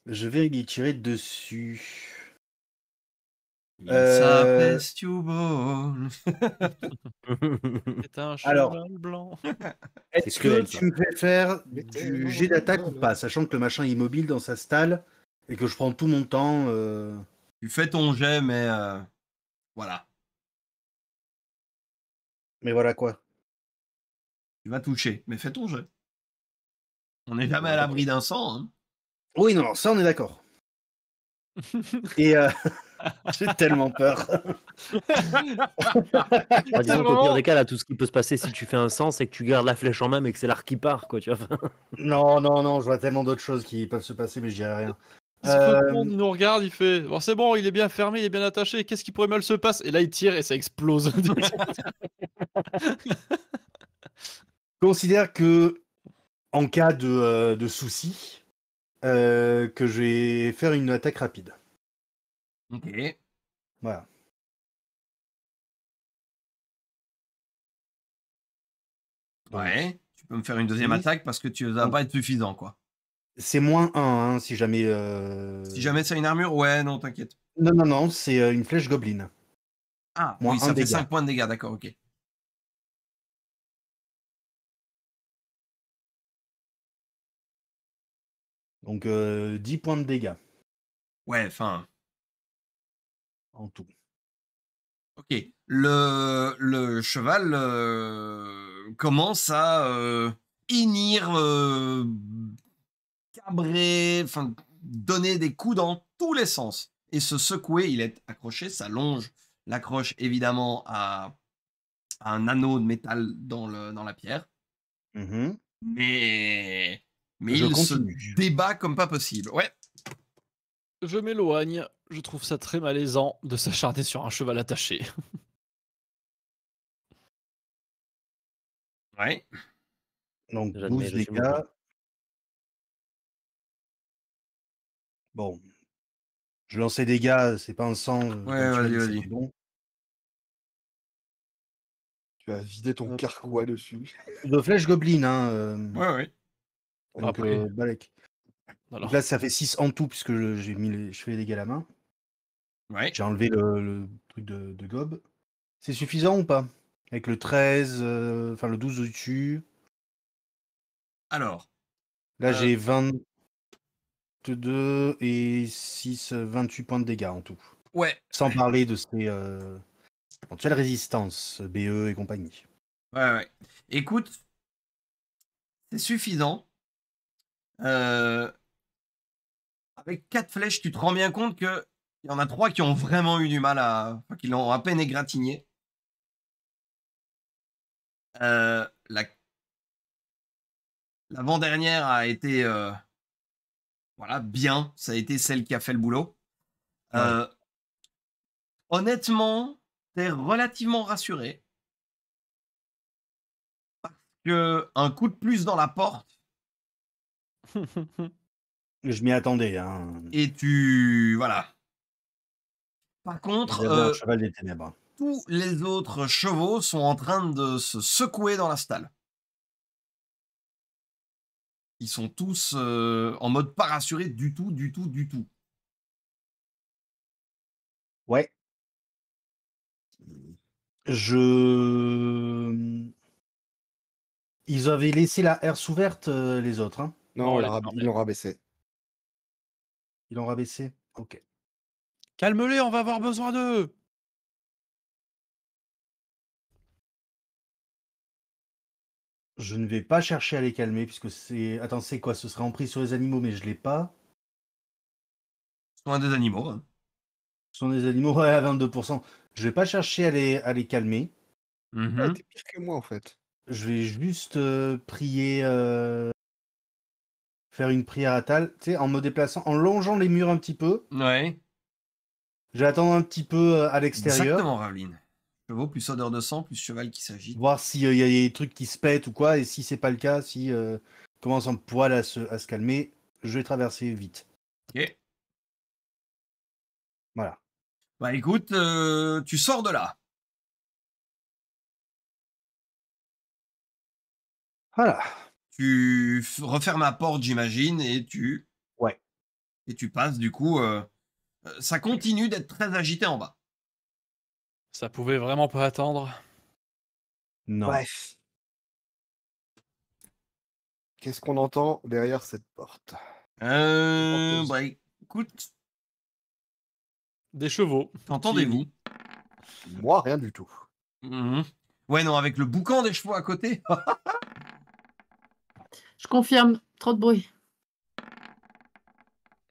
Je vais lui tirer dessus. Euh... Alors, blanc. Est-ce que tu veux faire du jet d'attaque ou pas, sachant que le machin est immobile dans sa stalle et que je prends tout mon temps euh, Tu fais ton jet, mais euh, voilà. Mais voilà quoi. Tu vas toucher, mais fais ton jet. On n'est jamais à l'abri d'un sang. Hein. Oui, non, ça on est d'accord. Et euh, j'ai tellement peur. Bah, disons qu'au pire des cas, là, tout ce qui peut se passer si tu fais un sens, c'est que tu gardes la flèche en main et que c'est l'arc qui part, quoi, tu vois. non, non, non, je vois tellement d'autres choses qui peuvent se passer, mais je dirais rien. Euh... Tout le monde nous regarde, il fait bon, c'est bon, il est bien fermé, il est bien attaché. Qu'est-ce qui pourrait mal se passer Et là, il tire et ça explose. Considère que en cas de, euh, de souci, euh, que je vais faire une attaque rapide. Ok. Voilà. Ouais, tu peux me faire une deuxième attaque parce que tu vas pas être suffisant, quoi. C'est moins 1, hein, si jamais. Euh, si jamais c'est une armure, ouais, non, t'inquiète. Non, non, non, c'est euh, une flèche gobeline. Ah, moins oui, ça fait 5 points de dégâts, d'accord, ok. Donc 10 euh, points de dégâts. Ouais, enfin. En tout. Ok. Le, cheval euh, commence à inir, euh, cabrer, enfin, donner des coups dans tous les sens et se secouer. Il est accroché, ça longe l'accroche évidemment à, un anneau de métal dans, la pierre. Mmh Mais mais il se débat comme pas possible. Ouais. Je m'éloigne. Je trouve ça très malaisant de s'acharner sur un cheval attaché. ouais. Donc, 12 dégâts. Bon. Je lance les dégâts, c'est pas un sang. Euh, ouais, Tu as vidé ton euh, carquois dessus. De flèche goblin, hein. Euh. Ouais, ouais. Donc, ah, Balek. là, ça fait 6 en tout, puisque j'ai mis je fais les dégâts à la main. Ouais. J'ai enlevé le, truc de, de gobe. C'est suffisant ou pas Avec le 13, euh, enfin le 12 au-dessus. Alors. Là, j'ai 22 euh et 6, 28 points de dégâts en tout. Ouais. Sans parler de ces euh, éventuelles résistances, BE et compagnie. Ouais, ouais. Écoute, c'est suffisant. Euh, avec quatre flèches, tu te rends bien compte que il y en a trois qui ont vraiment eu du mal à, enfin, qui l'ont à peine égratigné. Euh, la l'avant-dernière a été euh, voilà bien, ça a été celle qui a fait le boulot. honnêtement, t'es relativement rassuré parce que un coup de plus dans la porte Je m'y attendais. Hein. Et tu. Voilà. Par contre, euh, tous les autres chevaux sont en train de se secouer dans la stalle. Ils sont tous euh, en mode pas rassurés du tout, du tout, du tout. Ouais. Je. Euh, ils avaient laissé la herse ouverte, les autres. Hein. Non, ils l'ont rabaissé. Ils l'ont rabaissé Ok. Calme-les, on va avoir besoin d'eux Je ne vais pas chercher à les calmer, puisque c'est... Attends, c'est quoi Ce serait en prise sur les animaux, mais je ne l'ai pas. Ce sont des animaux. Hein. Ce sont des animaux, ouais, à 22%. Je ne vais pas chercher à les, les calmer. Mm T'es pire que moi, en fait. Je vais juste euh, prier euh, faire une prière Tal, tu sais, en me déplaçant, en longeant les murs un petit peu. Ouais. J'attends un petit peu euh, à l'extérieur. Exactement, Raveline. plus odeur de sang, plus cheval qui s'agit. Voir s'il euh, y a des trucs qui se pètent ou quoi, et si c'est pas le cas, si euh, commence un poil à se, calmer, je vais traverser vite. Ok. Voilà. Bah écoute, tu sors de là. Voilà tu refermes la porte, j'imagine, et tu. Ouais. Et tu passes, du coup. Euh, euh, ça continue d'être très agité en bas. Ça pouvait vraiment pas attendre. Non. Bref. Qu'est-ce qu'on entend derrière cette porte Euh. Bah écoute. Des chevaux. Entendez-vous Moi, rien du tout. Mmh ouais, non, avec le boucan des chevaux à côté. Je confirme, trop de bruit.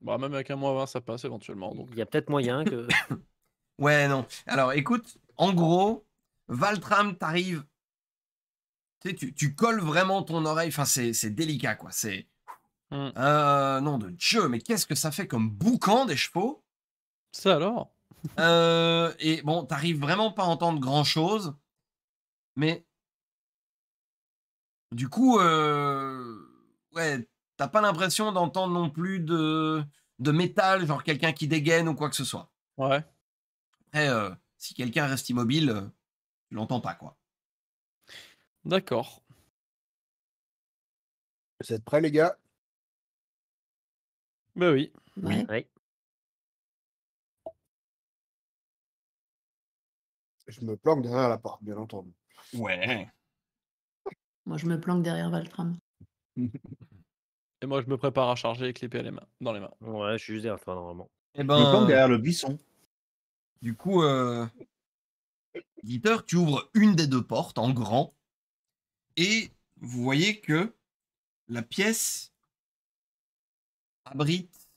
Bah, même avec un mois 20, ça passe éventuellement. Donc. Il y a peut-être moyen que. ouais, non. Alors écoute, en gros, Valtram, t'arrives. Tu, tu colles vraiment ton oreille. Enfin, c'est délicat, quoi. C'est. Hmm. Euh, non, de Dieu, mais qu'est-ce que ça fait comme boucan des chevaux Ça alors euh, Et bon, t'arrives vraiment pas à entendre grand-chose. Mais. Du coup, euh ouais, t'as pas l'impression d'entendre non plus de, de métal, genre quelqu'un qui dégaine ou quoi que ce soit. Ouais. Après, euh, si quelqu'un reste immobile, je euh, tu l'entends pas, quoi. D'accord. Vous êtes prêts, les gars Ben oui. Oui. oui. Je me planque derrière la porte, bien entendu. Ouais. Moi, je me planque derrière Valtram. Et moi, je me prépare à charger avec l'épée dans les mains. Ouais, je suis juste derrière toi, normalement. Et eh ben... derrière le buisson. Du coup, euh... tu ouvres une des deux portes en grand. Et vous voyez que la pièce abrite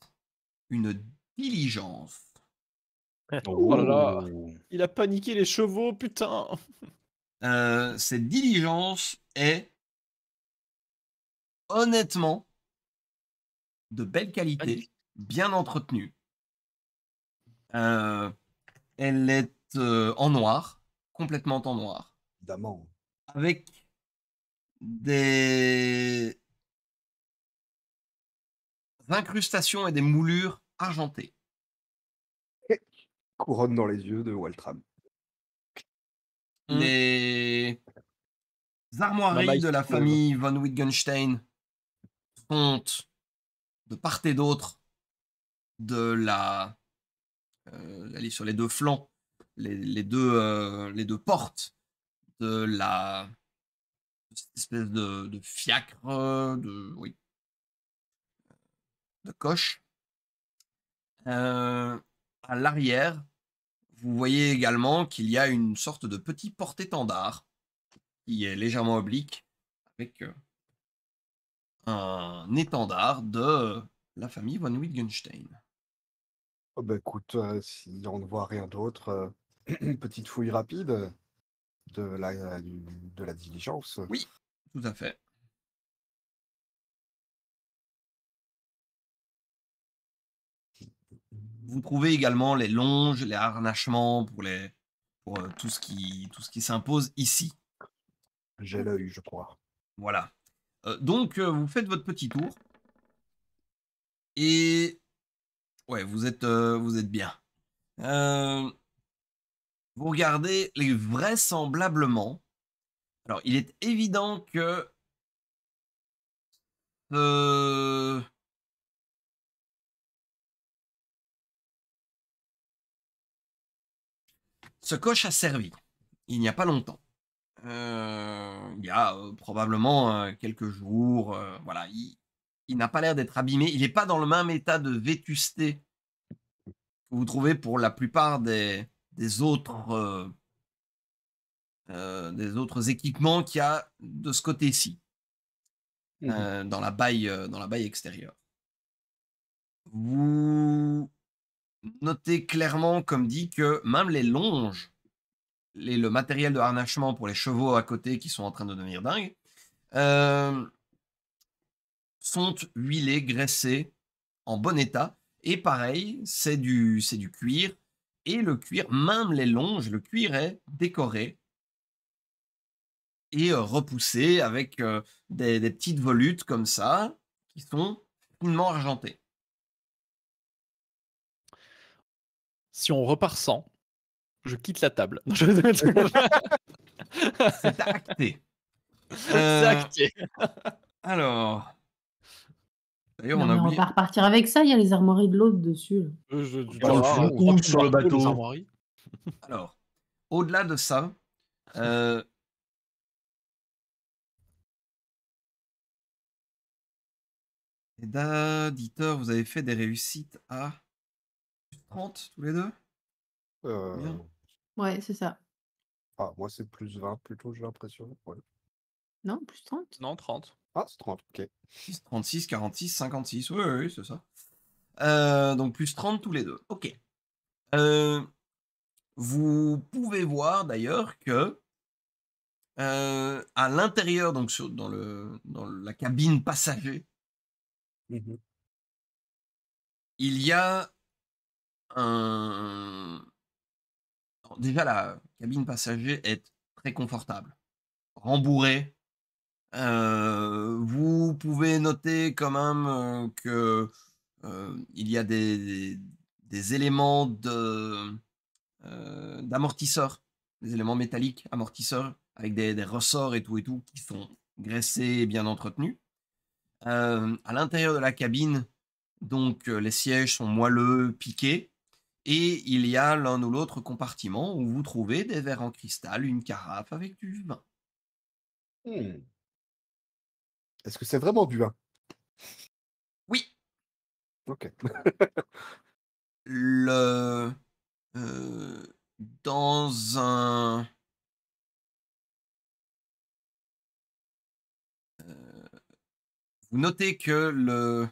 une diligence. Oh, là là, oh. il a paniqué les chevaux, putain. Euh, cette diligence est honnêtement, de belle qualité, bien entretenue. Euh, elle est euh, en noir, complètement en noir. Évidemment. Avec des incrustations et des moulures argentées. couronne dans les yeux de Waltram. Les armoiries de la famille von Wittgenstein de part et d'autre de la, euh, sur les deux flancs, les, deux, euh, les deux portes de la espèce de, fiacre, de, oui, de coche. Euh, à l'arrière, vous voyez également qu'il y a une sorte de petit porte-étendard qui est légèrement oblique avec euh, un étendard de euh, la famille von Wittgenstein. Oh, bah écoute, euh, si on ne voit rien d'autre, une euh, petite fouille rapide de la, diligence. Oui, tout à fait. Vous trouvez également les longes, les harnachements pour, les, tout ce qui, tout ce qui s'impose ici. J'ai l'œil, je crois. Voilà. Euh, donc, euh, vous faites votre petit tour. Et. Ouais, vous êtes, euh, vous êtes bien. vous regardez les vraisemblablement. Alors, il est évident que ce coche a servi il n'y a pas longtemps. Euh, il y a euh, probablement euh, quelques jours. voilà, il, n'a pas l'air d'être abîmé. Il n'est pas dans le même état de vétusté que vous trouvez pour la plupart des, autres. des autres équipements qu'il y a de ce côté-ci, mmh dans la dans la baille extérieure. Vous notez clairement, comme dit, que même les longes le matériel de harnachement pour les chevaux à côté qui sont en train de devenir dingues, euh, sont huilés, graissés, en bon état. Et pareil, c'est du, c'est du cuir. Et le cuir, même les longes, le cuir est décoré et euh, repoussé avec euh, des, des petites volutes comme ça, qui sont finement argentées. Si on repart sans, je quitte la table. C'est acté. C'est euh, acté. Alors. on va repartir avec ça, il y a les armoiries de l'autre dessus. Euh, je- sur le bateau. Alors, au-delà de ça, euh, vous avez fait des réussites à 30 tous les deux euh, Ouais, c'est ça. Ah, moi, c'est plus 20 plutôt, j'ai l'impression. Non, plus 30. Non, 30. Ah, c'est 30, ok. 36, 46, 56, oui, oui, c'est ça. Euh, donc plus 30 tous les deux. Ok. Euh, vous pouvez voir d'ailleurs que euh, à l'intérieur, donc dans, le, la cabine passager, mmh il y a un, déjà, la cabine passager est très confortable, rembourrée. Euh, vous pouvez noter quand même euh, que euh, il y a des, éléments de d'amortisseurs, des éléments métalliques amortisseurs avec des, ressorts et tout et tout qui sont graissés et bien entretenus. à l'intérieur de la cabine, donc les sièges sont moelleux, piqués. Et il y a l'un ou l'autre compartiment où vous trouvez des verres en cristal, une carafe avec du vin. Hmm. Est-ce que c'est vraiment du vin Oui. Ok. Le. Euh, dans un. Euh, vous notez que le.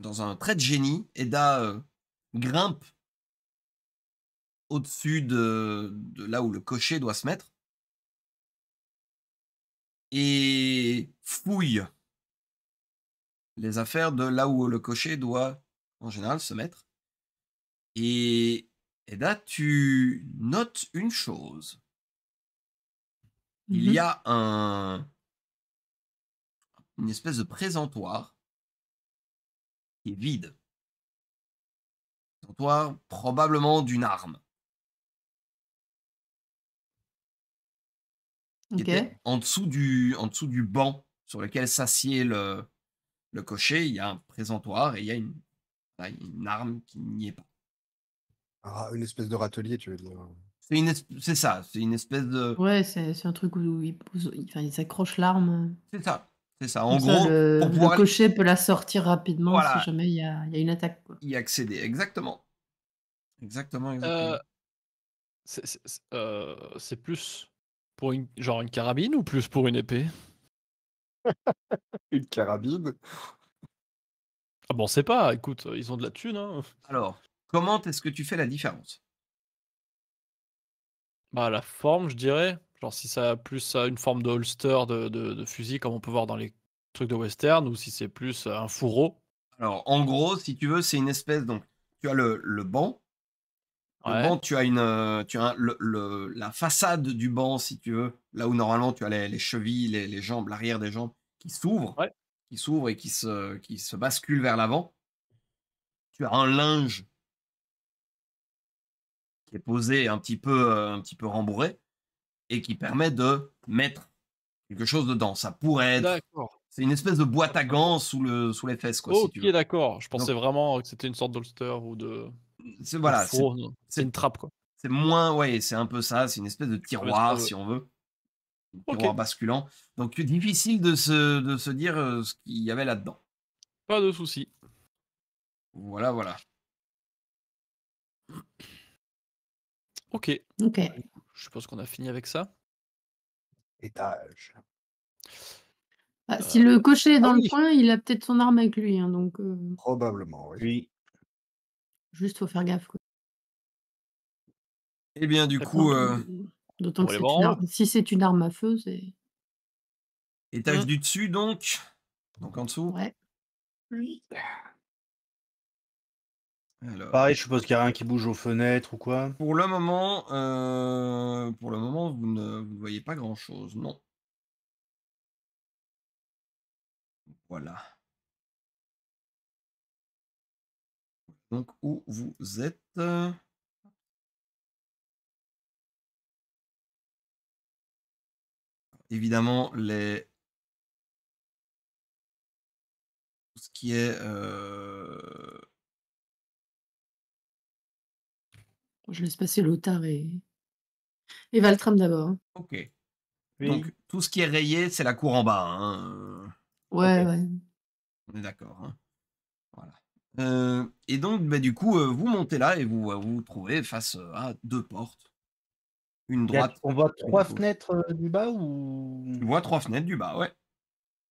Dans un trait de génie, Eda euh, grimpe au-dessus de, là où le cocher doit se mettre et fouille les affaires de là où le cocher doit en général se mettre. Et, là, eh ben, tu notes une chose. Il mmh y a un, une espèce de présentoir qui est vide comptoir, probablement d'une arme. Qui en dessous, du, en dessous du banc sur lequel s'assied le, le cocher, il y a un présentoir et il y a une, bah, une arme qui n'y est pas. Ah, une espèce de râtelier, tu veux dire C'est, une c'est ça, c'est une espèce de. Ouais, c'est, un truc où, ils accrochent l'arme. C'est ça. C'est ça. En gros, le, pouvoir cocher peut la sortir rapidement si jamais il y a, une attaque. Y accéder, exactement. Exactement. exactement. Euh, euh, c'est plus pour une, genre une carabine ou plus pour une épée Une carabine Ah bon, c'est pas. Écoute, ils ont de la thune. Hein. Alors, comment est-ce que tu fais la différence Bah, la forme, je dirais. Genre si ça a plus euh, une forme de holster de, fusil comme on peut voir dans les trucs de western ou si c'est plus euh, un fourreau. Alors en gros, si tu veux, c'est une espèce donc tu as le, banc. Le banc, tu as une euh, tu as le, la façade du banc si tu veux, là où normalement tu as les, chevilles, les, les jambes, l'arrière des jambes qui s'ouvrent, qui s'ouvrent et qui se qui se basculent vers l'avant. Tu as un linge qui est posé un petit peu un petit peu rembourré et qui permet de mettre quelque chose dedans. Ça pourrait être. C'est une espèce de boîte à gants sous, le, sous les fesses. Quoi, ok, d'accord. Je pensais vraiment que c'était une sorte d'holster ou de. C'est voilà, c'est une trappe quoi. C'est moins, ouais, c'est un peu ça. C'est une espèce de tiroir si on veut, un tiroir basculant. Donc difficile de se, de se dire euh, ce qu'il y avait là-dedans. Pas de souci. Voilà, voilà. Ok. Ok. Je pense qu'on a fini avec ça. Étage. Bah, si euh, le cocher est ah dans le coin, il a peut-être son arme avec lui. Hein, donc, euh, Probablement, oui. Juste, Juste, faut faire gaffe. Eh bien, du coup. Euh, d'autant que si c'est une arme à feu, c'est. Étage mmh. du dessus, donc. Donc en dessous. Ouais. Oui. Pareil, je suppose qu'il n'y a rien qui bouge aux fenêtres ou quoi. Pour le moment, euh, pour le moment, vous ne, voyez pas grand chose, non. Voilà. Donc où vous êtes Évidemment, les tout ce qui est euh, Je laisse passer Lothar et, et Valtram d'abord. Hein. Ok. Donc, tout ce qui est rayé, c'est la cour en bas. Hein, euh. Ouais, ouais. On est d'accord. Hein. Voilà. Euh, et donc, bah, du coup, euh, vous montez là et vous vous, trouvez face à deux portes. Une droite. on voit trois fenêtres du bas ou... On voit trois fenêtres du bas, ouais.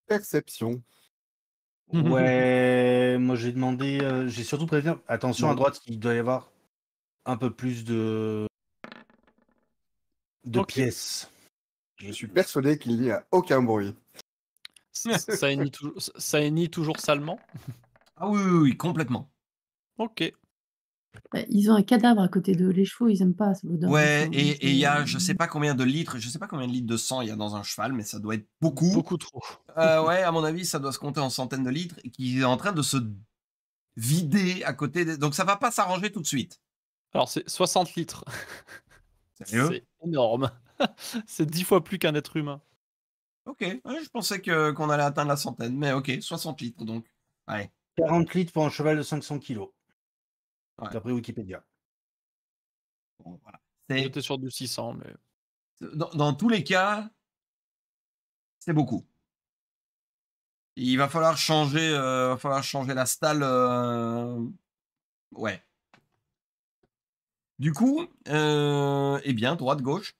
Perception. Ouais, moi j'ai demandé, j'ai surtout prévenu, attention à droite, il doit y avoir un peu plus de, de pièces. Je suis persuadé qu'il n'y a aucun bruit. ça est toujours, toujours salement Ah oui, oui, complètement. Ok. Bah, ils ont un cadavre à côté de Les chevaux, ils aiment pas l'odeur. Ouais, et il y a je sais pas combien de litres, je sais pas combien de litres de sang il y a dans un cheval, mais ça doit être beaucoup. Beaucoup trop. Euh, ouais, à mon avis, ça doit se compter en centaines de litres, qui est en train de se vider à côté. Donc ça va pas s'arranger tout de suite. Alors, c'est 60 litres. C'est énorme. c'est 10 fois plus qu'un être humain. Ok, je pensais que, qu'on allait atteindre la centaine, mais ok, 60 litres donc. Ouais. 40 litres pour un cheval de 500 kilos. D'après Wikipédia. Bon, voilà. sur du 600, mais. Dans, tous les cas, c'est beaucoup. Il va falloir changer, euh, falloir changer la stalle. Euh, ouais, du coup, euh, eh bien, droite, gauche.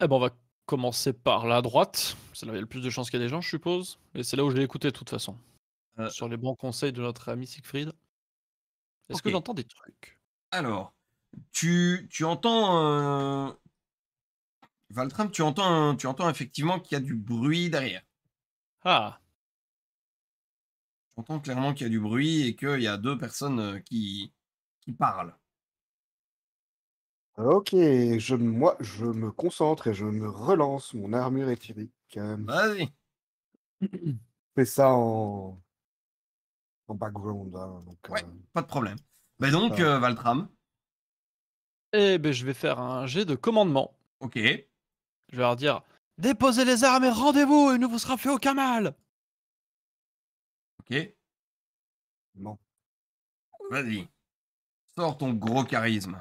Eh ben, on va commencer par la droite. C'est là où il y a le plus de chances qu'il y ait des gens, je suppose. Et c'est là où je l'ai écouté de toute façon. Euh. Sur les bons conseils de notre ami Siegfried. Est-ce que j'entends des trucs Alors, tu, tu entends. Euh, Valtram, tu entends, tu entends effectivement qu'il y a du bruit derrière. Ah J'entends clairement qu'il y a du bruit et qu'il y a deux personnes qui, qui parlent. Ok, je, moi, je me concentre et je me relance mon armure éthérique. Euh. Vas-y. fais ça en, background. Hein, ouais, euh. pas de problème. Mais bah, donc, euh, Valtram, Eh ben, je vais faire un jet de commandement. ok. Je vais leur dire Déposez les armes et rendez-vous, et ne vous sera fait aucun mal Ok, non. vas-y. Sors ton gros charisme.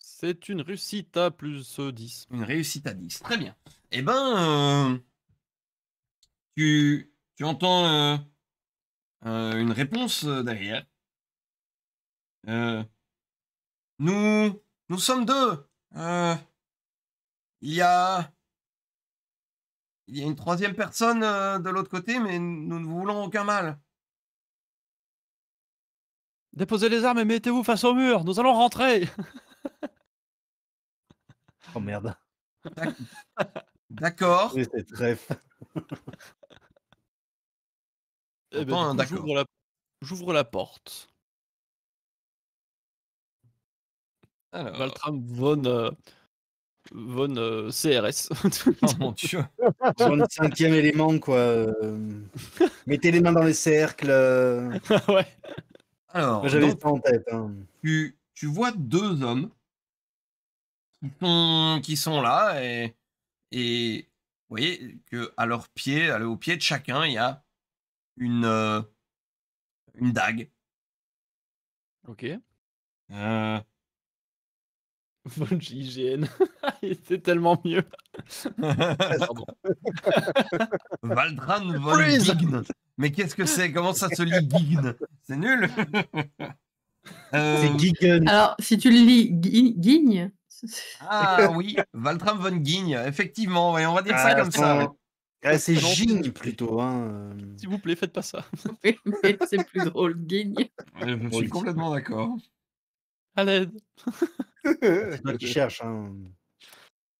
C'est une réussite à plus 10. Une réussite à 10. Très bien. Eh ben, euh, tu, entends euh, euh, une réponse derrière. nous, nous sommes deux. il y a, il y a une troisième personne de l'autre côté, mais nous ne voulons aucun mal. Déposez les armes et mettez-vous face au mur, nous allons rentrer Oh merde. D'accord. c'est J'ouvre la... porte. Alors... Valtram von, euh, von euh, CRS. oh mon dieu. Sur le cinquième élément, quoi. Euh. Mettez les mains dans les cercles. ouais. Alors, hein. Tu, tu, vois deux hommes qui sont, qui sont là et, et vous voyez que à leurs pieds, au pied de chacun, il y a une, euh, une dague. Ok. Euh... Bonne hygiène. C'est tellement mieux. Valdran von Gigne. Mais qu'est-ce que c'est Comment ça se lit Gigne C'est nul. C'est euh, Gigne. Alors, si tu lis Gigne. Ah oui, Valdran von Gigne, effectivement, on va dire ça ah, comme ça. Ah, c'est Gigne plutôt. Hein. S'il vous plaît, faites pas ça. c'est plus drôle, Gigne. Je suis complètement d'accord. À l'aide. C'est toi qui cherches. Hein.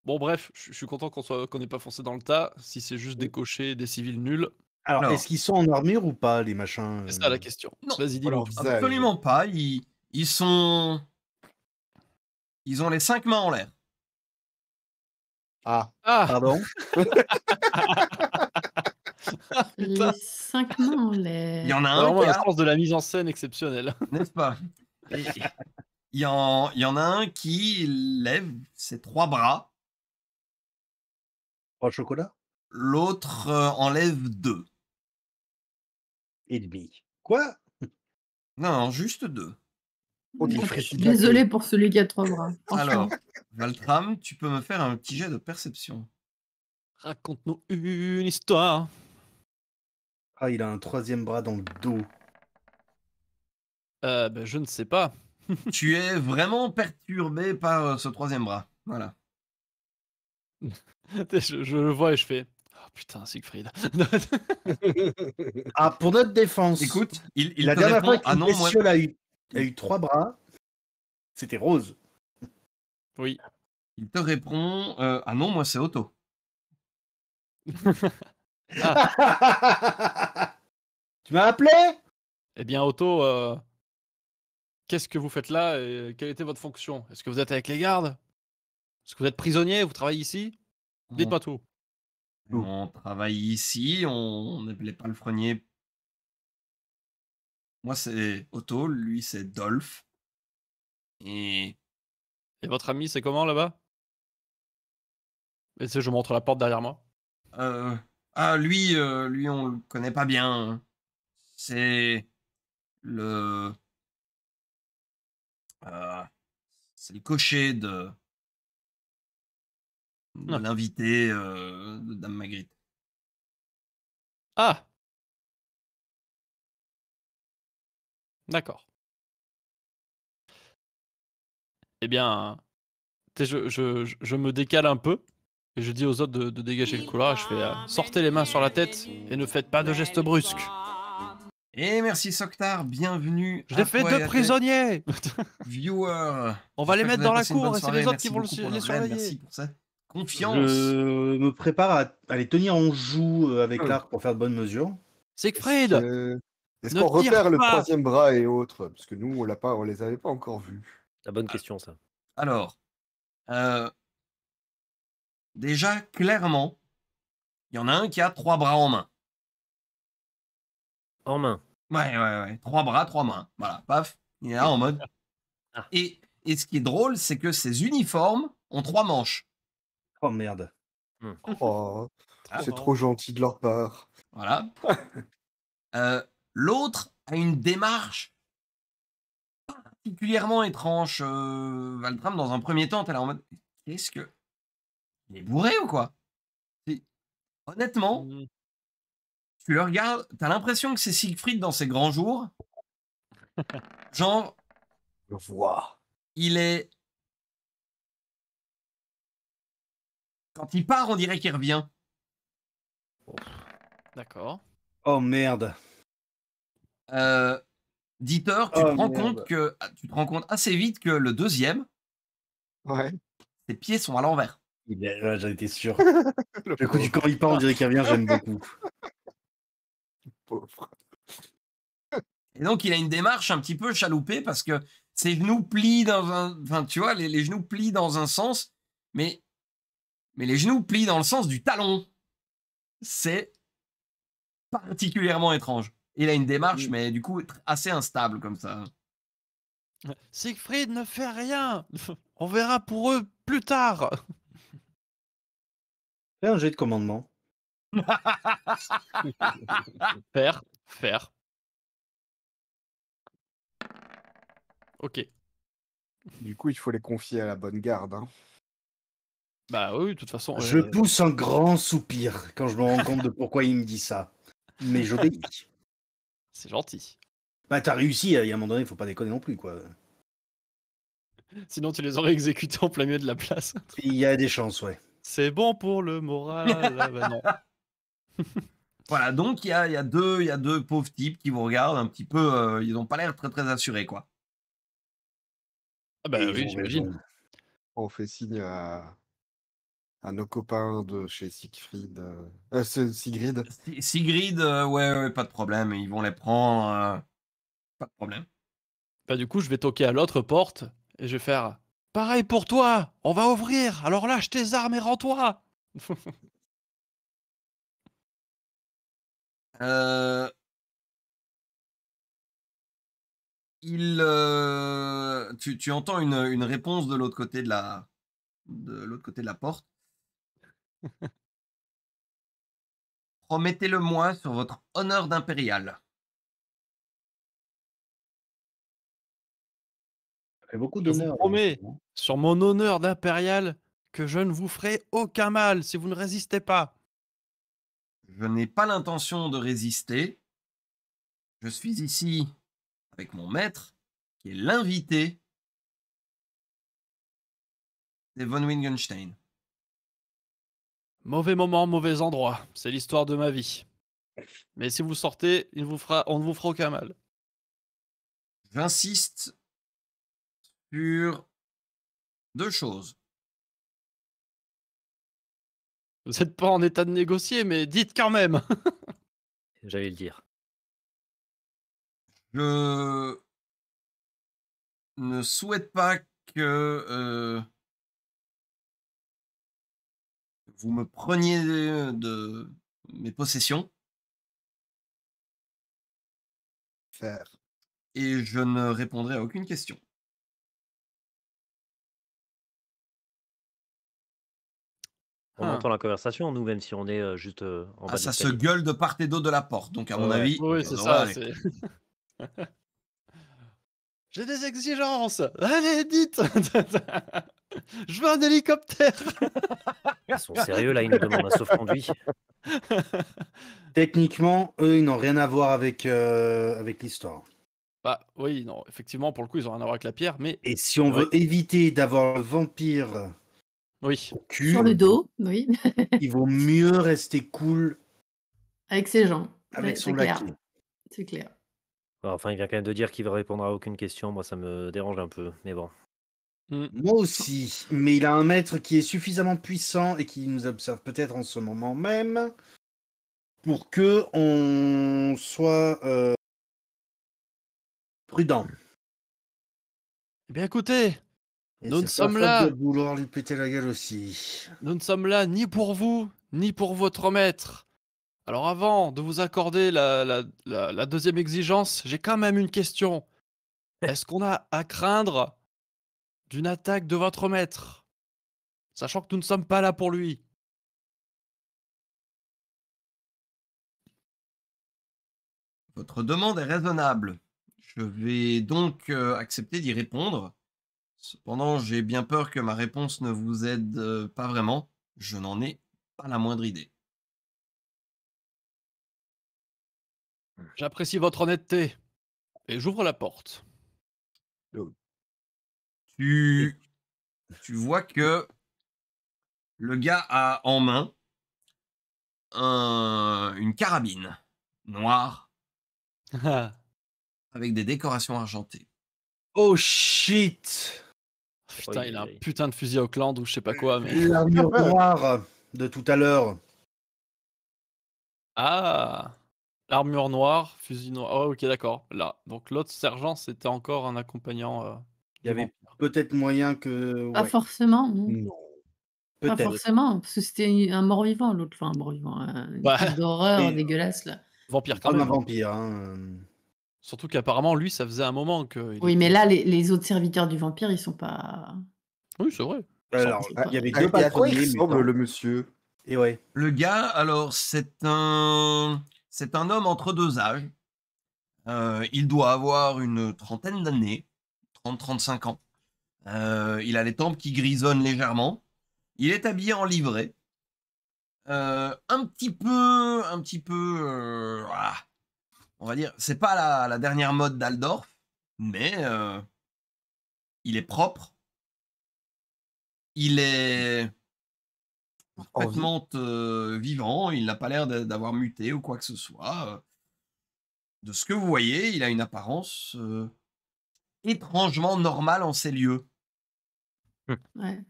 Bon, bref, je suis content qu'on n'ait pas foncé dans le tas. Si c'est juste des mmh. cochers, des civils nuls. Alors, est-ce qu'ils sont en armure ou pas, les machins C'est ça la euh question. Vas-y, dis-moi. Absolument pas. Ils, sont. Ils ont les cinq mains en l'air. Ah. ah. Pardon. les cinq mains en l'air. Il y en a un. Vraiment, qui de la mise en scène exceptionnelle. N'est-ce pas Il y, en, il y en a un qui lève ses trois bras chocolat L'autre euh, enlève deux. Et demi. Quoi non, juste deux. Désolé pour celui qui a trois bras. Alors, Valtram, tu peux me faire un petit jet de perception. Raconte-nous une histoire. Ah, il a un troisième bras dans le dos. Euh, ben, je ne sais pas. tu es vraiment perturbé par euh, ce troisième bras. Voilà. je, le vois et je fais. Oh, putain, Siegfried. ah, pour notre défense. Écoute, il, il la dernière fois ah non, moi... a, eu, a eu trois bras, c'était Rose. Oui. Il te répond euh, Ah non, moi c'est Otto. Ah. tu m'as appelé Eh bien, Otto, euh, qu'est-ce que vous faites là et quelle était votre fonction Est-ce que vous êtes avec les gardes Est-ce que vous êtes prisonnier Vous travaillez ici bateaux. On travaille ici, on n'est pas le premier. Moi, c'est Otto, lui, c'est Dolph. Et... votre ami, c'est comment là-bas Et je montre la porte derrière moi. Euh, ah, lui, euh, lui, on le connaît pas bien. Hein. C'est le. Euh, c'est le cocher de ah. l'invité euh, de Dame Magritte. Ah D'accord. Eh bien, je, je, je, me décale un peu et je dis aux autres de, dégager le couloir je fais euh, sortez les mains sur la tête et ne faites pas de gestes brusques. Et merci Soctar, bienvenue. Je fait deux prisonniers. Viewer. On va les mettre dans la cour et c'est les autres qui vont les surveiller. Merci Confiance. Je me prépare à, à les tenir en joue euh, avec ah l'arc pour faire de bonnes mesures. C'est que Fred Est-ce qu'on repère le troisième bras et autres Parce que nous, on l'a pas, on les avait pas encore vus. La bonne question, ça. Alors, euh, déjà clairement, il y en a un qui a trois bras en main. En main. Ouais, ouais, ouais. Trois bras, trois mains. Voilà, paf. Il est là en mode. Ah. et ce qui est drôle, c'est que ces uniformes ont trois manches. Oh, merde. Mmh. Oh, ah c'est trop gentil de leur part. Voilà. Euh, l'autre a une démarche particulièrement étrange. Euh, dans un premier temps, t'es là en mode Qu'est-ce que. Il est bourré ou quoi Honnêtement, mmh tu le regardes, t'as l'impression que c'est Siegfried dans ses grands jours. Genre. Je vois. Il est Quand il part, on dirait qu'il revient. D'accord. Oh merde. Euh, Dieter, tu, oh, te rends compte que, ah, tu te rends compte assez vite que le deuxième, ses pieds sont à l'envers. J'en étais sûr. coup quand il part, on dirait qu'il revient, j'aime beaucoup. Pauvre. Et donc, il a une démarche un petit peu chaloupée parce que ses genoux plient dans un. tu vois, les, les genoux plient dans un sens, mais mais les genoux plient dans le sens du talon. C'est particulièrement étrange. Il a une démarche, mais du coup, assez instable comme ça. Siegfried ne fait rien. On verra pour eux plus tard. Fais un jet de commandement. faire, faire. Ok. Du coup, il faut les confier à la bonne garde. Hein. Bah oui, de toute façon. Je euh, pousse un grand soupir quand je me rends compte de pourquoi il me dit ça. Mais je j'obéis. C'est gentil. Bah t'as réussi, il y a un moment donné, faut pas déconner non plus, quoi. Sinon tu les aurais exécutés en plein milieu de la place. Il y a des chances, ouais. C'est bon pour le moral. bah non. voilà, donc il y a, y, a deux, y a deux pauvres types qui vous regardent un petit peu. Euh, ils n'ont pas l'air très très assurés, quoi. Ah bah oui, j'imagine. On fait signe à, à nos copains de chez Siegfried. Euh, euh, Sigrid. Sigrid, euh, ouais, ouais, pas de problème. Ils vont les prendre. pas de problème. Bah, du coup, je vais toquer à l'autre porte et je vais faire Pareil pour toi, on va ouvrir. Alors lâche tes armes et rends-toi. Il, tu, entends une, une réponse de l'autre côté de la, de l'autre côté de la porte. Promettez-le-moi sur votre honneur d'impérial. beaucoup vous euh, promets, sur mon honneur d'impérial, que je ne vous ferai aucun mal si vous ne résistez pas. Je n'ai pas l'intention de résister. Je suis ici avec mon maître, qui est l'invité von Wingenstein. Mauvais moment, mauvais endroit. C'est l'histoire de ma vie. Mais si vous sortez, on ne vous fera aucun mal. J'insiste sur deux choses. Vous n'êtes pas en état de négocier, mais dites quand même. J'allais le dire. Je ne souhaite pas que euh, vous me preniez de mes possessions. Et je ne répondrai à aucune question. On ah. entend la conversation, nous, même si on est juste en ah, Ça se gueule de part et d'autre de la porte, donc à mon avis. Oui, c'est ça. J'ai des exigences. Allez, dites. Je veux un hélicoptère. Ils sont sérieux là, ils nous demandent un sauf-conduit. Techniquement, eux, ils n'ont rien à voir avec, euh, avec l'histoire. Bah oui, non, effectivement, pour le coup, ils ont rien à voir avec la pierre, mais. Et si on veut éviter d'avoir le vampire oui. sur le dos, oui. il vaut mieux rester cool avec ses gens. Avec son lac. C'est clair. Enfin, il vient quand même de dire qu'il ne répondra à aucune question. Moi, ça me dérange un peu, mais bon. Mmh. Moi aussi, mais il a un maître qui est suffisamment puissant et qui nous observe peut-être en ce moment même pour que on soit euh, prudent. Eh bien, écoutez, nous ne sommes là. vouloir lui péter la gueule aussi. Nous ne sommes là ni pour vous ni pour votre maître. Alors avant de vous accorder la, deuxième exigence, j'ai quand même une question. Est-ce qu'on a à craindre d'une attaque de votre maître Sachant que nous ne sommes pas là pour lui. Votre demande est raisonnable. Je vais donc euh, accepter d'y répondre. Cependant, j'ai bien peur que ma réponse ne vous aide euh, pas vraiment. Je n'en ai pas la moindre idée. Mmh. J'apprécie votre honnêteté. Et j'ouvre la porte. Oh. Tu, tu vois que le gars a en main un, une carabine noire avec des décorations argentées. Oh shit Putain, il a un putain de fusil Auckland ou je sais pas quoi. Mais... L'armure noire de tout à l'heure. Ah Armure noire, fusil noir. Ah ok, d'accord. Là. Donc l'autre sergent, c'était encore un accompagnant. Euh, il y avait peut-être moyen que. Pas forcément. Non. Pas forcément, parce que c'était un mort-vivant, l'autre. Enfin, un mort-vivant. Euh, une d'horreur dégueulasse, là. Vampire quand même. un hein. vampire. Hein. Surtout qu'apparemment, lui, ça faisait un moment que. Oui, mais là, les, autres serviteurs du vampire, ils sont pas. Oui, c'est vrai. Alors, ah, il y avait deux patrons, le monsieur. Et ouais. Le gars, alors, c'est un c'est un homme entre deux âges. Euh, il doit avoir une trentaine d'années, 30-35 ans. Euh, il a les tempes qui grisonnent légèrement. Il est habillé en livrée. Euh, un petit peu, un petit peu, ah, on va dire, c'est pas la, la, dernière mode d'Aldorf, mais il est propre. Il est parfaitement euh, vivant. Il n'a pas l'air d'avoir muté ou quoi que ce soit. Euh. De ce que vous voyez, il a une apparence euh, étrangement normale en ces lieux. Hum.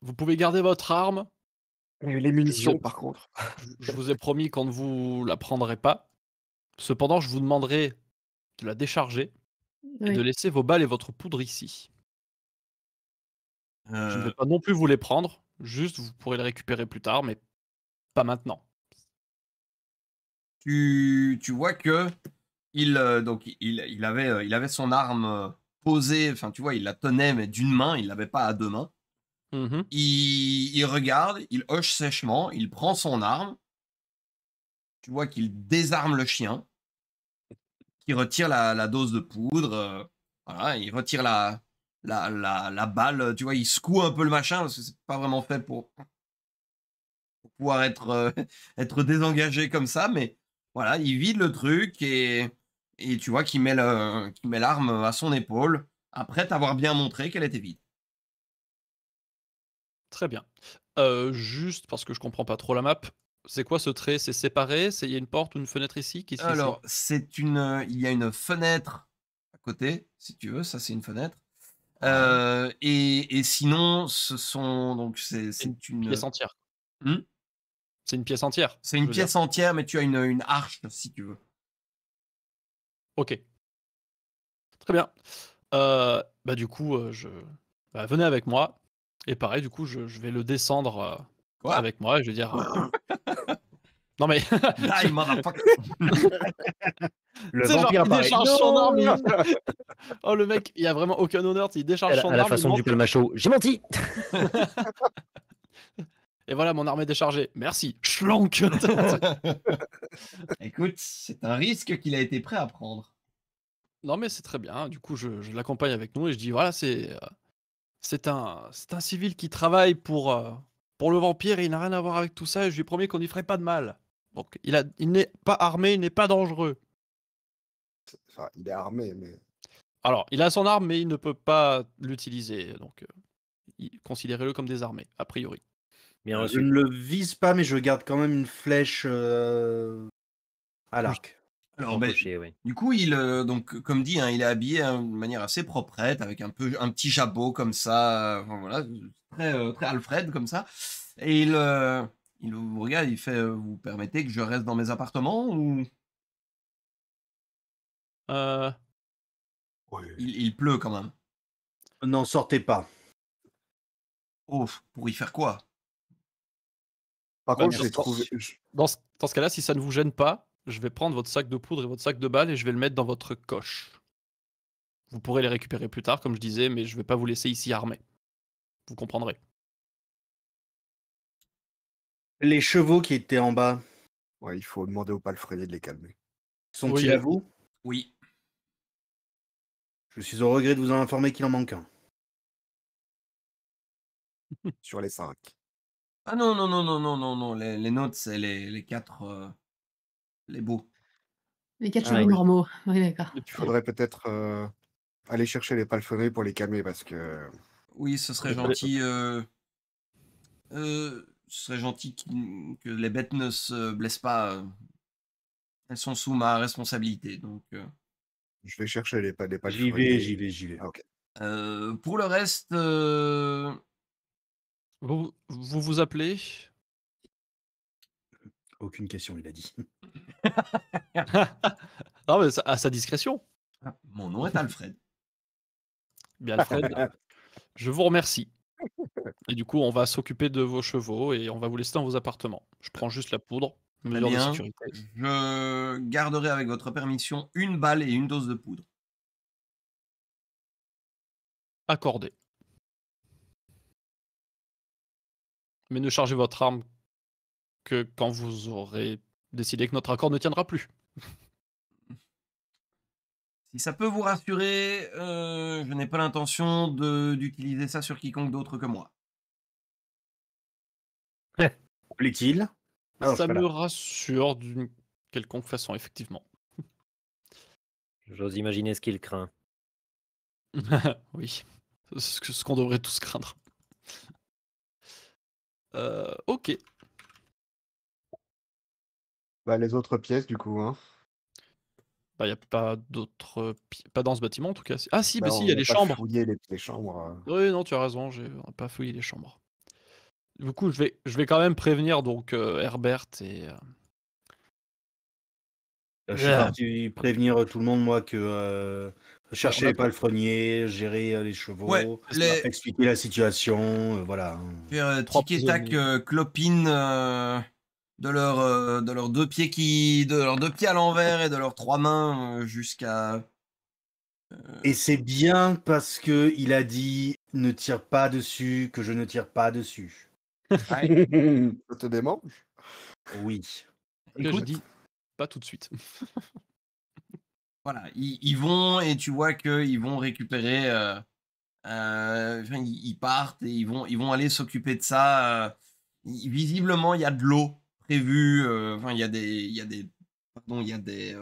Vous pouvez garder votre arme. les munitions, par contre. je vous ai promis qu'on ne vous la prendrait pas. Cependant, je vous demanderai de la décharger et de laisser vos balles et votre poudre ici. Je ne euh, vais pas non plus vous les prendre, juste vous pourrez les récupérer plus tard, mais pas maintenant. Tu, vois que il, euh, donc, il, avait, euh, il avait son arme posée, enfin tu vois, il la tenait mais d'une main, il l'avait pas à deux mains. Mmh il, il, regarde, il hoche sèchement, il prend son arme. Tu vois qu'il désarme le chien, il retire la, dose de poudre. voilà, il retire la, la, balle, tu vois, il secoue un peu le machin, parce que c'est pas vraiment fait pour, pouvoir être, euh, être désengagé comme ça, mais voilà, il vide le truc et, tu vois qu'il met l'arme à son épaule, après t'avoir bien montré qu'elle était vide. Très bien. Euh, juste parce que je comprends pas trop la map, c'est quoi ce trait C'est séparé Il y a une porte ou une fenêtre ici qui Alors, c'est une, il y a une fenêtre à côté, si tu veux, ça c'est une fenêtre. Euh, et, sinon, ce sont donc c'est une, pièce entière. Hum? c'est une pièce entière. C'est une pièce entière, mais tu as une, une arche si tu veux. Ok. Très bien. Euh, bah du coup, euh, je bah, venez avec moi. Et pareil, du coup, je, vais le descendre avec moi. je vais dire. non mais. Le vampire décharge son oh le mec, il y a vraiment aucun honneur. Il décharge son arme. la façon du macho, j'ai menti. Et voilà, mon armée déchargée. Merci. Schlank. Écoute, c'est un risque qu'il a été prêt à prendre. Non, mais c'est très bien. Du coup, je, l'accompagne avec nous et je dis voilà, c'est euh, c'est un c'est un civil qui travaille pour euh, pour le vampire. Et il n'a rien à voir avec tout ça. Et je lui promets qu'on n'y ferait pas de mal. Donc, il a il n'est pas armé, il n'est pas dangereux il est armé, mais. Alors, il a son arme, mais il ne peut pas l'utiliser. Donc, euh, considérez-le comme désarmé, a priori. Bien euh, je ne le vise pas, mais je garde quand même une flèche euh, à l'arc. Alors, ben, du coup, il, donc, comme dit, hein, il est habillé d'une hein, de manière assez proprette, avec un, peu, un petit jabot comme ça, voilà, très, Alfred comme ça. Et il, il vous regarde, il fait Vous permettez que je reste dans mes appartements ou euh, il, pleut quand même. N'en sortez pas. Oh, pour y faire quoi Par bah, contre, j'ai trouvé. Dans ce, cas-là, si ça ne vous gêne pas, je vais prendre votre sac de poudre et votre sac de balles et je vais le mettre dans votre coche. Vous pourrez les récupérer plus tard, comme je disais, mais je ne vais pas vous laisser ici armé. Vous comprendrez. Les chevaux qui étaient en bas. Ouais, il faut demander au palefrenier de les calmer. Sont-ils à vous oui. Je suis au regret de vous en informer qu'il en manque un. Sur les cinq. Ah non, non, non, non, non, non, non. Les, notes, c'est les, les quatre. Euh, les beaux. Les quatre ah chevaux normaux. Oui, d'accord. Il faudrait peut-être euh, aller chercher les palefreniers pour les calmer parce que. Oui, ce serait gentil. Euh, ce serait gentil que les bêtes ne se blessent pas elles sont sous ma responsabilité. Donc, euh. Je vais chercher les, pas pages. J'y vais, j'y vais, j'y ah, vais. Euh, pour le reste, euh. Vous vous, appelez Aucune question, il a dit. Non, mais à sa discrétion. Ah, mon nom est Alfred. Bien, Alfred, je vous remercie. Et du coup, on va s'occuper de vos chevaux et on va vous laisser dans vos appartements. Je prends juste la poudre. Je garderai avec votre permission une balle et une dose de poudre. Accordé. Mais ne chargez votre arme que quand vous aurez décidé que notre accord ne tiendra plus. Si ça peut vous rassurer, euh, je n'ai pas l'intention d'utiliser ça sur quiconque d'autre que moi. Plaît-il ah ça me rassure d'une quelconque façon, effectivement. J'ose imaginer ce qu'il craint. oui, ce qu'on devrait tous craindre. Euh, ok. Bah, les autres pièces, du coup. Hein. Bah, il n'y a pas d'autres. Pas dans ce bâtiment, en tout cas. Ah, si, bah, il y a les chambres. chambres. Euh. Oui, non, tu as raison, on n'a pas fouillé les chambres. Du coup, je vais, je vais quand même prévenir donc euh, Herbert et. Euh, euh, je suis parti prévenir tout le monde, moi, que chercher les palefreniers, gérer les chevaux, expliquer la situation, voilà. Faire hein. Trois tic et tac de leurs de leurs deux pieds qui de leurs deux pieds à l'envers et de leurs trois mains jusqu'à Et c'est bien parce que il a dit ne tire pas dessus que je ne tire pas dessus. Je te démange Oui. je dis pas tout de suite. voilà, ils, vont et tu vois qu'ils vont récupérer. Euh, euh, ils, partent et ils vont, ils vont aller s'occuper de ça. Euh, visiblement, il y a de l'eau prévue. Enfin, il y a des, il des, pardon, il y a des,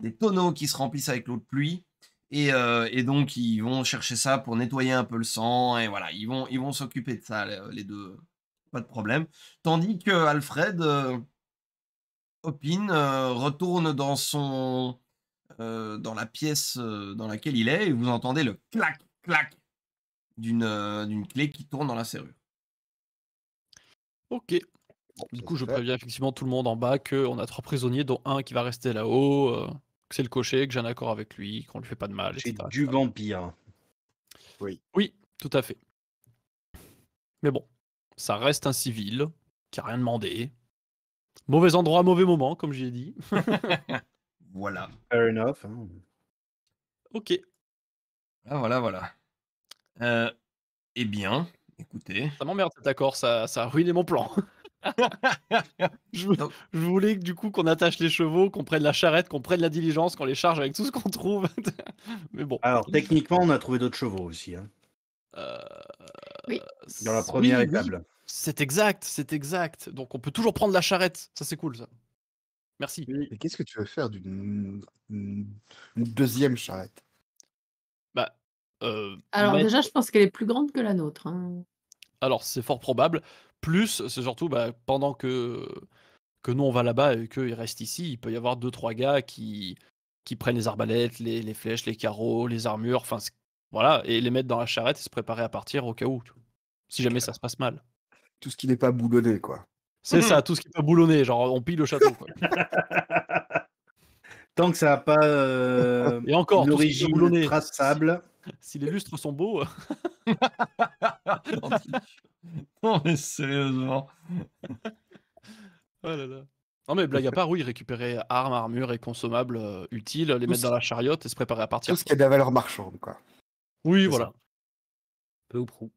des tonneaux qui se remplissent avec l'eau de pluie. Et, et, donc, ils vont chercher ça pour nettoyer un peu le sang. Et voilà, ils vont, ils vont s'occuper de ça, les deux, pas de problème. Tandis que Alfred euh, opine, euh, retourne dans son euh, dans la pièce dans laquelle il est et vous entendez le clac clac d'une clé qui tourne dans la serrure. Ok. Du coup, je préviens effectivement tout le monde en bas qu'on a trois prisonniers, dont un qui va rester là-haut que c'est le cocher, que j'ai un accord avec lui, qu'on lui fait pas de mal. C'est du vampire. Oui. Oui, tout à fait. Mais bon, ça reste un civil qui a rien demandé. Mauvais endroit, mauvais moment, comme j'ai dit. voilà. Fair enough. Hein. Ok. Ah, voilà, voilà. Euh, eh bien, écoutez. Ça m'emmerde cet accord, ça, ça a ruiné mon plan. je, voulais du coup qu'on attache les chevaux, qu'on prenne la charrette, qu'on prenne la diligence, qu'on les charge avec tout ce qu'on trouve. Mais bon. Alors techniquement, on a trouvé d'autres chevaux aussi. Hein. Euh... Dans la première C'est exact, c'est exact. Donc on peut toujours prendre la charrette. Ça, c'est cool, ça. Merci. Mais qu'est-ce que tu veux faire d'une deuxième charrette Bah. Euh, Alors, déjà, je pense qu'elle est plus grande que la nôtre. Hein. Alors, c'est fort probable. Plus, c'est surtout bah, pendant que... que nous on va là-bas et qu'ils restent ici, il peut y avoir deux, trois gars qui, qui prennent les arbalètes, les, flèches, les carreaux, les armures, enfin, voilà, et les mettre dans la charrette et se préparer à partir au cas où, si jamais ça se passe mal. Tout ce qui n'est pas boulonné, quoi. C'est mmh. ça, tout ce qui n'est pas boulonné, genre on pille le château. Tant que ça n'a pas euh, et encore, l'origine traçable. Si, si les lustres sont beaux. non mais sérieusement. oh là là. Non mais blague à part, oui, récupérer armes, armures et consommables euh, utiles, les mettre dans la chariote et se préparer à partir. Tout ce qui a de la valeur marchande, quoi. Oui, voilà. Peu ou prou.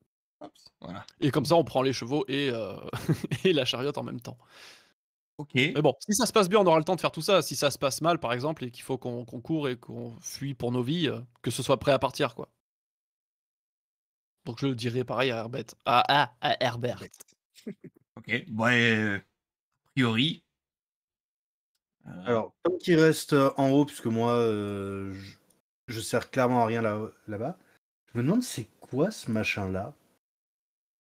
Et comme ça, on prend les chevaux euh, et, la chariote en même temps. Ok. Mais bon, si ça se passe bien, on aura le temps de faire tout ça. Si ça se passe mal, par exemple, et qu'il faut qu'on court et qu'on fuit pour nos vies, euh, que ce soit prêt à partir, quoi. Donc je dirais pareil à Herbert. Ah, ah, à, Herbert. ok. Bon, euh, a priori. Alors, comme qui reste en haut, puisque moi, je, sers clairement à rien là-bas. là là bas je me demande c'est quoi ce machin-là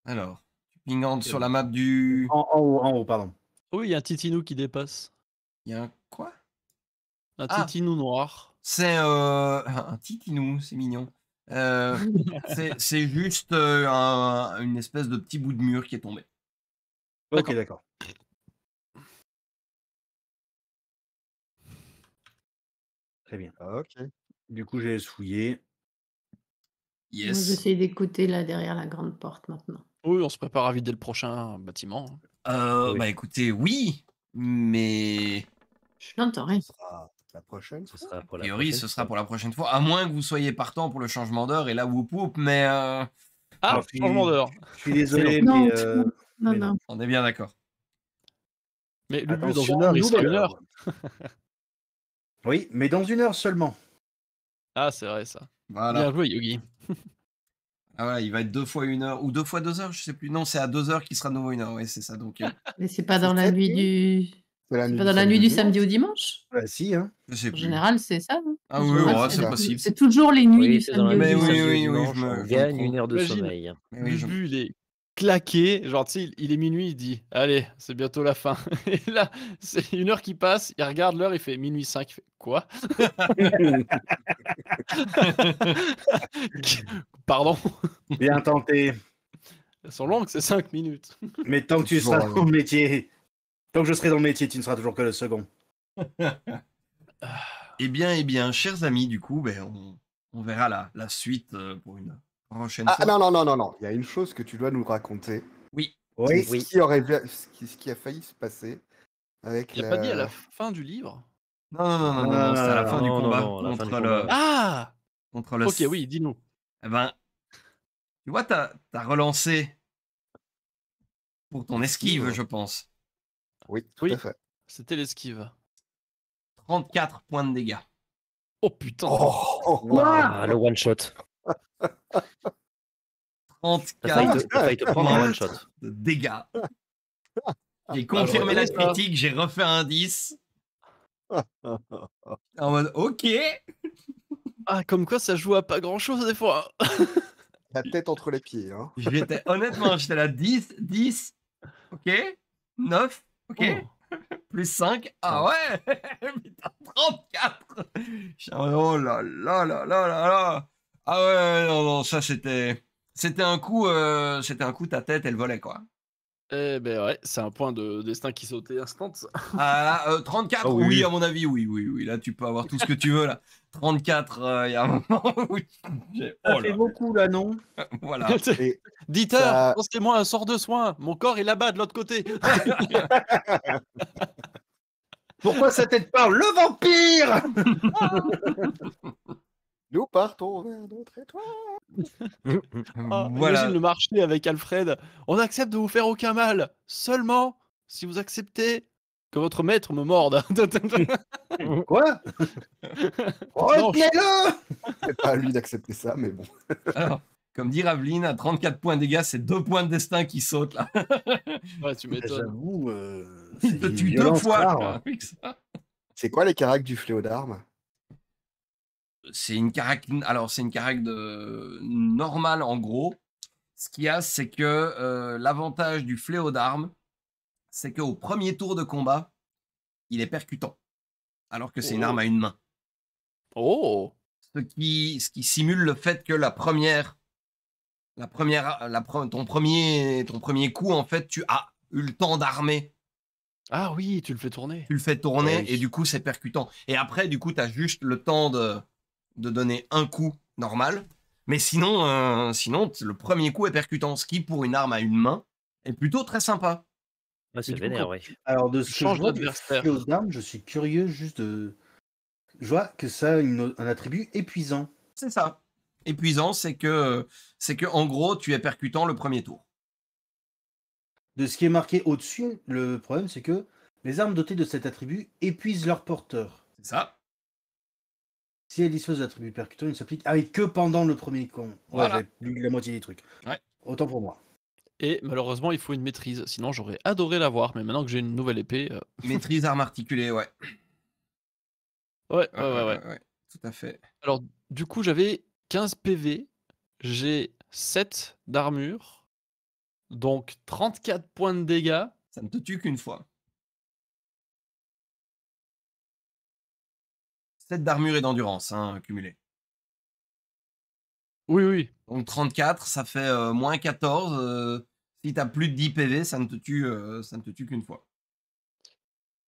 Alors, tu pingante euh, sur la map du. En, haut, en haut, pardon. Oui, il y a un titinou qui dépasse. Il y a un quoi Un ah. titinou noir. C'est euh, un titinou, c'est mignon. Euh, c'est juste une espèce de petit bout de mur qui est tombé. Ok, d'accord. Très bien. Ah, ok. Du coup, j'ai fouillé on d'écouter là derrière la grande porte maintenant. Oui, on se prépare à vider le prochain bâtiment. Hein. Euh, bah écoutez, oui, mais Je n'entends rien. Ce sera la prochaine. Ce sera pour a la priori, prochaine. ce sera pour la prochaine fois, à moins que vous soyez partant pour le changement d'heure et là, vous whoop, mais euh, Ah, changement d'heure. Je suis désolé, mais. Euh, non, on est bien d'accord. Mais le dans une heure, heure. Oui, mais dans une heure seulement. Ah, c'est vrai ça. Voilà. Bien joué, Yogi. Ah voilà, il va être deux fois une heure ou deux fois deux heures, je sais plus. Non, c'est à deux heures qu'il sera nouveau une heure. Oui, c'est ça. Donc. Euh. Mais c'est pas dans la nuit du. C'est pas dans la nuit du samedi au dimanche. Bah, si, hein. En général, c'est ça. Hein. Ah oui, ouais, c'est possible. C'est toujours les nuits oui, du samedi. Mais oui, oui, oui, je gagne une heure de sommeil. Oui, je claqué. Genre, tu il est minuit, il dit Allez, c'est bientôt la fin. Et là, c'est une heure qui passe, il regarde l'heure, il fait minuit 5. Quoi Pardon Bien tenté. Elles sont longues, c'est 5 minutes. Mais tant que tu seras dans le métier, tant que je serai dans le métier, tu ne seras toujours que le second. eh bien, eh bien, chers amis, du coup, ben, on, verra la, la suite euh, pour une ah, non, non, non, non, non. Il y a une chose que tu dois nous raconter. Oui. oui. Ce, Qui aurait... ce qui a failli se passer avec. Il n'y a pas dit à la fin du livre Non, non, non, non, non c'est à la fin du ah, combat. contre le... Ah Contre le. Ok, oui, dis-nous. Eh ben, tu vois, t'as as relancé pour ton esquive, je pense. Oui, tout à fait. C'était l'esquive. 34 points de dégâts. Oh putain! Oh, oh, oh. le one shot. 34 dégâts. J'ai bah, confirmé la critique, j'ai refait un 10. ok. Ah, comme quoi ça joue à pas grand chose des fois. la tête entre les pieds. Hein. J'étais, honnêtement, j'étais là 10, 10, ok, 9, ok, oh. plus 5. Ah oh. ouais, 34. Oh là là là là là là. Ah ouais, non, non, ça c'était. C'était un coup, euh, c'était un coup, ta tête, elle volait quoi. Eh ben ouais, c'est un point de destin qui sautait instant. Ah, 34, euh, ah oui. à mon avis, oui, oui, oui. Là, tu peux avoir tout ce que tu veux, là. 34, euh, il y a un moment oui. Oh ça fait beaucoup, là, non Voilà. Dites Dieter, pensez-moi un sort de soin. Mon corps est là-bas, de l'autre côté. Pourquoi sa tête parle Le vampire nous partons vers d'autres étoile. Ah, voilà. Imagine le marché avec Alfred. On accepte de vous faire aucun mal. Seulement si vous acceptez que votre maître me morde. Quoi Oh le C'est pas à lui d'accepter ça, mais bon. Alors, comme dit Raveline, à 34 points de dégâts, c'est deux points de destin qui sautent là. tu m'étonnes. J'avoue. Il euh, te deux fois. Hein. C'est quoi les caractères du fléau d'armes c'est une carac alors c'est une carac de... normale en gros. Ce qu'il y a, c'est que euh, l'avantage du fléau d'armes, c'est qu'au premier tour de combat, il est percutant, alors que c'est une arme à une main. Oh. Ce qui, ce qui simule le fait que la première, la première, la ton premier, ton premier coup, en fait, tu as eu le temps d'armer ah oui, tu le fais tourner. Tu le fais tourner eh et du coup c'est percutant. Et après, du coup, tu as juste le temps de, de donner un coup normal, mais sinon, euh, sinon le premier coup est percutant, ce qui, pour une arme à une main, est plutôt très sympa. Ah, c'est vénère, oui. Alors, de ce changement de armes, je suis curieux juste de. Je vois que ça a un attribut épuisant. C'est ça. Épuisant, c'est que, c'est que, en gros, tu es percutant le premier tour. De ce qui est marqué au-dessus, le problème, c'est que les armes dotées de cet attribut épuisent leur porteur. C'est ça. Si elle dispose d'attributs percutants, il ne s'applique avec que pendant le premier con. la moitié des trucs. Autant pour moi. Et malheureusement, il faut une maîtrise. Sinon, j'aurais adoré l'avoir. Mais maintenant que j'ai une nouvelle épée. Euh, maîtrise arme articulée, ouais. Ouais, ouais, ouais, ouais. ouais Tout à fait. Alors, du coup, j'avais 15 PV. J'ai 7 d'armure. Donc, 34 points de dégâts. Ça ne te tue qu'une fois. 7 d'armure et d'endurance hein, cumulé. Oui, oui. Donc 34, ça fait euh, moins 14. si euh, si t'as plus de 10 PV, ça ne te tue, euh, ça ne te tue qu'une fois.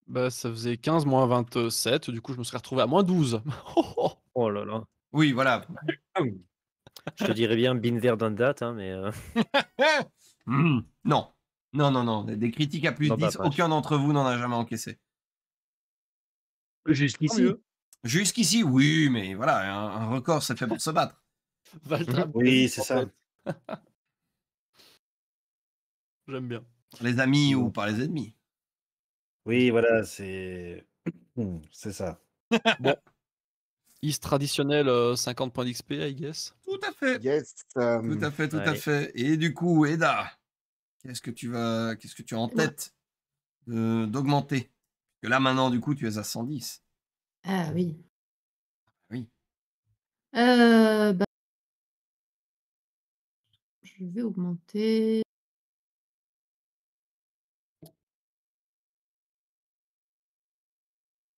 Bah, ça faisait 15 moins 27, du coup je me serais retrouvé à moins 12. oh là là. Oui, voilà. Ah je te dirais bien Binver d'un date, hein, mais. Mmh. non. Non, non, non. Des critiques à plus de 10, bah, bah. aucun d'entre vous n'en a jamais encaissé. Jusqu'ici. Jusqu'ici, oui, mais voilà, un, record, c'est fait pour se battre. Mhm. oui, c'est ça. J'aime bien. Les amis ou par les ennemis. Oui, voilà, c'est. Hmm, c'est ça. bon. Is traditionnel, 50 euh, points d'XP, I guess. Tout à fait. Yes, um, Tout à fait, tout à fait. Et du coup, Eda, qu'est-ce que tu vas, qu'est-ce que tu as en tête d'augmenter Que là maintenant, du coup, tu es à 110. Ah oui. Ah oui. Euh, bah je vais augmenter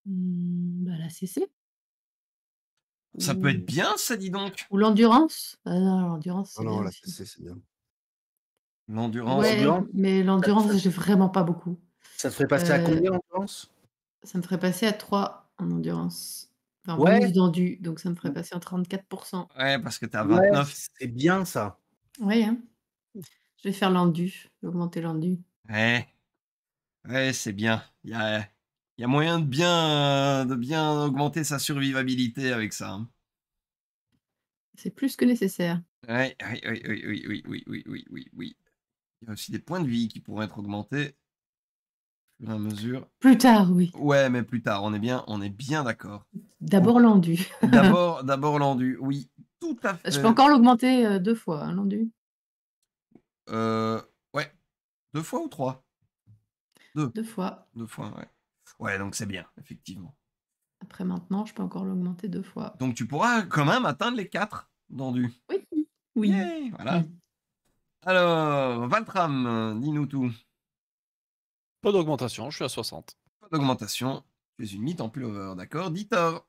mmh, bah, la CC. Ça peut être bien ça, dit donc! ou l'endurance? Ah non, l'endurance, ah Non, non, la CC, c'est bien. L'endurance. mais l'endurance, j'ai vraiment pas beaucoup. ça te ferait passer à euh, combien l'endurance? Ça me ferait passer à 3 en endurance. En plus d'endu, donc ça me ferait mmh. passer en 34%. Ouais, parce que t'as 29. c'est bien ça. Ouais. Hein. Je vais faire l'endu, augmenter l'endu. Ouais. Ouais, c'est bien. Il y a, moyen de bien, de bien augmenter sa survivabilité avec ça. Hein. C'est plus que nécessaire. Ouais, oui, oui, oui, oui, oui, oui, oui, oui, oui. Il y a aussi des points de vie qui pourraient être augmentés la mesure. Plus tard, oui. Ouais, mais plus tard, on est bien, on est bien d'accord. D'abord l'endu. d'abord, d'abord l'endu, oui, tout à fait. Je peux encore l'augmenter euh, deux fois, hein, l'endu. Euh, ouais, deux fois ou trois Deux. Deux fois. Deux fois, ouais. Ouais, donc c'est bien, effectivement. Après maintenant, je peux encore l'augmenter deux fois. Donc tu pourras quand même atteindre les quatre d'endu. Oui, oui. voilà. Alors, Valtram, dis-nous tout. Pas d'augmentation, je suis à 60. Pas d'augmentation, je une mythe en pullover, d'accord Ditor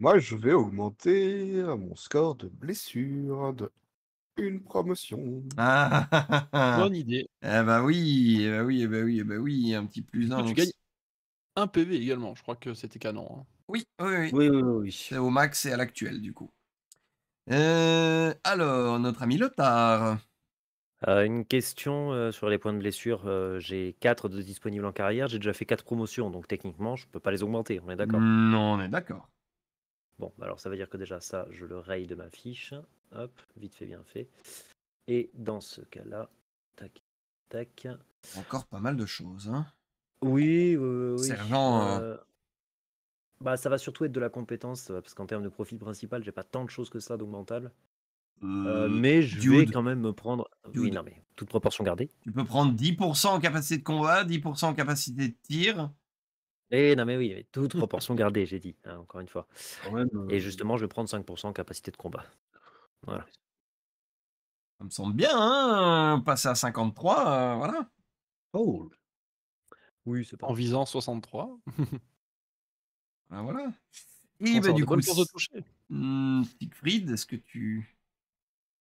Moi, je vais augmenter mon score de blessure de une promotion. Ah, Bonne idée. Eh ben oui, eh ben oui, eh ben oui, eh ben oui, un petit plus un. Tu gagnes un PV également, je crois que c'était canon. Hein. Oui, oui, oui. oui, oui, oui. C'est au max et à l'actuel, du coup. Euh, alors, notre ami Lothar une question sur les points de blessure. j'ai 4 de disponibles en carrière. J'ai déjà fait 4 promotions, donc techniquement, je ne peux pas les augmenter. On est d'accord Non, on est d'accord. Bon, bah, alors ça veut dire que déjà, ça, je le raye de ma fiche. Hop, vite fait, bien fait. Et dans ce cas-là, tac, tac. Encore pas mal de choses. Hein oui, oui. Sergent. Euh, bah, ça va surtout être de la compétence, parce qu'en termes de profil principal, j'ai pas tant de choses que ça d'augmentable. Euh, euh, mais je vais quand même me prendre. Oui, non, mais toute proportion gardée. Tu peux prendre 10% en capacité de combat, 10% en capacité de tir. Eh non, mais oui, toute proportion gardée, j'ai dit, hein, encore une fois. Euh, Et justement, je vais prendre 5% en capacité de combat. Voilà. Ça me semble bien, hein Passer à 53, voilà. Oh Oui, c'est pas. En visant 63. ah, ben voilà. Et eh bah, ben du coup, hmm, Siegfried, est-ce que tu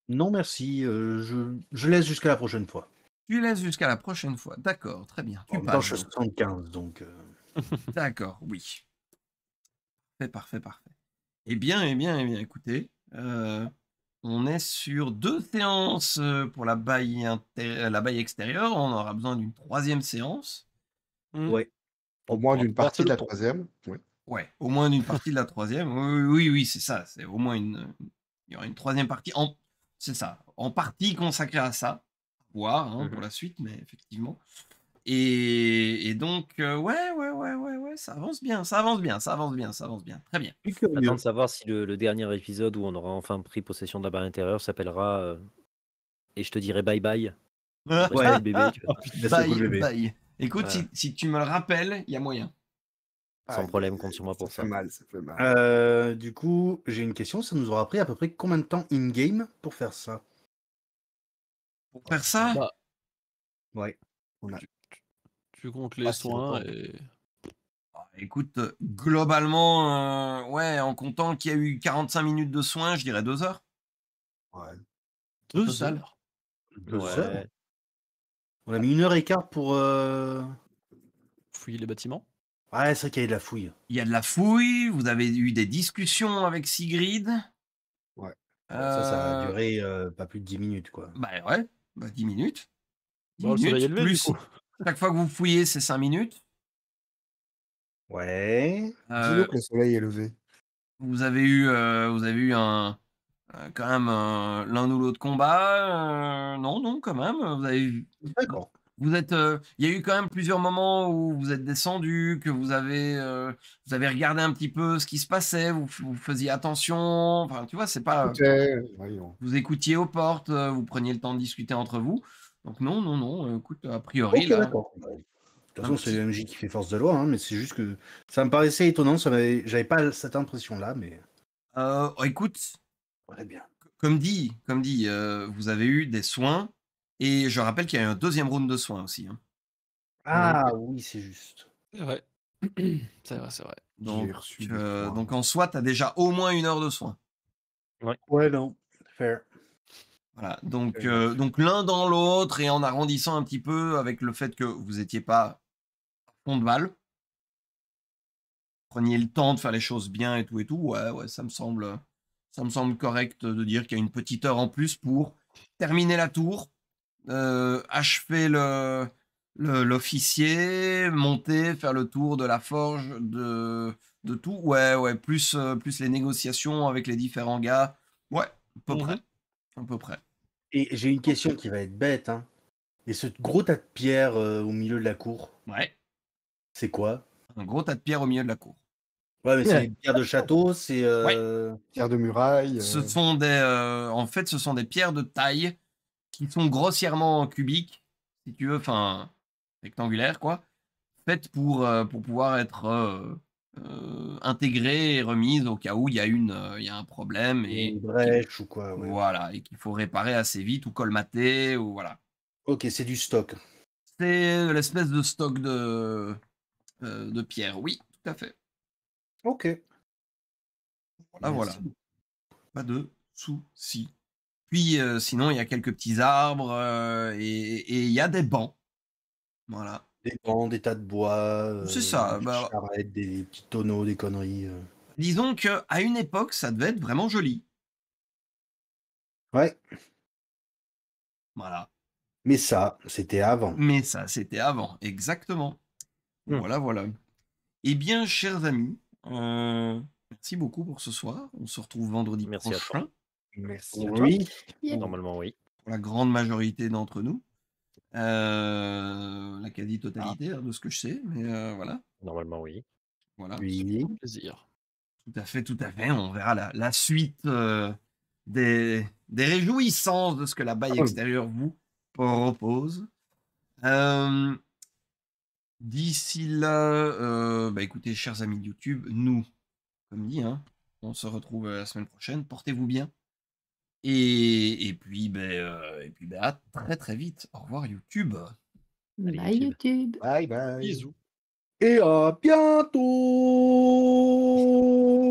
non, merci. Euh, je, je, laisse jusqu'à la prochaine fois. Tu laisses jusqu'à la prochaine fois. D'accord, très bien. Tu parles. 75, donc. Euh. D'accord, oui. Parfait, parfait, parfait. Eh bien, eh bien, eh bien, écoutez, euh, on est sur deux séances pour la baille, extérieure. On aura besoin d'une troisième séance. Hmm. Oui. Au moins d'une partie de la troisième. Oui. Ouais, au moins d'une partie de la troisième. Oui, oui, oui, c'est ça. C'est au moins une. Il y aura une troisième partie. En... C'est ça. En partie consacré à ça. Voir hein, mmh pour la suite, mais effectivement. Et, donc, euh, ouais, ouais, ouais, ouais, ouais, ça avance bien, ça avance bien, ça avance bien, ça avance bien. Très bien. Je de savoir si le, dernier épisode où on aura enfin pris possession de la barre intérieure s'appellera euh, Et je te dirai bye bye. Ouais, bye, bye. Écoute, si tu me le rappelles, il y a moyen. Sans problème, compte sur moi pour ça. mal, euh, du coup, j'ai une question. Ça nous aura pris à peu près combien de temps in-game pour faire ça Pour faire ça ah bah. Ouais. Tu, comptes les ah, soins et. Bah, écoute, globalement, euh, ouais, en comptant qu'il y a eu 45 minutes de soins, je dirais 2 heures. Ouais. 2 heures On a mis une heure et quart pour euh, fouiller les bâtiments Ouais, c'est vrai qu'il y a de la fouille. Il y a de la fouille, vous avez eu des discussions avec Sigrid. Ouais. Ça, ça a euh duré pas plus de 10 minutes, quoi. Bah ouais, 10 bah, minutes. plus. Chaque fois que vous fouillez, c'est 5 minutes. Ouais. Dis-nous euh que le soleil est levé. Vous avez eu, euh, vous avez eu un, quand même l'un ou l'autre combat. non, non, quand même. Vous avez D'accord vous êtes, euh, il y a eu quand même plusieurs moments où vous êtes descendu, que vous avez, euh, vous avez regardé un petit peu ce qui se passait, vous, faisiez attention. Enfin, tu vois, c'est pas. vous écoutiez aux portes, euh, vous preniez le temps de discuter entre vous. Donc non, non, non. Écoute, a priori De toute façon, c'est le MJ qui fait force de loi, hein, mais c'est juste que ça me paraissait étonnant. Ça j'avais pas cette impression-là, mais. écoute. Comme dit, comme dit, vous avez eu des soins et je rappelle qu'il y a un deuxième round de soins aussi. Hein. Ah oui, c'est juste. C'est vrai. c'est vrai, Donc, euh, donc en soi, tu as déjà au moins une heure de soins. Ouais, ouais non. Fair. Voilà, donc, euh, donc l'un dans l'autre et en arrondissant un petit peu avec le fait que vous n'étiez pas à fond de balle. Preniez le temps de faire les choses bien et tout et tout. Ouais, ouais, ça me semble, ça me semble correct de dire qu'il y a une petite heure en plus pour terminer la tour, euh, achever le, l'officier, monter, faire le tour de la forge, de, de tout. Ouais, ouais, plus, euh, plus les négociations avec les différents gars. Ouais, à peu mhm. près. À peu près. Et j'ai une question qui va être bête. Hein. Et ce gros tas de pierres euh, au milieu de la cour. Ouais. C'est quoi Un gros tas de pierres au milieu de la cour. Ouais, mais c'est des pierres de château, c'est euh, pierres de muraille. Ce sont des, en fait, ce sont des pierres de taille qui sont grossièrement cubiques, si tu veux, enfin rectangulaires, quoi, faites pour, euh, pour pouvoir être euh, euh, intégrées et remises au cas où il y, a y un problème. Et, ou quoi. Voilà, et qu'il faut réparer assez vite ou colmater, ou voilà. Ok, c'est du stock. C'est l'espèce de stock de, de pierre, oui, tout à fait. Ok. Voilà, voilà. Pas de soucis. Puis euh, sinon, il y a quelques petits arbres euh, et il y a des bancs. Voilà. Des bancs, des tas de bois. Euh, C'est ça. Des, bah, des petits tonneaux, des conneries. Disons qu'à une époque, ça devait être vraiment joli. Ouais. Voilà. Mais ça, c'était avant. Mais ça, c'était avant, exactement. Hum. Voilà, voilà. Eh bien, chers amis, merci beaucoup pour ce soir. On se retrouve vendredi merci prochain. Merci. Oui. Normalement, oui. Pour la grande majorité d'entre nous. Euh, la quasi-totalité ah. hein, de ce que je sais, mais euh, voilà. Normalement, oui. Voilà. Plaisir. Tout à fait, tout à fait. On verra la, suite euh, des, des, réjouissances de ce que la baille ah extérieure vous propose. D'ici là, bah, écoutez, chers amis de YouTube, nous, comme dit, hein, on se retrouve la semaine prochaine. Portez-vous bien. Et, et puis, ben, euh, et puis ben, à très très vite. Au revoir YouTube. Bye YouTube. Bye bye. Bisous. Et à bientôt.